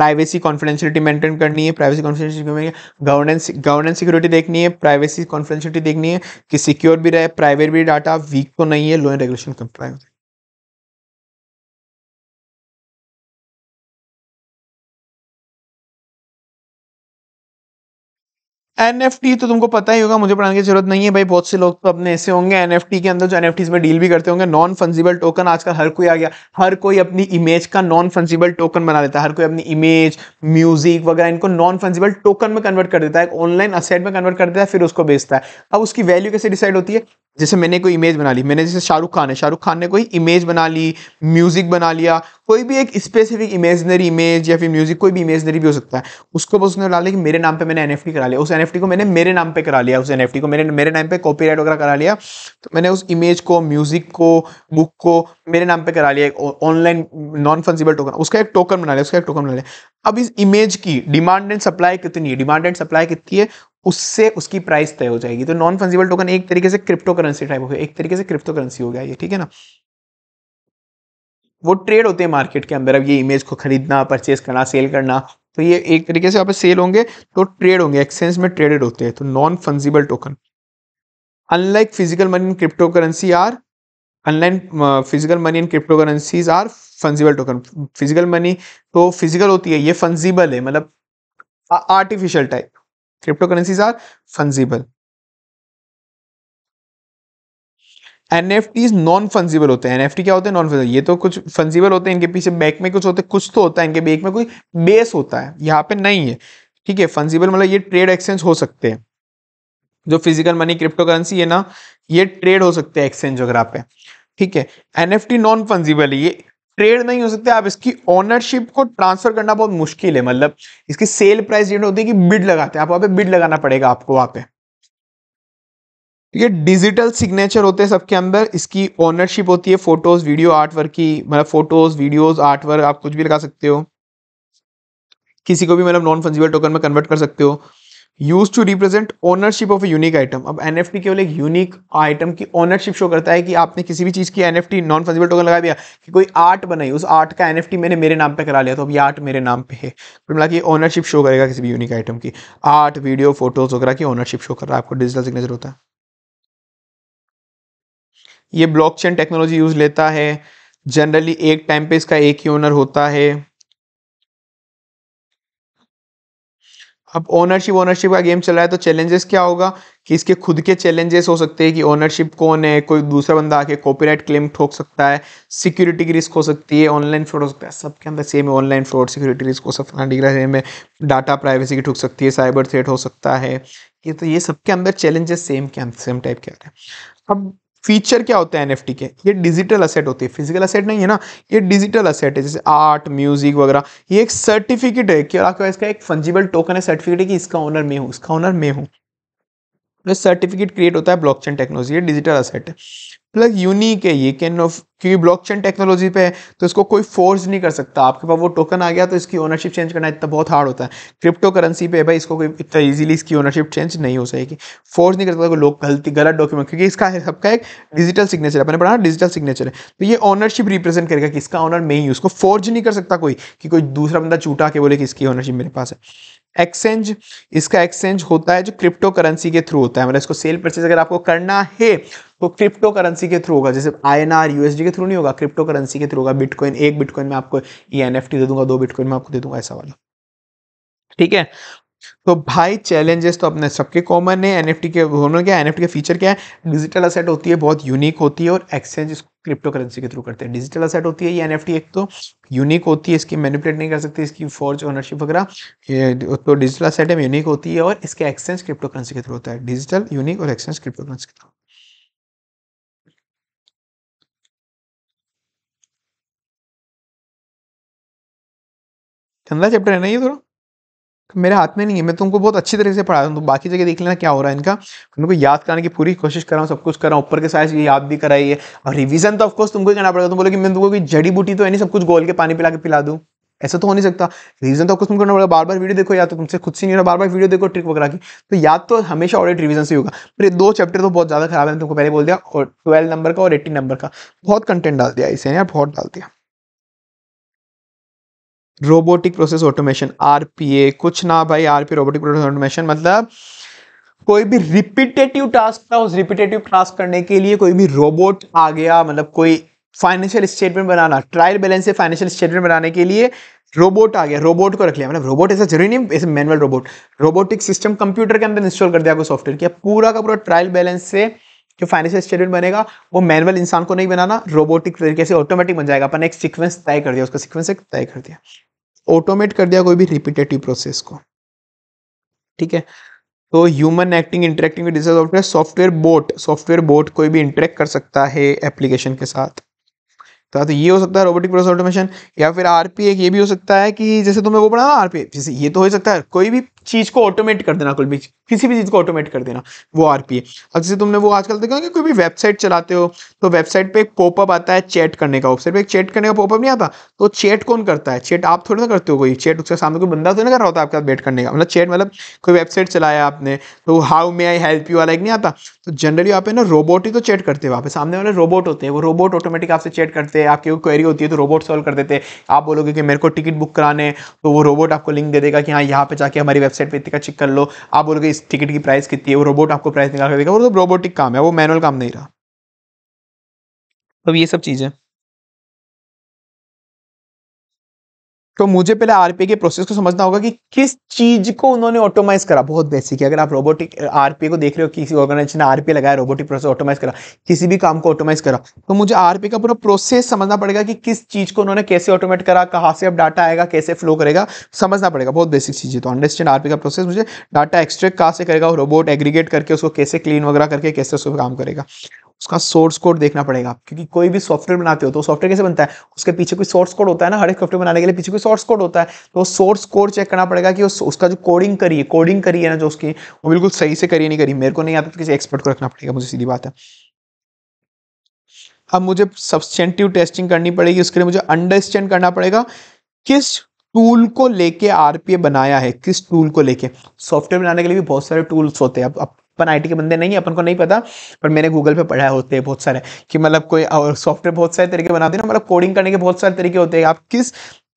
प्राइवेसी कॉन्फिडेंशियलिटी मेंटेन करनी है privacy confidentiality governance governance security देखनी है प्राइवेसी कॉन्फिडेंशियलिटी देखनी है कि सिक्योर भी रहे प्राइवेट भी डाटा वीक तो नहीं है law and regulation compliant तो तुमको पता ही होगा मुझे पढ़ाने की जरूरत नहीं है भाई बहुत से लोग तो अपने ऐसे होंगे एन के अंदर जो एन में डील भी करते होंगे नॉन फंजिबल टोकन आजकल हर कोई आ गया हर कोई अपनी इमेज का नॉन फंजिबल टोकन बना लेता है हर कोई अपनी इमेज म्यूजिक वगैरह इनको नॉन फंजिबल टोकन में कन्वर्ट कर देता है ऑनलाइन असेट में कन्वर्ट कर देता है फिर उसको बेचता है अब उसकी वैल्यू कैसे डिसाइड होती है जैसे मैंने कोई इमेज बना ली मैंने जैसे शाहरुख खान है शाहरुख खान ने कोई इमेज बना ली म्यूज़िक बना लिया कोई भी एक स्पेसिफिक इमेजनरी इमेज या फिर म्यूज़िक कोई भी इमेजनरी भी हो सकता है उसको बस उसने डाला कि मेरे नाम पे मैंने एनएफटी करा लिया उस एनएफटी को मैंने मेरे नाम पे करा लिया उस एनएफटी को मेरे मेरे नाम पे कॉपीराइट वगैरह करा लिया तो मैंने उस इमेज को म्यूज़िक को बुक को मेरे नाम पे करा लिया एक ऑनलाइन नॉन फंसिबल टोकन उसका एक टोकन बना लिया उसका एक टोकन बना लिया अब इस इमेज की डिमांड एंड सप्लाई कितनी है डिमांड एंड सप्लाई कितनी है उससे उसकी प्राइस तय हो जाएगी तो नॉन फंजिबल टोकन एक तरीके से क्रिप्टो करेंसी टाइप हो गया एक तरीके से क्रिप्टो करेंसी हो गया ये ठीक है ना वो ट्रेड होते हैं मार्केट के अंदर अब ये इमेज को खरीदना परचेज करना सेल करना तो ये एक तरीके से आप सेल होंगे तो ट्रेड होंगे एक्सचेंज में ट्रेडेड होते हैं तो non fungible token unlike physical money in cryptocurrency are unlike physical money in cryptocurrencies are fungible token physical money तो फिजिकल होती है ये फंजिबल है मतलब artificial type cryptocurrencies are fungible N NFT non fungible होते हैं NFT क्या होते हैं नॉन फंजिबल ये तो कुछ फंजिबल होते हैं इनके पीछे बैक में कुछ होते हैं कुछ तो होता है इनके बैक में कोई बेस होता है यहाँ पे नहीं है ठीक है फंजिबल मतलब ये ट्रेड एक्सचेंज हो सकते हैं जो फिजिकल मनी क्रिप्टो करेंसी है ना ये ट्रेड हो सकते हैं एक्सचेंज वगैरह पे ठीक है एनएफटी नॉन फंजिबल है ये ट्रेड नहीं हो सकते आप इसकी ओनरशिप को ट्रांसफर करना बहुत मुश्किल है मतलब इसकी सेल प्राइस जो होती है कि बिड लगाते हैं आप वहां पे बिड लगाना पड़ेगा आपको वहां पे ठीक है डिजिटल सिग्नेचर होते हैं सबके अंदर इसकी ओनरशिप होती है फोटोज वीडियो आर्ट वर्क की मतलब फोटोज वीडियोज आर्ट वर्क आप कुछ भी लगा सकते हो किसी को भी मतलब नॉन फंजिबल टोकन में कन्वर्ट कर सकते हो use to represent ownership of unique item अब एन एफ टी केवल एक यूनिक आइटम की ओनरशिप शो करता है कि आपने किसी भी चीज़ की एन नॉन फंजिबल टोकन लगा दिया कि कोई आर्ट बनाई उस आर्ट का एन एफ टी मैंने मेरे नाम पे करा लिया तो अब ये आर्ट मेरे नाम पे है मिला मतलब कि ओनरशिप शो करेगा किसी भी यूनिक आइटम की आर्ट वीडियो फोटोज वगैरह की ओनरशिप शो कर रहा है आपको डिजिटल सिग्नेचर होता है ये चेन टेक्नोलॉजी यूज लेता है जनरली एक टाइम पे इसका एक ही ओनर होता है अब ओनरशिप ओनरशिप का गेम चल रहा है तो चैलेंजेस क्या होगा कि इसके खुद के चैलेंजेस हो सकते हैं कि ओनरशिप कौन है कोई दूसरा बंदा आके कॉपीराइट क्लेम ठोक सकता है सिक्योरिटी की रिस्क हो सकती है ऑनलाइन फ्रॉड हो सकता है सबके अंदर सेम है ऑनलाइन फ्रॉड सिक्योरिटी रिस्क हो सकता है डिग्रा सेम है डाटा प्राइवेसी की ठोक सकती है साइबर थ्रेट हो सकता है ये तो ये सबके अंदर चैलेंजेस सेम के सेम टाइप के आ रहे हैं अब फीचर क्या होते हैं एन के ये डिजिटल असेट होती है फिजिकल असेट नहीं है ना ये डिजिटल असेट है जैसे आर्ट म्यूजिक वगैरह ये एक सर्टिफिकेट है कि इसका एक फंजिबल टोकन है सर्टिफिकेट है कि इसका ओनर मैं हूँ इसका ओनर मैं हूँ जो सर्टिफिकेट क्रिएट होता है ब्लॉकचेन टेक्नोलॉजी डिजिटल असेट है प्लस यूनिक है ये कैन ऑफ क्योंकि ब्लॉकचेन टेक्नोलॉजी पे है तो इसको कोई फोर्स नहीं कर सकता आपके पास वो टोकन आ गया तो इसकी ओनरशिप चेंज करना इतना बहुत हार्ड होता है क्रिप्टो करेंसी पे भाई इसको कोई इतना ईजिली इसकी ओनरशिप चेंज नहीं हो सकेगी फोर्स नहीं कर सकता कोई लोग गलती गलत डॉक्यूमेंट क्योंकि इसका सबका एक डिजिटल सिग्नेचर अपने पढ़ा डिजिटल सिग्नेचर है तो ये ओनरशिप रिप्रेजेंट करेगा कि इसका ऑनर मैं ही उसको फोर्ज नहीं कर सकता कोई कि कोई दूसरा बंदा चूटा के बोले कि इसकी ओनरशिप मेरे पास है एक्सचेंज इसका एक्सचेंज होता है जो क्रिप्टो करेंसी के थ्रू होता है मतलब इसको सेल परचेज अगर आपको करना है तो क्रिप्टो करेंसी के थ्रू होगा जैसे आईएनआर यूएसडी के थ्रू नहीं होगा क्रिप्टो करेंसी के थ्रू होगा बिटकॉइन एक बिटकॉइन में आपको ई दे दूंगा दो बिटकॉइन में आपको दे दूंगा ऐसा वाला ठीक है तो भाई चैलेंजेस तो अपने सबके कॉमन है एन के दोनों क्या एन के फीचर क्या है डिजिटल असेट होती है बहुत यूनिक होती है और एक्सचेंज इसको क्रिप्टो करेंसी के थ्रू करते हैं डिजिटल असेट होती है ये एन एक तो यूनिक होती है इसकी मैनिपुलेट नहीं कर सकते इसकी फॉर्ज ओनरशिप वगैरह तो डिजिटल असेट है यूनिक होती है और इसके एक्सचेंज क्रिप्टो करेंसी के थ्रू होता है डिजिटल यूनिक और एक्सचेंज क्रिप्टो करेंसी के थ्रू ठंडा चैप्टर है ना ये थोड़ा मेरे हाथ में नहीं है मैं तुमको बहुत अच्छी तरीके से पढ़ा रहा हूँ बाकी जगह देख लेना क्या हो रहा है इनका तुमको याद कराने की पूरी कोशिश कर रहा हूँ सब कुछ कर रहा हूँ ऊपर के साइज ये याद भी कराई है और रिवीजन तो ऑफकोर्स तुमको ही करना पड़ेगा तुम कि मैं तुमको कोई जड़ी बूटी तो है नहीं सब कुछ गोल के पानी पिला के पिला दूँ ऐसा तो हो नहीं सकता रिवीजन तो ऑफकोर्स तुमको करना पड़ेगा बार बार वीडियो देखो या तो तुमसे खुद से नहीं हो बार बार वीडियो देखो ट्रिक वगैरह की तो याद तो हमेशा ऑडिट रिविजन से होगा पर दो चैप्टर तो बहुत ज़्यादा खराब है तुमको पहले बोल दिया और ट्वेल्व नंबर का और एट्टीन नंबर का बहुत कंटेंट डाल दिया इसे यार बहुत डाल दिया रोबोटिक प्रोसेस ऑटोमेशन आर कुछ ना भाई आर रोबोटिक प्रोसेस ऑटोमेशन मतलब कोई भी रिपीटेटिव टास्क था उस रिपीटेटिव टास्क करने के लिए कोई भी रोबोट आ गया मतलब कोई फाइनेंशियल स्टेटमेंट बनाना ट्रायल बैलेंस से फाइनेंशियल स्टेटमेंट बनाने के लिए रोबोट आ गया रोबोट को रख लिया मतलब रोबोट ऐसा जरूरी नहीं ऐसे manual robot robotic system computer के अंदर इंस्टॉल कर दिया आपको सॉफ्टवेयर किया पूरा का पूरा ट्रायल बैलेंस से जो फाइनेंशियल स्टेटमेंट बनेगा वो मैनुअल इंसान को नहीं बनाना रोबोटिक तरीके से ऑटोमेटिक बन जाएगा अपन एक सिक्वेंस तय कर दिया उसका सिक्वेंस तय कर दिया ऑटोमेट कर दिया कोई भी रिपीटेटिव प्रोसेस को ठीक है तो human acting interacting with software software bot software bot कोई भी इंटरेक्ट कर सकता है एप्लीकेशन के साथ तो तो ये हो सकता है रोबोटिक प्रोसेस ऑटोमेशन या फिर आरपीए ये भी हो सकता है कि जैसे तुम्हें वो पढ़ा ना आरपीए जैसे ये तो हो सकता है कोई भी चीज को ऑटोमेट कर देना कोई भी किसी भी चीज को ऑटोमेट कर देना वो आरपीए अब जैसे तुमने वो आजकल देखा कि कोई भी वेबसाइट चलाते हो तो वेबसाइट पे एक पॉपअप आता है चैट करने का ऑप्शन पे एक चैट करने का पॉपअप नहीं आता तो चैट कौन करता है चैट आप थोड़ी ना करते हो कोई चैट उसके सामने कोई बंदा तो नहीं कर रहा होता आपके साथ वेट करने का मतलब चैट मतलब कोई वेबसाइट चलाया आपने तो how may I help you वाला एक नहीं आता तो जनरली आप ना रोबोट ही तो चैट करते हैं वहाँ पे सामने वाले रोबोट होते हैं वो रोबोट ऑटोमेटिक आपसे चैट करते हैं आपकी कोई क्वेरी होती है तो रोबोट सॉल्व कर देते हैं आप बोलोगे कि मेरे को टिकट बुक कराने तो वो रोबोट आपको लिंक दे देगा कि हाँ यहाँ पे जाके हमारी वेबसाइट पर इतना चेक कर लो आप बोलोगे इस टिकट की प्राइस कितनी है वो रोबोट आपको प्राइस निकाल कर देगा वो तो रोबोटिक काम है वो मैनुअल काम नहीं रहा तो ये सब चीज़ें तो मुझे पहले आरपीए के प्रोसेस को समझना होगा कि किस चीज को उन्होंने ऑटोमाइज करा बहुत बेसिक है अगर आप रोबोटिक आरपीए को देख रहे हो किसी ऑर्गेनाइजेशन ने आरपीए लगाया रोबोटिक प्रोसेस ऑटोमाइज करा किसी भी काम को ऑटोमाइज करा तो मुझे आरपीए का पूरा प्रोसेस समझना पड़ेगा कि किस चीज को उन्होंने कैसे ऑटोमेट करा कहाँ से अब डाटा आएगा कैसे फ्लो करेगा समझना पड़ेगा बहुत बेसिक चीज है तो अंडरस्टैंड आरपी का प्रोसेस मुझे डाटा एक्सट्रैक्ट कहाँ से करेगा रोबोट एग्रीगेट करके उसको कैसे क्लीन वगैरह करके कैसे उसको काम करेगा उसका सोर्स कोड देखना पड़ेगा क्योंकि कोई भी सॉफ्टवेयर बनाते हो तो सॉफ्टवेयर कैसे बनता है उसके पीछे कोई सोर्स कोड होता है ना हर एक सॉफ्टवेयर बनाने के लिए पीछे कोई सोर्स कोड होता है तो सोर्स कोड चेक करना पड़ेगा कि उस, उसका जो कोडिंग करी है कोडिंग करी है ना जो उसकी वो बिल्कुल सही से करी नहीं करी मेरे को नहीं आता तो किसी एक्सपर्ट को रखना पड़ेगा मुझे सीधी बात है अब मुझे सब्सटेंटिव टेस्टिंग करनी पड़ेगी उसके लिए मुझे अंडरस्टैंड करना पड़ेगा किस टूल को लेके आरपीए बनाया है किस टूल को लेके सॉफ्टवेयर बनाने के लिए भी बहुत सारे टूल्स होते हैं अब अब अपन आई के बंदे नहीं है अपन को नहीं पता पर मैंने गूगल पे पढ़ा होते हैं बहुत सारे कि मतलब कोई और सॉफ्टवेयर बहुत सारे तरीके बनाते हैं मतलब कोडिंग करने के बहुत सारे तरीके होते हैं आप किस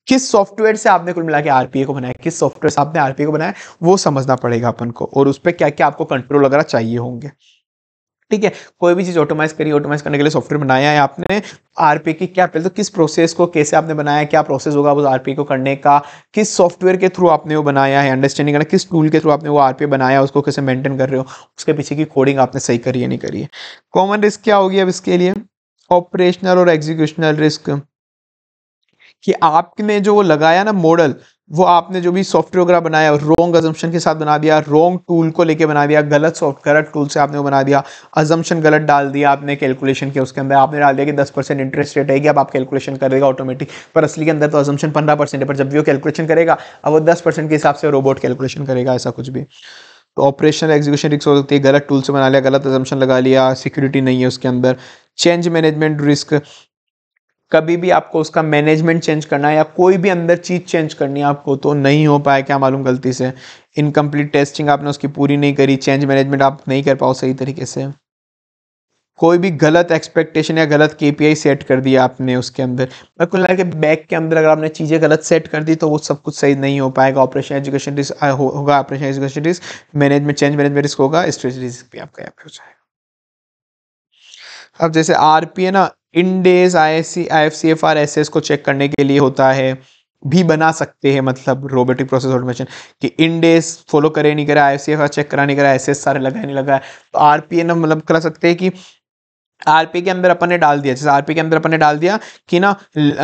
किस सॉफ्टवेयर से आपने कुल मिला के आरपीए को बनाया किस सॉफ्टवेयर से आपने आरपीए को बनाया वो समझना पड़ेगा अपन को और उस पर क्या क्या आपको कंट्रोल वगैरह चाहिए होंगे ठीक है कोई भी चीज़ ऑटोमाइज करिए ऑटोमाइज करने के लिए सॉफ्टवेयर बनाया है आपने आरपी की क्या पहले तो किस प्रोसेस को कैसे आपने बनाया क्या प्रोसेस होगा उस आरपी को करने का किस सॉफ्टवेयर के थ्रू आपने वो बनाया है अंडरस्टैंडिंग करना किस टूल के थ्रू आपने वो आरपी बनाया उसको कैसे मेंटेन कर रहे हो उसके पीछे की कोडिंग आपने सही करी है नहीं करी है कॉमन रिस्क क्या होगी अब इसके लिए ऑपरेशनल और एग्जीक्यूशनल रिस्क कि आपने जो वो लगाया ना मॉडल वो आपने जो भी सॉफ्टवेयर वगैरह बनाया रॉन्ग अजम्पन के साथ बना दिया रॉन्ग टूल को लेके बना दिया गलत सॉफ्ट गलत टूल से आपने वो बना दिया अजम्पन गलत डाल दिया आपने कैलकुलेशन किया उसके अंदर आपने डाल दिया कि 10 परसेंट इंटरेस्ट रेट है कि अब आप कैलकुलेशन करेगा ऑटोमेटिक पर असली के अंदर तो अजम्पन पंद्रह परसेंट है पर जब भी वो कैलकुलेशन करेगा अब वो दस परसेंट के हिसाब से रोबोट कैलकुलेशन करेगा ऐसा कुछ भी तो ऑपरेशनल एग्जीक्यूशन रिस्क हो सकती है गलत टूल से बना लिया गलत अजम्पन लगा लिया सिक्योरिटी नहीं है उसके अंदर चेंज मैनेजमेंट रिस्क कभी भी आपको उसका मैनेजमेंट चेंज करना है या कोई भी अंदर चीज़ चेंज करनी है आपको तो नहीं हो पाया क्या मालूम गलती से इनकम्प्लीट टेस्टिंग आपने उसकी पूरी नहीं करी चेंज मैनेजमेंट आप नहीं कर पाओ सही तरीके से कोई भी गलत एक्सपेक्टेशन या गलत के सेट कर दिया आपने उसके अंदर मैं कुल के बैक के अंदर अगर आपने चीज़ें गलत सेट कर दी तो वो सब कुछ सही नहीं हो पाएगा ऑपरेशन एजुकेशन रिस्क होगा operation education risk management change management risk होगा स्ट्रेस रिस्क भी आपका यहाँ पे हो जाएगा अब जैसे आर पी है ना Ind AS I S C I F C F R S S को चेक करने के लिए होता है भी बना सकते हैं मतलब रोबोटिक प्रोसेस ऑटोमेशन कि डेज फॉलो करे नहीं करा I C F R check करा नहीं करा एस एस सारे लगा नहीं लगा आर पी एन मतलब करा सकते हैं कि आरपी के अंदर अपन ने डाल दिया जैसे आरपी के अंदर अपन ने डाल दिया कि ना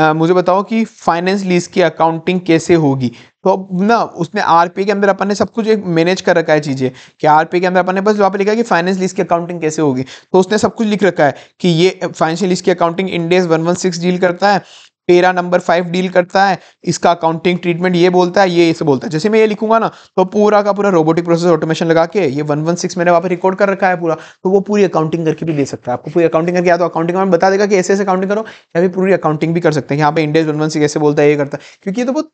आ, मुझे बताओ कि फाइनेंस लीज की अकाउंटिंग कैसे होगी तो अब ना उसने आरपी के अंदर अपन ने सब कुछ एक मैनेज कर रखा है चीज़ें कि आरपी के अंदर अपन ने बस वहाँ पे लिखा है कि फाइनेंस लीज की अकाउंटिंग कैसे होगी तो उसने सब कुछ लिख रखा है कि ये फाइनेंशियल लीज की accounting Ind AS one one six deal करता है पेरा नंबर फाइव डील करता है इसका अकाउंटिंग ट्रीटमेंट ये बोलता है ये इसे बोलता है जैसे मैं ये लिखूंगा ना तो पूरा का पूरा रोबोटिक प्रोसेस ऑटोमेशन लगा के ये वन वन सिक्स मैंने वहाँ पे रिकॉर्ड कर रखा है पूरा तो वो पूरी अकाउंटिंग करके भी दे सकता है आपको पूरी अकाउंटिंग करके या तो अकाउंटिंग में बता देगा कि ऐसे ऐसे अकाउंटिंग करो या फिर पूरी अकाउंटिंग भी कर सकते हैं यहाँ पे इंडेज वन वन सिक्स ऐसे बोलता है ये करता है क्योंकि ये तो बहुत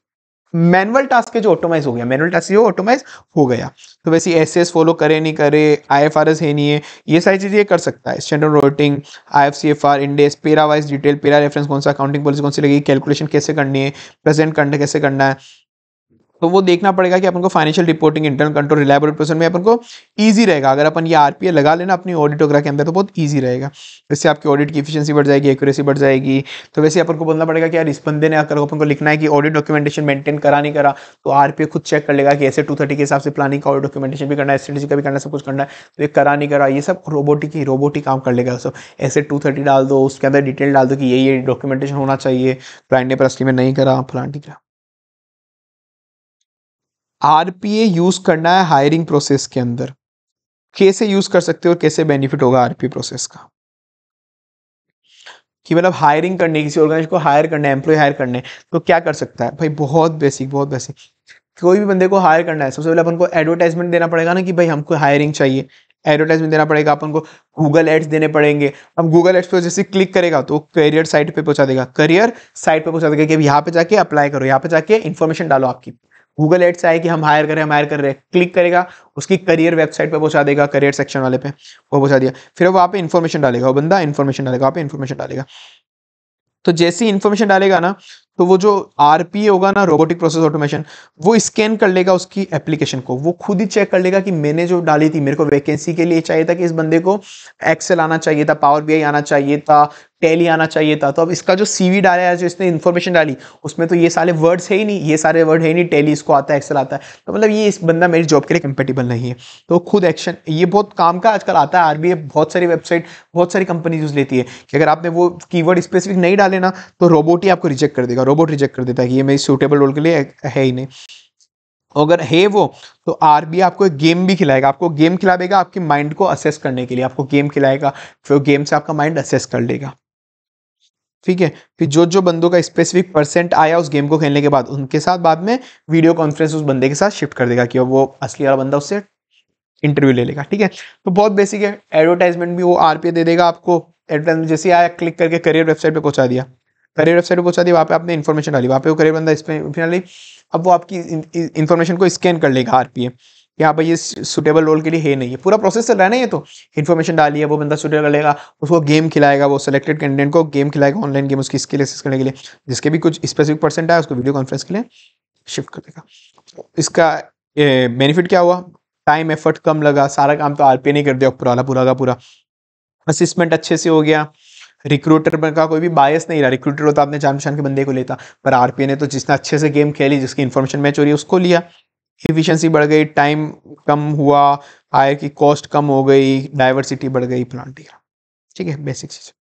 मैनुअल टास्क है जो ऑटोमाइज हो गया मैनुअल टास्क जो ऑटोमाइज हो गया तो वैसे एस एस फॉलो करे नहीं करे आई एफ आर एस है नहीं है ये सारी चीज़ें कर सकता है स्टैंडर्ड रोटिंग I F C F R Ind AS para wise detail पेरा रेफरेंस कौन सा अकाउंटिंग पॉलिसी कौन सी लगी कैलकुलेशन कैसे करनी है प्रेजेंट करना कैसे करना है तो वो देखना पड़ेगा कि अपन को financial reporting internal control reliable process में अपन को ईजी रहेगा अगर अपन ये आरपीए लगा लेना अपनी ऑडिट वगैरह के अंदर तो बहुत ईजी रहेगा इससे आपकी ऑडिट की इफिशियंसी बढ़ जाएगी एक्यूरेसी बढ़ जाएगी तो वैसे अपन को बोलना पड़ेगा कि यार इस बंदे ने अगर अपन को लिखना है कि ऑडिट डॉक्यूमेंटेशन मेंटेन करा नहीं करा तो आर खुद चेक कर लेगा कि ऐसे टू के हिसाब से प्लानिंग का ऑडिट डॉक्यूमेंटेशन भी करना है एस का भी करना सब कुछ करना है तो ये करा नहीं करा ये सब रोबोटिक ही रोबोटिक काम कर लेगा सब ऐसे टू डाल दो उसके अंदर डिटेल डाल दो कि ये ये डॉक्यूमेंटेशन होना चाहिए क्लाइंट तो ने पर असली में नहीं करा फलान करा आर पी ए यूज़ करना है हायरिंग प्रोसेस के अंदर कैसे यूज़ कर सकते हो और कैसे बेनिफिट होगा आर पी प्रोसेस का कि मतलब हायरिंग करने किसी ऑर्गेनाइजेशन को हायर करना है एम्प्लॉय हायर करने तो क्या कर सकता है भाई बहुत बेसिक बहुत बेसिक कोई भी बंदे को हायर करना है सबसे पहले अपन को एडवर्टाइजमेंट देना पड़ेगा ना कि भाई हमको हायरिंग चाहिए एडवर्टाइजमेंट देना पड़ेगा अपन को गूगल एड्स देने पड़ेंगे हम गूगल एड्स पर जैसे क्लिक करेगा तो करियर साइट पे पहुंचा देगा करियर साइट पे पहुंचा देगा कि यहाँ पे जाके अप्लाई करो यहाँ पे जाके इन्फॉर्मेशन डालो आपकी गूगल एड्स आए कि हम हायर करें हम हायर कर रहे हैं क्लिक करेगा उसकी करियर वेबसाइट पर पहुंचा देगा करियर सेक्शन वाले पे वो पहुंचा दिया फिर वहाँ पे इन्फॉर्मेशन डालेगा वो बंदा इन्फॉर्मेशन डालेगा वहाँ पे इन्फॉर्मेशन डालेगा तो जैसे ही इन्फॉर्मेशन डालेगा ना तो वो जो आर होगा ना रोबोटिक प्रोसेस ऑटोमेशन वो स्कैन कर लेगा उसकी एप्लीकेशन को वो खुद ही चेक कर लेगा कि मैंने जो डाली थी मेरे को वैकेंसी के लिए चाहिए था कि इस बंदे को एक्सेल आना चाहिए था पावर बी आना चाहिए था टैली आना चाहिए था तो अब इसका जो सी वी डाला है जो इसने इन्फॉर्मेशन डाली उसमें तो ये सारे वर्ड्स है ही नहीं ये सारे वर्ड है ही नहीं टैली इसको आता है एक्सेल आता है तो मतलब ये इस बंदा मेरी जॉब के लिए कंपेटेबल नहीं है तो खुद एक्शन ये बहुत काम का आजकल आता है ए बहुत सारी वेबसाइट बहुत सारी कंपनी यूज लेती है कि अगर आपने वो वर्ड स्पेसिफिक नहीं डाले ना तो रोबोट ही आपको रिजेक्ट कर देगा रोबोट रिजेक्ट कर देता है कि ये मेरी सूटेबल रोल के लिए है ही नहीं तो अगर है वो तो आर बी आपको एक गेम भी खिलाएगा आपको गेम खिला देगा आपके माइंड को असेस करने के लिए आपको गेम खिलाएगा फिर गेम से आपका माइंड असेस कर लेगा ठीक है फिर जो जो बंदों का स्पेसिफिक परसेंट आया उस गेम को खेलने के बाद उनके साथ बाद में वीडियो कॉन्फ्रेंस उस बंदे के साथ शिफ्ट कर देगा कि वो असली वाला बंदा उससे इंटरव्यू ले लेगा ठीक है तो बहुत बेसिक है एडवर्टाइजमेंट भी वो आर दे देगा आपको एडवर्टाइजमेंट जैसे आया क्लिक करके करियर वेबसाइट पर पहुँचा दिया करियर वेबसाइट पर पहुँचा दिया वहाँ पर आपने इन्फॉर्मेशन डाली वहाँ पर वो करियर बंदा इसमें अब वो आपकी इन्फॉर्मेशन को स्कैन कर लेगा आर यहाँ पर ये सुटेबल रोल के लिए है नहीं है पूरा प्रोसेस चल रहा है ना ये तो इन्फॉर्मेशन डाली है वो बंदा सुटेबल लेगा उसको गेम खिलाएगा वो सिलेक्टेड कैंडिडेट को गेम खिलाएगा ऑनलाइन गेम उसकी स्किल एक्सेस करने के लिए जिसके भी कुछ स्पेसिफिक परसेंट आया उसको वीडियो कॉन्फ्रेंस के लिए शिफ्ट कर देगा इसका बेनिफिट क्या हुआ टाइम एफर्ट कम लगा सारा काम तो आर ने कर दिया पूरा पूरा का पूरा असिस्मेंट अच्छे से हो गया रिक्रूटर का कोई भी बायस नहीं रहा रिक्रूटर होता तो अपने जान पहचान के बंदे को लेता पर आरपीए ने तो जिसने अच्छे से गेम खेली जिसकी इन्फॉर्मेशन मैच हो रही है उसको लिया इफिशिएंसी बढ़ गई टाइम कम हुआ आयर की कॉस्ट कम हो गई डाइवर्सिटी बढ़ गई प्लांट का ठीक है बेसिक चीज़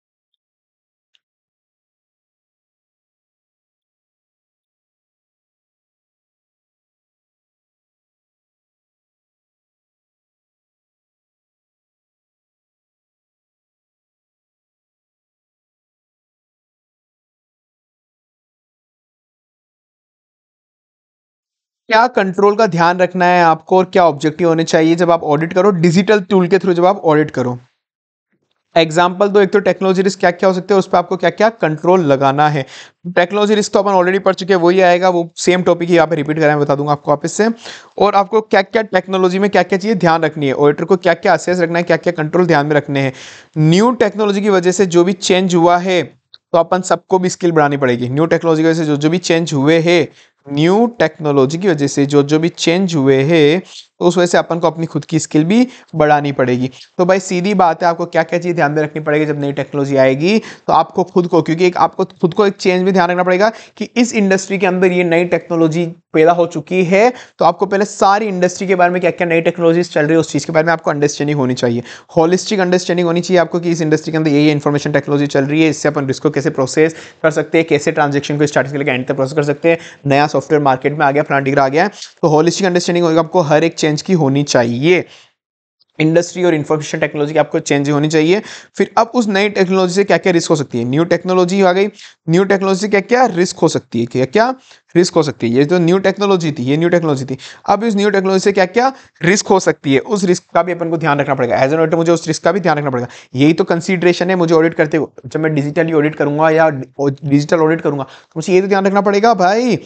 क्या कंट्रोल का ध्यान रखना है आपको और क्या ऑब्जेक्टिव होने चाहिए जब आप ऑडिट करो डिजिटल टूल के थ्रू जब आप ऑडिट करो एग्जाम्पल दो एक तो टेक्नोलॉजी रिस्क क्या क्या हो सकते हैं उस पर आपको क्या क्या कंट्रोल लगाना है टेक्नोलॉजी रिस्क तो अपन ऑलरेडी पढ़ चुके हैं वही आएगा वो सेम टॉपिक ही यहाँ पे रिपीट करा बता दूंगा आपको वापस से और आपको क्या क्या टेक्नोलॉजी में क्या क्या चीज़ें ध्यान रखनी है ऑडिटर को क्या क्या असेस रखना है क्या क्या कंट्रोल ध्यान में रखने हैं न्यू टेक्नोलॉजी की वजह से जो भी चेंज हुआ है तो अपन सबको भी स्किल बढ़ानी पड़ेगी न्यू टेक्नोलॉजी की वजह से जो जो भी चेंज हुए हैं न्यू टेक्नोलॉजी की वजह से जो जो भी चेंज हुए हैं तो उस वजह से अपन को अपनी खुद की स्किल भी बढ़ानी पड़ेगी तो भाई सीधी बात है आपको क्या क्या चीज़ ध्यान में रखनी पड़ेगी जब नई टेक्नोलॉजी आएगी तो आपको खुद को क्योंकि एक आपको खुद को एक चेंज भी ध्यान रखना पड़ेगा कि इस इंडस्ट्री के अंदर ये नई टेक्नोलॉजी पैदा हो चुकी है तो आपको पहले सारी इंडस्ट्री के बारे में क्या क्या नई टेक्नोलॉजीज चल रही है उस चीज़ के बारे में आपको अंडरस्टैंडिंग होनी चाहिए होलिस्टिक अंडरस्टैंडिंग होनी चाहिए आपको कि इस इंडस्ट्री के अंदर ये इन्फॉर्मेशन टेक्नोलॉजी चल रही है इससे अपन रिस्क को कैसे प्रोसेस कर सकते हैं कैसे ट्रांजेक्शन को स्टार्टिंग करके एंड तक प्रोसेस कर सकते हैं नया सॉफ्टवेयर मार्केट में आ गया फ्रांटिग्रा आ गया तो होलिस्टिक अंडरस्टैंडिंग होगी आपको हर एक चेंज की होनी चाहिए इंडस्ट्री और इन्फॉर्मेशन टेक्नोलॉजी की आपको चेंज होनी चाहिए फिर अब उस नई टेक्नोलॉजी से क्या क्या रिस्क हो सकती है न्यू टेक्नोलॉजी आ गई न्यू टेक्नोलॉजी से क्या क्या रिस्क हो सकती है क्या क्या रिस्क हो सकती है ये जो न्यू टेक्नोलॉजी थी ये न्यू टेक्नोलॉजी थी अब इस न्यू टेक्नोलॉजी से क्या क्या रिस्क हो सकती है उस रिस्क का भी अपन को ध्यान रखना पड़ेगा एज एन ऑडिटर मुझे उस रिस्क का भी ध्यान रखना पड़ेगा यही तो कंसिडरेशन है मुझे ऑडिट करते जब मैं डिजिटली ऑडिट करूंगा या डिजिटल ऑडिट करूंगा तो मुझे ये तो ध्यान रखना पड़ेगा भाई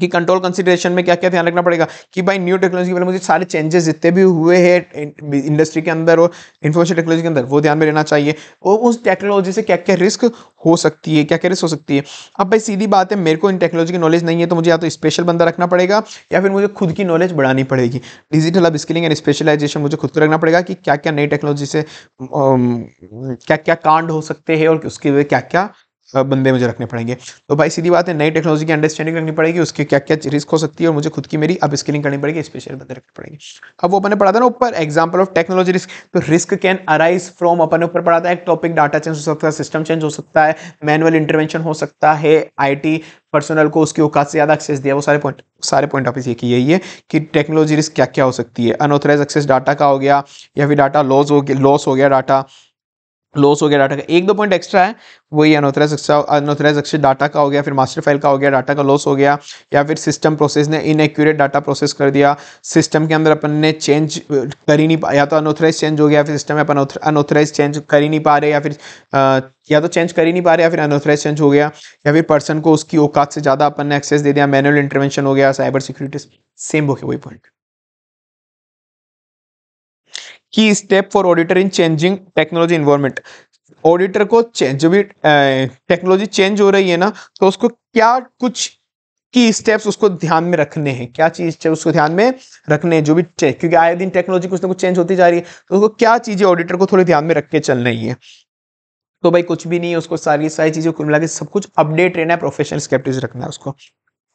कि कंट्रोल कंसिडरेशन में क्या क्या ध्यान रखना पड़ेगा कि भाई न्यू टेक्नोलॉजी के बारे सारे चेंजेस जितने भी हुए हैं इंडस्ट्री के अंदर और इन्फॉर्मेशन टेक्नोलॉजी के अंदर वो ध्यान में रहना चाहिए और उस टेक्नोलॉजी से क्या क्या रिस्क हो सकती है क्या क्या रिस्क हो सकती है अब भाई सीधी बात है मेरे को इन टेक्नोलॉजी की नॉलेज नहीं है तो मुझे या तो स्पेशल बंदा रखना पड़ेगा या फिर मुझे खुद की नॉलेज बढ़ानी पड़ेगी डिजिटल अब स्किलिंग एंड स्पेशलाइजेशन मुझे खुद को रखना पड़ेगा कि क्या क्या नई टेक्नोलॉजी से क्या क्या कांड हो सकते हैं और उसके क्या क्या बंदे मुझे रखने पड़ेंगे तो भाई सीधी बात है नई टेक्नोलॉजी की अंडरस्टैंडिंग रखनी पड़ेगी उसकी क्या क्या रिस्क हो सकती है और मुझे खुद की मेरी अब स्किलिंग करनी पड़ेगी स्पेशल बंदे रखने पड़ेंगे अब वो अपने पढ़ा था ना ऊपर एग्जाम्पल ऑफ टेक्नोलॉजी रिस्क तो रिस्क कैन अराइज फ्रॉम अपने ऊपर पढ़ा था एक टॉपिक डाटा चेंज हो सकता है सिस्टम चेंज हो सकता है मैनुअल इंटरवेंशन हो सकता है आई पर्सनल को उसकी औकात से ज़्यादा एक्सेस दिया वो सारे पॉइंट सारे पॉइंट ऑफ ये यही है कि टेक्नोलॉजी रिस्क क्या क्या हो सकती है अनऑथराइज एक्सेस डाटा का हो गया या फिर डाटा लॉस हो गया लॉस हो गया डाटा लॉस हो गया डाटा का एक दो पॉइंट एक्स्ट्रा है वही अनोथराइज अनोथराइज एक्सेस डाटा का हो गया फिर मास्टर फाइल का हो गया डाटा का लॉस हो गया या फिर सिस्टम प्रोसेस ने इनएक्यूरेट डाटा प्रोसेस कर दिया सिस्टम के अंदर अपन ने चेंज कर ही नहीं पा या तो अनोथराइज चेंज हो गया फिर सिस्टम में अपन अनोथराइज चेंज कर ही नहीं पा रहे या फिर आ, या तो चेंज कर ही नहीं पा रहे या फिर अनोथराइज चेंज हो गया या फिर पर्सन को उसकी औकात से ज़्यादा अपन ने एक्सेस दे दिया मैनुअल इंटरवेंशन हो गया साइबर सिक्योरिटी सेम हो गया वही पॉइंट की step for auditor in changing technology environment auditor को चेंज जो भी टेक्नोलॉजी चेंज हो रही है ना तो उसको क्या कुछ की स्टेप्स उसको ध्यान में रखने हैं क्या चीज उसको ध्यान में रखने हैं जो भी क्योंकि आए दिन टेक्नोलॉजी कुछ ना कुछ चेंज होती जा रही है तो उसको क्या चीजें ऑडिटर को थोड़े ध्यान में रख के चलना ही है तो भाई कुछ भी नहीं है उसको सारी सारी चीजें कुल मिला के सब कुछ अपडेट रहना है प्रोफेशनल स्केप्टिज रखना है उसको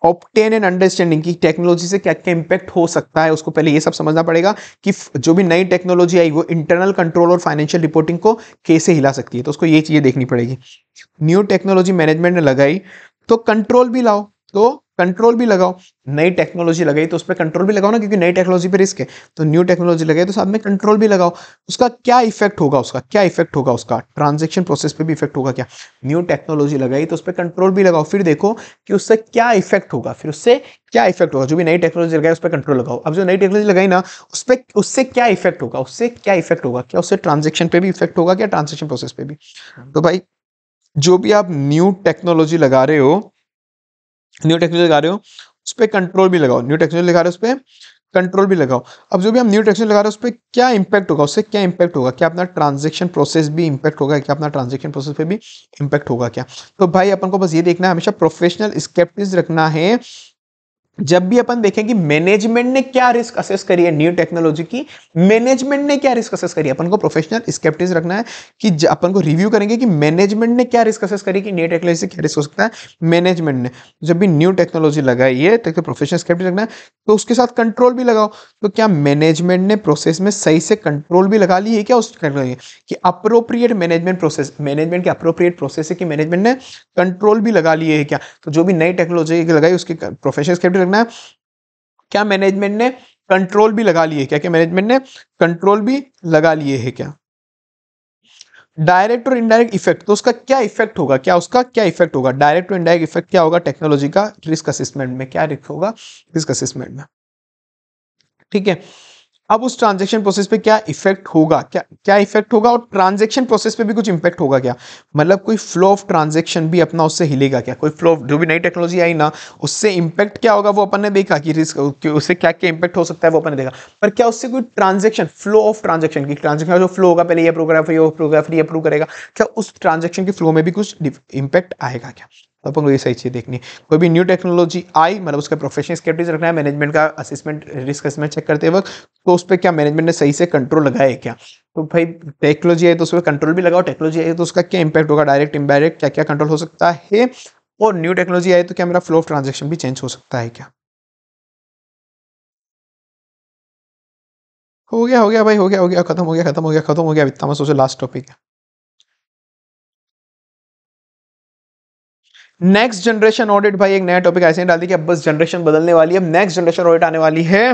ऑप्टेन एंड अंडरस्टैंडिंग की टेक्नोलॉजी से क्या क्या इंपैक्ट हो सकता है उसको पहले ये सब समझना पड़ेगा कि जो भी नई टेक्नोलॉजी आई वो इंटरनल कंट्रोल और फाइनेंशियल रिपोर्टिंग को कैसे हिला सकती है तो उसको ये चीज़ें देखनी पड़ेगी न्यू टेक्नोलॉजी मैनेजमेंट ने लगाई तो कंट्रोल भी लाओ तो कंट्रोल भी लगाओ नई टेक्नोलॉजी लगाई तो उस पर कंट्रोल भी लगाओ ना क्योंकि नई टेक्नोलॉजी पर रिस्क है तो न्यू टेक्नोलॉजी लगाई तो साथ में कंट्रोल भी लगाओ उसका क्या इफेक्ट होगा उसका क्या इफेक्ट होगा उसका ट्रांजेक्शन प्रोसेस पे भी इफेक्ट होगा क्या न्यू टेक्नोलॉजी लगाई तो उस पर कंट्रोल भी लगाओ फिर देखो कि उससे क्या इफेक्ट होगा फिर उससे क्या इफेक्ट होगा जो भी नई टेक्नोलॉजी लगाई उस पर कंट्रोल लगाओ अब जो नई टेक्नोलॉजी लगाई ना उस पर उससे क्या इफेक्ट होगा उससे क्या इफेक्ट होगा क्या उससे ट्रांजेक्शन पे भी इफेक्ट होगा क्या ट्रांजेक्शन प्रोसेस पे भी तो भाई जो भी आप न्यू टेक्नोलॉजी लगा रहे हो न्यू टेक्नोलॉजी लगा रहे हो उस पर कंट्रोल भी लगाओ न्यू टेक्नोलॉजी लगा रहे हो उस पर कंट्रोल भी लगाओ अब जो भी हम न्यू टेक्नोलॉजी लगा रहे हो उस पर क्या इंपैक्ट होगा उससे क्या इंपैक्ट होगा क्या अपना ट्रांजेक्शन प्रोसेस भी इंपैक्ट होगा क्या अपना ट्रांजेक्शन प्रोसेस पे भी इंपैक्ट होगा क्या तो भाई अपन को बस ये देखना है हमेशा प्रोफेशनल स्केप्टिस रखना है जब भी अपन देखें कि मैनेजमेंट ने क्या रिस्क असेस करी है न्यू टेक्नोलॉजी की मैनेजमेंट ने क्या रिस्क असेस करी है अपन को प्रोफेशनल स्केप्टिस रखना है कि अपन को रिव्यू करेंगे कि मैनेजमेंट ने क्या रिस्क असेस करी कि न्यू टेक्नोलॉजी से क्या रिस्क हो सकता है मैनेजमेंट ने जब भी न्यू टेक्नोलॉजी लगाई है तो प्रोफेशनल तो स्केप्टिस रखना है तो उसके साथ कंट्रोल भी लगाओ तो क्या मैनेजमेंट ने प्रोसेस में सही से कंट्रोल भी लगा ली है क्या उस टेक्नोलॉजी कि अप्रोप्रिएट मैनेजमेंट प्रोसेस मैनेजमेंट के अप्रोप्रिएट प्रोसेस है कि मैनेजमेंट ने कंट्रोल भी लगा लिए है क्या तो जो भी नई टेक्नोलॉजी लगाई उसकी प्रोफेशनल स्केप्टिस करना है क्या मैनेजमेंट ने कंट्रोल भी लगा लिए क्या क्या मैनेजमेंट ने कंट्रोल भी लगा लिए है क्या डायरेक्ट और इनडायरेक्ट इफेक्ट तो उसका क्या इफेक्ट होगा क्या उसका क्या इफेक्ट होगा डायरेक्ट और इनडायरेक्ट इफेक्ट क्या होगा टेक्नोलॉजी का रिस्क असेसमेंट में क्या रिस्क होगा रिस्क असेसमेंट में ठीक है अब उस ट्रांजेक्शन प्रोसेस पे क्या इफेक्ट होगा क्या क्या इफेक्ट होगा और ट्रांजेक्शन प्रोसेस पे भी कुछ इम्पैक्ट होगा क्या मतलब कोई फ्लो ऑफ ट्रांजेक्शन भी अपना उससे हिलेगा क्या कोई फ्लो जो भी नई टेक्नोलॉजी आई ना उससे इम्पैक्ट क्या होगा वो अपन ने देखा कि रिस्क उससे क्या क्या इम्पैक्ट हो सकता है वो अपन ने देखा पर क्या उससे कोई ट्रांजेक्शन फ्लो ऑफ ट्रांजेक्शन की ट्रांजेक्शन जो फ्लो होगा पहले ये प्रोग्राम ये प्रोग्राम ये अप्रूव करेगा क्या उस ट्रांजेक्शन के फ्लो में भी कुछ इम्पैक्ट आएगा क्या तो अपन को ये सही चीज़ देखनी है कोई भी न्यू टेक्नोलॉजी आई मतलब उसका प्रोफेशनल स्केप्टिज रखना है मैनेजमेंट का असेसमेंट रिस्क असमेंट चेक करते वक्त तो उस पर क्या मैनेजमेंट ने सही से कंट्रोल लगाया है क्या तो भाई टेक्नोलॉजी है तो उस पर कंट्रोल भी लगाओ टेक्नोलॉजी है तो उसका क्या इंपैक्ट होगा डायरेक्ट इंडायरेक्ट क्या क्या कंट्रोल हो सकता है और न्यू टेक्नोलॉजी आए तो क्या मेरा फ्लो ऑफ ट्रांजेक्शन भी चेंज हो सकता है क्या हो गया हो गया भाई हो गया हो गया खत्म हो गया खत्म हो गया खत्म हो गया इतना मैं सोचो लास्ट टॉपिक है नेक्स्ट जनरेशन ऑडिट भाई एक नया टॉपिक ऐसे ही डाल दिया कि अब बस जनरेशन बदलने वाली है नेक्स्ट जनरेशन ऑडिट आने वाली है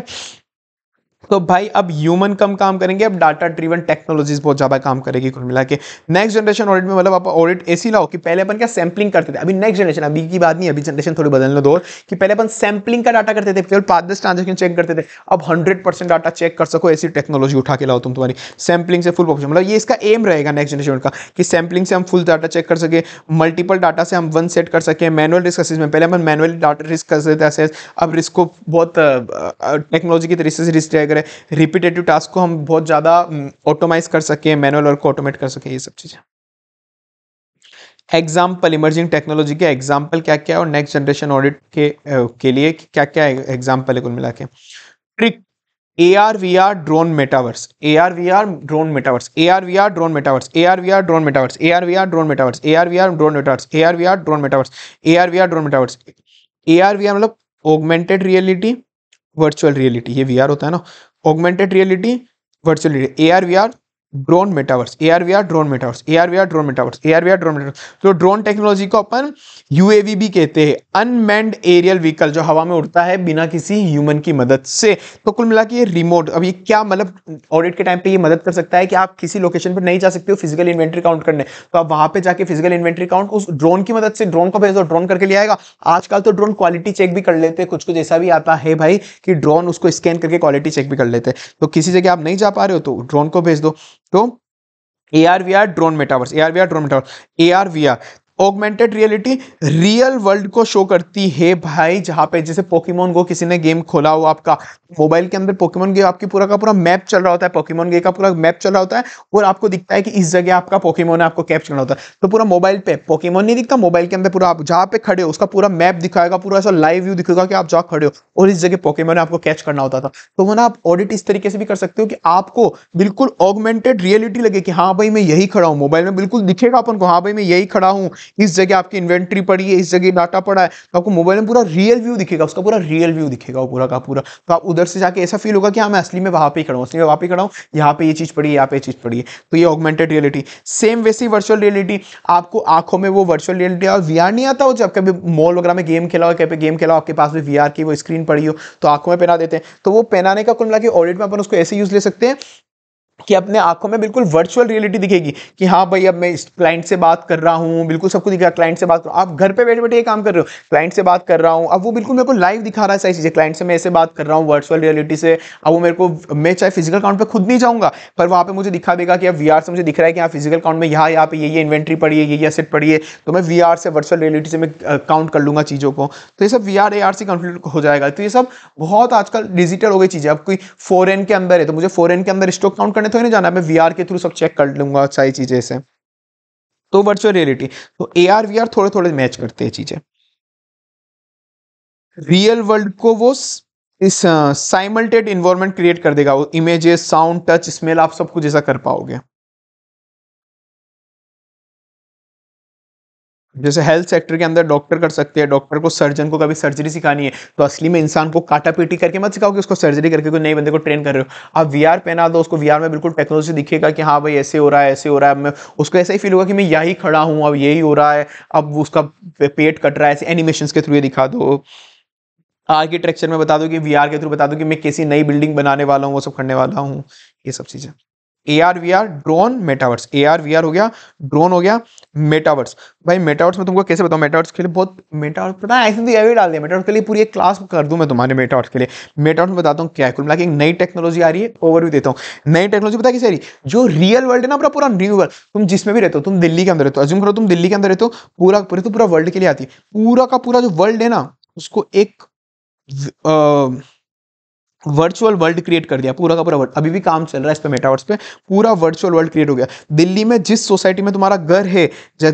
तो भाई अब ह्यूमन कम काम करेंगे अब डाटा ड्रीवन टेक्नोलॉजीज बहुत ज़्यादा काम करेगी कुल मिला के नेक्स्ट जनरेशन ऑडिट में मतलब आप ऑडिट ऐसी लाओ कि पहले अपन क्या सैम्पलिंग करते थे अभी नेक्स्ट जनरेशन अभी की बात नहीं अभी जनरेशन थोड़ी बदलने दो कि पहले अपन सैम्पलिंग का डाटा करते थे केवल पाँच दस ट्रांजेक्शन चेक करते थे अब हंड्रेड परसेंट डाटा चेक कर सको ऐसी टेक्नोलॉजी उठा के लाओ तुम तुम्हारी सैम्पलिंग से फुल ऑप्शन मतलब ये इसका एम रहेगा नेक्स्ट जनरेशन का कि सैम्पलिंग से हम फुल डाटा चेक कर सके मल्टीपल डाटा से हम वन सेट कर सके मैनुअल रिस्क में पहले अपन मैनुअल डाटा रिस्क कर सकते अब रिस्क को बहुत टेक्नोलॉजी की तरीके से रिस्क रहेगा अगर रिपीटेटिव टास्क को हम बहुत ज़्यादा ऑटोमाइज कर सकें मैनुअल वर्क को ऑटोमेट कर सकें ये सब चीज़ें एग्जाम्पल इमर्जिंग टेक्नोलॉजी के एग्जाम्पल क्या क्या और नेक्स्ट जनरेशन ऑडिट के के लिए क्या क्या एग्जाम्पल है कुल मिला के trick A R V R drone metaverse A R V R drone metaverse A R V R drone metaverse A R V R drone metaverse A R V R drone metaverse A R V R drone metaverse A R V R drone metaverse A R V R drone metaverse A R V R मतलब augmented reality virtual reality ये VR होता है ना augmented reality virtual reality A R V R drone metaverse A R V R drone metaverse A R V R drone metaverse A R V R drone metaverse तो drone technology को अपन UAV भी कहते हैं unmanned aerial vehicle जो हवा में उड़ता है बिना किसी ह्यूमन की मदद से तो कुल मिला के ये रिमोट अब ये क्या मतलब ऑडिट के टाइम पे ये मदद कर सकता है कि आप किसी लोकेशन पर नहीं जा सकते हो फिजिकल इन्वेंट्री काउंट करने तो आप वहां पर जाके फिजिकल इन्वेंट्री काउंट उस ड्रोन की मदद से ड्रोन को भेज दो ड्रोन करके ले आएगा आजकल तो ड्रोन क्वालिटी चेक भी कर लेते हैं कुछ कुछ ऐसा भी आता है भाई कि ड्रोन उसको स्कैन करके क्वालिटी चेक भी कर लेते हैं तो किसी जगह आप नहीं जा पा रहे हो तो ड्रोन को भेज दो तो A R V R drone metaverse A R V R drone metaverse A R V R augmented reality real world को शो करती है भाई जहाँ पे जैसे पोकेमोन गो किसी ने गेम खोला हो आपका मोबाइल के अंदर पोकेमोन गे आपकी पूरा का पूरा मैप चल रहा होता है पोकेमोन गे का पूरा मैप चल रहा होता है और आपको दिखता है कि इस जगह आपका पोकेमोन है आपको कैप्च करना होता है तो पूरा मोबाइल पे पोकेमोन नहीं दिखता मोबाइल के अंदर पूरा आप जहाँ पे खड़े हो उसका पूरा मैप दिखाएगा पूरा ऐसा लाइव व्यू दिखेगा कि आप जहाँ खड़े हो और इस जगह पोकेमोन आपको कैच करना होता था तो वो ना आप ऑडिट इस तरीके से भी कर सकते हो कि आपको बिल्कुल ऑगमेंटेड रियलिटी लगे कि हाँ भाई मैं यही खड़ा हूँ मोबाइल में बिल्कुल दिखेगा अपन को हाँ भाई मैं यही खड़ा हूँ इस जगह आपकी इन्वेंट्री पड़ी है इस जगह डाटा पड़ा है तो आपको मोबाइल में पूरा रियल व्यू दिखेगा उसका पूरा रियल व्यू दिखेगा पूरा का पूरा तो आप उधर से जाके ऐसा फील होगा कि हाँ मैं असली में वहाँ पर ही खड़ा हूँ असली में वहाँ पर खड़ा हूँ यहाँ पे ये चीज़ पड़ी है यहाँ पे चीज़ पड़ी है तो ये ऑगमेंटेड रियलिटी सेम वैसी वर्चुअल रियलिटी आपको आंखों में वो वर्चुअल रियलिटी और वी नहीं आता हो जब कभी मॉल वगैरह में गेम खेला हो कभी गेम खेला आपके पास भी वी की वो स्क्रीन पड़ी हो तो आंखों में पहना देते हैं तो वो पहनाने का कुल मिला के ऑडिट में अपन उसको ऐसे यूज़ ले सकते हैं कि अपने आंखों में बिल्कुल वर्चुअल रियलिटी दिखेगी कि हाँ भाई अब मैं इस क्लाइंट से बात कर रहा हूँ बिल्कुल सबको दिख रहा क्लाइंट से बात कर आप घर पे बैठे बैठे ये काम कर रहे हो क्लाइंट से बात कर रहा हूँ अब वो बिल्कुल मेरे को लाइव दिखा रहा है सारी चीज़ें क्लाइंट से मैं ऐसे बात कर रहा हूँ वर्चुअल रियलिटी से अब वो मेरे को मैं चाहे फिजिकल अकाउंट पर खुद नहीं जाऊँगा पर वहाँ पर मुझे दिखा देगा कि अब वी से मुझे दिख रहा है कि आप फिजिकल अकाउंट में यहाँ यहाँ पे ये ये इन्वेंट्री पड़ी है ये ये असेट पड़ी है तो मैं वी से वर्चुअल रियलिटी से मैं काउंट कर लूँगा चीज़ों को तो ये सब वी आर से कंप्लीट हो जाएगा तो ये सब बहुत आजकल डिजिटल हो गई चीज़ें अब कोई फॉरन के अंदर है तो मुझे फॉरन के अंदर स्टॉक काउंट करने तो नहीं जाना मैं वी के थ्रू सब चेक कर लूंगा सारी चीज़ें से तो वर्चुअल रियलिटी तो ए आर वी आर थोड़े थोड़े मैच करते हैं चीज़ें रियल वर्ल्ड को वो इस साइमल्टेड इन्वायरमेंट क्रिएट कर देगा वो इमेजेस साउंड टच स्मेल आप सब कुछ ऐसा कर पाओगे जैसे हेल्थ सेक्टर के अंदर डॉक्टर कर सकते हैं डॉक्टर को सर्जन को कभी सर्जरी सिखानी है तो असली में इंसान को काटा पीटी करके मत सिखाओ कि उसको सर्जरी करके कोई नए बंदे को ट्रेन कर रहे हो आप वी पहना दो उसको वी में बिल्कुल टेक्नोलॉजी दिखेगा कि हाँ भाई ऐसे हो रहा है ऐसे हो रहा है मैं उसको ऐसा ही फील होगा कि मैं यही खड़ा हूँ अब यही हो रहा है अब उसका पेट कट रहा है ऐसे एनिमेशन के थ्रू ये दिखा दो आर्किटेक्चर में बता दो कि वी के थ्रू बता दो कि मैं किसी नई बिल्डिंग बनाने वाला हूँ वो सब करने वाला हूँ ये सब चीज़ें A R V R drone metaverse A R V R हो गया ड्रोन हो गया मेटावर्स भाई मेटावर्स में तुमको कैसे बताऊँ मेटावर्स के लिए बहुत मेटावर्स पता है ऐसे तो भी डाल दिया मेटावर्स के लिए पूरी एक क्लास कर दूँ मैं तुम्हारे मेटावर्स के लिए मेटावर्स में बताता हूँ क्या है कुल मिला एक नई टेक्नोलॉजी आ रही है ओवर भी देता हूँ नई टेक्नोलॉजी पता कैसे आ रही जो रियल वर्ल्ड है ना पूरा पूरा न्यू वर्ल्ड तुम जिसमें भी रहते हो तुम दिल्ली के अंदर रहते हो अज्यूम करो तुम दिल्ली के अंदर रहते हो पूरा पूरे तो पूरा वर्ल्ड के लिए आती है पूरा का पूरा जो वर्ल्ड है ना उसको एक वर्चुअल वर्ल्ड क्रिएट कर दिया पूरा का पूरा वर्ल्ड अभी भी काम चल रहा है इस पे मेटावर्स पे पूरा वर्चुअल वर्ल्ड क्रिएट हो गया दिल्ली में जिस सोसाइटी में तुम्हारा घर है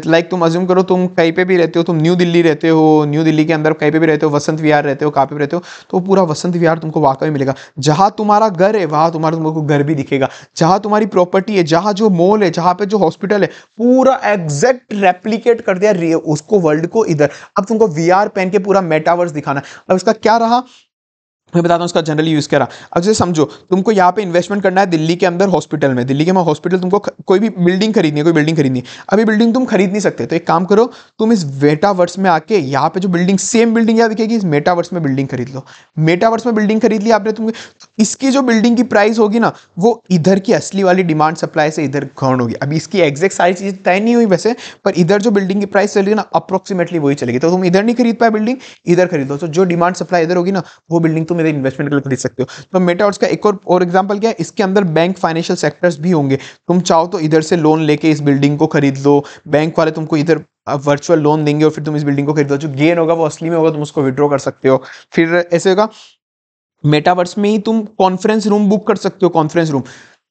लाइक तुम अज्यूम करो तुम कहीं पे भी रहते हो तुम न्यू दिल्ली रहते हो न्यू दिल्ली के अंदर कहीं पे भी रहते हो वसंत विहार रहते हो कहाँ पे भी रहते हो तो पूरा वसंत विहार तुमको वाकई मिलेगा जहाँ तुम्हारा घर है वहाँ तुम्हारा तुमको घर भी दिखेगा जहाँ तुम्हारी प्रॉपर्टी है जहाँ जो मॉल है जहाँ पे जो हॉस्पिटल है पूरा एग्जैक्ट रेप्लीकेट कर दिया उसको वर्ल्ड को इधर अब तुमको वी पहन के पूरा मेटावर्स दिखाना अब इसका क्या रहा मैं बताता हूँ उसका जनरली यूज़ करा अब जैसे समझो तुमको यहाँ पे इन्वेस्टमेंट करना है दिल्ली के अंदर हॉस्पिटल में दिल्ली के में हॉस्पिटल तुमको कोई भी बिल्डिंग खरीदनी है कोई बिल्डिंग खरीदनी है अभी बिल्डिंग तुम खरीद नहीं सकते तो एक काम करो तुम इस वेटावर्स में आके यहाँ पे जो बिल्डिंग सेम बिल्डिंग यहाँ दिखेगी इस मेटावर्स में बिल्डिंग खरीद लो मेटावर्स में बिल्डिंग खरीद ली आपने तुमको तो इसकी जो बिल्डिंग की प्राइस होगी ना वो इधर की असली वाली डिमांड सप्लाई से इधर गर्न होगी अभी इसकी एग्जैक्ट सारी चीज़ तय नहीं हुई वैसे पर इधर जो बिल्डिंग की प्राइस चलेगी ना अप्रोक्सीमेटली वही चलेगी तो तुम इधर नहीं खरीद पाए बिल्डिंग इधर खरीद लो तो जो डिमांड सप्लाई इधर होगी ना वो बिल्डिंग तुम मेरे इन्वेस्टमेंट के लिए खरीद सकते हो तो मेटावर्स का एक और और एग्जांपल क्या है इसके अंदर बैंक फाइनेंशियल सेक्टर्स भी होंगे तुम चाहो तो इधर से लोन लेके इस बिल्डिंग को खरीद लो बैंक वाले तुमको इधर वर्चुअल लोन देंगे और फिर तुम इस बिल्डिंग को खरीदो जो गेन होगा वो असली में होगा तुम उसको विड्रॉ कर सकते हो फिर ऐसे होगा मेटावर्स में ही तुम कॉन्फ्रेंस रूम बुक कर सकते हो कॉन्फ्रेंस रूम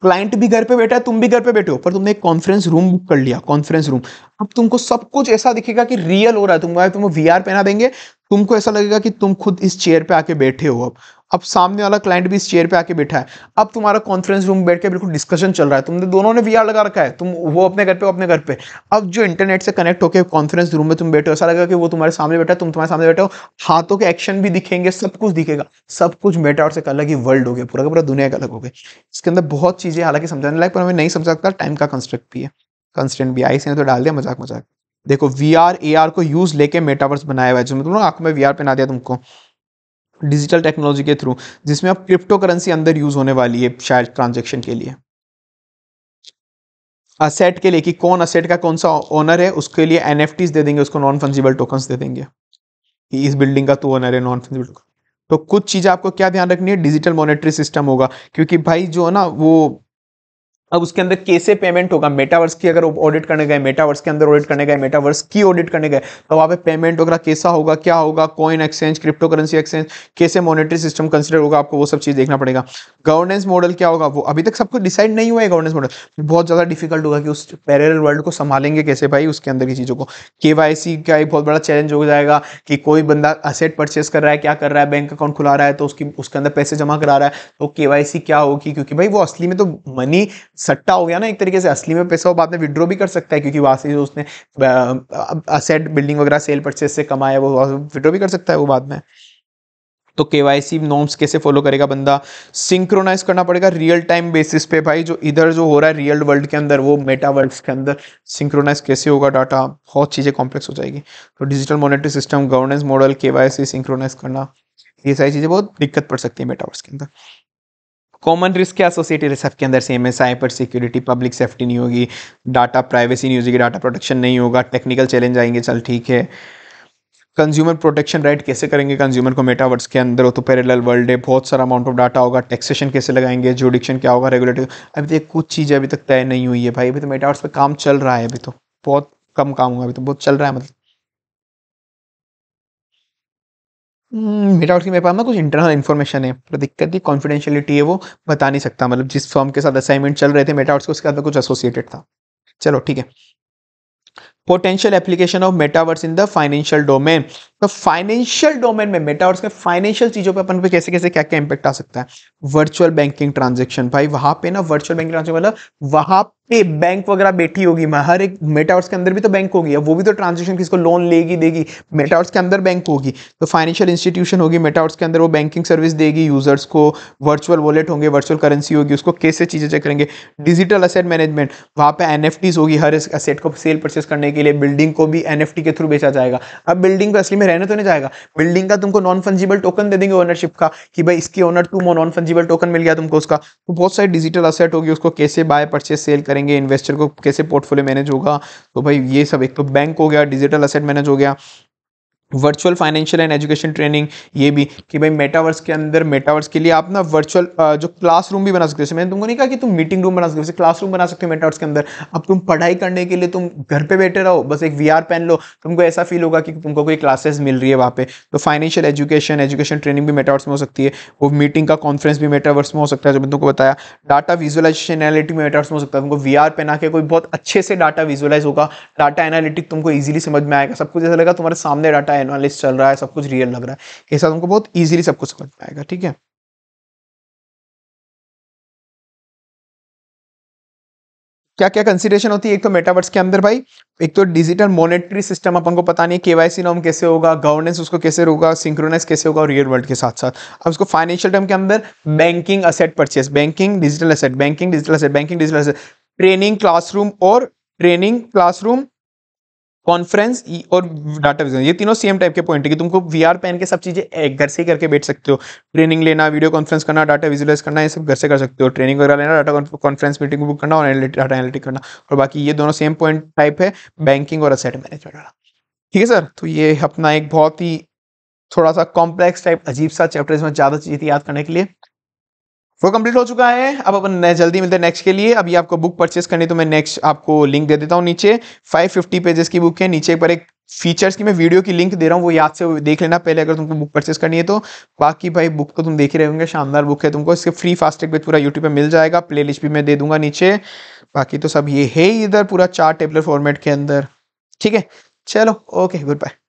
क्लाइंट भी घर पे बैठा है तुम भी घर पे बैठे हो पर तुमने एक कॉन्फ्रेंस रूम बुक कर लिया कॉन्फ्रेंस रूम अब तुमको सब कुछ ऐसा दिखेगा कि रियल हो रहा है तुम तुमको वी आर पहना देंगे तुमको ऐसा लगेगा कि तुम खुद इस चेयर पे आके बैठे हो अब अब सामने वाला क्लाइंट भी इस चेयर पे आके बैठा है अब तुम्हारा कॉन्फ्रेंस रूम बैठ के बिल्कुल डिस्कशन चल रहा है तुमने दोनों ने वीआर लगा रखा है तुम वो अपने घर पे अपने घर पे अब जो इंटरनेट से कनेक्ट होकर कॉन्फ्रेंस रूम में तुम बैठे हो ऐसा लगेगा कि वो तुम्हारे सामने बैठा है तुम तुम्हारे सामने बैठे हो हाथों के एक्शन भी दिखेंगे सब कुछ दिखेगा सब कुछ और एक अलग ही वर्ल्ड हो गया पूरा का पूरा दुनिया का अलग हो गया इसके अंदर बहुत चीज़ें हालांकि समझाने लायक पर हमें नहीं समझ सकता टाइम का कंस्ट्रक्ट भी है कंस्टेंट भी आई से तो डाल दिया मजाक मजाक देखो वी आर ए आर को यूज लेके मेटावर्स बनाया हुआ है जिसमें तुम लोग आंखों में वी आर पहना दिया तुमको डिजिटल टेक्नोलॉजी के थ्रू जिसमें अब क्रिप्टो करेंसी अंदर यूज होने वाली है शायद ट्रांजेक्शन के लिए असेट के लिए कि कौन असेट का कौन सा ओनर है उसके लिए एन एफ टीज दे देंगे उसको नॉन फंजिबल टोकन दे देंगे कि इस बिल्डिंग का तो ओनर है नॉन फंजिबल टोकन तो कुछ चीज़ें आपको क्या ध्यान रखनी है डिजिटल मॉनेटरी सिस्टम होगा क्योंकि भाई जो है ना वो अब उसके अंदर कैसे पेमेंट होगा मेटावर्स की अगर ऑडिट करने गए मेटावर्स के अंदर ऑडिट करने गए मेटावर्स की ऑडिट करने गए तो वहाँ पे पेमेंट वगैरह कैसा होगा क्या होगा coin exchange crypto currency exchange कैसे मॉनेटरी सिस्टम कंसिडर होगा आपको वो सब चीज़ देखना पड़ेगा गवर्नेंस मॉडल क्या होगा वो अभी तक सबको डिसाइड नहीं हुआ है गवर्नेंस मॉडल बहुत ज़्यादा डिफिकल्ट होगा कि उस पैरल वर्ल्ड को संभालेंगे कैसे भाई उसके अंदर की चीज़ों को के का एक बहुत बड़ा चैलेंज हो जाएगा कि कोई बंदा असेट परचेस कर रहा है क्या कर रहा है बैंक अकाउंट खुला रहा है तो उसकी उसके अंदर पैसे जमा करा रहा है तो के क्या होगी क्योंकि भाई वो असली में तो मनी सट्टा हो गया ना एक तरीके से असली में पैसा वो बाद में विड्रॉ भी कर सकता है क्योंकि वहाँ से जो उसने असेट बिल्डिंग वगैरह सेल परचेज से कमाया वो विड्रॉ भी कर सकता है वो बाद में तो के वाई सी नॉर्म्स कैसे फॉलो करेगा बंदा सिंक्रोनाइज करना पड़ेगा रियल टाइम बेसिस पे भाई जो इधर जो हो रहा है रियल वर्ल्ड के अंदर वो मेटा वर्ल्ड के अंदर सिंक्रोनाइज कैसे होगा डाटा बहुत चीज़ें कॉम्प्लेक्स हो जाएगी तो digital monetary system governance model K Y C synchronise करना ये सारी चीज़ें बहुत दिक्कत पड़ सकती है मेटावर्स के अंदर कॉमन रिस्क के एसोसिएटेड सबके अंदर सेम है साइबर सिक्योरिटी पब्लिक सेफ्टी नहीं होगी डाटा प्राइवेसी नहीं होगी डाटा प्रोटेक्शन नहीं होगा टेक्निकल चैलेंज आएंगे चल ठीक है कंज्यूमर प्रोटेक्शन राइट कैसे करेंगे कंज्यूमर को मेटावर्स के अंदर हो तो पैरेलल वर्ल्ड है बहुत सारा अमाउंट ऑफ डाटा होगा टैक्सेशन कैसे लगाएंगे जोडिक्शन क्या होगा रेगुलेटर अभी तक तो कुछ चीज़ें अभी तक तय नहीं हुई है भाई अभी तो मेटावर्स पर काम चल रहा है अभी तो बहुत कम काम हुआ अभी तो बहुत चल रहा है मतलब हम्म, मेरा और मेरे पास ना कुछ इंटरनल इन्फॉर्मेशन है पर दिक्कत थी कॉन्फिडेंशियलिटी है वो बता नहीं सकता मतलब जिस फॉर्म के साथ असाइनमेंट चल रहे थे मेटावर्स के उसके साथ कुछ एसोसिएटेड था चलो ठीक है potential application of metaverse in the financial domain तो फाइनेंशियल डोमेन में मेटावर्स के फाइनेंशियल चीज़ों पे अपन पे कैसे कैसे क्या क्या इंपैक्ट आ सकता है वर्चुअल बैंकिंग ट्रांजेक्शन भाई वहां पे ना वर्चुअल बैंकिंग ट्रांजेक्शन मतलब वहां ए, बैंक वगैरह बैठी होगी मैं हर एक मेटावर्स के अंदर भी तो बैंक होगी वो भी तो ट्रांजेक्शन किसको लोन लेगी देगी मेटावर्स के अंदर बैंक होगी तो फाइनेंशियल इंस्टीट्यूशन होगी मेटावर्स के अंदर वो बैंकिंग सर्विस देगी यूजर्स को वर्चुअल वॉलेट होंगे वर्चुअल करेंसी होगी उसको कैसे चीज़ें चेक करेंगे डिजिटल असेट मैनेजमेंट वहाँ पर एन होगी हर असेट को सेल परचेस करने के लिए बिल्डिंग को भी एन के थ्रू बेचा जाएगा अब बिल्डिंग को असली में रहने तो नहीं जाएगा बिल्डिंग का तुमको नॉन फंजिबल टोकन दे देंगे ओनरशिप का कि भाई इसकी owner to non fungible token मिल गया तुमको उसका तो बहुत सारी डिजिटल असेट होगी उसको कैसे बाय परचेज सेल करें करेंगे इन्वेस्टर को कैसे पोर्टफोलियो मैनेज होगा तो भाई ये सब एक तो बैंक हो गया डिजिटल असेट मैनेज हो गया virtual financial and education training ये भी कि भाई मेटावर्स के अंदर मेटावर्स के लिए आप ना वर्चुअल जो क्लासरूम भी बना सकते हो मैंने तुमको नहीं कहा कि तुम मीटिंग रूम बना सकते हो क्लासरूम बना सकते हो मेटावर्स के अंदर अब तुम पढ़ाई करने के लिए तुम घर पे बैठे रहो बस एक वी पहन लो तुमको ऐसा फील होगा कि तुमको कोई क्लासेस मिल रही है वहाँ पे तो फाइनेंशियल एजुकेशन एजुकेशन ट्रेनिंग भी मेटावर्स में हो सकती है वो मीटिंग का कॉन्फ्रेंस भी मेटावर्स में हो सकता है जो मैंने तुमको बताया डाटा विजुअलाइजेशन एनालिटिक में मेटावर्स में हो सकता है तुमको वी पहना के कोई बहुत अच्छे से डाटा विजुअलाइज होगा डाटा एनालिटिक तुमको ईजिली समझ में आएगा सब कुछ ऐसा लगा तुम्हारे सामने डाटा है एनालिस्ट चल रहा है सब कुछ रियल लग रहा है ये सब हमको बहुत ईजिली सब कुछ समझ पाएगा ठीक है क्या क्या कंसिडरेशन होती है एक तो मेटावर्स के अंदर भाई एक तो डिजिटल मॉनेटरी सिस्टम अपन को पता नहीं केवाईसी नॉम कैसे होगा गवर्नेंस उसको कैसे होगा सिंक्रोनाइज कैसे होगा और रियल वर्ल्ड के साथ साथ अब उसको फाइनेंशियल टर्म के अंदर banking asset purchase banking digital asset banking digital asset banking digital asset training classroom और ट्रेनिंग क्लासरूम कॉन्फ्रेंस e- और डाटा विजन ये तीनों सेम टाइप के पॉइंट है कि तुमको वी आर पहन के सब चीज़ें घर से ही करके बैठ सकते हो ट्रेनिंग लेना वीडियो कॉन्फ्रेंस करना डाटा विजुलाइज करना ये सब घर से कर सकते हो ट्रेनिंग वगैरह लेना डाटा कॉन्फ्रेंस मीटिंग बुक करना और डाटा एनालिटिक करना और बाकी ये दोनों सेम पॉइंट टाइप है बैंकिंग और असेट मैनेजमेंट वाला ठीक है सर तो ये अपना एक बहुत ही थोड़ा सा कॉम्प्लेक्स टाइप अजीब सा चैप्टर इसमें ज़्यादा चीज़ें याद करने के लिए वो कंप्लीट हो चुका है अब अपन जल्दी मिलते हैं नेक्स्ट के लिए अभी आपको बुक परचेस करनी तो मैं नेक्स्ट आपको लिंक दे देता हूँ नीचे 550 पेजेस की बुक है नीचे पर एक फीचर्स की मैं वीडियो की लिंक दे रहा हूँ वो याद से देख लेना पहले अगर तुमको बुक परचेस करनी है तो बाकी भाई बुक तो तुम देख ही रहे होंगे शानदार बुक है तुमको इसके फ्री फास्टैग पे पूरा यूट्यूब पर मिल जाएगा प्ले लिस्ट भी मैं दे दूंगा नीचे बाकी तो सब ये है इधर पूरा चार टेबलेट फॉर्मेट के अंदर ठीक है चलो ओके गुड बाय